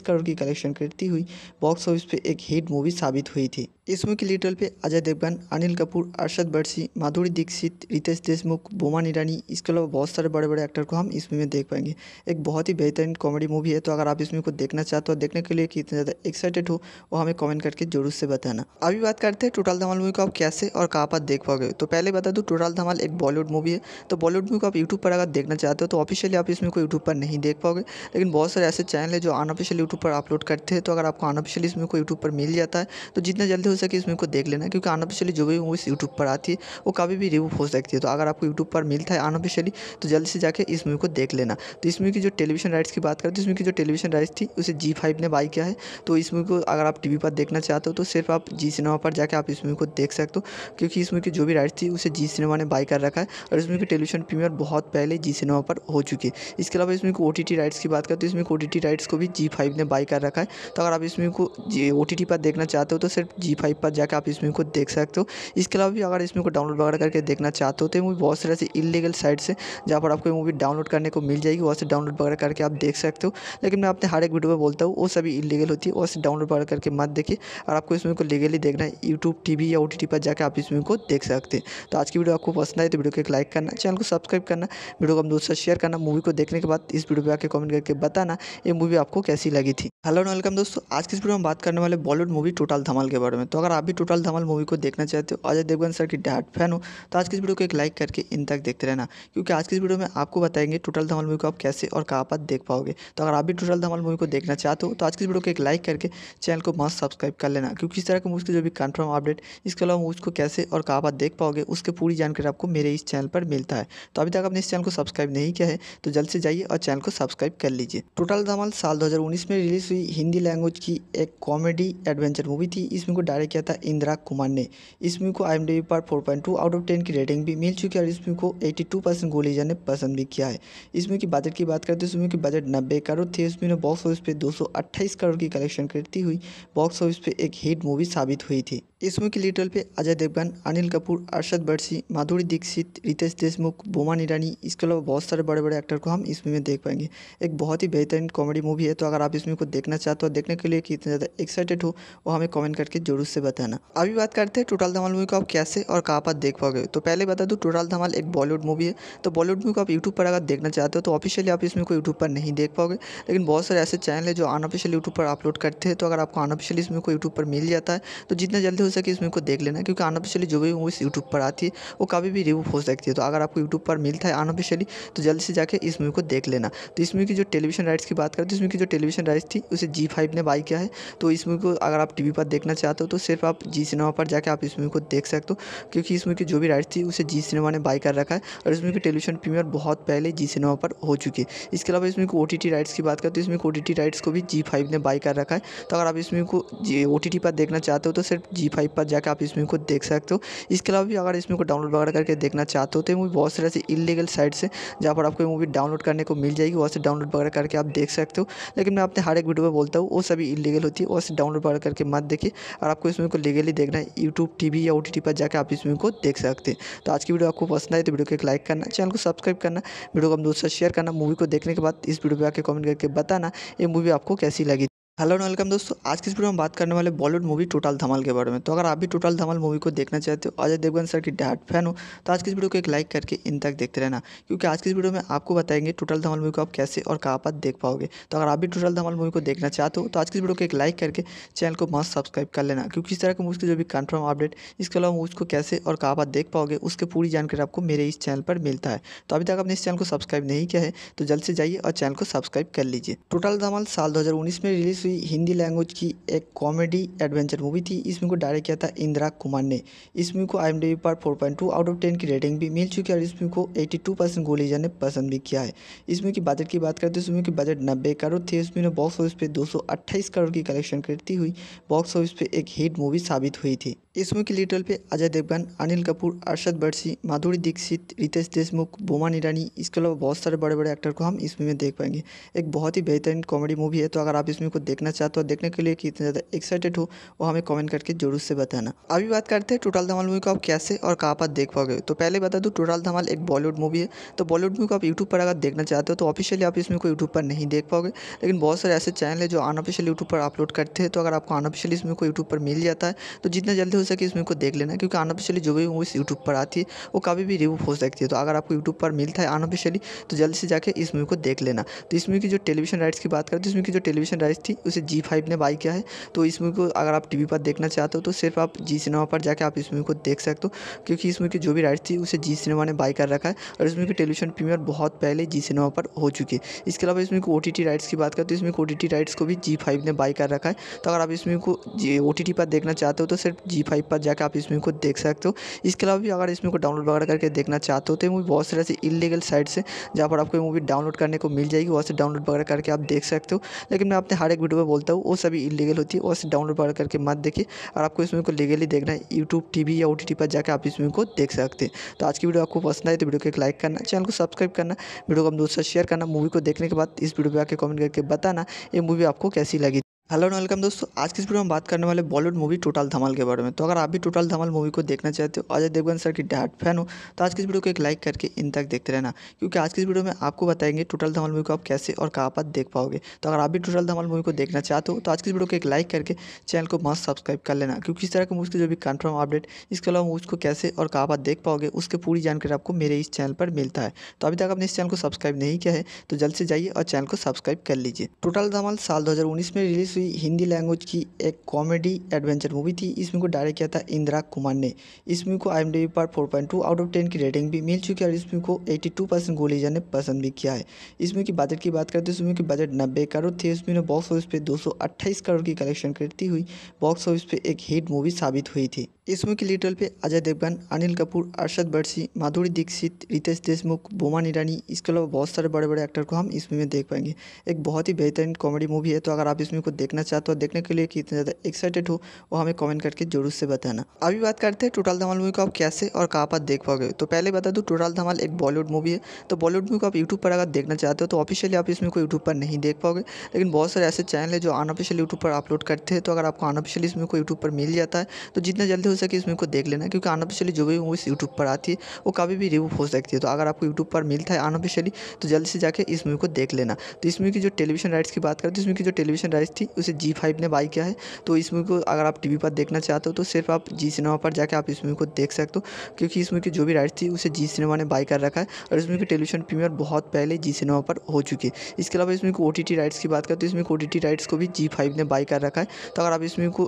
करोड़ की कलेक्शन करती हुई बॉक्स ऑफिस पर एक हिट मूवी साबित हुई थी इस मूवी के लीड पे अजय देवगन अनिल कपूर अरशद बरसी माधुरी दीक्षित रितेश देशमुख बोमान ईरानी इसके अलावा बहुत सारे बड़े बड़े एक्टर को हम इस मूवी में देख पाएंगे एक बहुत ही बेहतरीन कॉमेडी मूवी है तो अगर आप इस मूवी को देख देखना चाहते हो देखने के लिए कितना ज़्यादा एक्साइटेड हो वो हमें कमेंट करके जरूर से बताना अभी बात करते हैं टोटल धमाल मूवी को आप कैसे और कहाँ पर देख पाओगे तो पहले बता दूँ टोटल धमाल एक बॉलीवुड मूवी है तो बॉलीवुड मूवी को आप यूट्यूब पर अगर देखना चाहते हो तो ऑफिशियली आप इसमें को यूट्यूब पर नहीं देख पाओगे लेकिन बहुत सारे ऐसे चैनल है जो अनऑफिशियल यूट्यूब पर अपलोड करते हैं तो अगर आपको अनऑफिशियली इसमें को यूट्यूब पर मिल जाता है तो जितना जल्दी हो सके इसमें को देख लेना क्योंकि अनऑफिशियली जो भी मूवीज़ यूट्यूब पर आती है वो कभी भी रिव्यू हो सकती है तो अगर आपको यूट्यूब पर मिलता है अनऑफिशियली तो जल्दी से जाकर इस मूवी को देख लेना तो इस मूवी की जो टेलीविजन राइट्स की बात करते हैं इसमें की जो टेलीविजन राइट्स थी उसे जी फाइव ने बाई किया है तो इस मूवी को अगर आप टी पर देखना चाहते हो तो सिर्फ आप जी सिनेमा पर जाकर आप इस मूवी को देख सकते हो क्योंकि इस मूवी की जो भी राइट्स थी उसे जी सिनेमा ने बाई कर रखा है और इस मूवी की टेलीविजन प्रीमियर बहुत पहले जी सिनेमा पर हो चुकी है इसके अलावा इसमें ओ टी राइट्स की बात करें तो इसमें ओ टी राइट्स को भी जी फाइव ने बाई कर रखा है तो अगर आप इस मूवी को जी ओ टी पर देखना चाहते हो तो सिर्फ जी फाइव पर जाकर आप इस मूवी को देख सकते हो इसके अलावा भी अगर इस मूवी को डाउनलोड वगैरह करके देखना चाहते हो तो मूवी बहुत सारे ऐसे इलीगल साइट्स हैं जहाँ पर आपको मूवी डाउनलोड करने को मिल जाएगी वहाँ से डाउनलोड वगैरह करके आप देख सकते हो लेकिन मैं अपने हर एक वीडियो में बोलता हूँ वो सभी इलीगल होती है उसे डाउनलोड पर करके मत देखिए और आपको इस मूवी को लीगली देखना है यूट्यूब टी या ओ पर जाकर आप इस मूवी को देख सकते हैं तो आज की वीडियो आपको पसंद आई तो वीडियो को एक लाइक करना चैनल को सब्सक्राइब करना वीडियो को हम दोस्तों शेयर करना मूवी को देखने के बाद इस वीडियो पर आकर कमेंट करके बताना ये मूवी आपको कैसी लगी थी हेलो एंड वेलकम दोस्तों आज की इस वीडियो में बात करने वाले बॉलीवुड मूवी टोटल धमाल के बारे में तो अगर आप भी टोटल धमाल मूवी को देखना चाहते हो अजय देवगन सर की डाट फैन हो तो आज की इस वीडियो को एक लाइक करके इन तक देखते रहना क्योंकि आज की इस वीडियो में आपको बताएंगे टोटल धमाल मूवी को आप कैसे और कहाँ पर देख पाओगे तो अगर आप भी टोटल धमाल मूवी को देखना चाहते हो तो आज की वीडियो को एक लाइक करके चैनल को मस्त सब्सक्राइब कर लेना क्योंकि इस तरह के मुझके जो भी कन्फर्म अपडेट इसके अलावा मुझको कैसे और कहाँ पर देख पाओगे उसके पूरी जानकारी आपको मेरे इस चैनल पर मिलता है तो अभी तक आपने इस चैनल को सब्सक्राइब नहीं किया है तो जल्द से जाइए और चैनल को सब्सक्राइब कर लीजिए टोटल धमाल साल दो में रिलीज हुई हिंदी लैंग्वेज की एक कॉमेडी एडवेंचर मूवी थी इस मूवी को डायरेक्ट किया था इंदिरा कुमार ने इस मूवी को आई पर फोर आउट ऑफ टेन की रेटिंग भी मिल चुकी है और इस मूवी को टू परसेंट गोलीजा ने पसंद भी किया है इस मूवी की बजट की बात करते हैं तो इस मूवी की बजट नब्बे करोड़ थी इस मूवी ने बॉक्स ऑफिस पे 228 करोड़ की कलेक्शन करती हुई बॉक्स ऑफिस पे एक हिट मूवी साबित हुई थी इस मूवी की लीडर पे अजय देवगन अनिल कपूर अरशद बर्सी माधुरी दीक्षित रितेश देशमुख बोमा ईरानी इसके अलावा बहुत सारे बड़े बड़े एक्टर को हम इस मूवी में देख पाएंगे एक बहुत ही बेहतरीन कॉमेडी मूवी है तो अगर आप इस मूवी को देखना चाहते हो देखने के लिए कितना ज़्यादा एक्साइटेड हो वो हमें कॉमेंट करके जरूर से बताना अभी बात करते हैं टोटल धमाल मूवी को आप कैसे और कहाँ पर देख पाओगे तो पहले बता दूँ टोटल धमाल एक बॉलीवुड मूवी है तो बॉलीवुड मूवी को आप यूट्यूब पर अगर देखना चाहते हो तो ऑफिशियली आप इसमें को यूट्यूब पर नहीं देख पाओगे लेकिन बहुत सारे ऐसे चैनल है जो अनऑफिशियल यूट्यूब पर अपलोड करते हैं तो अगर आपको अनऑफिशियल इसमें को यूट्यूब पर मिल जाता है तो जितना जल्दी हो सके इसमें को देख लेना क्योंकि अनऑफिशियली जो भी मूवीज़ यूट्यूब पर आती है वो कभी भी रिमूव हो सकती है तो अगर आपको यूट्यूब पर मिलता है अनऑफिशियली तो जल्दी से जाकर इस मूवी को देख लेना तो इस मूवी की जो टेलीविजन राइट्स की बात करें तो इसमें की जो टेलीविजन राइट्स थी उसे जी फाइव ने बाई किया है तो इस मूवी को अगर आप टी पर देखना चाहते हो तो सिर्फ आप जी सिनेमा पर जाकर आप इस मूवी को देख सकते हो क्योंकि इस मूवी की जो भी राइट्स थी उसे जी सिनेमा ने बाई कर रखा है और इसमें की टेलीविजन प्रीमियर बहुत पहले जी सिनेमा पर हो चुकी है इसके अलावा इसमें ओ टी राइट्स की बात करें तो इसमें ओ टी राइट्स को भी जी फाइव ने बाई कर रखा है तो अगर आप इस मूवी को जी ओ पर देखना चाहते हो तो सिर्फ जी फाइव पर जाकर आप इस मूवी को देख सकते हो इसके अलावा भी अगर इस मूवी को डाउनलोड वगैरह करके देखना चाहते हो तो मूवी बहुत सारे ऐसे इलीगल साइट्स हैं जहाँ पर आपको मूवी डाउनलोड करने को मिल जाएगी वहाँ से डाउनलोड वगैरह करके आप देख सकते हो लेकिन मैं अपने हर एक वीडियो में बोलता हूँ वो सभी इलीगल होती है वहाँ से डाउनलोड वगैरह करके मत देखिए और आपको इस मूवी को लीगली देखना है यूट्यूब टी या ओ पर जाकर आप इस मूवी को देख सकते हैं तो आज की वीडियो आपको पसंद आए तो वीडियो को एक लाइक करना चैनल को सब्सक्राइब करना वीडियो को हम दोस्तों शेयर करना मूवी को देखने के बाद इस वीडियो पर आकर कमेंट करके बताना ये मूवी आपको कैसी लगी हेलो एंड वेलकम दोस्तों आज की इस वीडियो में बात करने वाले बॉलीवुड मूवी टोटल धमाल के बारे में तो अगर आप भी टोटल धमाल मूवी को देखना चाहते हो अजय देवगन सर की डाट फैन हो तो आज की इस वीडियो को एक लाइक करके इन तक देखते रहना क्योंकि आज की इस वीडियो में आपको बताएंगे टोटल धमाल मूवी को आप कैसे और कहाँ पर देख पाओगे तो अगर आप भी टोटल धमाल मूवी को देखना चाहते हो तो आज की इस वीडियो को एक लाइक करके चैनल को मस्त सब्सक्राइब कर लेना क्योंकि इस तरह के मूवी की जो भी कन्फर्म अपडेट इसके अलावा मूवी को कैसे और कहाँ पर देख पाओगे उसकी पूरी जानकारी आपको मेरे इस चैनल पर मिलता है तो अभी तक आपने इस चैनल को सब्सक्राइब नहीं किया है तो जल्द से जाइए और चैनल को सब्सक्राइब कर लीजिए टोटल धमाल साल दो में रिलीज़ हुई हिंदी लैंग्वेज की एक कॉमेडी एडवेंचर मूवी थी इस मूवी को डायरेक्ट किया था इंदिरा कुमार ने इस मूवी को आई एम डी पर four point two out of ten की रेटिंग भी मिल चुकी है और इस मूवी को एट्टी टू परसेंट गोलीजा ने पसंद भी किया है इस मूवी की बजट की बात करें तो इस मूवी की बजट नब्बे करोड़ थी इस मूवी ने बॉक्स ऑफिस पर दो करोड़ की कलेक्शन करती हुई बॉक्स ऑफिस पर एक हिट मूवी साबित हुई थी इस मूवी की लीडल पे अजय देवगन अनिल कपूर अरशद बर्सी माधुरी दीक्षित रितेश देशमुख बोमान ईरानी इसके अलावा बहुत सारे बड़े बड़े एक्टर को हम इस मूवी में देख पाएंगे एक बहुत ही बेहतरीन कॉमेडी मूवी है तो अगर आप इस मूवी को देखना चाहते हो देखने के लिए कितने ज़्यादा एक्साइटेड हो वो हमें कमेंट करके जरूर से बताना अभी बात करते हैं टोटल धमाल मूवी को आप कैसे और कहाँ पर देख पाओगे तो पहले बता दूँ टोटल धमाल एक बॉलीवुड मूवी है तो बॉलीवुड मूवी को आप यूट्यूब पर अगर देखना चाहते हो तो ऑफिशियली आप इसमें को यूट्यूब पर नहीं देख पाओगे लेकिन बहुत सारे ऐसे चैनल है जो अनऑफिशियल यूट्यूब पर अपलोड करते हैं तो अगर आपको अनऑफिशियली इसमें को यूट्यूब पर मिल जाता है तो जितना जल्दी हो सके इसमें को देख लेना क्योंकि अनऑफिशियली जो भी मूवीज़ यूट्यूब पर आती है वो कभी भी रिव्यू हो सकती है तो अगर आपको यूट्यूब पर मिलता है अनऑफिशियली तो जल्दी से जाकर इस मूवी को देख लेना तो इस मूवी की जो टेलीविजन राइट्स की बात करते हैं इसमें की जो टेलीविजन राइट्स थी उसे जी फाइव ने बाई किया है तो इस मूवी को अगर आप टी पर देखना चाहते हो तो सिर्फ आप जी सिनेमा पर जाकर आप इस मूवी को देख सकते हो क्योंकि इस मूवी की जो भी राइट्स थी उसे जी सिनेमा ने बाई कर रखा है और इस मूवी की टेलीविजन प्रीमियर बहुत पहले जी सिनेमा पर हो चुकी है इसके अलावा इसमें ओ टी राइट्स की बात करें तो इसमें ओ टी राइट्स को भी जी फाइव ने बाई कर रखा है तो अगर आप इस मूवी को ओ टी पर देखना चाहते हो तो सिर्फ जी फाइव पर जाकर आप इस मूवी को देख सकते हो इसके अलावा भी अगर इस मूवी को डाउनलोड वगैरह करके देखना चाहते हो तो मूवी बहुत सारे ऐसे इलीगल साइट्स है जहाँ पर आपको मूवी डाउनलोड करने को मिल जाएगी वहाँ से डाउनलोड वगैरह करके आप देख सकते हो लेकिन मैं अपने हर एक वीडियो वीडियो में बोलता हूँ वो सभी इलीगल होती है और वो डाउनलोड वगैरह करके मत देखिए और आपको इस मूवी को लीगली देखना है यूट्यूब टी या ओ टी पर जाकर आप इस मूवी को देख सकते हैं तो आज की वीडियो आपको पसंद आए तो वीडियो को एक लाइक करना चैनल को सब्सक्राइब करना वीडियो को हम दोस्तों शेयर करना मूवी को देखने के बाद इस वीडियो पर आकर कमेंट करके बताना ये मूवी आपको कैसी लगी हेलो एंड वेलकम दोस्तों आज की इस वीडियो में बात करने वाले बॉलीवुड मूवी टोटल धमाल के बारे में तो अगर आप भी टोटल धमाल मूवी को देखना चाहते हो अजय देवगन सर की डाट फैन हो तो आज की इस वीडियो को एक लाइक करके इन तक देखते रहना क्योंकि आज की इस वीडियो में आपको बताएंगे टोटल धमाल मूवी को आप कैसे और कहाँ पर देख पाओगे तो अगर आप भी टोटल धमाल मूवी को देखना चाहते हो तो आज की इस वीडियो को एक लाइक करके चैनल को मस्त सब्सक्राइब कर लेना क्योंकि इस तरह के मूवी की जो भी कन्फर्म अपडेट इसके अलावा मूवी को कैसे और कहाँ पर देख पाओगे उसकी पूरी जानकारी आपको मेरे इस चैनल पर मिलता है तो अभी तक आपने इस चैनल को सब्सक्राइब नहीं किया है तो जल्द से जाइए और चैनल को सब्सक्राइब कर लीजिए टोटल धमाल साल दो में रिलीज़ सी हिंदी लैंग्वेज की एक कॉमेडी एडवेंचर मूवी थी इस मूवी को डायरेक्ट किया था इंदिरा कुमार ने इस मूवी को आई एम पर टू आउट ऑफ टेन की रेटिंग भी मिल चुकी है और इस मूवी को टू परसेंट गोलीजा ने पसंद भी किया है इस मूवी की बजट की बात करें तो इस मूवी की बजट नब्बे करोड़ थी इस मूवी ने बॉक्स ऑफिस पर दो करोड़ की कलेक्शन करती हुई बॉक्स ऑफिस पर एक हिट मूवी साबित हुई थी इसमें की लिटल पे अजय देवगन अनिल कपूर अरशद बर्सी माधुरी दीक्षित रितेश देशमुख बोमान ईरानी इसके अलावा बहुत सारे बड़े बड़े एक्टर को हम इसमें में देख पाएंगे एक बहुत ही बेहतरीन कॉमेडी मूवी है तो अगर आप इसमें को देखना चाहते हो देखने के लिए कितने ज़्यादा एक्साइटेड हो वो हमें कॉमेंट करके जरूर से बताना अभी बात करते हैं टोटल धमाल मूवी को आप कैसे और कहाँ पर देख पाओगे तो पहले बता दूँ टोटल धमाल एक बॉलीवुड मूवी है तो बॉलीवुड मूवी को आप यूट्यूब पर अगर देखना चाहते हो तो ऑफिशियली आप इसमें को यूट्यूब पर नहीं देख पाओगे लेकिन बहुत सारे ऐसे चैनल है जो अनऑफिशियल यूट्यूब पर अपलोड करते हैं तो अगर आपको अनऑफिशियली इसमें को यूट्यूब पर मिल जाता है तो जितना जल्दी हो सके इस मूवी को देख लेना क्योंकि अनऑफिशियली जो भी मूवीज़ यूट्यूब पर आती है वो कभी भी रिव्यू हो सकती है तो अगर आपको यूट्यूब पर मिलता है अनऑफिशियली तो जल्दी से जाकर इस मूवी को देख लेना तो इस मूवी की जो टेलीविजन राइट्स की बात करें तो इस मूवी की जो टेलीविजन राइट्स थी उसे जी फाइव ने बाई किया है तो इस मूवी को अगर आप टी पर देखना चाहते हो तो सिर्फ आप जी सिनेमा पर जाकर आप इस मूवी को देख सकते हो क्योंकि इस मूवी की जो भी राइट्स थी उसे जी सिनेमा ने बाई कर रखा है और इस मूवी की टेलीविजन प्रीमियर बहुत पहले जी सिनेमा पर हो चुकी है इसके अलावा इसमें ओ टी राइट्स की बात करें तो इसमें ओ टी राइट्स को भी जी फाइव ने बाई कर रखा है तो अगर आप इसमें को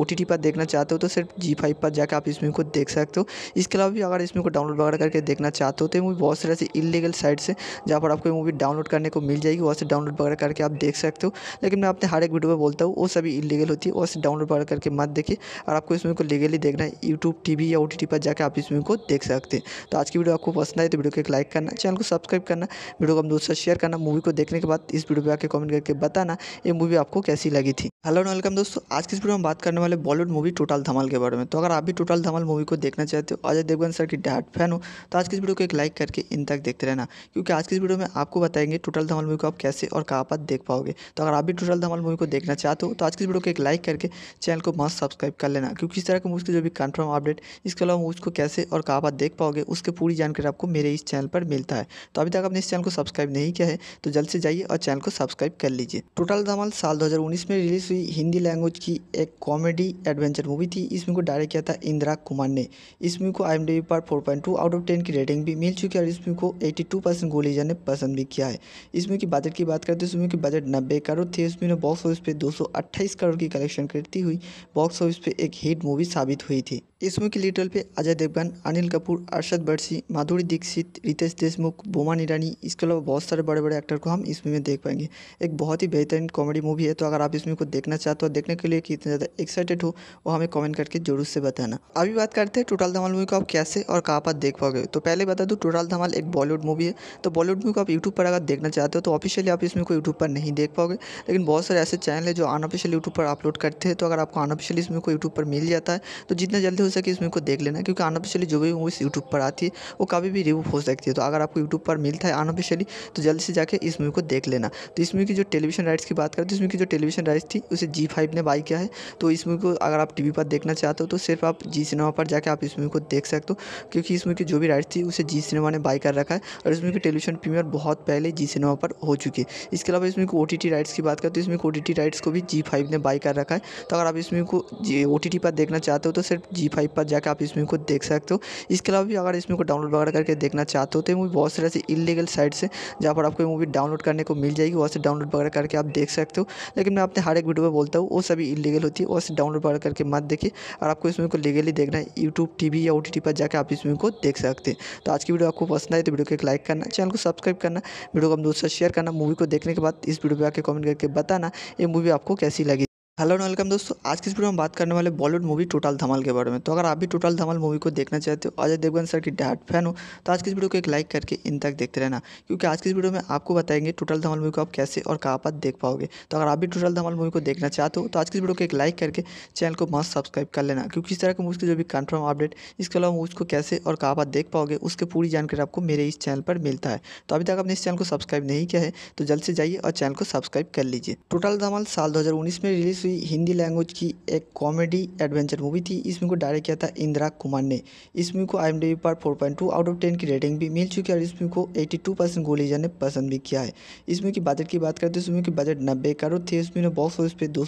ओ टी पर देखना चाहते हो तो सिर्फ जी फाइव पर जाकर आप इस मूवी को देख सकते हो इसके अलावा भी अगर इस मूवी को डाउनलोड वगैरह करके देखना चाहते हो तो मूवी बहुत सारे ऐसे इलीगल साइट से जहाँ पर आपको मूवी डाउनलोड करने को मिल जाएगी वहाँ से डाउनलोड वगैरह करके आप देख सकते हो लेकिन मैं अपने हर एक वीडियो में बोलता हूँ वो सभी इलीगल होती है वैसे डाउनलोड वगैरह करके मत देखिए और आपको इस मूवी को लीगली देखना है यूट्यूब टी या ओ पर जाकर आप इस मूवी को देख सकते हैं तो आज की वीडियो आपको पसंद आए तो वीडियो को एक लाइक करना चैनल को सब्सक्राइब करना वीडियो को हम दोस्तों शेयर करना मूवी को देखने के बाद इस वीडियो पर आकर कमेंट करके बताना ये मूवी आपको कैसी लगी थी हेलो एंड वेलकम दोस्तों आज की इस वीडियो में बात करने वाले बॉलीवुड मूवी टोटल धमाल के बारे में तो अगर आप भी टोटल धमाल मूवी को देखना चाहते हो अजय देवगन सर की डार्ट फैन हो तो आज की इस वीडियो को एक लाइक करके इन तक देखते रहना क्योंकि आज की इस वीडियो में आपको बताएंगे टोटल धमाल मूवी को आप कैसे और कहाँ पर देख पाओगे तो अगर आप भी टोटल धमाल मूवी को देखना चाहते हो तो आज की इस वीडियो को एक लाइक करके चैनल को मस्त सब्सक्राइब कर लेना क्योंकि इस तरह के मूवी की जो भी कन्फर्म अपडेट इसके अलावा मूवी को कैसे और कहाँ पर देख पाओगे उसकी पूरी जानकारी आपको मेरे इस चैनल पर मिलता है तो अभी तक आपने इस चैनल को सब्सक्राइब नहीं किया है तो जल्द से जाइए और चैनल को सब्सक्राइब कर लीजिए टोटल धमाल साल दो में रिलीज हुई हिंदी लैंग्वेज की एक कॉमेडी एडवेंचर मूवी थी इस को डायरेक्ट डायरेक्ट किया था इंदिरा कुमार ने इस मूवी को आई पर 4.2 आउट ऑफ 10 की रेटिंग भी मिल चुकी है और इस मूवी को 82 परसेंट गोलीजा ने पसंद भी किया है इस मूवी की बजट की बात करें तो इस मूवी की बजट नब्बे करोड़ थी इस मूवी ने बॉक्स ऑफिस पे 228 करोड़ की कलेक्शन करती हुई बॉक्स ऑफिस पे एक हिट मूवी साबित हुई थी इस मूवी की लीडर पे अजय देवगन अनिल कपूर अरशद बर्सी माधुरी दीक्षित रितेश देशमुख बोमा ईरानी इसके अलावा बहुत सारे बड़े बड़े एक्टर को हम इस मूवी में देख पाएंगे एक बहुत ही बेहतरीन कॉमेडी मूवी है तो अगर आप इस मूवी को देखना चाहते हो देखने के लिए कितना ज़्यादा एक्साइटेड हो वो हमें कमेंट करके जरूर से बताना अभी बात करते हैं टोटल धमाल मूवी को आप कैसे और कहाँ पर देख पाओगे तो पहले बता दूँ टोटल धमाल एक बॉलीवुड मूवी है तो बॉलीवुड मूवी को आप यूट्यूब पर अगर देखना चाहते हो तो ऑफिशियली आप इसमें को यूट्यूब पर नहीं देख पाओगे लेकिन बहुत सारे ऐसे चैनल है जो अनऑफिशियल यूट्यूब पर अपलोड करते हैं तो अगर आपको अनऑफिशियल इसमें को यूट्यूब पर मिल जाता है तो जितना जल्दी हो सके इसमें को देख लेना क्योंकि अनऑफिशियली जो भी मूवीज़ यूट्यूब पर आती है वो कभी भी रिव्यू हो सकती है तो अगर आपको यूट्यूब पर मिलता है अनऑफिशियली तो जल्दी से जाकर इस मूवी को देख लेना तो इस मूवी की जो टेलीविजन राइट्स की बात करें तो इसमें की जो टेलीविजन राइट्स थी उसे जी फाइव ने बाई किया है तो इस मूवी को अगर आप टी पर देखना चाहते हो तो सिर्फ आप जी सिनेमा पर जाके आप इस मूवी को देख सकते हो क्योंकि इस मूवी की जो भी राइट थी उसे जी सिनेमा ने बाई कर रखा है और इस मूवी की टेलीविजन प्रीमियर बहुत पहले जी सिनेमा पर हो चुकी है इसके अलावा इसमें ओ टी राइट्स की बात करें तो इसमें ओ टी राइट्स को भी जी फाइव ने बाई कर रखा है तो अगर आप इस मूवी को जी ओ पर देखना चाहते हो तो सिर्फ जी फाइव पर जाकर आप इस मूवी को देख सकते हो इसके अलावा भी अगर इस मूवी को डाउनलोड वगैरह करके देखना चाहते हो तो मूवी बहुत सारे ऐसे इलीगल साइट से जहाँ पर आपको मूवी डाउनलोड करने को मिल जाएगी वहाँ से डाउनलोड वगैरह करके आप देख सकते हो लेकिन मैं अपने हर एक वीडियो में बोलता हूँ वो सभी इलीगल होती है वहाँ से डाउनलोड वगैरह करके मत देखिए और आपको इस मूवी को लीगली देखना है यूट्यूब टीवी या ओ पर जाकर आप इस मूवी को देख सकते हैं तो आज की वीडियो आपको पसंद आए तो वीडियो को एक लाइक करना चैनल को सब्सक्राइब करना वीडियो को हम दोस्तों शेयर करना मूवी को देखने के बाद इस वीडियो पर आकर कॉमेंट करके बताना ये मूवी आपको कैसी लगी हेलो एंड वेलकम दोस्तों आज की इस वीडियो में बात करने वाले बॉलीवुड मूवी टोटल धमाल के बारे में तो अगर आप भी टोटल धमाल मूवी को देखना चाहते हो अजय देवगन सर की डाट फैन हो तो आज की इस वीडियो को एक लाइक करके इन तक देखते रहना क्योंकि आज की इस वीडियो में आपको बताएंगे टोटल धमाल मूवी को आप कैसे और कहाँ पर देख पाओगे तो अगर आप भी टोटल धमाल मूवी को देखना चाहते हो तो आज की इस वीडियो को एक लाइक करके चैनल को मस्त सब्सक्राइब कर लेना क्योंकि इस तरह के मूवी की जो भी कन्फर्म अपडेट इसके अलावा मूवी को कैसे और कहाँ पर देख पाओगे उसकी पूरी जानकारी आपको मेरे इस चैनल पर मिलता है तो अभी तक आपने इस चैनल को सब्सक्राइब नहीं किया है तो जल्द से जाइए और चैनल को सब्सक्राइब कर लीजिए टोटल धमाल साल दो में रिलीज़ हुई मूवी हिंदी लैंग्वेज की एक कॉमेडी एडवेंचर मूवी थी इस मूवी को डायरेक्ट किया था इंदिरा कुमार ने इस मूवी को आई पर 4.2 आउट ऑफ 10 की रेटिंग भी मिल चुकी है और इस मूवी को 82 परसेंट ने पसंद भी किया है इस मूवी की बजट की बात करें तो इस मूवी की बजट नब्बे करोड़ थी इस मूवी ने बॉक्स ऑफिस पर दो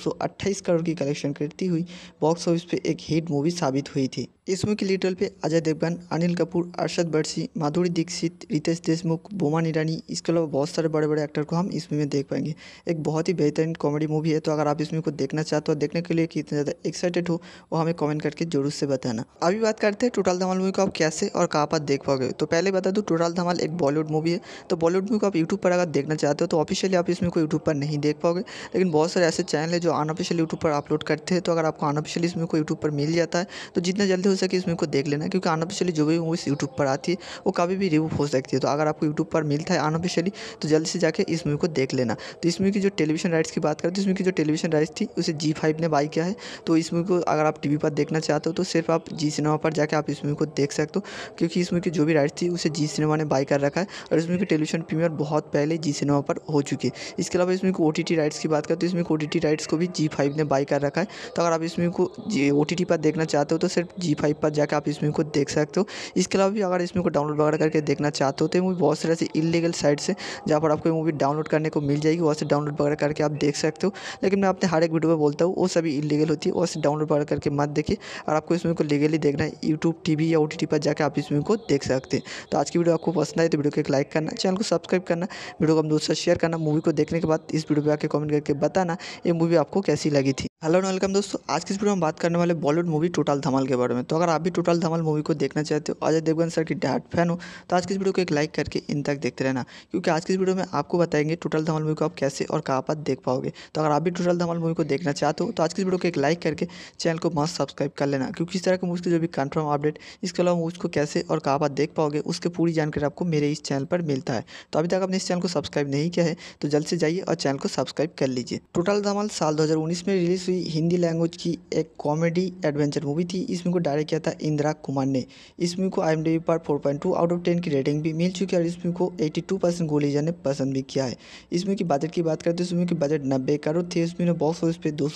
करोड़ की कलेक्शन करती हुई बॉक्स ऑफिस पर एक हिट मूवी साबित हुई थी इस मूवी की लीडल पे अजय देवगन अनिल कपूर अरशद बर्सी माधुरी दीक्षित रितेश देशमुख बोमान ईरानी इसके अलावा बहुत सारे बड़े बड़े एक्टर को हम इस मूवी में देख पाएंगे एक बहुत ही बेहतरीन कॉमेडी मूवी है तो अगर आप इस मूवी को देखना चाहते हो देखने के लिए कितने ज़्यादा एक्साइटेड हो वो हमें कमेंट करके जरूर से बताना अभी बात करते हैं टोटल धमाल मूवी को आप कैसे और कहाँ पर देख पाओगे तो पहले बता दूँ टोटल धमाल एक बॉलीवुड मूवी है तो बॉलीवुड मूवी को आप यूट्यूब पर अगर देखना चाहते हो तो ऑफिशियली आप इसमें को यूट्यूब पर नहीं देख पाओगे लेकिन बहुत सारे ऐसे चैनल है जो अनऑफिशियल यूट्यूब पर अपलोड करते हैं तो अगर आपको अनऑफिशियली इसमें को यूट्यूब पर मिल जाता है तो जितना जल्दी हो सके इसमें को देख लेना क्योंकि अनऑफिशियली जो भी मूवीज़ यूट्यूब पर आती है वो कभी भी रिव्यू हो सकती है तो अगर आपको यूट्यूब पर मिलता है अनऑफिशियली तो जल्दी से जाकर इस मूवी को देख लेना तो इस मूवी की जो टेलीविजन राइट्स की बात करते हैं इसमें की जो टेलीविजन राइट्स थी उसे जी फाइव ने बाई किया है तो इस मूवी को अगर आप टी पर देखना चाहते हो तो सिर्फ आप जी सिनेमा पर जाकर आप इस मूवी को देख सकते हो क्योंकि इस मूवी की जो भी राइट्स थी उसे जी सिनेमा ने बाई कर रखा है और इस मूवी की टेलीविजन प्रीमियर बहुत पहले जी सिनेमा पर हो चुकी है इसके अलावा इसमें ओ टी राइट्स की बात करें तो इसमें ओ टी राइट्स को भी जी फाइव ने बाई कर रखा है तो अगर आप इस मूवी को ओ टी पर देखना चाहते हो तो सिर्फ जी फाइव पर जाकर आप इस मूवी को देख सकते हो इसके अलावा भी अगर इस मूवी को डाउनलोड वगैरह करके देखना चाहते हो तो मूवी बहुत सारे ऐसे इलीगल साइट्स है जहाँ पर आपको मूवी डाउनलोड करने को मिल जाएगी वहाँ से डाउनलोड वगैरह करके आप देख सकते हो लेकिन मैं अपने हर एक वीडियो में बोलता हूँ वो सभी इलीगल होती है और उसे डाउनलोड पर करके मत देखिए और आपको इस मूवी को लीगली देखना है यूट्यूब वी या ओ पर जाकर आप इस मूवी को देख सकते हैं तो आज की वीडियो आपको पसंद आए तो वीडियो को एक लाइक करना चैनल को सब्सक्राइब करना वीडियो को हम दोस्तों शेयर करना मूवी को देखने के बाद इस वीडियो पर आकर कमेंट करके बताना ये मूवी आपको कैसी लगी थी हेलो एंड वेलकम दोस्तों आज की इस वीडियो में बात करने वाले बॉलीवुड मूवी टोटल धमाल के बारे में तो अगर आप भी टोटल धमाल मूवी को देखना चाहते हो अजय देवगन सर की डाट फैन हो तो आज की इस वीडियो को एक लाइक करके इन तक देखते रहना क्योंकि आज की इस वीडियो में आपको बताएंगे टोटल धमाल मूवी को आप कैसे और कहाँ पर देख पाओगे तो अगर आप भी टोटल धमाल मूवी को देखना चाहते हो तो आज की इस वीडियो को एक लाइक करके चैनल को मस्त सब्सक्राइब कर लेना क्योंकि इस तरह की मूवी की जो भी कन्फर्म अपडेट इसके अलावा मूवी को कैसे और कहाँ पर देख पाओगे उसकी पूरी जानकारी आपको मेरे इस चैनल पर मिलता है तो अभी तक आपने इस चैनल को सब्सक्राइब नहीं किया है तो जल्द से जाइए और चैनल को सब्सक्राइब कर लीजिए टोटल धमाल साल दो में रिलीज़ हुई भी हिंदी लैंग्वेज की एक कॉमेडी एडवेंचर मूवी थी इस मूवी को डायरेक्ट किया था इंदिरा कुमार ने इस मूवी को आई पर टू आउट ऑफ टेन की रेटिंग भी मिल चुकी है और इस मूवी को टू परसेंट गोलीजा ने पसंद भी किया है इस मूवी की बजट की बात करें तो इस मूवी की बजट नब्बे करोड़ थी इसमें बॉक्स ऑफिस पर दो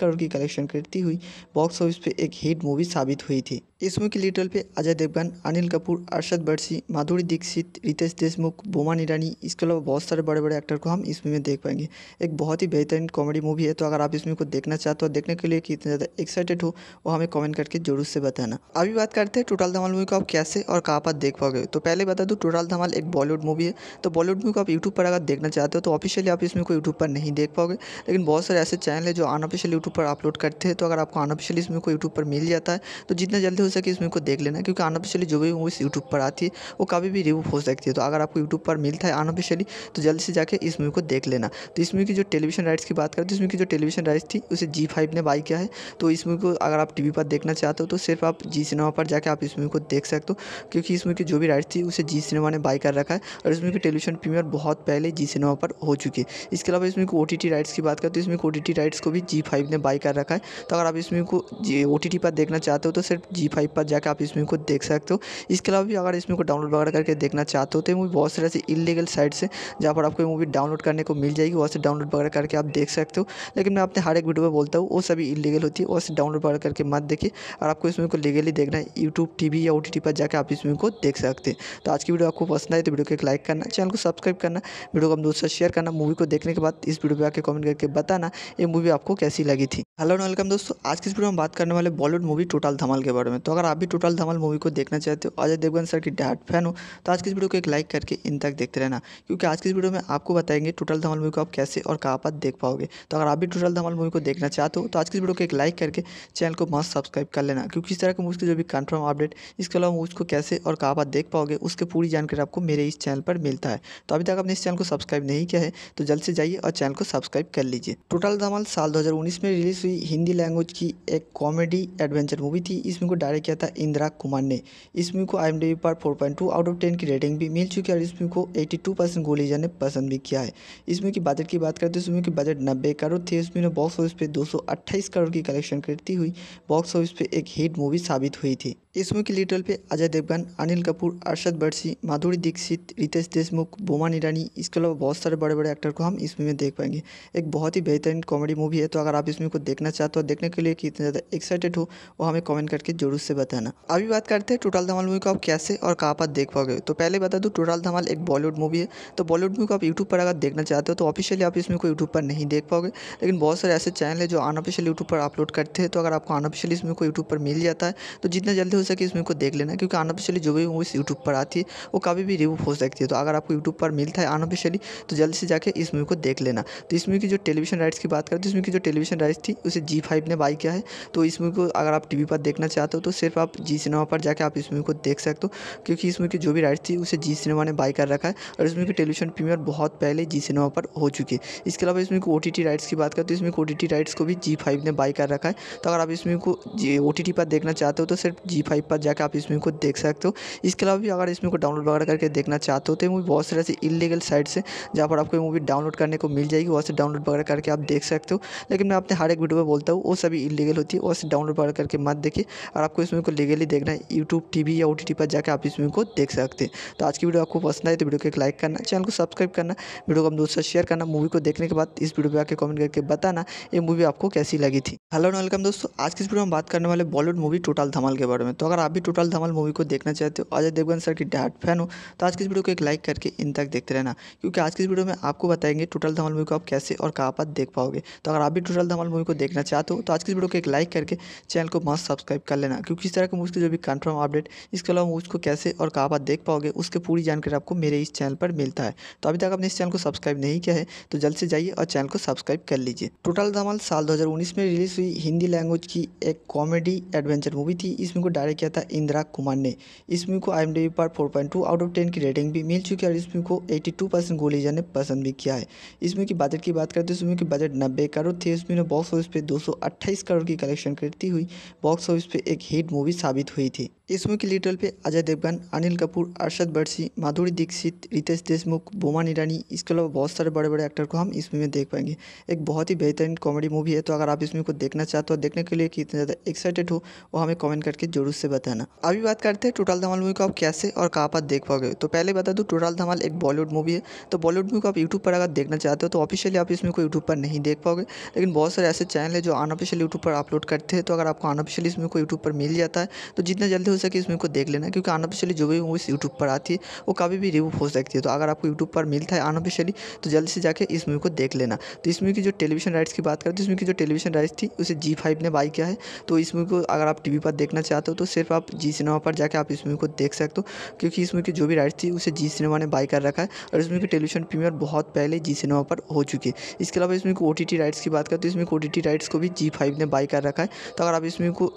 करोड़ की कलेक्शन करती हुई बॉक्स ऑफिस पर एक हिट मूवी साबित हुई थी इसमें की लिटिल पे अजय देवगन अनिल कपूर अरशद बर्सी माधुरी दीक्षित रितेश देशमुख बोमान ईरानी इसके अलावा बहुत सारे बड़े बड़े एक्टर को हम इस मूवी में देख पाएंगे एक बहुत ही बेहतरीन कॉमेडी मूवी है तो अगर आप इस मूवी को देखना चाहते हो देखने के लिए कितने ज़्यादा एक्साइटेड हो वो हमें कॉमेंट करके जरूर से बताना अभी बात करते हैं टोटल धमाल मूवी को आप कैसे और कहाँ पर देख पाओगे तो पहले बता दूँ टोटल धमाल एक बॉलीवुड मूवी है तो बॉलीवुड मूवी को आप यूट्यूब पर अगर देखना चाहते हो तो ऑफिशियली आप इसमें को यूट्यूब पर नहीं देख पाओगे लेकिन बहुत सारे ऐसे चैनल है जो अनऑफिशियल यूट्यूब पर अपलोड करते हैं तो अगर आपको अनऑफिशियल इसमें को यूट्यूब पर मिल जाता है तो जितना जल्दी हो सके इस मूवी को देख लेना क्योंकि अनऑफिशियली जो भी मूवीज़ यूट्यूब पर आती है वो कभी भी रिव्यू हो सकती है तो अगर आपको यूट्यूब पर मिलता है अनऑफिशियली तो जल्दी से जाकर इस मूवी को देख लेना तो इस मूवी की जो टेलीविजन राइट्स की बात करें तो इस मूवी की जो टेलीविजन राइट्स थी उसे जी फाइव ने बाई किया है तो इस मूवी को अगर आप टी पर देखना चाहते हो तो सिर्फ आप जी सिनेमा पर जाकर आप इस मूवी को देख सकते हो क्योंकि इस मूवी की जो भी राइट्स थी उसे जी सिनेमा ने बाई कर रखा है और इस मूवी की टेलीविजन प्रीमियर बहुत पहले जी सिनेमा पर हो चुकी है इसके अलावा इसमें ओ टी राइट्स की बात करें तो इसमें ओ टी राइट्स को भी जी फाइव ने बाई कर रखा है तो अगर आप इसमें को ओ टी पर देखना चाहते हो तो सिर्फ जी फाइव पर जाकर आप इस मूवी को देख सकते हो इसके अलावा भी अगर इस मूवी को डाउनलोड वगैरह करके देखना चाहते हो तो मूवी बहुत सारे ऐसे इलीगल साइट से जहाँ पर आपको मूवी डाउनलोड करने को मिल जाएगी वहाँ से डाउनलोड वगैरह करके आप देख सकते हो लेकिन मैं अपने हर एक वीडियो में बोलता हूँ वो सभी इलीगल होती है वहाँ डाउनलोड वगैरह करके मत देखिए और आपको इस मूवी को लीगली देखना है यूट्यूब टी या ओ पर जाकर आप इस मूवी को देख सकते हैं तो आज की वीडियो आपको पसंद आए तो वीडियो को एक लाइक करना चैनल को सब्सक्राइब करना वीडियो को हम दोस्तों शेयर करना मूवी को देखने के बाद इस वीडियो पर आकर कमेंट करके बताना ये मूवी आपको कैसी लगी थी हेलो वेलकम दोस्तों आज की इस वीडियो में बात करने वाले बॉलीवुड मूवी टोटल धमाल के बारे में तो अगर आप भी टोटल धमाल मूवी को देखना चाहते हो अजय देवगन सर की डायट फैन हो तो आज की इस वीडियो को एक लाइक करके इन तक देखते रहना क्योंकि आज की इस वीडियो में आपको बताएंगे टोटल धमाल मूवी को आप कैसे और कहाँ पर देख पाओगे तो अगर आप भी टोटल धमाल मूवी को देखना चाहते हो तो आज की इस वीडियो को एक लाइक करके चैनल को मस्त सब्सक्राइब कर लेना क्योंकि इस तरह की मूवी की जो भी कन्फर्म अपडेट इसके अलावा को कैसे और कहाँ पर देख पाओगे उसकी पूरी जानकारी आपको मेरे इस चैनल पर मिलता है तो अभी तक आपने इस चैनल को सब्सक्राइब नहीं किया है तो जल्द से जाइए और चैनल को सब्सक्राइब कर लीजिए टोटल धमाल साल दो में रिलीज हुई हिंदी लैंग्वेज की एक कॉमेडी एडवेंचर मूवी थी इसमें को डायरेक्ट डायरेक्ट किया था इंदिरा कुमार ने इस मूवी को आई पर 4.2 आउट ऑफ 10 की रेटिंग भी मिल चुकी है और इस मूवी को 82 परसेंट गोलीजा ने पसंद भी किया है इस मूवी की बजट की बात करें तो इस मूवी की बजट नब्बे करोड़ थी इस मूवी ने बॉक्स ऑफिस पर दो करोड़ की कलेक्शन करती हुई बॉक्स ऑफिस पर एक हिट मूवी साबित हुई थी इस मुख्य लिटल पे अजय देवगन अनिल कपूर अरशद बर्सी माधुरी दीक्षित रितेश देशमुख बोमा ईरानी इसके अलावा बहुत सारे बड़े बड़े एक्टर को हम इस मूवी में देख पाएंगे एक बहुत ही बेहतरीन कॉमेडी मूवी है तो अगर आप इस मूवी को देखना चाहते हो देखने के लिए कितना ज़्यादा एक्साइटेड हो वो हमें कमेंट करके जरूर से बताना अभी बात करते हैं टोटल धमाल मूवी को आप कैसे और कहाँ पर देख पाओगे तो पहले बता दूँ टोटल धमाल एक बॉलीवुड मूवी है तो बॉलीवुड मूवी को आप यूट्यूब पर अगर देखना चाहते हो तो ऑफिशियली आप इस मूवी को यूट्यूब पर नहीं देख पाओगे लेकिन बहुत सारे ऐसे चैनल है जो अनऑफिशियल यूट्यूब पर अपलोड करते हैं तो अगर आपको अनऑफिशियल इस मूवी को यूट्यूब पर मिल जाता है तो जितना जल्दी सके इस मूवी को देख लेना क्योंकि अनऑफिशियली जो भी मूवीज़ यूट्यूब पर आती है वो कभी भी रिव्यू हो सकती है तो अगर आपको यूट्यूब पर मिलता है अनऑफिशियली तो जल्दी से जाकर इस मूवी को देख लेना तो इस मूवी की जो टेलीविजन राइट्स की बात करें तो इस मूवी की जो टेलीविजन राइट्स थी उसे जी फाइव ने बाई किया है तो इस मूवी को अगर आप टी पर देखना चाहते हो तो सिर्फ आप जी सिनेमा पर जाकर आप इस मूवी को देख सकते हो क्योंकि इस मूवी की जो भी राइट्स थी उसे जी सिनेमा ने बाई कर रखा है और इस मूवी की टेलीविजन प्रीमियर बहुत पहले जी सिनेमा पर हो चुकी है इसके अलावा इसमें ओ टी राइट्स की बात करें तो इसमें ओ टी राइट्स को भी जी फाइव ने बाई कर रखा है तो अगर आप इसमें को ओ टी पर देखना चाहते हो तो सिर्फ जी फाइव फाइव पर जाकर आप इस मूवी को देख सकते हो इसके अलावा भी अगर इस मूवी को डाउनलोड वगैरह करके देखना चाहते हो तो मूवी बहुत सारे ऐसे इलीगल साइट से जहाँ पर आपको मूवी डाउनलोड करने को मिल जाएगी वहाँ से डाउनलोड वगैरह करके आप देख सकते हो लेकिन मैं अपने हर एक वीडियो में बोलता हूँ वो सभी इलीगल होती है वहाँ से डाउनलोड वगैरह करके मत देखिए और आपको इस मूवी को लीगली देखना है यूट्यूब टी या ओ पर जाकर आप इस मूवी को देख सकते हैं तो आज की वीडियो आपको पसंद आए तो वीडियो को एक लाइक करना चैनल को सब्सक्राइब करना वीडियो को हम दोस्तों शेयर करना मूवी को देखने के बाद इस वीडियो पर आकर कमेंट करके बताना ये मूवी आपको कैसी लगी थी हेलो वेलकम दोस्तों आज की इस वीडियो में बात करने वाले बॉलीवुड मूवी टोटल धमाल के बारे में तो अगर आप भी टोटल धमाल मूवी को देखना चाहते हो अजय देवगन सर की डार्ट फैन हो तो आज की इस वीडियो को एक लाइक करके इन तक देखते रहना क्योंकि आज की इस वीडियो में आपको बताएंगे टोटल धमाल मूवी को आप कैसे और कहाँ पर देख पाओगे तो अगर आप भी टोटल धमाल मूवी को देखना चाहते हो तो आज की इस वीडियो को एक लाइक करके चैनल को मस्त सब्सक्राइब कर लेना क्योंकि इस तरह के मूवी के जो भी कन्फर्म अपडेट इसके अलावा मूवी को कैसे और कहाँ पर देख पाओगे उसकी पूरी जानकारी आपको मेरे इस चैनल पर मिलता है तो अभी तक आपने इस चैनल को सब्सक्राइब नहीं किया है तो जल्द से जाइए और चैनल को सब्सक्राइब कर लीजिए टोटल धमाल साल दो में रिलीज़ हुई हिंदी लैंग्वेज की एक कॉमेडी एडवेंचर मूवी थी इसमें को डायरेक्ट डायरेक्ट किया था इंदिरा कुमार ने इस मूवी को आई पर 4.2 आउट ऑफ 10 की रेटिंग भी मिल चुकी है और इस मूवी को 82 परसेंट गोलीजा ने पसंद भी किया है इस मूवी की बजट की बात करें तो इस मूवी की बजट नब्बे करोड़ थी इस मूवी ने बॉक्स ऑफिस पर दो करोड़ की कलेक्शन करती हुई बॉक्स ऑफिस पर एक हिट मूवी साबित हुई थी इसमें की लिटल पे अजय देवगन अनिल कपूर अरशद बर्सी माधुरी दीक्षित रितेश देशमुख बोमान ईरानी इसके अलावा बहुत सारे बड़े बड़े एक्टर को हम इस मूवी में देख पाएंगे एक बहुत ही बेहतरीन कॉमेडी मूवी है तो अगर आप इस मूवी को देखना चाहते हो देखने के लिए कितने ज़्यादा एक्साइटेड हो वो हमें कॉमेंट करके जरूर से बताना अभी बात करते हैं टोटल धमाल मूवी को आप कैसे और कहाँ पर देख पाओगे तो पहले बता दूँ टोटल धमाल एक बॉलीवुड मूवी है तो बॉलीवुड मूवी को आप यूट्यूब पर अगर देखना चाहते हो तो ऑफिशियली आप इस मूवी को यूट्यूब पर नहीं देख पाओगे लेकिन बहुत सारे ऐसे चैनल है जो अनऑफिशियल यूट्यूब पर अपलोड करते हैं तो अगर आपको अनऑफिशियल इस मूवी को यूट्यूब पर मिल जाता है तो जितना जल्दी हो सके इस मूवी को देख लेना क्योंकि अनऑफिशियली जो भी मूवीज़ यूट्यूब पर आती है वो कभी भी रिव्यू हो सकती है तो अगर आपको यूट्यूब पर मिलता है अनऑफिशियली तो जल्दी से जाकर इस मूवी को देख लेना तो इस मूवी की जो टेलीविजन राइट्स की बात करते तो इस मूवी की जो टेलीविजन राइट्स थी उसे जी फाइव ने बाई किया है तो इस मूवी को अगर आप टी पर देखना चाहते हो तो सिर्फ आप जी सिनेमा पर जाकर आप इस मूवी को देख सकते हो क्योंकि इस मूवी की जो भी राइट्स थी उसे जी सिनेमा ने बाई कर रखा है और इस मूवी की टेलीविजन प्रीमियर बहुत पहले जी सिनेमा पर हो चुकी है इसके अलावा इसमें ओ टी राइट्स की बात करें तो इसमें ओ टी राइट्स को भी जी फाइव ने बाई कर रखा है तो अगर आप इसमें को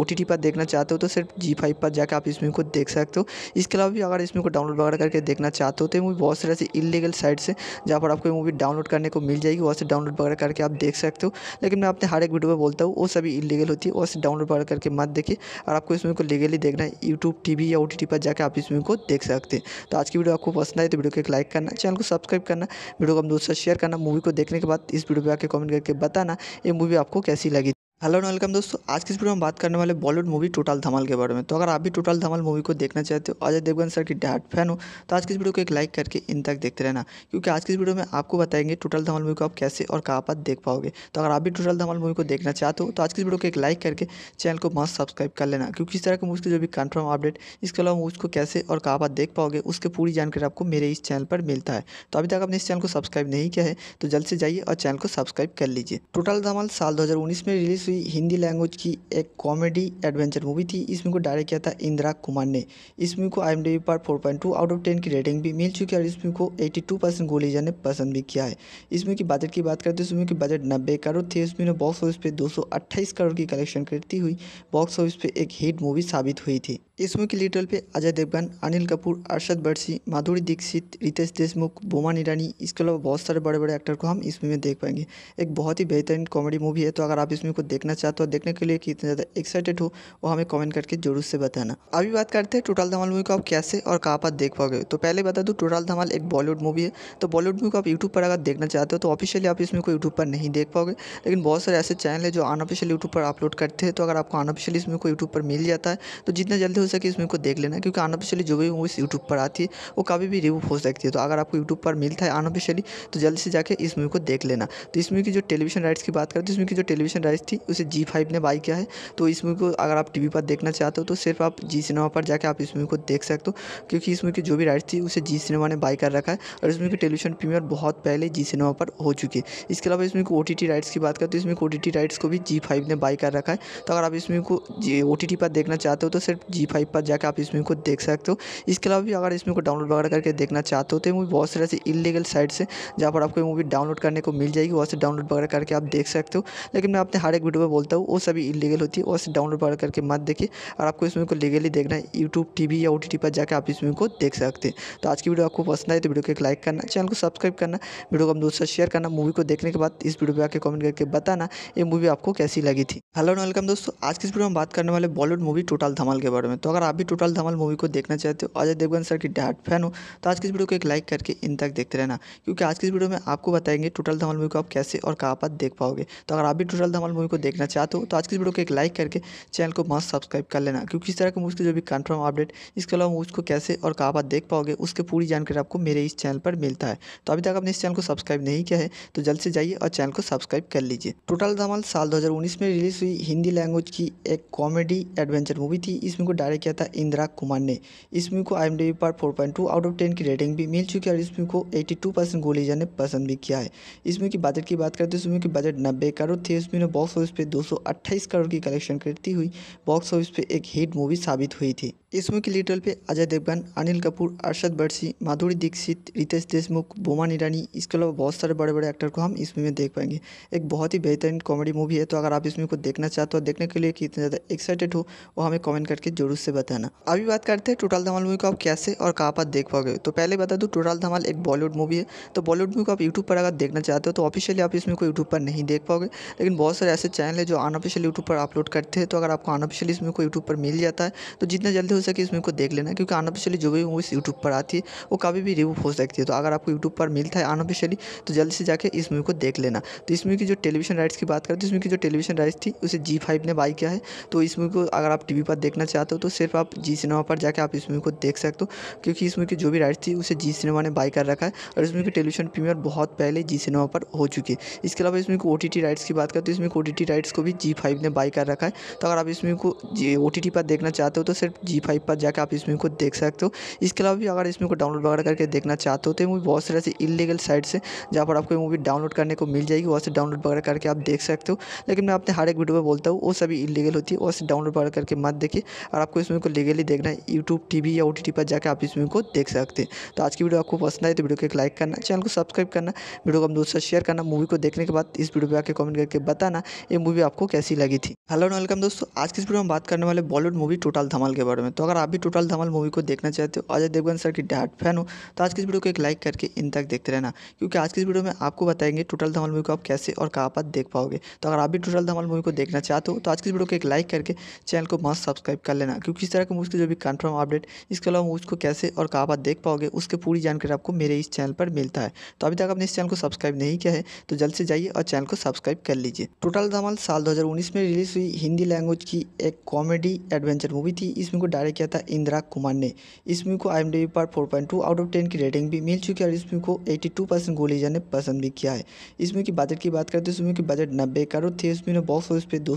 ओ टी पर देखना चाहते हो तो सिर्फ जी फाइव पर जाकर आप इस मूवी को देख सकते हो इसके अलावा भी अगर इस मूवी को डाउनलोड वगैरह करके देखना चाहते हो तो मूवी बहुत सारे ऐसे इलीगल साइट से जहाँ पर आपको मूवी डाउनलोड करने को मिल जाएगी वहाँ से डाउनलोड वगैरह करके आप देख सकते हो लेकिन मैं अपने हर एक वीडियो में बोलता हूँ वो सभी इलीगल होती है वहाँ से डाउनलोड वगैरह करके मत देखिए और आपको इस मूवी को लीगली देखना है यूट्यूब टी या ओ पर जाकर आप इस मूवी को देख सकते हैं तो आज की वीडियो आपको पसंद आए तो वीडियो को एक लाइक करना चैनल को सब्सक्राइब करना वीडियो को हम दोस्तों शेयर करना मूवी को देखने के बाद इस वीडियो पर आकर कमेंट करके बताना ये मूवी आपको कैसी लगी हेलो एंड वेलकम दोस्तों आज की इस वीडियो में बात करने वाले बॉलीवुड मूवी टोटल धमाल के बारे में तो अगर आप भी टोटल धमाल मूवी को देखना चाहते हो अजय देवगन सर की डाट फैन हो तो आज की इस वीडियो को एक लाइक करके इन तक देखते रहना क्योंकि आज की इस वीडियो में आपको बताएंगे टोटल धमाल मूवी को आप कैसे और कहाँ पर देख पाओगे तो अगर आप भी टोटल धमाल मूवी को देखना चाहते हो तो आज की इस वीडियो को एक लाइक करके चैनल को मस्त सब्सक्राइब कर लेना क्योंकि इस तरह की मूवी की जो भी कन्फर्म अपडेट इसके अलावा मूवी को कैसे और कहाँ पर देख पाओगे उसकी पूरी जानकारी आपको मेरे इस चैनल पर मिलता है तो अभी तक आपने इस चैनल को सब्सक्राइब नहीं किया है तो जल्द से जाइए और चैनल को सब्सक्राइब कर लीजिए टोटल धमाल साल दो में रिलीज़ हुई भी हिंदी लैंग्वेज की एक कॉमेडी एडवेंचर मूवी थी इस मूवी को डायरेक्ट किया था इंदिरा कुमार ने इस मूवी को आई पर 4.2 आउट ऑफ 10 की रेटिंग भी मिल चुकी है और इस मूवी को 82 परसेंट गोलीजा ने पसंद भी किया है इस मूवी की बजट की बात करें तो इस मूवी की बजट नब्बे करोड़ थी इस बॉक्स ऑफिस पर दो करोड़ की कलेक्शन करती हुई बॉक्स ऑफिस पर एक हिट मूवी साबित हुई थी इस मूवी की लीडल पे अजय देवगन अनिल कपूर अरशद बर्सी माधुरी दीक्षित रितेश देशमुख बोमान ईरानी इसके अलावा बहुत सारे बड़े बड़े एक्टर को हम इस मूवी में देख पाएंगे एक बहुत ही बेहतरीन कॉमेडी मूवी है तो अगर आप इस मूवी को देख देखना चाहते हो देखने के लिए कितना ज़्यादा एक्साइटेड हो वो हमें कमेंट करके जरूर से बताना अभी बात करते हैं टोटल धमाल मूवी को आप कैसे और कहाँ पर देख पाओगे तो पहले बता दूँ टोटल धमाल एक बॉलीवुड मूवी है तो बॉलीवुड मूवी को आप यूट्यूब पर अगर देखना चाहते हो तो ऑफिशियली आप इसमें को यूट्यूब पर नहीं देख पाओगे लेकिन बहुत सारे ऐसे चैनल है जो अनऑफिशियल यूट्यूब पर अपलोड करते हैं तो अगर आपको अनऑफिशियली इसमें को यूट्यूब पर मिल जाता है तो जितना जल्दी हो सके इसमें को देख लेना क्योंकि अनऑफिशियली जो भी मूवीज़ यूट्यूब पर आती है वो कभी भी रिव्यू हो सकती है तो अगर आपको यूट्यूब पर मिलता है अनऑफिशियली तो जल्दी से जाकर इस मूवी को देख लेना तो इस मूवी की जो टेलीविजन राइट्स की बात करते हैं इसमें की जो टेलीविजन राइट्स थी उसे जी फाइव ने बाई किया है तो इस मूवी को अगर आप टी पर देखना चाहते हो तो सिर्फ आप जी सिनेमा पर जाकर आप इस मूवी को देख सकते हो क्योंकि इस मूवी की जो भी राइट्स थी उसे जी सिनेमा ने बाई कर रखा है और इस मूवी की टेलीविजन प्रीमियर बहुत पहले जी सिनेमा पर हो चुकी है इसके अलावा इसमें ओ टी राइट्स की बात करें तो इसमें ओ टी राइट्स को भी जी फाइव ने बाई कर रखा है तो अगर आप इस मूवी को जी ओ टी पर देखना चाहते हो तो सिर्फ जी फाइव पर जाकर आप इस मूवी को देख सकते हो इसके अलावा भी अगर इस मूवी को डाउनलोड वगैरह करके देखना चाहते हो तो मूवी बहुत सारे ऐसे इलीगल साइट्स है जहाँ पर आपको मूवी डाउनलोड करने को मिल जाएगी वहाँ से डाउनलोड वगैरह करके आप देख सकते हो लेकिन मैं अपने हर एक वीडियो पर बोलता हूँ वो सभी इलीगल होती है उसे डाउनलोड करके मत देखिए और आपको इस मूवी को लीगली देखना है यूट्यूब टीवी या ओ पर जाकर आप इस मूवी को देख सकते हैं तो आज की वीडियो आपको पसंद आई तो वीडियो को एक लाइक करना चैनल को सब्सक्राइब करना वीडियो को हम दोस्तों शेयर करना मूवी को देखने के बाद इस वीडियो पर आकर कमेंट करके बताना ये मूवी आपको कैसी लगी थी हेलो एंड वेलकम दोस्तों आज की इस वीडियो में बात करने वाले बॉलीवुड मूवी टोटल धमाल के बारे में तो अगर आप भी टोटल धमाल मूवी को देखना चाहते हो अजय देवगन सर की डाट फैन हो तो आज की इस वीडियो को एक लाइक करके इन तक देखते रहना क्योंकि आज की इस वीडियो में आपको बताएंगे टोटल धमाल मूवी को आप कैसे और कहाँ पर देख पाओगे तो अगर आप भी टोटल धमाल मूवी को देखना चाहते हो तो आज की वीडियो को एक लाइक करके चैनल को मस्त सब्सक्राइब कर लेना क्योंकि इस तरह के मुझके जो भी कन्फर्म अपडेट इसके अलावा उसको कैसे और कहाँ पर देख पाओगे उसके पूरी जानकारी आपको मेरे इस चैनल पर मिलता है तो अभी तक आपने इस चैनल को सब्सक्राइब नहीं किया है तो जल्द से जाइए और चैनल को सब्सक्राइब कर लीजिए टोटल धमाल साल दो में रिलीज हुई हिंदी लैंग्वेज की एक कॉमेडी एडवेंचर मूवी थी इस मूवी को डायरेक्ट किया था इंदिरा कुमार ने इस मूवी को आई पर 4.2 आउट ऑफ टेन की रेटिंग भी मिल चुकी है और इस मूवी को टू परसेंट गोलीजा ने पसंद भी किया है इस मूवी की बजट की बात करते हैं तो इस मूवी की बजट नब्बे करोड़ थी इस मूवी ने बॉक्स ऑफिस पे 228 करोड़ की कलेक्शन करती हुई बॉक्स ऑफिस पे एक हिट मूवी साबित हुई थी इस मूवी की लिटल पे अजय देवगन अनिल कपूर अरशद बर्सी माधुरी दीक्षित रितेश देशमुख बोमा निरानी इसके अलावा बहुत सारे बड़े बड़े एक्टर को हम इसमें देख पाएंगे एक बहुत ही बेहतरीन कॉमेडी मूवी है तो अगर आप इसमें को देखना चाहते हो देखने के लिए कितना ज़्यादा एक्साइटेड हो वो हमें कॉमेंट करके जरूर से बताना अभी बात करते हैं टोटल धमाल मूवी को आप कैसे और कहाँ पर देख पाओगे तो पहले बता दूँ टोटल धमाल एक बॉलीवुड मूवी है तो बॉलीवुड मूवी को आप यूट्यूब पर अगर देखना चाहते हो तो ऑफिशियली आप इसमें को यूट्यूब पर नहीं देख पाओगे लेकिन बहुत सारे ऐसे चैनल चैनल है जो अनऑफिशियल यूट्यूब पर अपलोड करते हैं तो अगर आपको अनऑफिशियल इसमें को यूट्यूब पर मिल जाता है तो जितना जल्दी हो सके इसमें को देख लेना क्योंकि अनऑफिशियली जो भी मूवीज़ यूट्यूब पर आती है वो कभी भी रिव्यू हो सकती है तो अगर आपको यूट्यूब पर मिलता है अनऑफिशियली तो जल्दी से जाकर इस मूवी को देख लेना तो इस मूवी की जो टेलीविजन राइट्स की बात करें तो इसमें की जो टेलीविजन राइट्स थी उसे जी फाइव ने बाई किया है तो इस मूवी को अगर आप टी पर देखना चाहते हो तो सिर्फ आप जी सिनेमा पर जाकर आप इस मूवी को देख सकते हो क्योंकि इस मूवी की जो भी राइट्स थी उसे जी सिनेमा ने बाई कर रखा है और इसमें की टेलीविजन प्रीमियर बहुत पहले जी सिनेमा पर हो चुकी है इसके अलावा इसमें ओ टी राइट्स की बात करें तो इसमें ओ टी वेबसाइट्स को भी जी फाइव ने बाई कर रखा है तो अगर आप इस मूवी को जी ओ पर देखना चाहते हो तो सिर्फ जी फाइव पर जाकर आप इस मूवी को देख सकते हो इसके अलावा भी अगर इस मूवी को डाउनलोड वगैरह करके देखना चाहते हो तो मूवी बहुत सारे ऐसे इलीगल साइट्स हैं जहाँ पर आपको मूवी डाउनलोड करने को मिल जाएगी वहाँ से डाउनलोड वगैरह करके आप देख सकते हो लेकिन मैं अपने हर एक वीडियो में बोलता हूँ वो सभी इलीगल होती है वहाँ से डाउनलोड वगैरह करके मत देखिए और आपको इस मूवी को लीगली देखना है यूट्यूब टी या ओ पर जाकर आप इस मूवी को देख सकते हैं तो आज की वीडियो आपको पसंद आए तो वीडियो को एक लाइक करना चैनल को सब्सक्राइब करना वीडियो को हम दोस्तों शेयर करना मूवी को देखने के बाद इस वीडियो पर आकर कमेंट करके बताना ये मूवी आपको कैसी लगी थी हेलो एंड वेलकम दोस्तों आज की इस वीडियो में बात करने वाले बॉलीवुड मूवी टोटल धमाल के बारे में तो अगर आप भी टोटल धमाल मूवी को देखना चाहते हो अजय देवगन सर की डाट फैन हो तो आज की इस वीडियो को एक लाइक करके इन तक देखते रहना क्योंकि आज की इस वीडियो में आपको बताएंगे टोटल धमाल मूवी को आप कैसे और कहाँ पर देख पाओगे तो अगर आप भी टोटल धमाल मूवी को देखना चाहते हो तो आज की इस वीडियो को एक लाइक करके चैनल को मस्त सब्सक्राइब कर लेना क्योंकि इस तरह के मूवी के जो भी कन्फर्म अपडेट इसके अलावा मूवी को कैसे और कहाँ पर देख पाओगे उसकी पूरी जानकारी आपको मेरे इस चैनल पर मिलता है तो अभी तक आपने इस चैनल को सब्सक्राइब नहीं किया है तो जल्द से जाइए और चैनल को सब्सक्राइब कर लीजिए टोटल धमाल साल साल 2019 में रिलीज़ हुई हिंदी लैंग्वेज की एक कॉमेडी एडवेंचर मूवी थी इस मूवी को डायरेक्ट किया था इंदिरा कुमार ने इस मूवी को आई पर 4.2 आउट ऑफ 10 की रेटिंग भी मिल चुकी है और इस मूवी को 82 परसेंट गोली जाने पसंद भी किया है इस मूवी की बजट की बात करें तो इस मूवी की बजट नब्बे करोड़ थी इस मूवी ने बॉक्स ऑफिस पर दो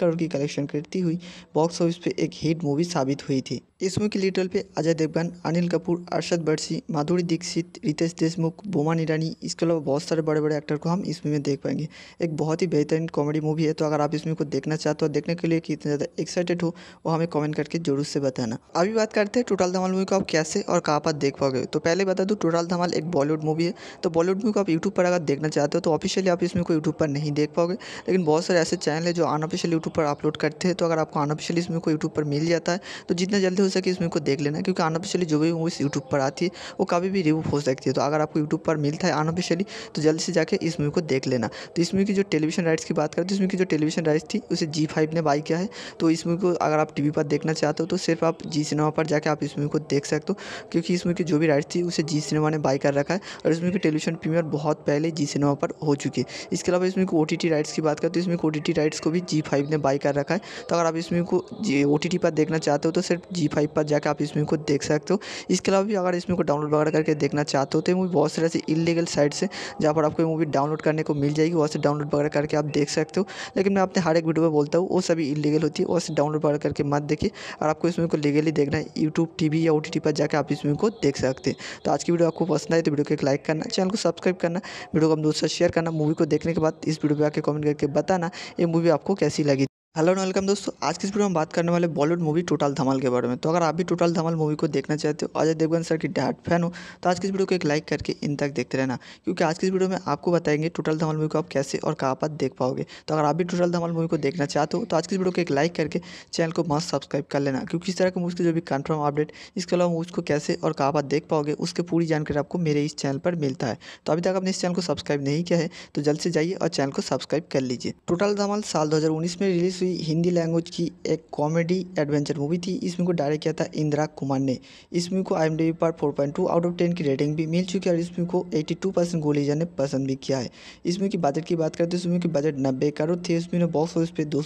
करोड़ की कलेक्शन करती हुई बॉक्स ऑफिस पर एक हिट मूवी साबित हुई थी इस मूवी की लीडल पे अजय देवगन अनिल कपूर अरशद बर्सी माधुरी दीक्षित रितेश देशमुख बोमान ईरानी इसके अलावा बहुत सारे बड़े बड़े एक्टर को हम इस मूवी में देख पाएंगे एक बहुत ही बेहतरीन कॉमेडी कॉमेडी मूवी है तो अगर आप इस मूवी को देखना चाहते हो तो देखने के लिए कितने ज़्यादा एक्साइटेड हो वो हमें कमेंट करके जरूर से बताना अभी बात करते हैं टोटल धमाल मूवी को आप कैसे और कहाँ पर देख पाओगे तो पहले बता दूँ टोटल धमाल एक बॉलीवुड मूवी है तो बॉलीवुड मूवी को आप यूट्यूब पर अगर देखना चाहते हो तो ऑफिशियली आप इस मूवी को यूट्यूब पर नहीं देख पाओगे लेकिन बहुत सारे ऐसे चैनल है जो अनऑफिशियल यूट्यूब पर अपलोड करते हैं तो अगर आपको अनऑफिशियली इस मूवी को यूट्यूब पर मिल जाता है तो जितना जल्दी हो सके इस मूवी को देख लेना क्योंकि अनऑफिशियली जो भी मूवीज़ यूट्यूब पर आती है वो कभी भी रिव्यू हो सकती है तो अगर आपको यूट्यूब पर मिलता है अनऑफिशियली तो जल्दी से जाकर इस मूवी को देख लेना तो इस मूवी की जो टेलीविजन राइट्स की बात कर दी इसमें की जो टेलीविज़न राइस थी उसे जी फाइव ने बाई किया है तो इस मूवी को अगर आप टी पर देखना चाहते हो तो सिर्फ आप जी सिनेमा पर जाकर आप इस मूवी को देख सकते हो क्योंकि इस मूवी की जो भी राइट्स थी उसे जी सिनेमा ने बाई कर रखा है और इस मूवी की टेलीविज़न प्रीमियर बहुत पहले जी सिनेमा पर हो चुकी है इसके अलावा इसमें ओ टी राइट्स की बात करें तो इसमें ओ टी राइट्स को भी जी फाइव ने बाई कर रखा है तो अगर आप इस मूवी को ओ टी पर देखना चाहते हो तो सिर्फ जी फाइव पर जाकर आप इस मूवी को देख सकते हो इसके अलावा भी अगर इस मूवी को डाउनलोड वगैरह करके देखना चाहते हो तो मूवी बहुत सारे ऐसे इलीगल साइट्स है जहाँ पर आपको मूवी डाउनलोड करने को मिल जाएगी वहाँ से डाउनलोड वगैरह करके आप देख सकते सकते हो लेकिन मैं अपने हर एक वीडियो में बोलता हूँ वो सभी इलीगल होती है और उसे डाउनलोड करके मत देखिए और आपको इस मूवी को लीगली देखना है यूट्यूब टी या ओ पर जाकर आप इस मूवी को देख सकते हैं तो आज की वीडियो आपको पसंद आए तो वीडियो को एक लाइक करना चैनल को सब्सक्राइब करना वीडियो को हम दोस्तों शेयर करना मूवी को देखने के बाद इस वीडियो पर आकर कमेंट करके बताना ये मूवी आपको कैसी लगी हेलो एंड वेलकम दोस्तों आज की इस वीडियो में बात करने वाले बॉलीवुड मूवी टोटल धमाल के बारे में तो अगर आप भी टोटल धमाल मूवी को देखना चाहते हो अजय देवगन सर की डैड फैन हो तो आज की इस वीडियो को एक लाइक करके इन तक देखते रहना क्योंकि आज की इस वीडियो में आपको बताएंगे टोटल धमाल मूवी को आप कैसे और कहाँ पर देख पाओगे तो अगर आप भी टोटल धमाल मूवी को देखना चाहते हो तो आज की इस वीडियो को एक लाइक करके चैनल को मस्त सब्सक्राइब कर लेना क्योंकि इस तरह के मूवी की जो भी कन्फर्म अपडेट इसके अलावा मूवीज़ को कैसे और कहाँ पर देख पाओगे उसकी पूरी जानकारी आपको मेरे इस चैनल पर मिलता है तो अभी तक आपने इस चैनल को सब्सक्राइब नहीं किया है तो जल्द से जाइए और चैनल को सब्सक्राइब कर लीजिए टोटल धमाल साल दो में रिलीज़ सी हिंदी लैंग्वेज की एक कॉमेडी एडवेंचर मूवी थी इस मूवी को डायरेक्ट किया था इंदिरा कुमार ने इस मूवी को आई एम पर टू आउट ऑफ टेन की रेटिंग भी मिल चुकी है और इस मूवी को टू परसेंट गोलीजा ने पसंद भी किया है इस मूवी की बजट की बात करते हैं इस मूवी की बजट नब्बे करोड़ थी इसमें बॉक्स ऑफिस पर दो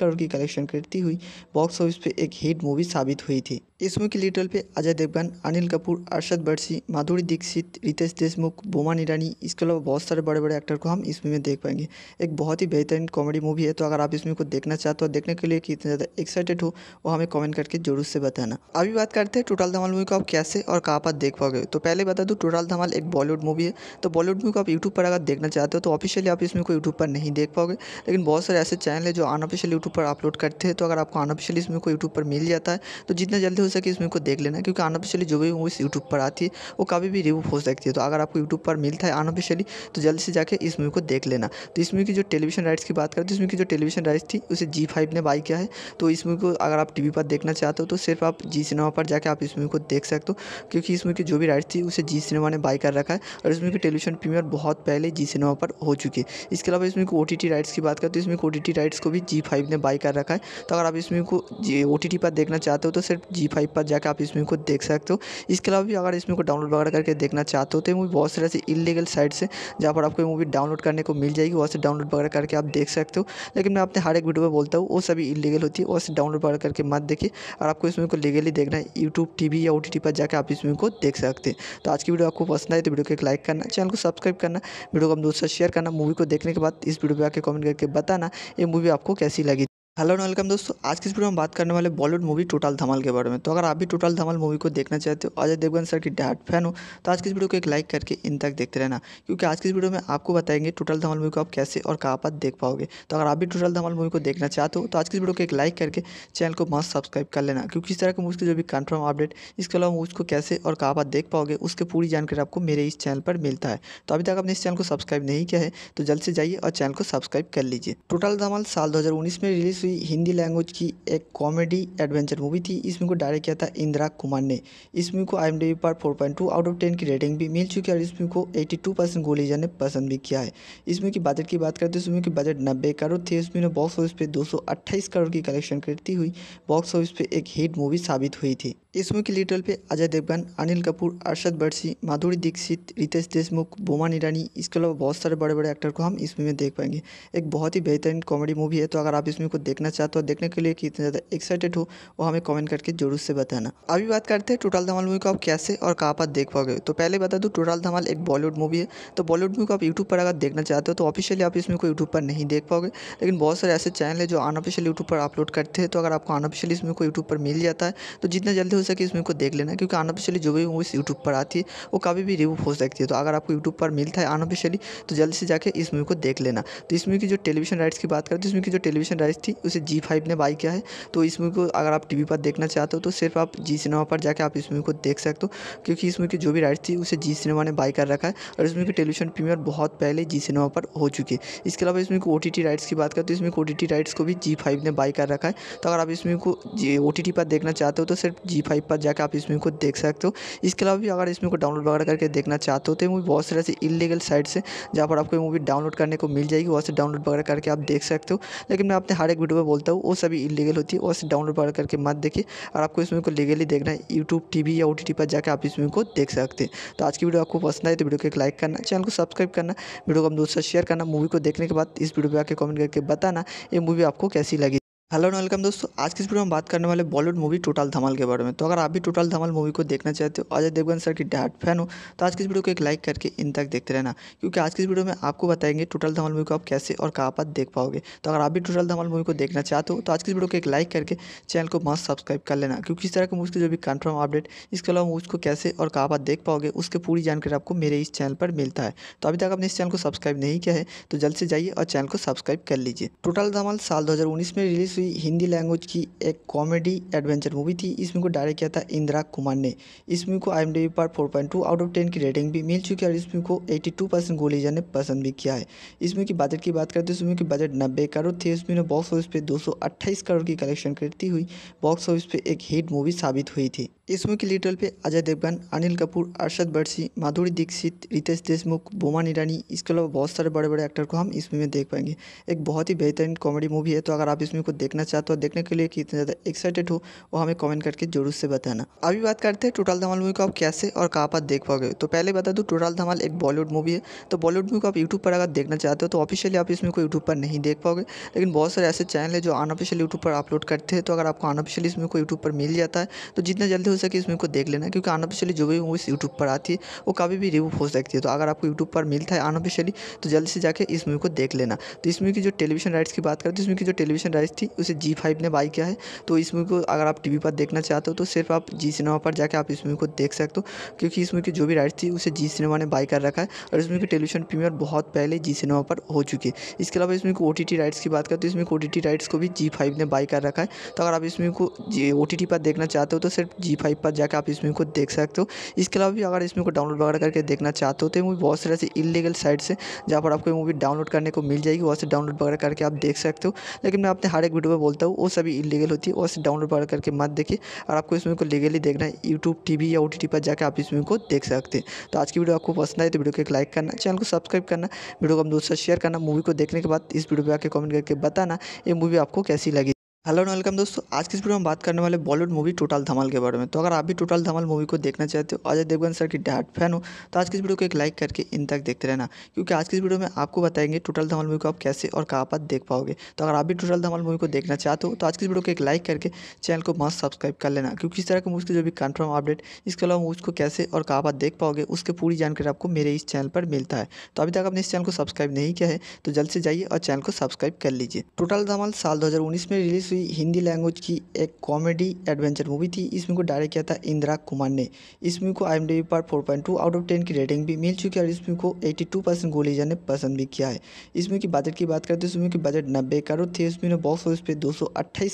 करोड़ की कलेक्शन करती हुई बॉक्स ऑफिस पर एक हिट मूवी साबित हुई थी इसमें की लिटल पे अजय देवगन अनिल कपूर अरशद बर्सी माधुरी दीक्षित रितेश देशमुख बोमान ईरानी इसके अलावा बहुत सारे बड़े बड़े एक्टर को हम इस मूवी में देख पाएंगे एक बहुत ही बेहतरीन कॉमेडी मूवी है तो अगर आप इस मूवी को देखना चाहते हो देखने के लिए कितना ज़्यादा एक्साइटेड हो वो हमें कॉमेंट करके जरूर से बताना अभी बात करते हैं टोटल धमाल मूवी को आप कैसे और कहाँ पर देख पाओगे तो पहले बता दूँ टोटल धमाल एक बॉलीवुड मूवी है तो बॉलीवुड मूवी को आप यूट्यूब पर अगर देखना चाहते हो तो ऑफिशियली आप इसमें को यूट्यूब पर नहीं देख पाओगे लेकिन बहुत सारे ऐसे चैनल है जो अनऑफिशियल यूट्यूब पर अपलोड करते हैं तो अगर आपको अनऑफिशियल इसमें को यूट्यूब पर मिल जाता है तो जितना जल्दी हो सके इस मूवी को देख लेना क्योंकि अनऑफिशियली जो भी मूवीज़ यूट्यूब पर आती है वो कभी भी रिव्यू हो सकती है तो अगर आपको यूट्यूब पर मिलता है अनऑफिशियली तो जल्दी से जाकर इस मूवी को देख लेना तो इस मूवी की जो टेलीविजन राइट्स की बात करें तो इस मूवी की जो टेलीविजन राइट्स थी उसे जी फाइव ने बाई किया है तो इस मूवी को अगर आप टीवी पर देखना चाहते हो तो सिर्फ आप जी सिनेमा पर जाकर आप इस मूवी को देख सकते हो क्योंकि इस मूवी की जो भी राइट्स थी उसे जी सिनेमा ने बाई कर रखा है और इस मूवी की टेलीविजन प्रीमियर बहुत पहले जी सिनेमा पर हो चुकी है इसके अलावा इसमें ओ टी राइट्स की बात करें तो इसमें ओ टी राइट्स को भी जी फाइव ने बाई कर रखा है तो अगर आप इसमें को ओ टी पर देखना चाहते हो तो सिर्फ जी फाइव पर जाकर आप इस मूवी को देख सकते हो इसके अलावा भी अगर इस मूवी को डाउनलोड वगैरह करके देखना चाहते हो तो मूवी बहुत सारे ऐसे इलीगल साइट से जहाँ पर आपको मूवी डाउनलोड करने को मिल जाएगी वहाँ से डाउनलोड वगैरह करके आप देख सकते हो लेकिन मैं अपने हर एक वीडियो में बोलता हूँ वो सभी इलीगल होती है वहाँ से डाउनलोड वगैरह करके मत देखिए और आपको इस मूवी को लीगली देखना है यूट्यूब टी या ओ पर जाकर आप इस मूवी को देख सकते हैं तो आज की वीडियो आपको पसंद आए तो वीडियो को एक लाइक करना चैनल को सब्सक्राइब करना वीडियो को हम दोस्तों शेयर करना मूवी को देखने के बाद इस वीडियो पर आकर कमेंट करके बताना ये मूवी आपको कैसी लगी हेलो एंड वेलकम दोस्तों आज की इस वीडियो में बात करने वाले बॉलीवुड मूवी टोटल धमाल के बारे में तो अगर आप भी टोटल धमाल मूवी को देखना चाहते हो अजय देवगन सर की डाट फैन हो तो आज की इस वीडियो को एक लाइक करके इन तक देखते रहना क्योंकि आज की इस वीडियो में आपको बताएंगे टोटल धमाल मूवी को आप कैसे और कहाँ पर देख पाओगे तो अगर आप भी टोटल धमाल मूवी को देखना चाहते हो तो आज की इस वीडियो को एक लाइक करके चैनल को मस्त सब्सक्राइब कर लेना क्योंकि इस तरह की मूवी की जो भी कन्फर्म अपडेट इसके अलावा को कैसे और कहाँ पर देख पाओगे उसके पूरी जानकारी आपको मेरे इस चैनल पर मिलता है तो अभी तक आपने इस चैनल को सब्सक्राइब नहीं किया है तो जल्द से जाइए और चैनल को सब्सक्राइब कर लीजिए टोटल धमाल साल दो में रिलीज दूसरी हिंदी लैंग्वेज की एक कॉमेडी एडवेंचर मूवी थी इस मूवी को डायरेक्ट किया था इंदिरा कुमार ने इस मूवी को आई पर 4.2 आउट ऑफ 10 की रेटिंग भी मिल चुकी है और इस मूवी को 82 परसेंट ने पसंद भी किया है इस मूवी की बजट की बात करें तो इस मूवी की बजट नब्बे करोड़ थी इस मूवी ने बॉक्स ऑफिस पर दो करोड़ की कलेक्शन करती हुई बॉक्स ऑफिस पर एक हिट मूवी साबित हुई थी इस मूवी की लीडर पे अजय देवगन अनिल कपूर अरशद बर्सी माधुरी दीक्षित रितेश देशमुख बोमा ईरानी इसके अलावा बहुत सारे बड़े बड़े एक्टर को हम इसमें में देख पाएंगे एक बहुत ही बेहतरीन कॉमेडी मूवी है तो अगर आप इसमें को देख देखना चाहते हो देखने के लिए कितना ज़्यादा एक्साइटेड हो वो हमें कमेंट करके जरूर से बताना अभी बात करते हैं टोटल धमाल मूवी को आप कैसे और कहाँ पर देख पाओगे तो पहले बता दूँ टोटल धमाल एक बॉलीवुड मूवी है तो बॉलीवुड मूवी को आप यूट्यूब पर अगर देखना चाहते हो तो ऑफिशियली आप इसमें को यूट्यूब पर नहीं देख पाओगे लेकिन बहुत सारे ऐसे चैनल है जो अनऑफिशियल यूट्यूब पर अपलोड करते हैं तो अगर आपको अनऑफिशियल इसमें को यूट्यूब पर मिल जाता है तो जितना जल्दी हो सके इसमें को देख लेना क्योंकि अनऑफिशियली जो भी मूवीज़ यूट्यूब पर आती है वो कभी भी रिव्यू हो सकती है तो अगर आपको यूट्यूब पर मिलता है अनऑफिशियली तो जल्दी से जाकर इस मूवी को देख लेना तो इस मूवी की जो टेलीविजन राइट्स की बात करें तो इसमें की जो टेलीविजन राइट्स थी उसे जी फाइव ने बाई किया है तो इस मूवी को अगर आप टी वी पर देखना चाहते हो तो सिर्फ आप जी सिनेमा पर जाकर आप इस मूवी को देख सकते हो क्योंकि इस मूवी की जो भी राइट्स थी उसे जी सिनेमा ने बाई कर रखा है और इस मूवी की टेलीविजन प्रीमियर बहुत पहले जी सिनेमा पर हो चुकी है इसके अलावा इसमें को ओ राइट्स की बात करते हैं तो इसमें ओ राइट्स को भी जी फाइव ने बाई कर रखा है तो अगर आप इस मूवी को जी ओ पर देखना चाहते हो तो सिर्फ जी फाइव पर जाकर आप इस मूवी को देख सकते हो इसके अलावा भी अगर इस मूवी को डाउनलोड वगैरह करके देखना चाहते हो तो मूवी बहुत सारे ऐसे इलीगल साइट्स है जहाँ पर आपको मूवी डाउनलोड करने को मिल जाएगी वहाँ से डाउनलोड वगैरह करके आप देख सकते हो लेकिन मैं अपने हर एक वीडियो यूट्यूब पर बोलता हूँ वो सभी इलीगल होती है और डाउनलोड बार करके मत देखिए और आपको इसमें को लीगली देखना है यूट्यूब टी या ओ पर जाकर आप इसमें को देख सकते हैं तो आज की वीडियो आपको पसंद आए तो वीडियो को एक लाइक करना चैनल को सब्सक्राइब करना वीडियो को हम दोस्तों शेयर करना मूवी को देखने के बाद इस वीडियो पर आकर कॉमेंट करके बताना ये मूवी आपको कैसी लगी हेलो एंड वेलकम दोस्तों आज की इस वीडियो में बात करने वाले बॉलीवुड मूवी टोटल धमाल के बारे में तो अगर आप भी टोटल धमाल मूवी को देखना चाहते हो अजय देवगन सर की डाट फैन हो तो आज की इस वीडियो को एक लाइक करके इन तक देखते रहना क्योंकि आज की इस वीडियो में आपको बताएंगे टोटल धमाल मूवी को आप कैसे और कहाँ पर देख पाओगे तो अगर आप भी टोटल धमाल मूवी को देखना चाहते हो तो आज की इस वीडियो को एक लाइक करके चैनल को मस्त सब्सक्राइब कर लेना क्योंकि इस तरह के मूवी के जो भी कन्फर्म अपडेट इसके अलावा मूवी को कैसे और कहाँ पर देख पाओगे उसकी पूरी जानकारी आपको मेरे इस चैनल पर मिलता है तो अभी तक आपने इस चैनल को सब्सक्राइब नहीं किया है तो जल्द से जाइए और चैनल को सब्सक्राइब कर लीजिए टोटल धमाल साल दो में रिलीज दूसरी हिंदी लैंग्वेज की एक कॉमेडी एडवेंचर मूवी थी इस मूवी को डायरेक्ट किया था इंदिरा कुमार ने इस मूवी को आई पर 4.2 आउट ऑफ 10 की रेटिंग भी मिल चुकी है और इस मूवी को 82 परसेंट गोलीजा ने पसंद भी किया है इस मूवी की बजट की बात करें तो इस मूवी की बजट नब्बे करोड़ थी इस मूवी ने बॉक्स ऑफिस पर दो करोड़ की कलेक्शन करती हुई बॉक्स ऑफिस पर एक हिट मूवी साबित हुई थी इस मूवी की लीड पे अजय देवगन अनिल कपूर अरशद बर्सी माधुरी दीक्षित रितेश देशमुख बोमान ईरानी इसके अलावा बहुत सारे बड़े बड़े एक्टर को हम इस मूवी में देख पाएंगे एक बहुत ही बेहतरीन कॉमेडी मूवी है तो अगर आप इस मूवी को देख देखना चाहते हो देखने के लिए कितना ज़्यादा एक्साइटेड हो वो हमें कमेंट करके जरूर से बताना अभी बात करते हैं टोटल धमाल मूवी को आप कैसे और कहाँ पर देख पाओगे तो पहले बता दूँ टोटल धमाल एक बॉलीवुड मूवी है तो बॉलीवुड मूवी को आप यूट्यूब पर अगर देखना चाहते हो तो ऑफिशियली आप इसमें को यूट्यूब पर नहीं देख पाओगे लेकिन बहुत सारे ऐसे चैनल है जो अनऑफिशियल यूट्यूब पर अपलोड करते हैं तो अगर आपको अनऑफिशियली इसमें को यूट्यूब पर मिल जाता है तो जितना जल्दी हो सके इसमें को देख लेना क्योंकि अनऑफिशियली जो भी मूवीज़ यूट्यूब पर आती है वो कभी भी रिमूव हो सकती है तो अगर आपको यूट्यूब पर मिलता है अनऑफिशियली तो जल्दी से जाकर इस मूवी को देख लेना तो इस मूवी की जो टेलीविजन राइट्स की बात करते हैं इसमें की जो टेलीविजन तो राइट्स थी उसे जी फाइव ने बाई किया है तो इस मूवी को अगर आप टी वी पर देखना चाहते हो तो सिर्फ आप जी सिनेमा पर जाकर आप इस मूवी को देख सकते हो क्योंकि इस मूवी की जो भी राइट्स थी उसे जी सिनेमा ने बाई कर रखा है और इस मूवी की टेलीविजन प्रीमियर बहुत पहले जी सिनेमा पर हो चुकी है इसके अलावा इसमें ओ टी टी राइट्स की बात करें तो इसमें ओ टी टी राइट्स को भी जी फाइव ने बाई कर रखा है तो अगर आप इस मूवी को ओ टी टी पर देखना चाहते हो तो सिर्फ जी फाइव पर जाकर आप इस मूवी को देख सकते हो इसके अलावा भी अगर इस मूवी को डाउनलोड वगैरह करके देखना चाहते हो तो मूवी बहुत सारे ऐसे इलीगल साइट्स हैं जहाँ पर आपको मूवी डाउनलोड करने को मिल जाएगी वहाँ से डाउनलोड वगैरह करके आप देख सकते हो लेकिन मैं अपने हर एक वीडियो में बोलता हूँ वो सभी इलीगल होती है और उसे डाउनलोड वगैरह करके मत देखिए और आपको इस मूवी को लीगली देखना है यूट्यूब टी या ओ पर जाकर आप इस मूवी को देख सकते हैं तो आज की वीडियो आपको पसंद आए तो वीडियो को एक लाइक करना चैनल को सब्सक्राइब करना वीडियो को हम दोस्तों शेयर करना मूवी को देखने के बाद इस वीडियो पर आकर कमेंट करके बताना ये मूवी आपको कैसी लगी हेलो एंड वेलकम दोस्तों आज की इस वीडियो में बात करने वाले बॉलीवुड मूवी टोटल धमाल के बारे में तो अगर आप भी टोटल धमाल मूवी को देखना चाहते हो अजय देवगन सर की डैड फैन हो तो आज किस वीडियो को एक लाइक करके इन तक देखते रहना क्योंकि आज की इस वीडियो में आपको बताएंगे टोटल धमाल मूवी को आप कैसे और कहाँ पर देख पाओगे तो अगर आप भी टोटल धमाल मूवी को देखना चाहते हो तो आज किस वीडियो को एक लाइक करके चैनल को मस्त सब्सक्राइब कर लेना क्योंकि इस तरह के मूवी की जो भी कन्फर्म अपडेट इसके अलावा मूवी को कैसे और कहाँ पर देख पाओगे उसकी पूरी जानकारी आपको मेरे इस चैनल पर मिलता है तो अभी तक आपने इस चैनल को सब्सक्राइब नहीं किया है तो जल्द से जाइए और चैनल को सब्सक्राइब कर लीजिए टोटल धमाल साल दो में रिलीज़ फिल्मों हिंदी लैंग्वेज की एक कॉमेडी एडवेंचर मूवी थी इस मूवी को डायरेक्ट किया था इंदिरा कुमार ने इस मूवी को आई पर 4.2 आउट ऑफ 10 की रेटिंग भी मिल चुकी है और इस मूवी को 82 परसेंट गोलीजा ने पसंद भी किया है इस मूवी की बजट की बात करें तो इस मूवी की बजट नब्बे करोड़ थी इसमें बॉक्स ऑफिस पर दो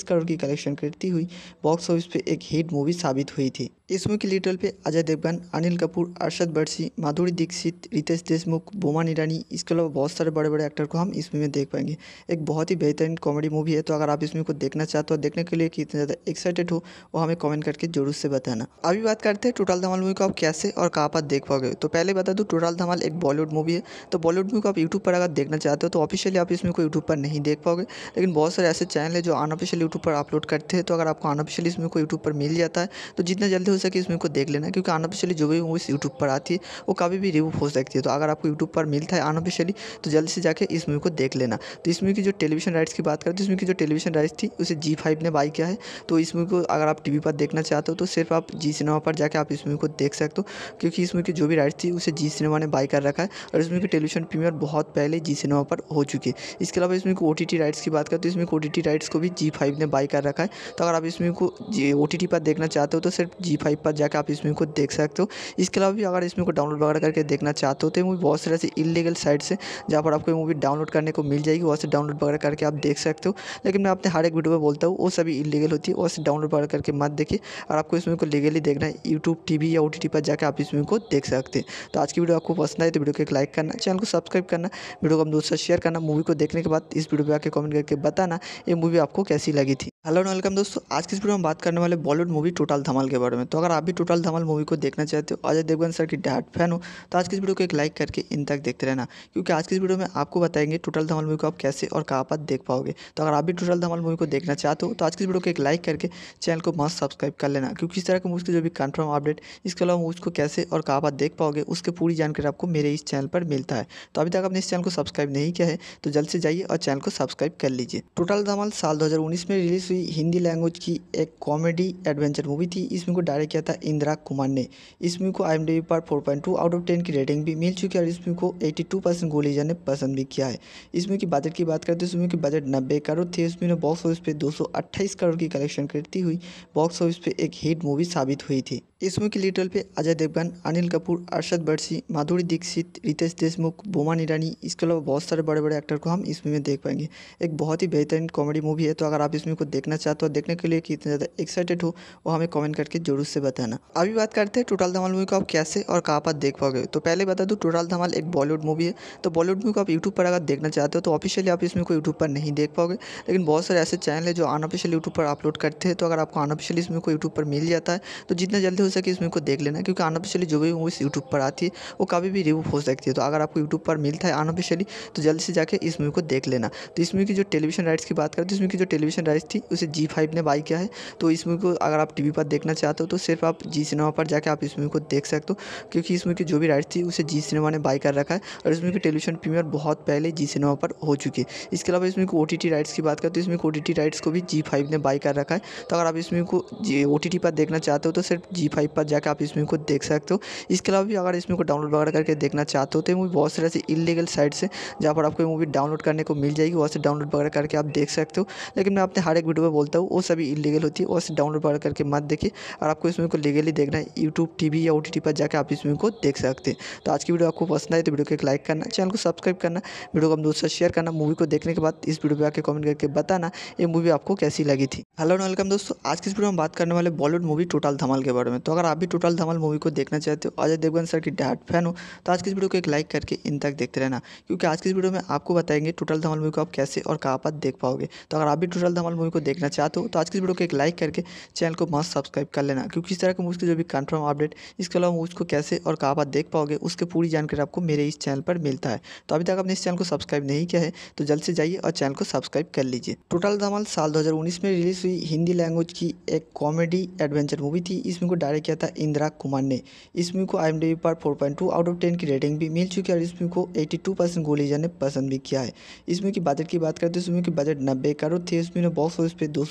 करोड़ की कलेक्शन करती हुई बॉक्स ऑफिस पर एक हिट मूवी साबित हुई थी इस मूवी की लीडल पे अजय देवगन अनिल कपूर अरशद बरसी माधुरी दीक्षित रितेश देशमुख बोमान ईरानी इसके अलावा बहुत सारे बड़े बड़े एक्टर को हम इस मूवी में देख पाएंगे एक बहुत ही बेहतरीन कॉमेडी मूवी है तो अगर आप इस मूवी को देख देखना चाहते हो देखने के लिए कितने ज़्यादा एक्साइटेड हो वो हमें कमेंट करके जरूर से बताना अभी बात करते हैं टोटल धमाल मूवी को आप कैसे और कहाँ पर देख पाओगे तो पहले बता दूँ टोटल धमाल एक बॉलीवुड मूवी है तो बॉलीवुड मूवी को आप यूट्यूब पर अगर देखना चाहते हो तो ऑफिशियली आप इसमें को यूट्यूब पर नहीं देख पाओगे लेकिन बहुत सारे ऐसे चैनल है जो अनऑफिशियल यूट्यूब पर अपलोड करते हैं तो अगर आपको अनऑफिशियली इसमें को यूट्यूब पर मिल जाता है तो जितना जल्दी हो सके इसमें को देख लेना क्योंकि अनऑफिशियली जो भी मूवीज़ यूट्यूब पर आती है वो कभी भी रिव्यू हो सकती है तो अगर आपको यूट्यूब पर मिलता है अनऑफिशियली तो जल्दी से जाकर इस मूवी को देख लेना तो इस मूवी की जो टेलीविजन राइट्स की बात करें तो इसमें की जो टेलीविजन राइट्स थी तो इसे जी फाइव ने बाई किया है तो इस मूवी को अगर आप टी पर देखना चाहते हो तो सिर्फ आप जी सिनेमा पर जाकर आप इस मूवी को देख सकते हो क्योंकि इस मूवी की जो भी राइट्स थी उसे जी सिनेमा ने बाई कर रखा है और इस मूवी की टेलीविजन प्रीमियर बहुत पहले जी सिनेमा पर हो चुकी है इसके अलावा इसमें ओ टी राइट्स की बात करें तो इसमें ओ टी राइट्स को भी जी फाइव ने बाई कर रखा है तो अगर आप इस मूवी को ओ टी पर देखना चाहते हो तो सिर्फ जी फाइव पर जाकर आप इस मूवी को देख सकते हो इसके अलावा भी अगर इस मूवी को डाउनलोड वगैरह करके देखना चाहते हो तो मूवी बहुत सारे ऐसे इलीगल साइट्स हैं जहाँ पर आपको मूवी डाउनलोड करने को मिल जाएगी वहाँ से डाउनलोड वगैरह करके आप देख सकते हो लेकिन मैं अपने हर एक वीडियो में बोलता हूँ वो सभी इलीगल होती है वो डाउनलोड करके मत देखिए और आपको इस मूवी को लीगली देखना है यूट्यूब टीवी या ओ पर जाकर आप इस मूवी को देख सकते हैं तो आज की वीडियो आपको पसंद आए तो वीडियो को एक लाइक करना चैनल को सब्सक्राइब करना वीडियो को हम दोस्तों शेयर करना मूवी को देखने के बाद इस वीडियो पर आकर कॉमेंट करके बताना ये मूवी आपको कैसी लगी थी हेलो एंड वेलकम दोस्तों आज की इस वीडियो में बात करने वाले बॉलीवुड मूवी टोटल धमाल के बारे में तो अगर आप भी टोटल धमाल मूवी को देखना चाहते हो अजय देवगन सर की डैट फैन हो तो आज की इस वीडियो को एक लाइक करके इन तक देखते रहना क्योंकि आज की इस वीडियो में आपको बताएंगे टोटल धमाल मूवी को आप कैसे और कहाँ पर देख पाओगे तो अगर आप भी टोटल धमाल मूवी को देखना चाहते हो तो आज की इस वीडियो को एक लाइक करके चैनल को मस्त सब्सक्राइब कर लेना क्योंकि इस तरह की मूवी की जो भी कन्फर्म अपडेट इसके अलावा मूवी को कैसे और कहाँ पर देख पाओगे उसकी पूरी जानकारी आपको मेरे इस चैनल पर मिलता है तो अभी तक आपने इस चैनल को सब्सक्राइब नहीं किया है तो जल्द से जाइए और चैनल को सब्सक्राइब कर लीजिए टोटल धमाल साल दो में रिलीज दूसरी हिंदी लैंग्वेज की एक कॉमेडी एडवेंचर मूवी थी इस मूवी को डायरेक्ट किया था इंदिरा कुमार ने इस मूवी को आई पर 4.2 आउट ऑफ 10 की रेटिंग भी मिल चुकी है और इस मूवी को 82 परसेंट गोलीजा ने पसंद भी किया है इस मूवी की बजट की बात करें तो इस मूवी की बजट नब्बे करोड़ थी इस मूवी ने बॉक्स ऑफिस पर दो करोड़ की कलेक्शन करती हुई बॉक्स ऑफिस पर एक हिट मूवी साबित हुई थी इस मुख्य लिटल पे अजय देवगन अनिल कपूर अरशद बर्सी माधुरी दीक्षित रितेश देशमुख बोमान ईरानी इसके अलावा बहुत सारे बड़े बड़े एक्टर को हम इस मूवी में देख पाएंगे एक बहुत ही बेहतरीन कॉमेडी मूवी है तो अगर आप इस मूवी को देखना चाहते हो देखने के लिए कितना ज़्यादा एक्साइटेड हो वो हमें कॉमेंट करके जरूर से बताना अभी बात करते हैं टोटल धमाल मूवी को आप कैसे और कहाँ पर देख पाओगे तो पहले बता दूँ टोटल धमाल एक बॉलीवुड मूवी है तो बॉलीवुड मूवी को आप यूट्यूब पर अगर देखना चाहते हो तो ऑफिशियली आप इस मूवी को यूट्यूब पर नहीं देख पाओगे लेकिन बहुत सारे ऐसे चैनल है जो अनऑफिशियल यूट्यूब पर अपलोड करते हैं तो अगर आपको अनऑफिशियल इस मूवी को यूट्यूब पर मिल जाता है तो जितना जल्दी सके इसमें को देख लेना क्योंकि अनऑफिशियली जो भी मूवीज़ यूट्यूब पर आती है वो कभी भी रिव्यू हो सकती है तो अगर आपको यूट्यूब पर मिलता है अनऑफिशियली तो जल्दी से जाकर इस मूवी को देख लेना तो इस मूवी की जो टेलीविजन राइट्स की बात करें तो इसमें की जो टेलीविजन राइट्स थी उसे जी फाइव ने बाई किया है तो इस मूवी को अगर आप टी पर देखना चाहते हो तो सिर्फ आप जी सिनेमा पर जाकर आप इस मूवी को देख सकते हो क्योंकि इस मूवी की जो भी राइट्स थी उसे जी सिनेमा ने बाई कर रखा है और इस मूवी की टेलीविजन प्रीमियर बहुत पहले जी सिनेमा पर हो चुकी है इसके अलावा इसमें को ओ राइट्स की बात करें तो इसमें ओ राइट्स को भी जी फाइव ने बाई कर रखा है तो अगर आप इसमें को ओ पर देखना चाहते हो तो सिर्फ जी फाइव फाइव पर जाकर आप इस मूवी को देख सकते हो इसके अलावा भी अगर इस मूवी को डाउनलोड वगैरह करके देखना चाहते हो तो मूवी बहुत सारे ऐसे इलीगल साइट से जहाँ पर आपको मूवी डाउनलोड करने को मिल जाएगी वहाँ से डाउनलोड वगैरह करके आप देख सकते हो लेकिन मैं अपने हर एक वीडियो में बोलता हूँ वो सभी इलीगल होती है वहाँ से डाउनलोड वगैरह करके मत देखिए और आपको इस मूवी को लीगली देखना है यूट्यूब टी या ओ पर जाकर आप इस मूवी को देख सकते हैं तो आज की वीडियो आपको पसंद आए तो वीडियो को एक लाइक करना चैनल को सब्सक्राइब करना वीडियो को हम दोस्तों शेयर करना मूवी को देखने के बाद इस वीडियो पर आकर कमेंट करके बताना ये मूवी आपको कैसी लगी थी हेलो वेलकम दोस्तों आज की इस वीडियो में बात करने वाले बॉलीवुड मूवी टोटल धमाल के बारे में तो तो अगर आप भी टोटल धमाल मूवी को देखना चाहते हो अजय देवगन सर की डार्ट फैन हो तो आज की इस वीडियो को एक लाइक करके इन तक देखते रहना क्योंकि आज की इस वीडियो में आपको बताएंगे टोटल धमाल मूवी को आप कैसे और कहाँ पर देख पाओगे तो अगर आप भी टोटल धमाल मूवी को देखना चाहते हो तो आज की इस वीडियो को एक लाइक करके चैनल को मस्त सब्सक्राइब कर लेना क्योंकि इस तरह के मूवी की जो भी कन्फर्म अपडेट इसके अलावा मूवी को कैसे और कहाँ पर देख पाओगे उसकी पूरी जानकारी आपको मेरे इस चैनल पर मिलता है तो अभी तक आपने इस चैनल को सब्सक्राइब नहीं किया है तो जल्द से जाइए और चैनल को सब्सक्राइब कर लीजिए टोटल धमाल साल दो में रिलीज हुई हिंदी लैंग्वेज की एक कॉमेडी एडवेंचर मूवी थी इस मूवी को डायरेक्ट किया था इंदिरा कुमार ने इस मूवी को आई एम डी पर four point two out of ten की रेटिंग भी मिल चुकी है और इस मूवी को एट्टी टू परसेंट गोलीजा ने पसंद भी किया है इस मूवी की बजट की बात करें तो इस मूवी की बजट नब्बे करोड़ थी इस मूवी ने बॉक्स ऑफिस पर दो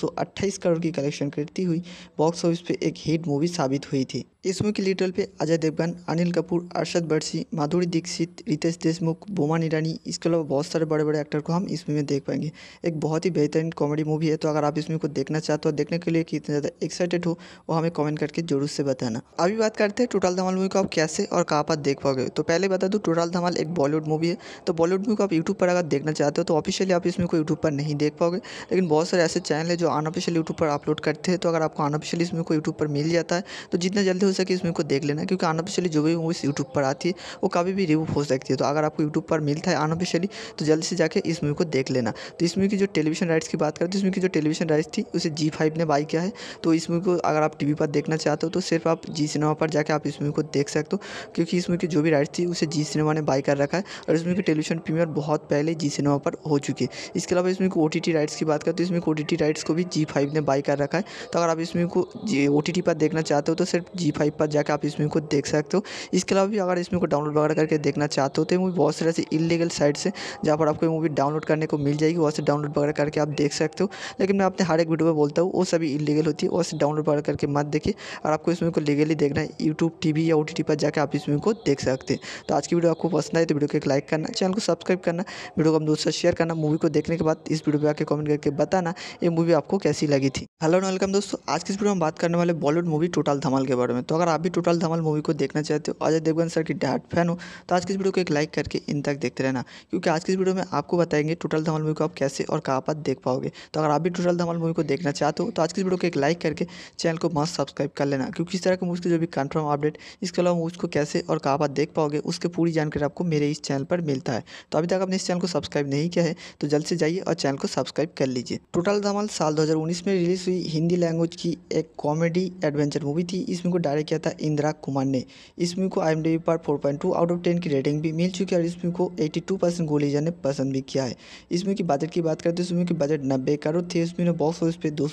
करोड़ की कलेक्शन करती हुई बॉक्स ऑफिस पर एक हिट मूवी साबित हुई थी इस मूवी के लीड रोल पे अजय देवगन अनिल कपूर अरशद बर्सी माधुरी दीक्षित रितेश देशमुख बोमान ईरानी इसके अलावा बहुत सारे बड़े बड़े एक्टर को हम इस मूवी में देख पाएंगे एक बहुत ही बेहतरीन कॉमेडी मूवी है तो अगर आप इस मूवी को देखना चाहते हो देखने के लिए कितने ज़्यादा एक्साइटेड हो वो हमें कमेंट करके जरूर से बताना अभी बात करते हैं टोटल धमाल मूवी को आप कैसे और कहाँ पर देख पाओगे तो पहले बता दूँ टोटल धमाल एक बॉलीवुड मूवी है तो बॉलीवुड मूवी को आप यूट्यूब पर अगर देखना चाहते हो तो ऑफिशियली आप इस मूवी को यूट्यूब पर नहीं देख पाओगे लेकिन बहुत सारे ऐसे चैनल है जो अनऑफिशियल यूट्यूब पर अपलोड करते हैं तो अगर आपको अनऑफिशियल इस मूवी को यूट्यूब पर मिल जाता है तो जितना जल्दी सके कि इसमें को देख लेना क्योंकि अनऑफिशियली जो भी मूवीज़ यूट्यूब पर आती है वो कभी भी रिमूव हो सकती है तो अगर आपको यूट्यूब पर मिलता है अनऑफिशियली तो जल्दी से जाकर इस मूवी को देख लेना तो इस मूवी की जो टेलीविजन राइट्स की बात करें तो इस मूवी की जो टेलीविजन राइट्स थी उसे जी फाइव ने बाई किया है तो इस मूवी को अगर आप टीवी पर देखना चाहते हो तो सिर्फ आप जी सिनेमा पर जाकर आप इस मूवी को देख सकते हो क्योंकि इस मूवी की जो भी राइट्स थी उसे जी सिनेमा ने बाई कर रखा है और इस मूवी की टेलीविजन प्रीमियर बहुत पहले जी सिनेमा पर हो चुकी है इसके अलावा इसमें ओ टी राइट्स की बात करें तो इसमें ओ टी राइट्स को भी जी फाइव ने बाई कर रखा है तो अगर आप इसमें को ओ टी पर देखना चाहते हो तो सिर्फ जी फाइव पर जाकर आप इस मूवी को देख सकते हो इसके अलावा भी अगर इस मूवी को डाउनलोड वगैरह करके देखना चाहते हो तो मूवी बहुत सारे ऐसे इलीगल साइट से जहाँ पर आपको मूवी डाउनलोड करने को मिल जाएगी वहाँ से डाउनलोड वगैरह करके आप देख सकते हो लेकिन मैं अपने हर एक वीडियो में बोलता हूँ वो सभी इलीगल होती है वहाँ से डाउनलोड वगैरह करके मत देखिए और आपको इस मूवी को लीगली देखना है यूट्यूब टी या ओ पर जाकर आप इस मूवी को देख सकते हैं तो आज की वीडियो आपको पसंद आए तो वीडियो को एक लाइक करना चैनल को सब्सक्राइब करना वीडियो को हम दोस्तों शेयर करना मूवी को देखने के बाद इस वीडियो पर आकर कमेंट करके बताना ये मूवी आपको कैसी लगी थी हेलो एंड वेलकम दोस्तों आज की इस वीडियो में बात करने वाले बॉलीवुड मूवी टोटल धमाल के बारे में तो तो अगर आप भी टोटल धमाल मूवी को देखना चाहते हो अजय देवगन सर की डाट फैन हो तो आज की इस वीडियो को एक लाइक करके इन तक देखते रहना क्योंकि आज की इस वीडियो में आपको बताएंगे टोटल धमाल मूवी को आप कैसे और कहाँ पर देख पाओगे तो अगर आप भी टोटल धमाल मूवी को देखना चाहते हो तो आज की इस वीडियो को एक लाइक करके चैनल को मस्त सब्सक्राइब कर लेना क्योंकि इस तरह की मूवी की जो भी कन्फर्म अपडेट इसके अलावा मूवी को कैसे और कहाँ पर देख पाओगे उसकी पूरी जानकारी आपको मेरे इस चैनल पर मिलता है तो अभी तक आपने इस चैनल को सब्सक्राइब नहीं किया है तो जल्द से जाइए और चैनल को सब्सक्राइब कर लीजिए टोटल धमाल साल दो में रिलीज हुई हिंदी लैंग्वेज की एक कॉमेडी एडवेंचर मूवी थी इसमें को डायरेक्ट डायरेक्ट किया था इंदिरा कुमार ने इस मूवी को आई पर 4.2 आउट ऑफ 10 की रेटिंग भी मिल चुकी है और इस मूवी को 82 परसेंट गोलीजा ने पसंद भी किया है इस मूवी की बजट की बात करें तो इस मूवी की बजट नब्बे करोड़ थी इसमें बॉक्स ऑफिस पे दो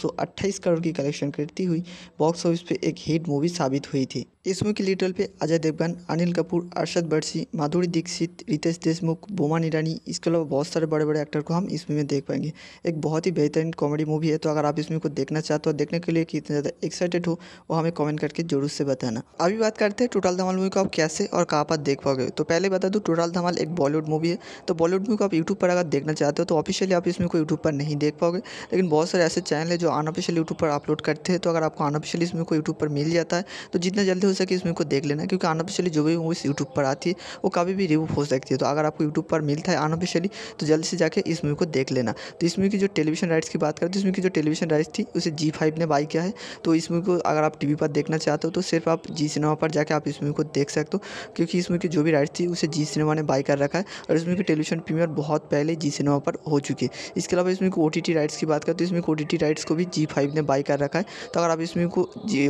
करोड़ की कलेक्शन करती हुई बॉक्स ऑफिस पे एक हिट मूवी साबित हुई थी इस मुख्य लिटल पे अजय देवगन अनिल कपूर अरशद बर्सी माधुरी दीक्षित रितेश देशमुख बोमान ईरानी इसके अलावा बहुत सारे बड़े बड़े एक्टर को हम इस मूवी में देख पाएंगे एक बहुत ही बेहतरीन कॉमेडी मूवी है तो अगर आप इस मूवी को देखना चाहते हो देखने के लिए कितना ज़्यादा एक्साइटेड हो वो हमें कॉमेंट करके जरूर से बताना अभी बात करते हैं टोटल धमाल मूवी को आप कैसे और कहाँ पर देख पाओगे तो पहले बता दूँ टोटल धमाल एक बॉलीवुड मूवी है तो बॉलीवुड मूवी को आप यूट्यूब पर अगर देखना चाहते हो तो ऑफिशियली आप इस मूवी को यूट्यूब पर नहीं देख पाओगे लेकिन बहुत सारे ऐसे चैनल है जो अनऑफिशियल यूट्यूब पर अपलोड करते हैं तो अगर आपको अनऑफिशियली इस मूवी को यूट्यूब पर मिल जाता है तो जितना जल्दी हो सके इस मूवी को देख लेना क्योंकि अनऑफिशियली जो भी मूवीज़ यूट्यूब पर आती है वो कभी भी रिव्यू हो सकती है तो अगर आपको यूट्यूब पर मिलता है अनऑफिशियली तो जल्दी से जाकर इस मूवी को देख लेना तो इस मूवी की जो टेलीविजन राइट्स की बात करें तो इस मूवी की जो टेलीविजन राइट्स थी उसे जी फाइव ने बाई किया है तो इस मूवी को अगर आप टी पर देखना चाहते हो तो सिर्फ आप जी सिनेमा पर जाकर आप इस मूवी को देख सकते हो क्योंकि इस मूवी की जो भी राइट्स थी उसे जी सिनेमा ने बाई कर रखा है और इस मूवी की टेलीविजन प्रीमियर बहुत पहले जी सिनेमा पर हो चुकी है इसके अलावा इसमें ओ टी राइट्स की बात करें तो इसमें ओ टी राइट्स को भी जी फाइव ने बाई कर रखा है तो अगर आप इसमें को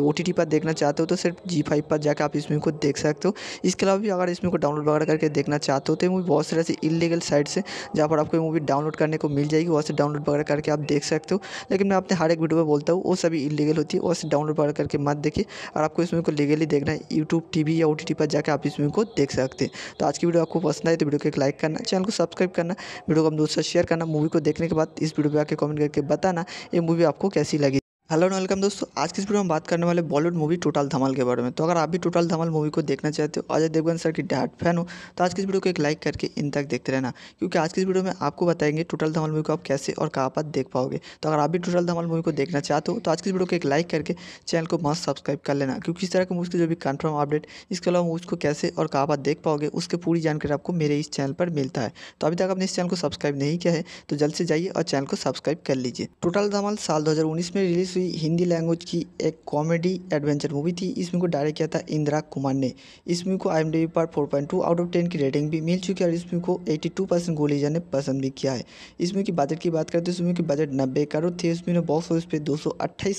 ओ टी पर देखना चाहते हो तो सिर्फ जी फाइव पर जाकर आप इस मूवी को देख सकते हो इसके अलावा भी अगर इस मूवी को डाउनलोड वगैरह करके देखना चाहते हो तो ये मूवी बहुत सारे ऐसे इलीगल साइट्स से जहाँ पर आपको ये मूवी डाउनलोड करने को मिल जाएगी वहाँ से डाउनलोड वगैरह करके आप देख सकते हो लेकिन मैं अपने हर एक वीडियो में बोलता हूँ वो सभी इलीगल होती है वहाँ से डाउनलोड वगैरह करके मत देखिए और आपको इस मूवी को लीगली देखना है यूट्यूब टी या ओ पर जाकर आप इस मूवी को देख सकते हैं तो आज की वीडियो आपको पसंद आए तो वीडियो को एक लाइक करना चैनल को सब्सक्राइब करना वीडियो को हम दोस्तों शेयर करना मूवी को देखने के बाद इस वीडियो पर आकर कमेंट करके बताना ये मूवी आपको कैसी लगी हेलो एंड वेलकम दोस्तों आज की इस वीडियो में बात करने वाले बॉलीवुड मूवी टोटल धमाल के बारे में तो अगर आप भी टोटल धमाल मूवी को देखना चाहते हो अजय देवगन सर की डाट फैन हो तो आज की इस वीडियो को एक लाइक करके इन तक देखते रहना क्योंकि आज की इस वीडियो में आपको बताएंगे टोटल धमाल मूवी को आप कैसे और कहाँ पर देख पाओगे तो अगर आप भी टोटल धमाल मूवी को देखना चाहते हो तो आज की इस वीडियो को एक लाइक करके चैनल को मस्त सब्सक्राइब कर लेना क्योंकि इस तरह की मूवी की जो भी कन्फर्म अपडेट इसके अलावा मूवी को कैसे और कहाँ पर देख पाओगे उसकी पूरी जानकारी आपको मेरे इस चैनल पर मिलता है तो अभी तक आपने इस चैनल को सब्सक्राइब नहीं किया है तो जल्द से जाइए और चैनल को सब्सक्राइब कर लीजिए टोटल धमाल साल दो में रिलीज दूसरी हिंदी लैंग्वेज की एक कॉमेडी एडवेंचर मूवी थी इस मूवी को डायरेक्ट किया था इंदिरा कुमार ने इस मूवी को आई पर 4.2 आउट ऑफ 10 की रेटिंग भी मिल चुकी है और इस मूवी को 82 परसेंट गोलीजा ने पसंद भी किया है इस मूवी की बजट की बात करें तो इस मूवी की बजट नब्बे करोड़ थी इस मूवी ने बॉक्स ऑफिस पर दो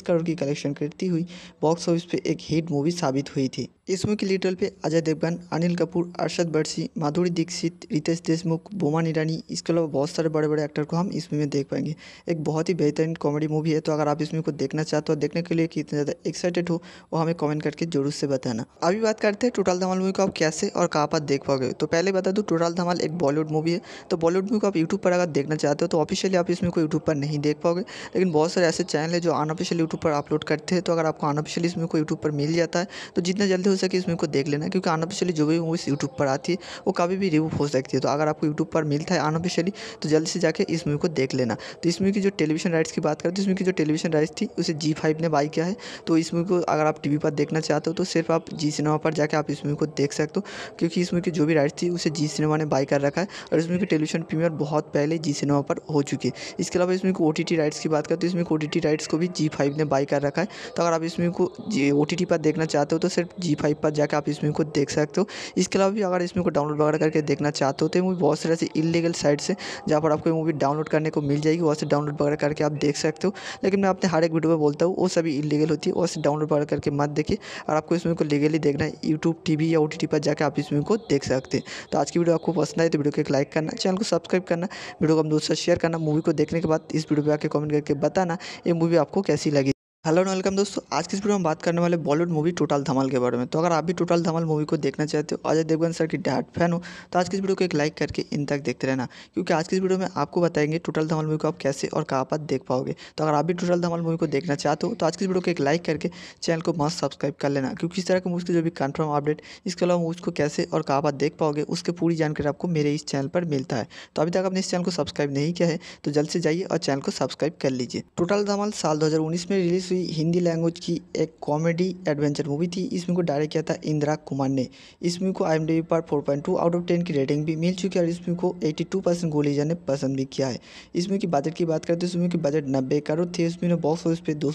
करोड़ की कलेक्शन करती हुई बॉक्स ऑफिस पर एक हिट मूवी साबित हुई थी इस मूवी की लीडर पे अजय देवगन अनिल कपूर अरशद बर्सी माधुरी दीक्षित रितेश देशमुख बोमान ईरानी इसके अलावा बहुत सारे बड़े बड़े एक्टर को हम इस मूवी में देख पाएंगे एक बहुत ही बेहतरीन कॉमेडी मूवी है तो अगर आप इस मूवी को देख देखना चाहते हो देखने के लिए कितने ज़्यादा एक्साइटेड हो वो हमें कमेंट करके जरूर से बताना अभी बात करते हैं टोटल धमाल मूवी को आप कैसे और कहाँ पर देख पाओगे तो पहले बता दूँ टोटल धमाल एक बॉलीवुड मूवी है तो बॉलीवुड मूवी को आप यूट्यूब पर अगर देखना चाहते हो तो ऑफिशियली आप इसमें को यूट्यूब पर नहीं देख पाओगे लेकिन बहुत सारे ऐसे चैनल है जो अनऑफिशियल यूट्यूब पर अपलोड करते हैं तो अगर आपको अनऑफिशियली इसमें को यूट्यूब पर मिल जाता है तो जितना जल्दी हो सके इसमें को देख लेना क्योंकि अनऑफिशियली जो भी मूवीज़ यूट्यूब पर आती है वो कभी भी रिव्यू हो सकती है तो अगर आपको यूट्यूब पर मिलता है अनऑफिशियली तो जल्दी से जाकर इस मूवी को देख लेना तो इस मूवी की जो टेलीविजन राइट्स की बात करें तो इसमें की जो टेलीविजन राइट्स थी उसे जी फाइव ने बाई किया है तो इस मूवी को अगर आप टी पर देखना चाहते हो तो सिर्फ आप जी सिनेमा पर जाकर आप इस मूवी को देख सकते हो क्योंकि इस मूवी की जो भी राइट थी उसे जी सिनेमा ने बाई कर रखा है और इस मूवी की टेलीविजन प्रीमियर बहुत पहले जी सिनेमा पर हो चुकी है इसके अलावा इसमें को ओ राइट्स की बात करते तो इसमें ओ राइट्स को भी जी फाइव ने बाई कर रखा है तो अगर आप इस मूवी को जी ओ पर देखना चाहते हो तो सिर्फ जी फाइव पर जाकर आप इस मूवी को देख सकते हो इसके अलावा भी अगर इस मूवी को डाउनलोड वगैरह करके देखना चाहते हो तो मूवी बहुत सारे ऐसे इलीगल साइट्स हैं जहाँ पर आपको मूवी डाउनलोड करने को मिल जाएगी वहाँ से डाउनलोड वगैरह करके आप देख सकते हो लेकिन मैं अपने हर एक वीडियो पर बोलता हूँ वो सभी इलीगल होती है और डाउनलोड वगैरह करके मत देखिए और आपको इस मूवी को लीगली देखना है यूट्यूब टी या ओ पर जाकर आप इस मूवी को देख सकते हैं तो आज की वीडियो आपको पसंद आए तो वीडियो को एक लाइक करना चैनल को सब्सक्राइब करना वीडियो को हम दोस्तों शेयर करना मूवी को देखने के बाद इस वीडियो पर आकर कॉमेंट करके बताना ये मूवी आपको कैसी लगी हेलो एंड वेलकम दोस्तों आज की इस वीडियो में बात करने वाले बॉलीवुड मूवी टोटल धमाल के बारे में तो अगर आप भी टोटल धमाल मूवी को देखना चाहते हो अजय देवगन सर की डैड फैन हो तो आज की इस वीडियो को एक लाइक करके इन तक देखते रहना क्योंकि आज की इस वीडियो में आपको बताएंगे टोटल धमाल मूवी को आप कैसे और कहाँ पर देख पाओगे तो अगर आप भी टोटल धमाल मूवी को देखना चाहते हो तो आज की इस वीडियो को एक लाइक करके चैनल को मस्त सब्सक्राइब कर लेना क्योंकि इस तरह के मूवी की जो भी कन्फर्म अपडेट इसके अलावा मूवी को कैसे और कहाँ पर देख पाओगे उसकी पूरी जानकारी आपको मेरे इस चैनल पर मिलता है तो अभी तक आपने इस चैनल को सब्सक्राइब नहीं किया है तो जल्द से जाइए और चैनल को सब्सक्राइब कर लीजिए टोटल धमाल साल दो में रिलीज दूसरी हिंदी लैंग्वेज की एक कॉमेडी एडवेंचर मूवी थी इस मूवी को डायरेक्ट किया था इंदिरा कुमार ने इस मूवी को आई पर 4.2 आउट ऑफ 10 की रेटिंग भी मिल चुकी है और इस मूवी को 82 परसेंट गोलीजा ने पसंद भी किया है इस मूवी की बजट की बात करें तो इस मूवी की बजट नब्बे करोड़ थी इस मूवी ने बॉक्स ऑफिस पर दो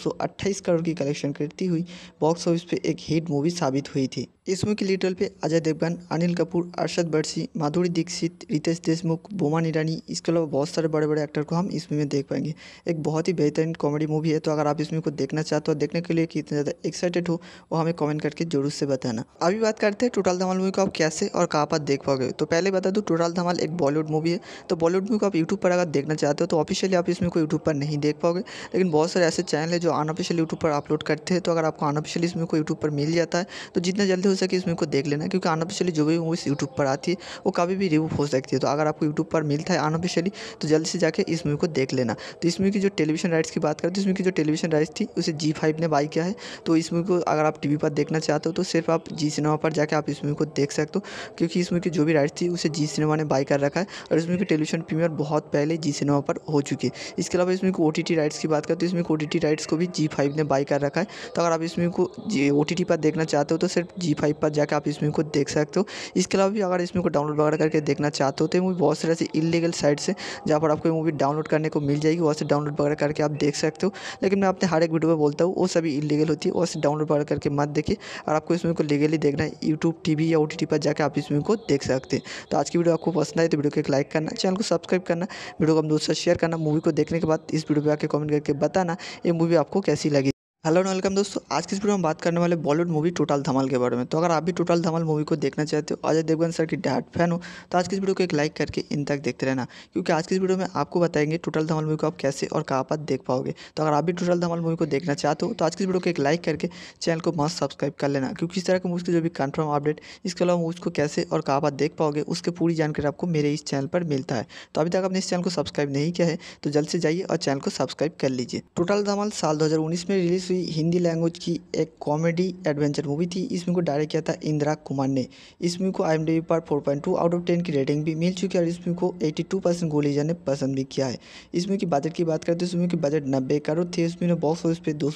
करोड़ की कलेक्शन करती हुई बॉक्स ऑफिस पर एक हिट मूवी साबित हुई थी इस मूवी की लीड पे अजय देवगन अनिल कपूर अरशद बर्सी माधुरी दीक्षित रितेश देशमुख बोमान ईरानी इसके अलावा बहुत सारे बड़े बड़े एक्टर को हम इस मूवी में देख पाएंगे एक बहुत ही बेहतरीन कॉमेडी मूवी है तो अगर आप इस मूवी को देख देखना चाहते हो देखने के लिए कितने ज़्यादा एक्साइटेड हो वो हमें कमेंट करके जरूर से बताना अभी बात करते हैं टोटल धमाल मूवी को आप कैसे और कहाँ पर देख पाओगे तो पहले बता दूँ टोटल धमाल एक बॉलीवुड मूवी है तो बॉलीवुड मूवी को आप यूट्यूब पर अगर देखना चाहते हो तो ऑफिशियली आप इसमें को यूट्यूब पर नहीं देख पाओगे लेकिन बहुत सारे ऐसे चैनल है जो अनऑफिशियल यूट्यूब पर अपलोड करते हैं तो अगर आपको अनऑफिशियली इसमें को यूट्यूब पर मिल जाता है तो जितना जल्दी हो सके इसमें को देख लेना क्योंकि अनऑफिशियली जो भी मूवीज़ यूट्यूब पर आती है वो कभी भी रिव्यू हो सकती है तो अगर आपको यूट्यूब पर मिलता है अनऑफिशियली तो जल्दी से जाकर इस मूवी को देख लेना तो इस मूवी की जो टेलीविजन राइट्स की बात करें तो इसमें की जो टेलीविजन राइट्स थी उसे जी फाइव ने बाई किया है तो इस मूवी को अगर आप टी वी पर देखना चाहते हो तो सिर्फ आप जी सिनेमा पर जाकर आप इस मूवी को देख सकते हो क्योंकि इस मूवी की जो भी राइट थी उसे जी सिनेमा ने बाई कर रखा है और इस मूवी की टेलीविजन प्रीमियर बहुत पहले जी सिनेमा पर हो चुकी है इसके अलावा इसमें ओ टी राइट्स की बात करें तो इसमें ओ टी राइट्स को भी जी फाइव ने बाई कर रखा है तो अगर आप इस मूवी को जी ओ टी पर देखना चाहते हो तो सिर्फ जी फाइव पर जाकर आप इस मूवी को देख सकते हो इसके अलावा भी अगर इस मूवी को डाउनलोड वगैरह करके देखना चाहते हो तो मूवी बहुत सारे ऐसे इलीगल साइट्स है जहाँ पर आपको मूवी डाउनलोड करने को मिल जाएगी वहाँ से डाउनलोड वगैरह करके आप देख सकते हो लेकिन मैं अपने हर एक वीडियो वीडियो में बोलता हूँ वो सभी इलीगल होती है और सिर्फ डाउनलोड वगैरह करके मत देखिए और आपको इस मूवी को लीगली देखना है यूट्यूब टी या ओ पर जाकर आप इस मूवी को देख सकते हैं तो आज की वीडियो आपको पसंद आए तो वीडियो को एक लाइक करना चैनल को सब्सक्राइब करना वीडियो को हम दोस्तों शेयर करना मूवी को देखने के बाद इस वीडियो पर आकर कॉमेंट करके बताना ये मूवी आपको कैसी लगी हेलो एंड वेलकम दोस्तों आज की इस वीडियो में बात करने वाले बॉलीवुड मूवी टोटल धमाल के बारे में तो अगर आप भी टोटल धमाल मूवी को देखना चाहते हो अजय देवगन सर की डैड फैन हो तो आज की इस वीडियो को एक लाइक करके इन तक देखते रहना क्योंकि आज की इस वीडियो में आपको बताएंगे टोटल धमाल मूवी को आप कैसे और कहाँ पर देख पाओगे तो अगर आप भी टोटल धमाल मूवी को देखना चाहते हो तो आज की इस वीडियो को एक लाइक करके चैनल को मस्त सब्सक्राइब कर लेना क्योंकि इस तरह के मूवी की जो भी कन्फर्म अपडेट इसके अलावा मूवी को कैसे और कहाँ पर देख पाओगे उसकी पूरी जानकारी आपको मेरे इस चैनल पर मिलता है तो अभी तक आपने इस चैनल को सब्सक्राइब नहीं किया है तो जल्द से जाइए और चैनल को सब्सक्राइब कर लीजिए टोटल धमाल साल दो में रिलीज फिल्मी हिंदी लैंग्वेज की एक कॉमेडी एडवेंचर मूवी थी इस मूवी को डायरेक्ट किया था इंदिरा कुमार ने इस मूवी को आई पर 4.2 आउट ऑफ 10 की रेटिंग भी मिल चुकी है और इस मूवी को 82 परसेंट गोलीजा ने पसंद भी किया है इस मूवी की बजट की बात करें तो इस मूवी की बजट नब्बे करोड़ थी इसमें बॉक्स ऑफिस पर दो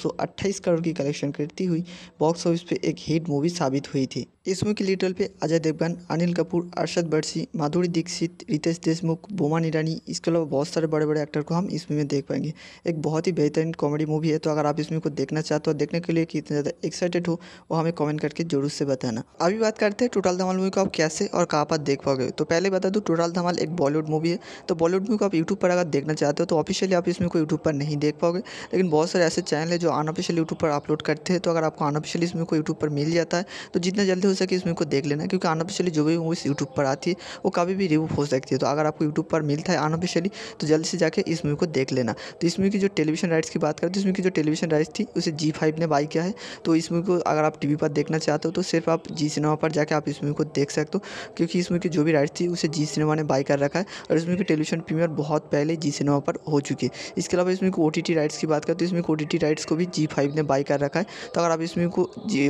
करोड़ की कलेक्शन करती हुई बॉक्स ऑफिस पर एक हिट मूवी साबित हुई थी इस मुख्य लिटल पे अजय देवगन अनिल कपूर अरशद बर्सी माधुरी दीक्षित रितेश देशमुख बोमान ईरानी इसके अलावा बहुत सारे बड़े बड़े एक्टर को हम इस मूवी में देख पाएंगे एक बहुत ही बेहतरीन कॉमेडी मूवी है तो अगर आप इस मूवी को देखना चाहते हो देखने के लिए कितने ज़्यादा एक्साइटेड हो वो हमें कॉमेंट करके जरूर से बताना अभी बात करते हैं टोटल धमाल मूवी को आप कैसे और कहाँ पर देख पाओगे तो पहले बता दूँ टोटल धमाल एक बॉलीवुड मूवी है तो बॉलीवुड मूवी को आप यूट्यूब पर अगर देखना चाहते हो तो ऑफिशियली आप इसमें को यूट्यूब पर नहीं देख पाओगे लेकिन बहुत सारे ऐसे चैनल है जो अनऑफिशियल यूट्यूब पर अपलोड करते हैं तो अगर आपको अनऑफिशियल इसमें को यूट्यूब पर मिल जाता है तो जितना जल्दी हमेशा इस मूवी को देख लेना क्योंकि अनऑफिशियली जो भी मूवीज़ यूट्यूब पर आती है वो कभी भी रिव्यू हो सकती है तो अगर आपको यूट्यूब पर मिलता है अनऑफिशियली तो जल्दी से जाकर इस मूवी को देख लेना तो इस मूवी की जो टेलीविजन राइट्स की बात करें तो इस मूवी की जो टेलीविजन राइट्स थी उसे जी फाइव ने बाई किया है तो इस मूवी को अगर आप टी पर देखना चाहते हो तो सिर्फ आप जी सिनेमा पर जाकर आप इस मूवी को देख सकते हो क्योंकि इस मूवी की जो भी राइट्स थी उसे जी सिनेमा ने बाई कर रखा है और इस मूवी की टेलीविजन प्रीमियर बहुत पहले जी सिनेमा पर हो चुकी है इसके अलावा इसमें ओ टी राइट्स की बात करें तो इसमें ओ टी राइट्स को भी जी फाइव ने बाई कर रखा है तो अगर आप इसमें को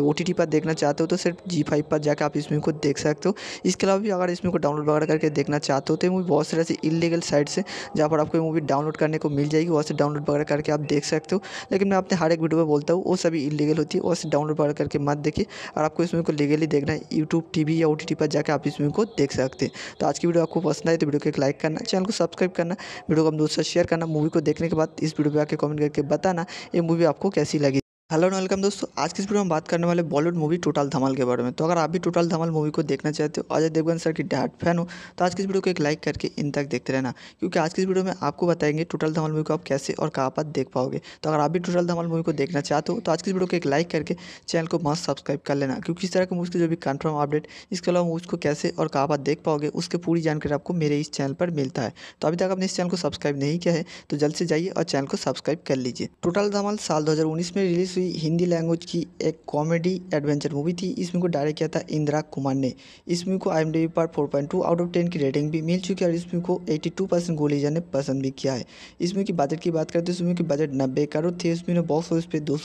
ओ टी पर देखना चाहते हो तो सिर्फ जी फाइव पर जाकर आप इस मूवी को देख सकते हो इसके अलावा भी अगर इस मूवी को डाउनलोड वगैरह करके देखना चाहते हो तो ये मूवी बहुत सारे ऐसी इलीगल साइट्स हैं जहाँ पर आपको ये मूवी डाउनलोड करने को मिल जाएगी वहाँ से डाउनलोड वगैरह करके आप देख सकते हो लेकिन मैं अपने हर एक वीडियो में बोलता हूँ वो सभी इलीगल होती है वहाँ से डाउनलोड वगैरह करके मत देखिए और आपको इस मूवी को लीगली देखना है यूट्यूब टी या ओ पर जाकर आप इस मूवी को देख सकते हैं तो आज की वीडियो आपको पसंद आए तो वीडियो को एक लाइक करना चैनल को सब्सक्राइब करना वीडियो को हम दोस्तों शेयर करना मूवी को देखने के बाद इस वीडियो पर आकर कॉमेंट करके बताना ये मूवी आपको कैसी लगी हेलो एंड वेलकम दोस्तों आज की इस वीडियो में बात करने वाले बॉलीवुड मूवी टोटल धमाल के बारे में तो अगर आप भी टोटल धमाल मूवी को देखना चाहते हो अजय देवगन सर की डाट फैन हो तो आज की इस वीडियो को एक लाइक करके इन तक देखते रहना क्योंकि आज की इस वीडियो में आपको बताएंगे टोटल धमाल मूवी को आप कैसे और कहाँ पर देख पाओगे तो अगर आप भी टोटल धमाल मूवी को देखना चाहते हो तो आज की इस वीडियो को एक लाइक करके चैनल को मस्त सब्सक्राइब कर लेना क्योंकि इस तरह के मूवी की जो भी कन्फर्म अपडेट इसके अलावा मूवी को कैसे और कहाँ पर देख पाओगे उसकी पूरी जानकारी आपको मेरे इस चैनल पर मिलता है तो अभी तक आपने इस चैनल को सब्सक्राइब नहीं किया है तो जल्द से जाइए और चैनल को सब्सक्राइब कर लीजिए टोटल धमाल साल दो में रिलीज़ दूसरी हिंदी लैंग्वेज की एक कॉमेडी एडवेंचर मूवी थी इसमें को डायरेक्ट किया था इंदिरा कुमार ने इस मूवी को आई पर 4.2 आउट ऑफ 10 की रेटिंग भी मिल चुकी है और इस मूवी को 82 परसेंट गोलीजा ने पसंद भी किया है इस मूवी की बजट की बात करें तो इस मूवी की बजट नब्बे करोड़ थी इसमें ने बॉक्स ऑफिस पर दो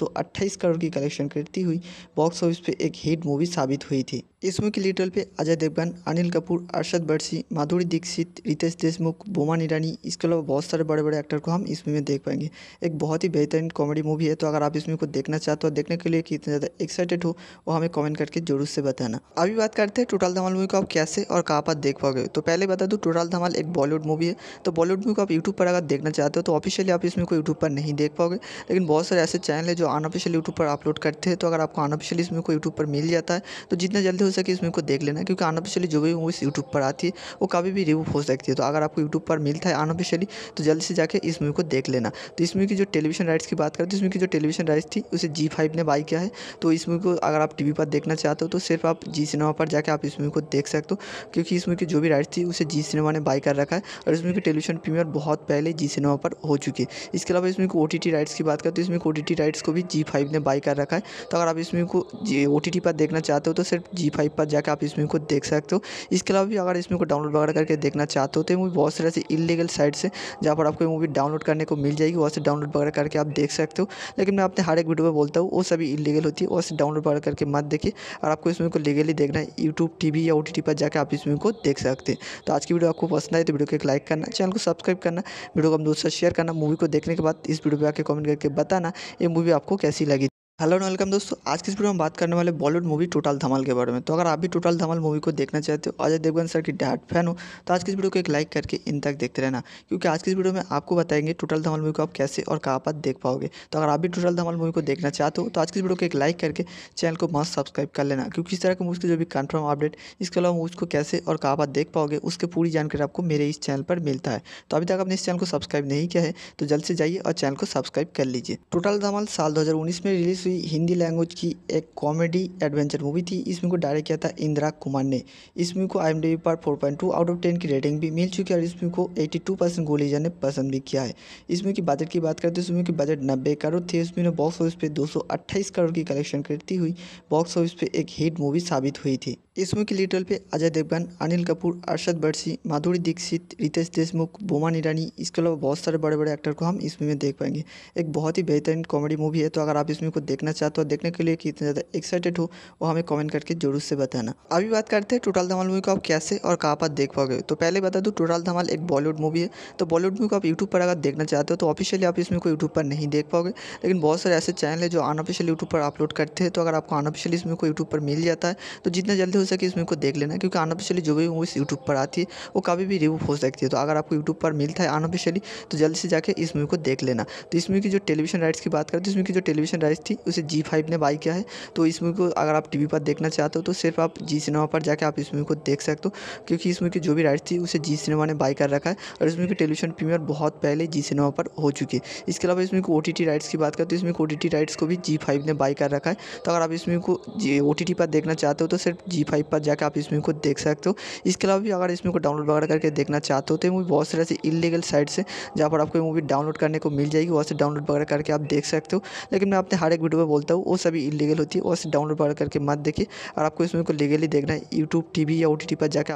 करोड़ की कलेक्शन करती हुई बॉक्स ऑफिस पर एक हिट मूवी साबित हुई थी इस मूवी की लीड पर अजय देवगन अनिल कपूर अरशद बर्सी माधुरी दीक्षित रितेश देशमुख बोमान ईरानी इसके अलावा बहुत सारे बड़े बड़े एक्टर को हम इस मूवी में देख पाएंगे एक बहुत ही बेहतरीन कॉमेडी मूवी है तो अगर आप इसमें को देख देखना चाहते हो देखने के लिए कितने ज़्यादा एक्साइटेड हो वो हमें कमेंट करके जरूर से बताना अभी बात करते हैं टोटल धमाल मूवी को आप कैसे और कहाँ पर देख पाओगे तो पहले बता दूँ टोटल धमाल एक बॉलीवुड मूवी है तो बॉलीवुड मूवी को आप यूट्यूब पर अगर देखना चाहते हो तो ऑफिशियली आप इसमें को यूट्यूब पर नहीं देख पाओगे लेकिन बहुत सारे ऐसे चैनल है जो अनऑफिशियल यूट्यूब पर अपलोड करते हैं तो अगर आपको अनऑफिशियली इसमें को यूट्यूब पर मिल जाता है तो जितना जल्दी हो सके इसमें को देख लेना क्योंकि अनऑफिशियली जो भी मूवीज़ यूट्यूब पर आती है वो कभी भी रिव्यू हो सकती है तो अगर आपको यूट्यूब पर मिलता है अनऑफिशियली तो जल्दी से जाकर इस मूवी को देख लेना तो इस मूवी की जो टेलीविजन राइट्स की बात करें तो इसमें की जो टेलीविजन राइट्स थी उसे जी फाइव ने बाई किया है तो इस मूवी को अगर आप टी पर देखना चाहते हो तो सिर्फ आप जी सिनेमा पर जाकर आप इस मूवी को देख सकते हो क्योंकि इस मूवी की जो भी राइट्स थी उसे जी सिनेमा ने बाई कर रखा है और इस मूवी की टेलीविजन प्रीमियर बहुत पहले जी सिनेमा पर हो चुकी है इसके अलावा इसमें को ओ राइट्स की बात करें तो इसमें ओ राइट्स को भी जी फाइव ने बाई कर रखा है तो अगर आप इस मूवी को टी ओ पर देखना चाहते हो तो सिर्फ जी फाइव पर जाकर आप इस मूवी को देख सकते हो इसके अलावा भी अगर इस मूवी को डाउनलोड वगैरह करके देखना चाहते हो तो मूवी बहुत सारे ऐसे इलीगल साइट्स हैं जहाँ पर आपको मूवी डाउनलोड करने को मिल जाएगी वहाँ से डाउनलोड वगैरह करके आप देख सकते हो लेकिन मैं अपने हर एक वीडियो सुबह बोलता हूँ वो सभी इलीगल होती है और डाउनलोड बार करके मत देखिए और आपको इस मूवी को लीगली देखना है यूट्यूब वी या ओ पर जाकर आप इस मूवी को देख सकते हैं तो आज की वीडियो आपको पसंद आए तो वीडियो को एक लाइक करना चैनल को सब्सक्राइब करना वीडियो को हम दोस्तों शेयर करना मूवी को देखने के बाद इस वीडियो पर आकर कॉमेंट करके बताना ये मूवी आपको कैसी लगी हेलो एंड वेलकम दोस्तों आज की इस वीडियो में बात करने वाले बॉलीवुड मूवी टोटल धमाल के बारे में तो अगर आप भी टोटल धमाल मूवी को देखना चाहते हो अजय देवगन सर की डाट फैन हो तो आज की इस वीडियो को एक लाइक करके इन तक देखते रहना क्योंकि आज की इस वीडियो में आपको बताएंगे टोटल धमाल मूवी को आप कैसे और कहाँ पर देख पाओगे तो अगर आप भी टोटल धमाल मूवी को देखना चाहते हो तो आज की इस वीडियो को एक लाइक करके चैनल को मस्त सब्सक्राइब कर लेना क्योंकि इस तरह के मूवी की जो भी कन्फर्म अपडेट इसके अलावा मूवी को कैसे और कहाँ पर देख पाओगे उसकी पूरी जानकारी आपको मेरे इस चैनल पर मिलता है तो अभी तक आपने इस चैनल को सब्सक्राइब नहीं किया है तो जल्द से जाइए और चैनल को सब्सक्राइब कर लीजिए टोटल धमाल साल दो में रिलीज़ दूसरी हिंदी लैंग्वेज की एक कॉमेडी एडवेंचर मूवी थी इस मूवी को डायरेक्ट किया था इंदिरा कुमार ने इस मूवी को आई पर 4.2 आउट ऑफ 10 की रेटिंग भी मिल चुकी है और इस मूवी को 82 परसेंट गोलीजा ने पसंद भी किया है इस मूवी की बजट की बात करें तो इस मूवी की बजट नब्बे करोड़ थी इस मूवी ने बॉक्स ऑफिस पे दो करोड़ की कलेक्शन करती हुई बॉक्स ऑफिस पे एक हिट मूवी साबित हुई थी इस मूवी की लीड पे अजय देवगन अनिल कपूर अरशद बर्सी माधुरी दीक्षित रितेश देशमुख बोमान ईरानी इसके अलावा बहुत सारे बड़े बड़े एक्टर को हम इस मूवी में देख पाएंगे एक बहुत ही बेहतरीन कॉमेडी मूवी है तो अगर आप इस मूवी को देख देखना चाहते हो देखने के लिए कितना ज़्यादा एक्साइटेड हो वो हमें कमेंट करके जरूर से बताना अभी बात करते हैं टोटल धमाल मूवी को आप कैसे और कहाँ पर देख पाओगे तो पहले बता दूँ टोटल धमाल एक बॉलीवुड मूवी है तो बॉलीवुड मूवी को आप यूट्यूब पर अगर देखना चाहते हो तो ऑफिशियली आप इसमें को यूट्यूब पर नहीं देख पाओगे लेकिन बहुत सारे ऐसे चैनल है जो अनऑफिशियल यूट्यूब पर अपलोड करते हैं तो अगर आपको अनऑफिशियल इसमें को यूट्यूब पर मिल जाता है तो जितना जल्दी हो सके इस मूवी को देख लेना क्योंकि अनऑफिशियली जो भी मूवीज़ यूट्यूब पर आती है वो कभी भी रिव्यू हो सकती है तो अगर आपको यूट्यूब पर मिलता है अनऑफिशियली तो जल्दी से जाकर इस मूवी को देख लेना तो इस मूवी की जो टेलीविजन राइट्स की बात करें तो इसमें की जो टेलीविजन राइट्स थी उसे जी फाइव ने बाई किया है तो इस मूवी को अगर आप टी वी पर देखना चाहते हो तो सिर्फ आप जी सिनेमा पर जाकर आप इस मूवी को देख सकते हो क्योंकि इस मूवी की जो भी राइट्स थी उसे जी सिनेमा ने बाई कर रखा है और इस मूवी की टेलीविजन प्रीमियर बहुत पहले जी सिनेमा पर हो चुकी है इसके अलावा इसमें ओ टी राइट्स की बात करें तो इसमें ओ टी राइट्स को भी जी फाइव ने बाई कर रखा है तो अगर आप इस मूवी को जी ओ टी पर देखना चाहते हो तो सिर्फ जी फाइव पर जाकर आप इस मूवी को देख सकते हो इसके अलावा भी अगर इस मूवी को डाउनलोड वगैरह करके देखना चाहते हो तो मूवी बहुत सारे ऐसे इलीगल साइट्स हैं जहाँ पर आपको मूवी डाउनलोड करने को मिल जाएगी वहाँ से डाउनलोड वगैरह करके आप देख सकते हो लेकिन मैं अपने हर एक वीडियो वीडियो में बोलता हूँ वो सभी इलीगल होती है वो डाउनलोड करके मत देखिए और आपको इसमें को लीगली देखना है यूट्यूब टी वी या ओ टी टी पर जाकर